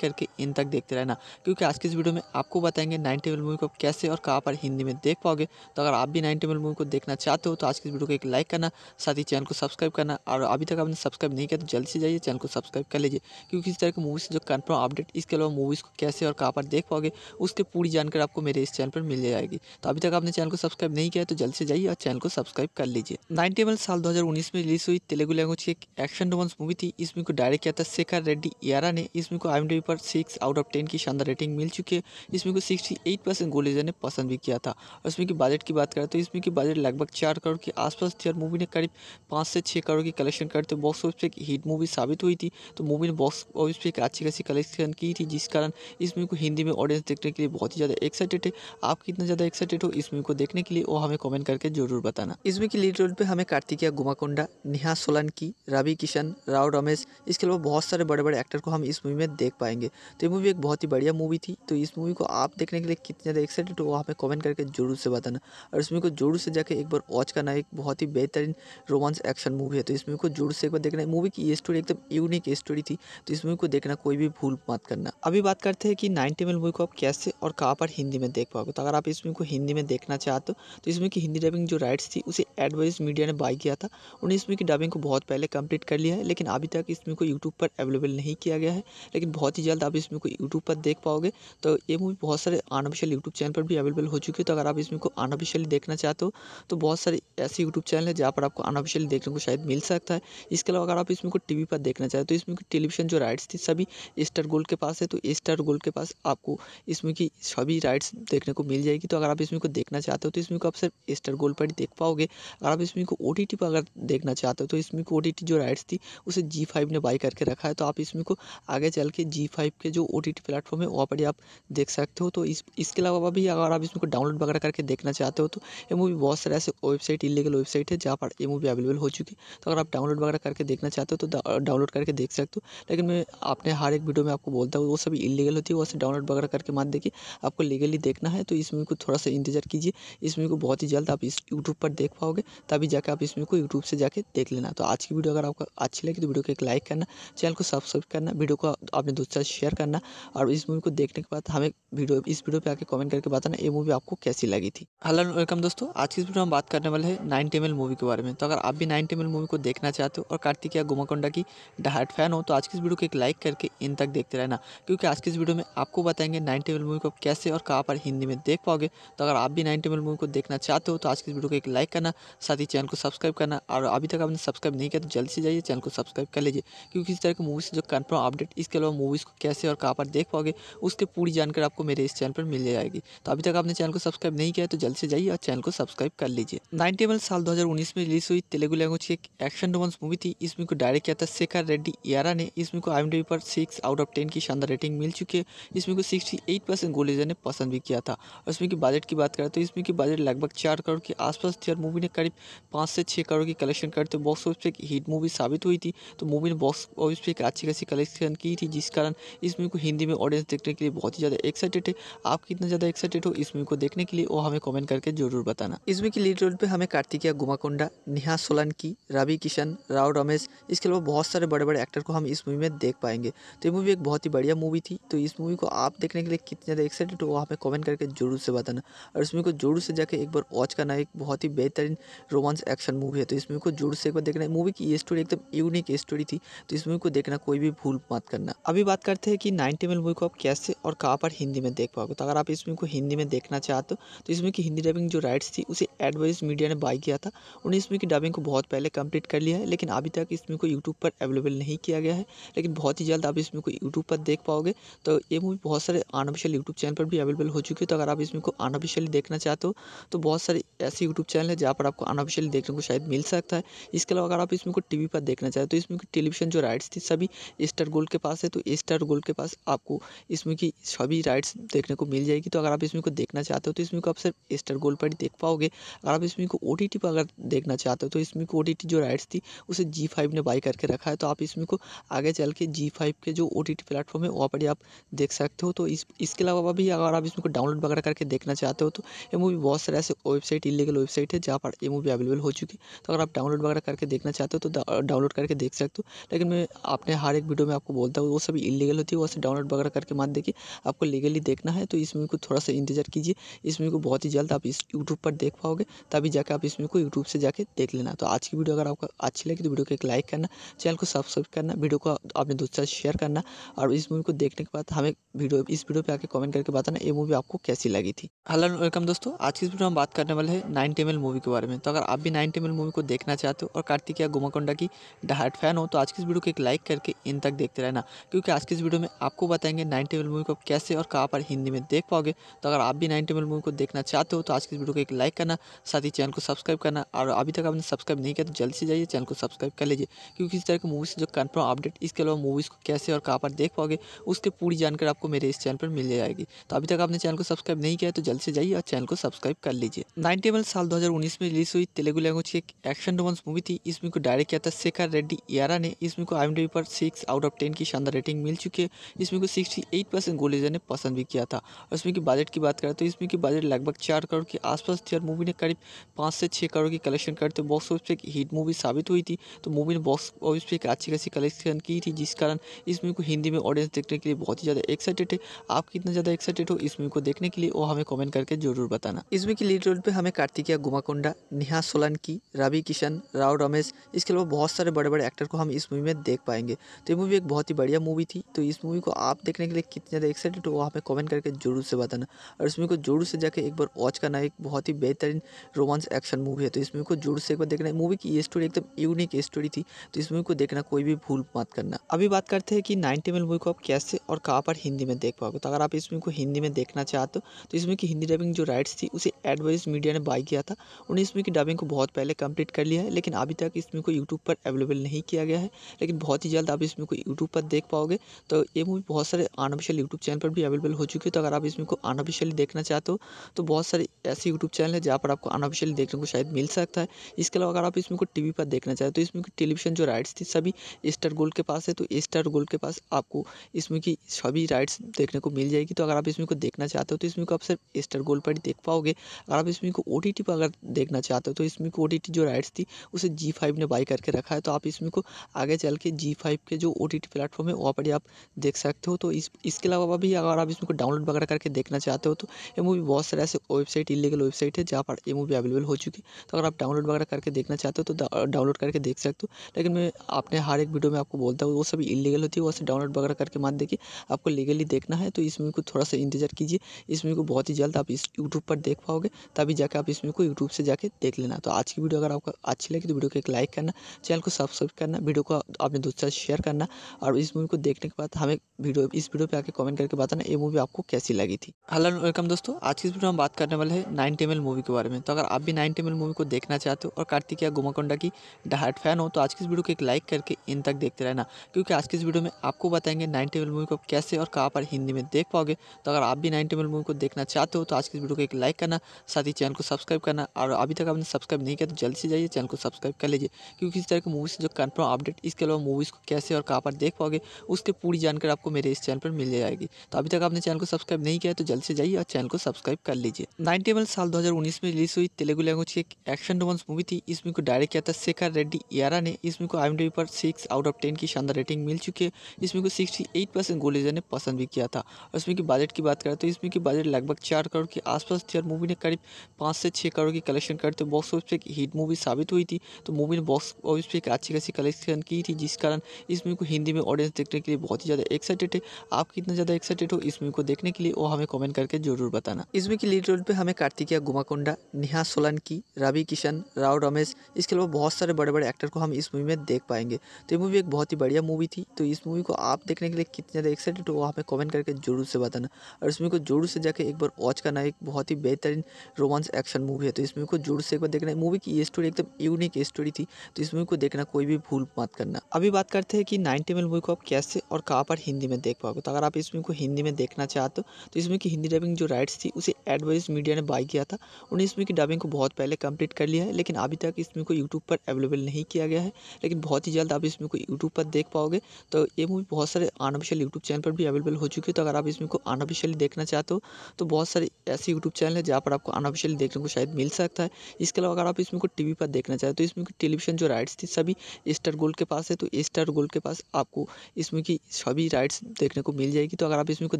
करके इन तक देखते रहना क्योंकि आज की इस वीडियो में आपको बताएंगे नाइन टेबल मूवी को कैसे और कहाँ पर हिंदी में देख पाओगे तो अगर आप भी नाइन टेबल मूवी को देखना चाहते हो तो आज की इस वीडियो को एक लाइक करना साथ ही चैनल को सब्सक्राइब करना और अभी तक आपने सब्सक्राइब नहीं किया तो जल्दी से जाइए चैनल को सब्सक्राइब कर लीजिए क्योंकि इस तरह की मूवी से जो कन्फर्म अपडेट इसके अलावा मूवीज़ को कैसे और कहाँ पर देख पाओगे करोगे उसके पूरी जानकारी आपको मेरे इस चैनल पर मिल जाएगी तो अभी तक आपने चैनल को सब्सक्राइब नहीं किया है तो जल्द से जाइए और चैनल को सब्सक्राइब कर लीजिए नाइनटी एम साल 2019 में रिलीज हुई तेलुगु लैंग्वेज की एक एक्शन रोमांस मूवी थी इसमें को डायरेक्ट किया था शेखर रेड्डी यारा ने इसमें को आई पर सिक्स आउट ऑफ टेन की शानदार रेटिंग मिल चुकी है इसमें को सिक्सटी एट परसेंट गोलेजर ने पसंद भी किया था और इसमें की बजट की बात करें तो इसमें की बजट लगभग चार करोड़ के आसपास थी और मूवी ने करीब पाँच से छः करोड़ की कलेक्शन करते हुए बॉक्स ऑफिस पर एक हिट मूवी साबित हुई थी तो मूवी ने बॉक्स ऑफिस पर एक अच्छी खासी कलेक्शन की थी जिस कारण इसमें को हिंदी में ऑडियंस देखने के लिए बहुत ही ज़्यादा एक्साइटेड है आप कितना ज़्यादा एक्साइटेड हो इस मूवी को देखने के लिए वो हमें कमेंट करके जरूर बताना मूवी की लीड रोल पर हमें कार्तिकिया गुमाकोंडा नेहा सोलंकी रवि किशन राव रमेश इसके अलावा बहुत सारे बड़े बड़े एक्टर को हम इस मूवी में देख पाएंगे तो ये मूवी एक बहुत ही बढ़िया मूवी थी तो इस मूवी को आप देखने के लिए कितने ज़्यादा एक्साइटेड हो हमें कमेंट करके जरूर से बताना और इस मूवी को जरूर से जाकर एक बार वॉच करना एक बहुत ही बेहतरीन रोमांस एक्शन मूवी है तो इस मूवी को जोर से एक बार देखना मूवी की स्टोरी एकदम यूनिक स्टोरी थी तो इस मूवी को देखना कोई भी भूल मत करना अभी बात करते हैं कि नाइनटी एम मूवी को आप कैसे और कहाँ पर हिंदी में देख पाओगे तो अगर आप इस मूवी को हिंदी में देखना चाहते हो तो, तो इसमें की हिंदी डबिंग जो राइट्स थी उसे एडवाइज मीडिया ने बाई किया था उन्हें इसमें की डबिंग को बहुत पहले कंप्लीट कर लिया है लेकिन अभी तक इसमें को यूट्यूब पर अवेलेबल नहीं किया गया है लेकिन बहुत ही जल्द आप इसमें को यूट्यूब पर देख पाओगे तो ये मूवी बहुत सारे अनऑफिशियल यूट्यूब चैनल पर भी अवेलेबल हो चुकी है तो अगर आप इसमें को अनऑफिशियली देखना चाहते हो तो बहुत सारे ऐसे यूट्यूब चैनल है जहाँ पर आपको अनऑफिशियली देखने को शायद मिल सकता है इसके अलावा अगर आप इसमें को टीवी पर देखना चाहते हो तो इसमें टेलीविजन जो राइट्स थी सभी स्टार गोल्ड के पास है तो स्टार गोल्ड के पास आपको इस मूवी की सभी राइड्स देखने को मिल जाएगी तो अगर आप इस मूवी को देखना चाहते हो तो इस मूवी को आप सिर्फ स्टार गोल्ड पर ही देख पाओगे अगर आप इस मूवी को ओ पर अगर देखना चाहते हो तो इस मूवी को ओ जो राइड्स थी उसे जी ने बाई करके रखा है तो आप इस मूवी को आगे चल के जी के जो ओ प्लेटफॉर्म है वहाँ पर ही आप देख सकते हो तो इसके अलावा भी अगर आप इसमें को डाउनलोड वगैरह करके देखना चाहते हो तो ये मूवी बहुत सारे ऐसे वेबसाइट इलीगल वेबसाइट है जहाँ पर ये मूवी अवेलेबल हो चुकी है तो अगर आप डाउनलोड वगैरह करके देखना चाहते हो तो डाउनलोड करके देख सकते हो लेकिन मैं अपने हर एक वीडियो में आपको बोलता हूँ वो सभी इलीगल होती है वो से डाउनलोड वगैरह करके मत देखिए आपको लीगली देखना है तो इस मूवी को थोड़ा सा इंतज़ार कीजिए इस मूवी को बहुत ही जल्द आप इस यूट्यूब पर देख पाओगे तभी जाकर आप इस मूवी को यूट्यूब से जाके देख लेना तो आज की वीडियो अगर आपको अच्छी लगी तो वीडियो को एक लाइक करना चैनल को सब्सक्राइब करना वीडियो को आपने दूसरा शेयर करना और इस मूवी को देखने के बाद हमें वीडियो इस वीडियो पर आकर कमेंट करके बताना ये मूवी आपको कैसी लगी थी हेलो वेलकम दोस्तों आज की इस वीडियो में बात करने वाले हैं नाइन टेमल मूवी के बारे में तो अगर आप भी नाइन टेमल मूवी को देखना चाहते हो और कार्तिकिया गुमाकोंडा की डहाट फैन हो तो आज की इस वीडियो को एक लाइक करके इन तक देखते रहना क्योंकि आज की इस वीडियो में आपको बताएंगे नाइन टेबल मूवी को कैसे और कहाँ पर हिंदी में देख पाओगे तो अगर आप भी नाइन टेबल मूवी को देखना चाहते हो तो आज की वीडियो को एक लाइक करना साथ ही चैनल को सब्सक्राइब करना और अभी तक आपने सब्सक्राइब नहीं किया तो जल्दी से जाइए चैनल को सब्सक्राइब कर लीजिए क्योंकि इस तरह की मूवी से जो कन्फर्म अपडेट इसके अलावा मूवीज़ को कैसे और कहाँ पर देख पाओगे उसकी पूरी जानकारी आपको मेरे इस चैनल पर मिल जाएगी तो अभी तक आपने चैनल को सब्सक्राइब नहीं किया तो जल्द से जाइए और चैनल को सब्सक्राइब कर लीजिए नाइन टेबल साल दो में रिलीज हुई तेलुगु लैंग्वेज की एक एक्शन रोमांस मूवी थी इसमें को डायरेक्ट किया था शेखर रेड्डी यारा ने इसमें को आई पर सिक्स आउट ऑफ टेन की शानदार रेटिंग मिल चुकी है इसमें को सिक्सटी एट परसेंट गोलीजा ने पसंद भी किया था और इसमें की बजट की बात करें तो इसमें की बजट लगभग चार करोड़ के आसपास थी और मूवी ने करीब पाँच से छः करोड़ की कलेक्शन करते बॉक्स ऑफिस पर एक हिट मूवी साबित हुई थी तो मूवी ने बॉक्स ऑफिस पर एक अच्छी खासी कलेक्शन की थी जिस कारण इस मूवी को हिंदी में ऑडियंस देखने के लिए बहुत ही ज़्यादा एक्साइटेड है आप कितना ज़्यादा एक्साइटेड हो इस मूवी को देखने के लिए वो हमें कॉमेंट करके जरूर बताना इसमें की लीड रोल पर हमें कार्तिकिया गुमाकोंडा नेहा सोलंकी रवि किशन राव रमेश इसके अलावा बहुत सारे बड़े बड़े एक्टर को हम इस मूवी में देख पाएंगे तो ये मूवी एक बहुत ही बढ़िया मूवी थी तो इस मूवी को आप देखने के लिए कितने ज़्यादा एक्साइटेड हो आप हमें कमेंट करके जरूर से बताना और इसमें को जरूर से जाके एक बार वॉच करना एक बहुत ही बेहतरीन रोमांस एक्शन मूवी है तो इसमें को जरूर से एक बार देखना मूवी की ये स्टोरी एकदम यूनिक स्टोरी थी तो इस मूवी को देखना कोई भी भूल मत करना अभी बात करते हैं कि नाइनटी एम मूवी को आप कैसे और कहाँ पर हिंदी में देख पाओगे तो अगर आप इस मूवी को हिंदी में देखना चाहते हो तो इसमें की हिंदी डबिंग जो राइट्स थी उसे एडवाइस मीडिया ने बाई किया था उन्हें इसमें की डबिंग को बहुत पहले कंप्लीट कर लिया है लेकिन अभी तक इसमें को यूट्यूब पर अवेलेबल नहीं किया गया है लेकिन बहुत ही जल्द आप इसमें को यूट्यूब पर देख पाओगे तो ये मूवी बहुत सारे अनऑफिशियल यूट्यूब चैनल पर भी अवेलेबल हो चुकी है तो अगर आप इसमें को अनऑफिशियली देखना चाहते हो तो बहुत सारे ऐसे यूट्यूब चैनल है जहाँ पर आपको अनऑफिशियली देखने को शायद मिल सकता है इसके अलावा अगर आप इसमें को टी पर देखना चाहते हो तो इसमें की टेलीविजन जो राइट्स थी सभी स्टार गोल्ड के पास है तो स्टार गोल्ड के पास आपको इसमें की सभी राइट्स देखने को मिल जाएगी तो अगर आप इसमें को देखना चाहते हो तो इसमें को आप सिर्फ स्टार गोल्ड पर ही देख पाओगे अगर आप इसमें को ओ पर अगर देखना चाहते हो तो इसमें को ओ जो राइट्स थी उसे जी ने बाई करके रखा है तो आप इसमें को आगे चल के जी के जो ओ टी प्लेटफॉर्म है वहाँ पर ही आप देख सकते हो तो इस इसके अलावा भी अगर आप इसमें को डाउनलोड वगैरह करके देखना चाहते हो तो ये मूवी बहुत सारे ऐसे वेबसाइट इलीगल वेबसाइट है जहाँ पर ये मूवी अवेलेबल हो चुकी है तो अगर आप डाउनलोड वगैरह करके देखना चाहते हो तो डाउनलोड करके देख सकते हो लेकिन मैं अपने हर एक वीडियो में आपको बोलता हूँ वो सभी इलीगल होती है वैसे डाउनलोड वगैरह करके मत देखिए आपको लीगली देखना है तो इस मूवी को थोड़ा सा इंतजार कीजिए इस मूवी को बहुत ही जल्द आप इस यूट्यूब पर देख पाओगे तभी जाकर आप इस मूवी को यूट्यूब से जाके देख लेना तो आज की वीडियो अगर आपको अच्छी लगी तो वीडियो को एक लाइक करना चैनल को सब्सक्राइब करना वीडियो को आपने दूसरा शेयर करना और इस मूवी को देखने के बाद हमें वीडियो इस वीडियो पे आके कमेंट करके बताना ये मूवी आपको कैसी लगी थी हेलो वेलकम दोस्तों आज की इस वीडियो में बात करने वाले हैं नाइन टेमल मूवी के बारे में तो अगर आप भी नाइन टेमल मूवी को देखना चाहते हो और कार्तिकिया गुमाकोंडा की डहाट फैन हो तो आज की इस वीडियो को एक लाइक करके इन तक देखते रहना क्योंकि आज की इस वीडियो में आपको बताएंगे नाइन टेबल मूवी को कैसे और कहाँ पर हिंदी में देख पाओगे तो अगर आप भी नाइन टेबल मूवी को देखना चाहते हो तो आज की इस वीडियो को एक लाइक करना साथ ही चैनल को सब्सक्राइब करना और अभी तक आपने सब्सक्राइब नहीं किया तो जल्दी से जाइए चैनल को सब्सक्राइब कर लीजिए क्योंकि इस तरह की मूवी से जो कन्फर्म अपडेट इसके अलावा मूवीज़ को कैसे और कहाँ पर देख पाओगे उसके पूरी जानकारी आपको मेरे इस चैनल चैनल पर मिल जाएगी तो अभी तक आपने चैनल को सब्सक्राइब नहीं किया तो जल्द से जाइए और चैनल को सब्सक्राइब कर लीजिए नाइनटेबल साल दो हज़ार उन्नीस में रिलीज हुई तेलुगु लैंग्वेज की एक एक्शन रोमांस मूवी थी इस मूवी को डायरेक्ट किया था शेखर रेड्डी यारा ने इस मूवी को आई एम डी पर सिक्स आउट ऑफ टेन की शानदार रेटिंग मिल चुकी है इसमें को सिक्सटी एट परसेंट गोलेजर ने पसंद भी किया था और इसमें की बजट की बात करें तो इसमें की बजट लगभग चार करोड़ के आसपास थी और मूवी ने करीब पाँच से छः करोड़ की कलेक्शन करते बॉक्स ऑफिस पर एक हिट मूवी साबित हुई थी तो मूवी ने बॉक्स ऑफिस पर एक अच्छी खासी कलेक्शन की थी जिस कारण इस मूवी को हिंदी में ऑडियंस देखने के लिए बहुत ही ज़्यादा एक्साइटेड है आप कितना ज़्यादा एक्साइटेड हो इस मूवी को देखने के लिए वो हमें कमेंट करके जरूर बताना इस मूवी की लीड रोल पे हमें कार्तिकिया गुमाकोंडा नेहा सोलंकी रवि किशन राव रमेश इसके अलावा बहुत सारे बड़े बड़े एक्टर को हम इस मूवी में देख पाएंगे तो ये मूवी एक बहुत ही बढ़िया मूवी थी तो इस मूवी को आप देखने के लिए कितने ज़्यादा एक्साइटेड हो वो हमें कमेंट करके जरूर से बताना और इस मूवी को जरूर से जाकर एक बार वॉच करना एक बहुत ही बेहतरीन रोमांस एक्शन मूवी है तो इस मूवी को जरूर से एक बार देखना है मूवी की ये स्टोरी एकदम यूनिक स्टोरी थी तो इस मूवी को देखना कोई भी भूल मत करना अभी बात करते हैं कि नाइनटी एम मूवी को आप कैसे और कहाँ पर हिंदी में देख पाओगे को तो अगर आप इस मूवी को हिंदी में देखना चाहते हो तो इसमें की हिंदी डबिंग जो राइट्स थी उसे एडवाइज मीडिया ने बाई किया था उन्हें इसमें की डबिंग को बहुत पहले कंप्लीट कर लिया है लेकिन अभी तक इस मूवी को यूट्यूब पर अवेलेबल नहीं किया गया है लेकिन बहुत ही जल्द आप इस मूवी को यूट्यूब पर देख पाओगे तो ये मूवी बहुत सारे अनऑफिशियल यूट्यूब चैनल पर भी अवेलेबल हो चुकी है तो अगर आप इसमें को अनऑफिशियली देखना चाहते हो तो बहुत सारे ऐसे यूट्यूब चैनल है जहाँ पर आपको अनऑफिशियली देखने को शायद मिल सकता है इसके अलावा अगर आप इसमें को वी पर देखना चाहते हो तो इसमें की टेलीविजन जो राइट्स थी सभी स्टार गोल्ड के पास है तो स्टार गोल्ड के पास आपको इसमें की सभी राइट्स देखने को को मिल जाएगी तो अगर आप इसमें को देखना चाहते हो तो इसमें को आप सिर्फ स्टार गोल्ड पर ही देख पाओगे अगर आप इसमें को ओ पर अगर देखना चाहते हो तो इसमें को ओ जो राइट्स थी उसे जी ने बाई करके रखा है तो आप इसमें को आगे चल के जी के जो ओ टी प्लेटफॉर्म है वहाँ पर ही आप देख सकते हो तो इस इसके अलावा भी अगर आप इसमें को डाउनलोड वगैरह करके देखना चाहते हो तो ये मूवी बहुत सारे ऐसे वेबसाइट इलीगल वेबसाइट है जहाँ पर ये मूवी अवेलेबल हो चुकी है तो अगर आप डाउनलोड वगैरह करके देखना चाहते हो तो डाउनलोड करके देख सकते हो लेकिन मैं अपने हर एक वीडियो में आपको बोलता हूँ वो सभी इलीगल होती है वो सब डाउनलोड वगैरह करके मत देखिए आपको लीगली देखना है तो इस मूवी को थोड़ा सा इंतज़ार कीजिए इस मूवी को बहुत ही जल्द आप इस यूट्यूब पर देख पाओगे तभी जाकर आप इस मूवी को यूट्यूब से जाके देख लेना तो आज की वीडियो अगर आपको अच्छी लगी तो वीडियो को एक लाइक करना चैनल को सब्सक्राइब करना वीडियो को अपने दोस्तों से शेयर करना और इस मूवी को देखने के बाद हमें वीडियो इस वीडियो पर आकर कमेंट करके बताना ये मूवी आपको कैसी लगी थी हेलो वेलकम दोस्तों आज की वीडियो में बात करने वाले हैं नाइन टेमल मूवी के बारे में तो अगर आप भी नाइन टेमल मूवी को देखना चाहते हो और कार्तिक या गुमाकोंडा की डहाट फैन हो तो आज की इस वीडियो को एक लाइक करके इन तक देखते रहना क्योंकि आज की इस वीडियो में आपको बताएंगे नाइन टेबल मूवी को कैसे और कहाँ पर हिंदी में देख पाओगे तो अगर आप भी नाइनटी मिनट मूवी को देखना चाहते हो तो आज की वीडियो को एक लाइक करना साथ ही चैनल को सब्सक्राइब करना और अभी तक आपने सब्सक्राइब नहीं किया तो जल्दी से जाइए चैनल को सब्सक्राइब कर लीजिए क्योंकि इस तरह की मूवी से जो कन्फर्म अपडेट इसके अलावा मूवीज़ को कैसे और कहाँ पर देख पाओगे उसकी पूरी जानकारी आपको मेरे इस चैनल पर मिल जाएगी तो अभी तक आपने चैनल को सब्सक्राइब नहीं किया तो जल्द से जाइए और चैनल को सब्सक्राइब कर लीजिए नाइनटी मिनट साल दो में रिलीज हुई तेलुगु लैंग्वेज की एक एक्शन रोमांस मूवी थी इसमें को डायरेक्ट किया था शेखर रेड्डी यारा ने इसमें को आई पर सिक्स आउट ऑफ टेन की शानदार रेटिंग मिल चुकी है इसमें को सिक्सटी एट परसेंट गोलेजर ने पसंद भी किया था और इसमें की बजट की बात करें तो इसमें की बजट लगभग चार करोड़ के आसपास थी और मूवी ने करीब पाँच से छः करोड़ की कलेक्शन करते बॉक्स ऑफिस पर एक हिट मूवी साबित हुई थी तो मूवी ने बॉक्स ऑफिस पर एक अच्छी खासी कलेक्शन की थी जिस कारण इस मूवी को हिंदी में ऑडियंस देखने के लिए बहुत ही ज़्यादा एक्साइटेड है आप कितना ज़्यादा एक्साइटेड हो इस मूवी को देखने के लिए वो हमें कॉमेंट करके जरूर बताना इस मूवी की लीड रोल पर हमें कार्तिकिया गुमाकोंडा नेहा सोलंकी रवि किशन राव रमेश इसके अलावा बहुत सारे बड़े बड़े एक्टर को हम इस मूवी में देख पाएंगे तो ये मूवी एक बहुत ही बढ़िया मूवी थी तो इस मूवी को आप देखने के लिए कितने ज़्यादा एक्साइटेड हो हमें कमेंट करके ज़रूर से बताना और इसमें को ज़रूर से जाके एक बार वॉच करना एक बहुत ही बेहतरीन रोमांस एक्शन मूवी है तो इसमें को ज़रूर से एक बार देखना मूवी की ये स्टोरी एकदम यूनिक स्टोरी थी तो इस मूवी को देखना कोई भी भूल मत करना अभी बात करते हैं कि नाइनटी मिल मूवी को आप कैसे और कहाँ पर हिंदी में देख पाओगे तो अगर आप इस मूवी को हिंदी में देखना चाहते हो तो इसमें की हिंदी डबिंग जो राइट्स थी उसे एडवाइस मीडिया ने बाई किया था उन्हें इसमें की डबिंग को बहुत पहले कंप्लीट कर लिया है लेकिन अभी तक इसमें को यूट्यूब पर अवेलेबल नहीं किया गया है लेकिन बहुत ही जल्द आप इसमें को यूट्यूब पर देख पाओगे तो ये मूवी बहुत सारे अनऑफिशियल यूट्यूब चैनल पर भी अवेलेबल हो चुकी है तो अगर आप इसमें को अनऑफिशियली देखना चाहते हो तो बहुत सारे ऐसे यूट्यूब चैनल है जहाँ पर आपको अनऑफिशियली देखने को शायद मिल सकता है इसके अलावा अगर आप इसमें को टी पर देखना चाहते हो तो इसमें की टेलीविजन जो राइट्स थी सभी स्टार गोल्ड के पास है तो स्टार गोल्ड के पास आपको इसमें की सभी राइट्स देखने को मिल जाएगी तो अगर आप इसमें को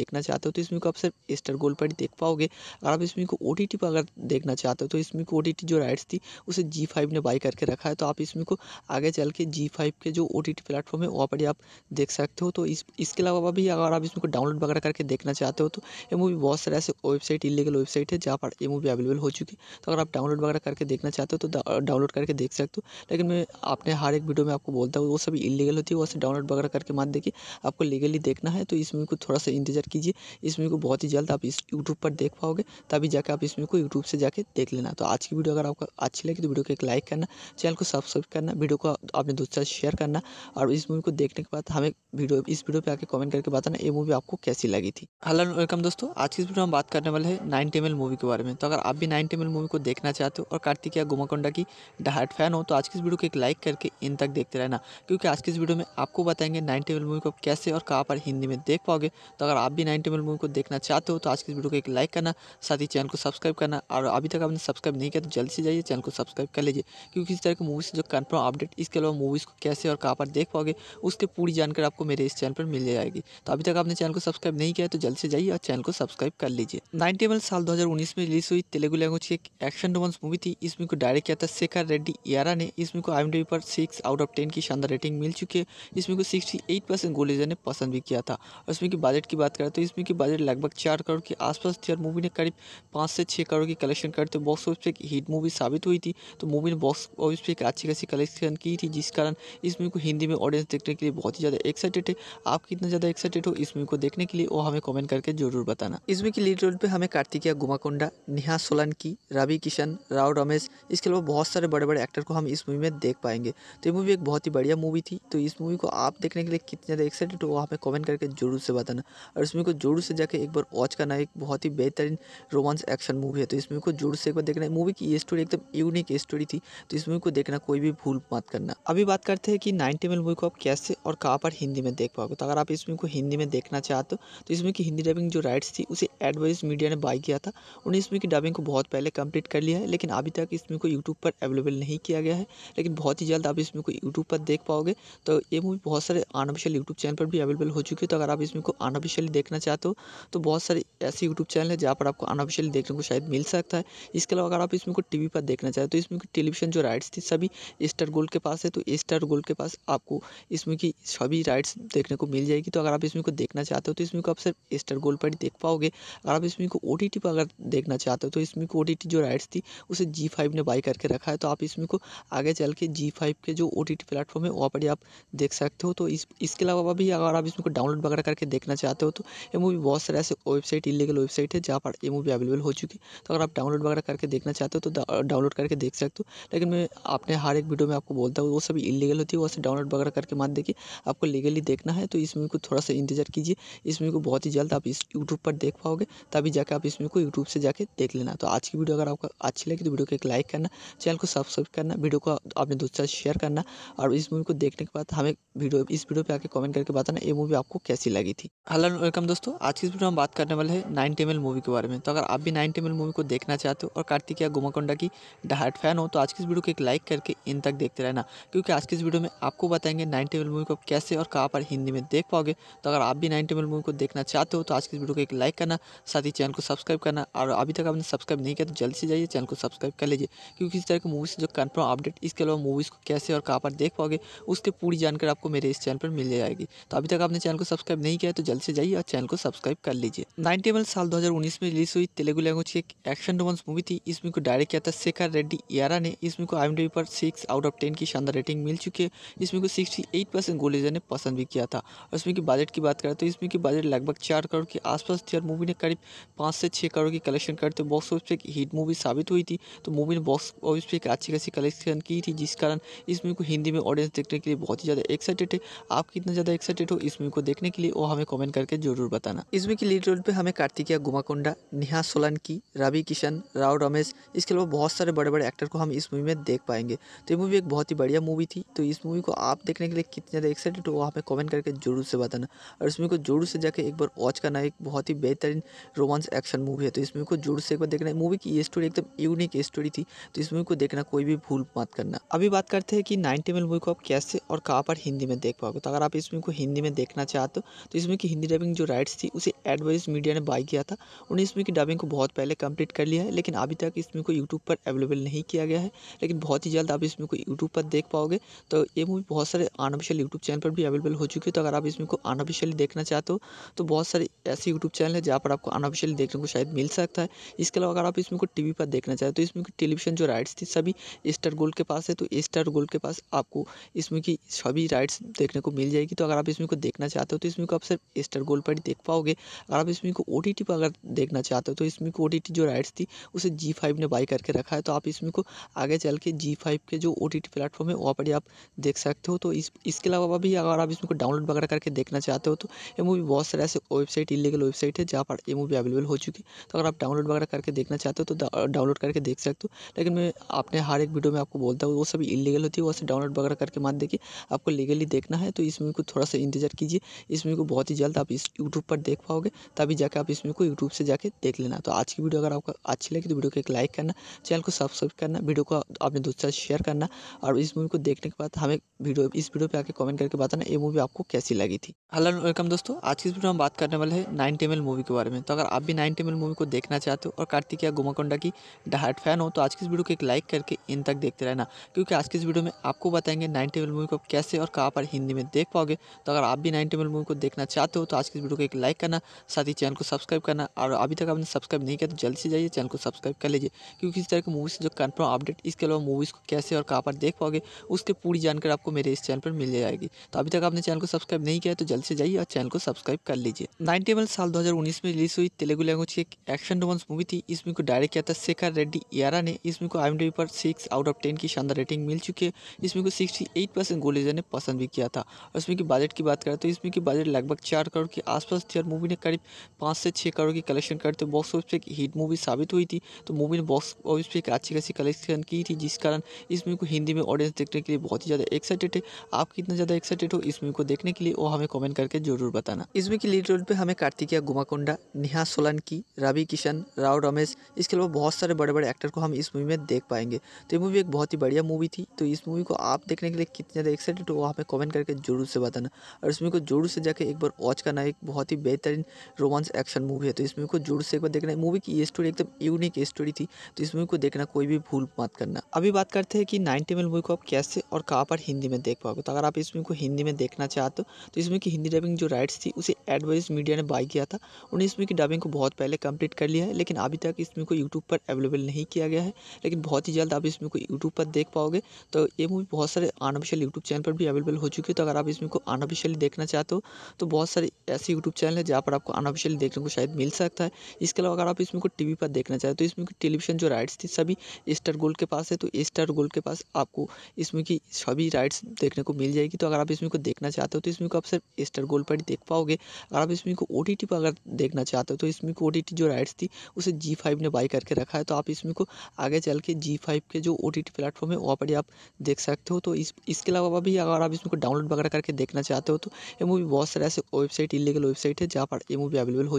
देखना चाहते हो तो इसमें को आप सिर्फ स्टार गोल्ड पर ही देख पाओगे अगर आप इसमें को ओ पर अगर देखना चाहते हो तो इसमें को ओ जो राइट्स थी उसे जी ने बाई करके रखा है तो आप इसमें को आगे चल के जी के जो ओ टी प्लेटफॉर्म है वहाँ पर आप देख सकते हो तो इस इसके अलावा भी अगर आप इसमें को डाउनलोड पकड़ करके देखना चाहते हो तो ये मूवी बहुत सारे ऐसे वेबसाइट इलीगल वेबसाइट है जहाँ पर ये मूवी अवेलेबल हो चुकी है तो अगर आप डाउनलोड वगैरह करके देखना चाहते हो तो डाउनलोड करके देख सकते हो लेकिन मैं अपने हर एक वीडियो में आपको बोलता हूँ वो सभी इलीगल होती है वो डाउनलोड वगैरह करके मान देखिए आपको लीगली देखना है तो इस मूवी को थोड़ा सा इंतजार कीजिए इस मूवी को बहुत ही जल्द आप इस यूट्यूब पर देख पाओगे तभी जाकर आप इस मूवी को यूट्यूब से जाके देख लेना तो आज की वीडियो अगर आपको अच्छी लगी तो वीडियो को एक लाइक करना चैनल को सब्सक्राइब करना वीडियो को अपने दोस्तों से शेयर करना और इस मूवी को देखने के बाद हमें वीडियो इस वीडियो पे आके कमेंट करके बताना ये मूवी आपको कैसे कैसी लगी थी हेलो वेलकम दोस्तों आज की वीडियो हम बात करने वाले हैं नाइन टेमल मूवी के बारे में तो अगर आप भी नाइन टेमल मूवी को देखना चाहते हो और कार्तिकिया गुमाकोंडा की डहाट फैन हो तो आज की इस वीडियो को एक लाइक करके इन तक देखते रहना क्योंकि आज की इस वीडियो में आपको बताएंगे नाइन टेबल मूवी को कैसे और कहाँ पर हिंदी में देख पाओगे तो अगर आप भी नाइन टेबल मूवी को देखना चाहते हो तो आज की इस वीडियो को एक लाइक करना साथ ही चैनल को सब्सक्राइब करना और अभी तक आपने सब्सक्राइब नहीं किया तो जल्दी से जाइए चैनल को सब्सक्राइब कर लीजिए क्योंकि इस तरह की मूवी से जो कन्फर्म अपडेट इसके अलावा मूवीज़ को कैसे और कहाँ पर देख पाओगे उसकी पूरी जानकारी आपको मेरे इस चैनल पर मिल जाएगी तो अभी तक आपने चैनल को सब्सक्राइब सब्सक्राइब नहीं किया है तो जल्द से जाइए और चैनल को सब्सक्राइब कर लीजिए नाइनटेबल साल 2019 में रिलीज हुई तेलुगु लैंग्वेज की एक एक्शन रोमांस मूवी थी इसमें को डायरेक्ट किया था शेखर रेड्डी यारा ने इसमें को आई पर सिक्स आउट ऑफ टेन की शानदार रेटिंग मिल चुकी है इसमें को सिक्सटी एट परसेंट गोलीजर ने पसंद भी किया था और इसमें की बजट की बात करें तो इसमें की बजट लगभग चार करोड़ के आसपास थी और मूवी ने करीब पाँच से छः करोड़ की कलेक्शन करते बॉक्स ऑफिस पर एक हिट मूवी साबित हुई थी तो मूवी ने बॉक्स ऑफिस पर एक अच्छी खासी कलेक्शन की थी जिस कारण इसमें को हिंदी में ऑडियंस देखने के लिए बहुत ही ज़्यादा एक्साइटेड है आप कितना ज़्यादा एक्साइटेड हो इसमें को देखने के लिए वो हमें कमेंट करके जरूर बताना इसमें की लीड रोल पे हमें कार्तिकिया गुमाकोंडा नेहा सोलंकी रवि किशन राव रमेश इसके अलावा बहुत सारे बड़े बड़े एक्टर को हम इस मूवी में देख पाएंगे तो ये मूवी एक बहुत ही बढ़िया मूवी थी तो इस मूवी को आप देखने के लिए कितने ज़्यादा एक्साइटेड हो हमें कॉमेंट करके जरूर से बताना और इस मूवी को जोर से जाकर एक बार वॉच करना एक बहुत ही बेहतरीन रोमांस एक्शन मूवी है तो इस मूवी को जोर से एक बार देखना मूवी की स्टोरी एकदम यूनिक स्टोरी थी तो इस मूवी को देखना कोई भी भूल मत करना अभी बात करते हैं कि नाइनटी मिल मूवी को आप कैसे और कहाँ पर हिंदी में देख पाओगे तो अगर आप इस मूवी को हिंदी में देखना चाहते हो तो तो इसमें की हिंदी डबिंग जो राइट्स थी उसे एडवाइस मीडिया ने बाई किया था उन्होंने इसमें की डबिंग को बहुत पहले कंप्लीट कर लिया है लेकिन अभी तक इसमें को यूट्यूब पर अवेलेबल नहीं किया गया है लेकिन बहुत ही जल्द आप इसमें को यूट्यूब पर देख पाओगे तो ये मूवी बहुत सारे अनऑफिशियल यूट्यूब चैनल पर भी अवेलेबल हो चुकी है तो अगर आप इसमें को अनऑफिशियली देखना चाहते हो तो बहुत सारे ऐसे यूट्यूब चैनल है जहाँ पर आपको अनऑफिशियली देखने को शायद मिल सकता है इसके अलावा अगर आप इसमें को टी पर देखना चाहते हो तो इसमें की टेलीविजन जो राइट्स थी सभी स्टार गोल्ड के पास है तो स्टार गोल्ड के पास आपको इसमें की सभी राइट्स देखने को मिल जाएगी तो अगर आप इसमें को देखना चाहते हो तो इसमें इसमें को आप सिर्फ स्टार गोल्ड पर ही देख पाओगे अगर आप इसमें को ओ पर अगर देखना चाहते हो तो इसमें को ओ जो राइट्स थी उसे जी ने बाई करके रखा है तो आप इसमें को आगे चल के जी के जो ओ प्लेटफॉर्म है वहाँ पर ही आप देख सकते हो तो इस इसके अलावा भी अगर आप इसमें को डाउनलोड वगैरह करके देखना चाहते हो तो ये मूवी बहुत सारे ऐसे वेबसाइट इलीगल वेबसाइट है जहाँ पर ये मूवी अवेलेबल हो चुकी है तो अगर आप डाउनलोड वगैरह करके देखना चाहते हो तो डाउनलोड करके देख सकते हो लेकिन मैं आपने हर एक वीडियो में आपको बोलता हूँ वो सभी इलीगल होती है वो डाउनलोड वगैरह करके मान देखिए आपको लीगली देखना है तो इस मूवी को थोड़ा सा इंतजार कीजिए इस इस मूवी को बहुत ही जल्द आप इस यूट्यूब पर देख पाओगे तभी जाके आप इस मूवी को यूट्यूब से जाके देख लेना तो आज की वीडियो अगर आपको अच्छी लगी तो वीडियो को एक लाइक करना चैनल को सब्सक्राइब करना वीडियो को आपने साथ शेयर करना और इस मूवी को देखने के बाद हमें वीडियो इस वीडियो पर आके कमेंट करके बताना ये मूवी आपको कैसी लगी थी हेलो वेलकम दोस्तों आज की इस वीडियो में बात करने वाले हैं नाइन टेमल मूवी के बारे में तो अगर आप भी नाइन टेमल मूवी को देखना चाहते हो और कार्तिकिया गोमाकोंडा की डहाट फैन हो तो आज की इस वीडियो को एक लाइक करके इन तक देखते रहना क्योंकि आज की इस वीडियो में आपको बताएंगे नाइन टेबल मूवी को कैसे और कहाँ पर हिंदी में देख पाओगे तो अगर आप भी नाइन टेबल मूवी को देखना चाहते हो तो आज की वीडियो को एक लाइक करना साथ ही चैनल को सब्सक्राइब करना और अभी तक आपने सब्सक्राइब नहीं किया तो जल्दी से जाइए चैनल को सब्सक्राइब कर लीजिए क्योंकि इस तरह की मूवीज़ जो कन्फर्म अपडेट इसके अलावा मूवीज़ को कैसे और कहाँ पर देख पाओगे उसकी पूरी जानकारी आपको मेरे इस चैनल पर मिल जाएगी तो अभी तक आपने चैनल को सब्सक्राइब नहीं किया तो जल्द से जाइए और चैनल को सब्सक्राइब कर लीजिए नाइनटी एम साल 2019 में रिलीज हुई तेलुगु लैंग्वेज की एक एक्शन रोमांस मूवी थी इसमें को डायरेक्ट किया था शेखर रेड्डी यारा ने इसमें को आई एम पर सिक्स आउट ऑफ टेन की शानदार रेटिंग मिल चुकी है इसमें को सिक्सटी एट परसेंट गोलेजर ने पसंद भी किया था और इसमें की बजट की बात करें तो इसमें की बजट बजट लगभग चार करोड़ के आसपास थी और मूवी ने करीब पाँच से छः करोड़ की कलेक्शन करते बॉक्स ऑफिस पर एक हिट मूवी साबित हुई थी तो मूवी ने बॉक्स ऑफिस पर एक अच्छी खासी कलेक्शन की थी जिस कारण इस मूवी को हिंदी में ऑडियंस देखने के लिए बहुत ही ज़्यादा एक्साइटेड है आप कितना ज़्यादा एक्साइटेड हो इस मूवी को देखने के लिए वो हमें कमेंट करके जरूर बताना इस मूवी की लीड रोल पर हमें कार्तिकिया गुमाकोंडा नेहा सोलंकी रवि किशन राव रमेश इसके अलावा बहुत सारे बड़े बड़े एक्टर को हम इस मूवी में देख पाएंगे तो ये मूवी एक बहुत ही बढ़िया मूवी थी तो इस मूवी को आप देखने के लिए कितने ज़्यादा एक्साइटेड हो वहाँ पर कमेंट करके जरूर से बताना और इस मूवी को जरूर से जाके एक बार वॉच करना एक बहुत ही बेहतरीन रोमांस एक्शन मूवी है तो इस मूवी को जोर से एक बार देखना मूवी की ये स्टोरी एकदम यूनिक स्टोरी थी तो इस मूवी को देखना कोई भी भूल मत करना अभी बात करते हैं कि नाइनटी मिनट मूवी को आप कैसे और कहाँ पर हिंदी में देख पाओगे तो अगर आप इस मूवी को हिंदी में देखना चाहते हो तो इस मूवी की हिंदी डबिंग जो राइट्स थी उसे एडवाइज मीडिया ने बाई किया था उन्हें इस मूवी की डबिंग को बहुत पहले कंप्लीट कर लिया है लेकिन अभी तक इस मूवी को यूट्यूब पर अवेलेबल नहीं किया गया है लेकिन बहुत ही जल्द आप इस मूवी को यूट्यूब पर देख पाओगे तो ये मूवी बहुत सारे अनऑफिशियल यूट्यूब चैनल पर भी अवेलेबल हो चुकी है तो अगर आप इस मूवी को अनऑफिशियली देखना चाहते हो तो बहुत सारे ऐसे यूट्यूब चैनल है जहाँ पर आपको अनऑफिशियल देखने को शायद मिल सकता है इसके अलावा अगर आप इसमें को टी पर देखना चाहें तो इसमें की टेलीविजन जो राइट्स थी सभी स्टार गोल्ड के पास है तो स्टार गोल्ड के पास आपको इसमें की सभी राइट्स देखने को मिल जाएगी तो अगर आप इसमें को देखना चाहते हो तो इसमें को आप सिर्फ स्टार गोल्ड पर ही देख पाओगे अगर आप इसमें को ओ पर अगर देखना चाहते हो तो इसमें को ओ जो राइट्स थी उसे जी ने बाई करके रखा है तो आप इसमें को आगे चल के जी के जो ओ टी प्लेटफॉर्म है वहाँ पर ही आप देख सकते हो तो इस इसके अलावा भी अगर आप इसमें को डाउनलोड वगैरह करके देखना चाहते हो तो ये मूवी बहुत मास्टर ऐसे वेबसाइट इलीगल वेबसाइट है जहाँ पर ये मूवी अवेलेबल हो चुकी है तो अगर आप डाउनलोड वगैरह करके देखना चाहते हो तो डाउनलोड करके देख सकते हो लेकिन मैं आपने हर एक वीडियो में आपको बोलता हूँ वो सभी इलीगल होती है वैसे डाउनलोड वगैरह करके मत देखिए आपको लीगली देखना है तो इस मूवी को थोड़ा सा इंतजार कीजिए इस मूवी को बहुत ही जल्द आप इस यूट्यूब पर देख पाओगे तभी जाके आप इस मूवी को यूट्यूब से जाकर देख लेना तो आज की वीडियो अगर आपको अच्छी लगी तो वीडियो को एक लाइक करना चैनल को सब्सक्राइब करना वीडियो को अपने दोस्तों साथ शेयर करना और इस मूवी को देखने के बाद हमें वीडियो इस वीडियो पर आके कमेंट करके बताना ये मूवी आपको कैसी लगी थी हेलो वेलकम दोस्तों आज की वीडियो में हम बात करने वाले हैं नाइन टेमल मूवी के बारे में तो अगर आप भी नाइन टेमल मूवी को देखना चाहते हो और कार्तिकिया गुमाकोंडा की डहाट फैन हो तो आज की इस वीडियो को एक लाइक करके इन तक देखते रहना क्योंकि आज की इस वीडियो में आपको बताएंगे नाइन टेबल मूवी को कैसे और कहाँ पर हिंदी में देख पाओगे तो अगर आप भी नाइन टेमल मूवी को देखना चाहते हो तो आज की इस वीडियो को एक लाइक करना साथ ही चैनल को सब्सक्राइब करना और अभी तक आपने सब्सक्राइब नहीं किया तो जल्द से जाइए चैनल को सब्सक्राइब कर लीजिए क्योंकि इस तरह की मूवीज़ जो कन्फर्म अपडेट इसके अलावा मूवीज़ को कैसे और कहाँ पर देख पाओगे उसकी पूरी जानकारी आपको मेरे इस चैनल पर मिल जाएगी तो अभी तक आपने चैनल को सब्सक्राइब नहीं किया तो जल्द से जाइए और चैनल को सब्सक्राइब कर लीजिए नाइन टेबल साल 2019 में रिलीज हुई तेलुगु लैंग्वेज की एक एक्शन रोमांस मूवी थी इसमें को डायरेक्ट किया था शेखर रेड्डी यारा ने इसमें को आई पर सिक्स आउट ऑफ टेन की शानदार रेटिंग मिल चुकी है इसमें को सिक्सटी एट परसेंट गोल ने पसंद भी किया था और इसमें की बजट की बात करें तो इसमें की बजट लगभग चार करोड़ के आसपास थी और मूवी ने करीब पाँच से छः करोड़ की कलेक्शन करते बॉक्स ऑफिस पर एक हिट मूवी साबित हुई थी तो मूवी ने बॉक्स ऑफिस पर एक अच्छी खासी कलेक्शन की थी जिस कारण इस मूवी को हिंदी में ऑडियंस देखने के लिए बहुत ही ज़्यादा एक्साइटेड है आप कितना ज़्यादा एक्साइटेड हो इस मूवी को देखने के लिए वो हमें कमेंट करके जरूर बताना इसमें फिल्म की लीड रोल पे हमें कार्तिकिया गुमाकोंडा नेहा सोलंकी रवि किशन राव रमेश इसके अलावा बहुत सारे बड़े बड़े एक्टर को हम इस मूवी में देख पाएंगे तो ये मूवी एक बहुत ही बढ़िया मूवी थी तो इस मूवी को आप देखने के लिए कितने ज़्यादा एक्साइटेड हो वो हमें कमेंट करके जरूर से बताना और इस मूवी को जोर से जाकर एक बार वॉच करना एक बहुत ही बेहतरीन रोमांस एक्शन मूवी है तो इस मूवी को जोर से एक बार देखना मूवी की स्टोरी एकदम यूनिक स्टोरी थी तो इस मूवी को देखना कोई भी भूल मत करना अभी बात करते हैं कि नाइनटी एम मूवी को आप कैसे और कहाँ पर हिंदी में देख पाओगे तो अगर आप इस मूवी को हिंदी में देखना चाहते हो तो इस मूवी की हिंदी डबिंग जो राइट्स थी उसे एडवाइस मीडिया ने बाय किया था उन्हें इसमें की डबिंग को बहुत पहले कंप्लीट कर लिया है लेकिन अभी तक इसमें को यूट्यूब पर अवेलेबल नहीं किया गया है लेकिन बहुत ही जल्द आप इसमें को यूट्यूब पर देख पाओगे तो ये मूवी बहुत सारे अनऑफिशियल यूट्यूब चैनल पर भी अवेलेबल हो चुकी है तो अगर आप इसमें को अनऑफिशियली देखना चाहते हो तो बहुत सारे ऐसे यूट्यूब चैनल है जहाँ पर आपको अनऑफिशियली देखने को शायद मिल सकता है इसके अलावा अगर आप इसमें को टी पर देखना चाहते हो तो इसमें की टेलीविजन जो राइट्स थी सभी स्टार गोल्ड के पास है तो स्टार गोल्ड के पास आपको इसमें की सभी राइट्स देखने को मिल जाएगी तो अगर आप इसमें को देखना चाहते हो तो इसमें को आप सिर्फ स्टार गोल्ड पर ही देख पाओगे अगर आप इस मूवी को ओ टी टी पर अगर देखना चाहते हो तो इस मूवी को ओ टी टी जो राइट्स थी उसे जी फाइव ने बाई करके रखा है तो आप इस मूवी को आगे चल के जी फाइव के जो ओ टी टी प्लेटफॉर्म है वहाँ पर आप देख सकते हो तो इस इसके अलावा भी अगर आप इसमें को डाउनलोड वगैरह करके देखना चाहते हो तो ये मूवी बहुत सारे ऐसे वेबसाइट इलीगल वेबसाइट है जहाँ पर ये मूवी अवेलेबल हो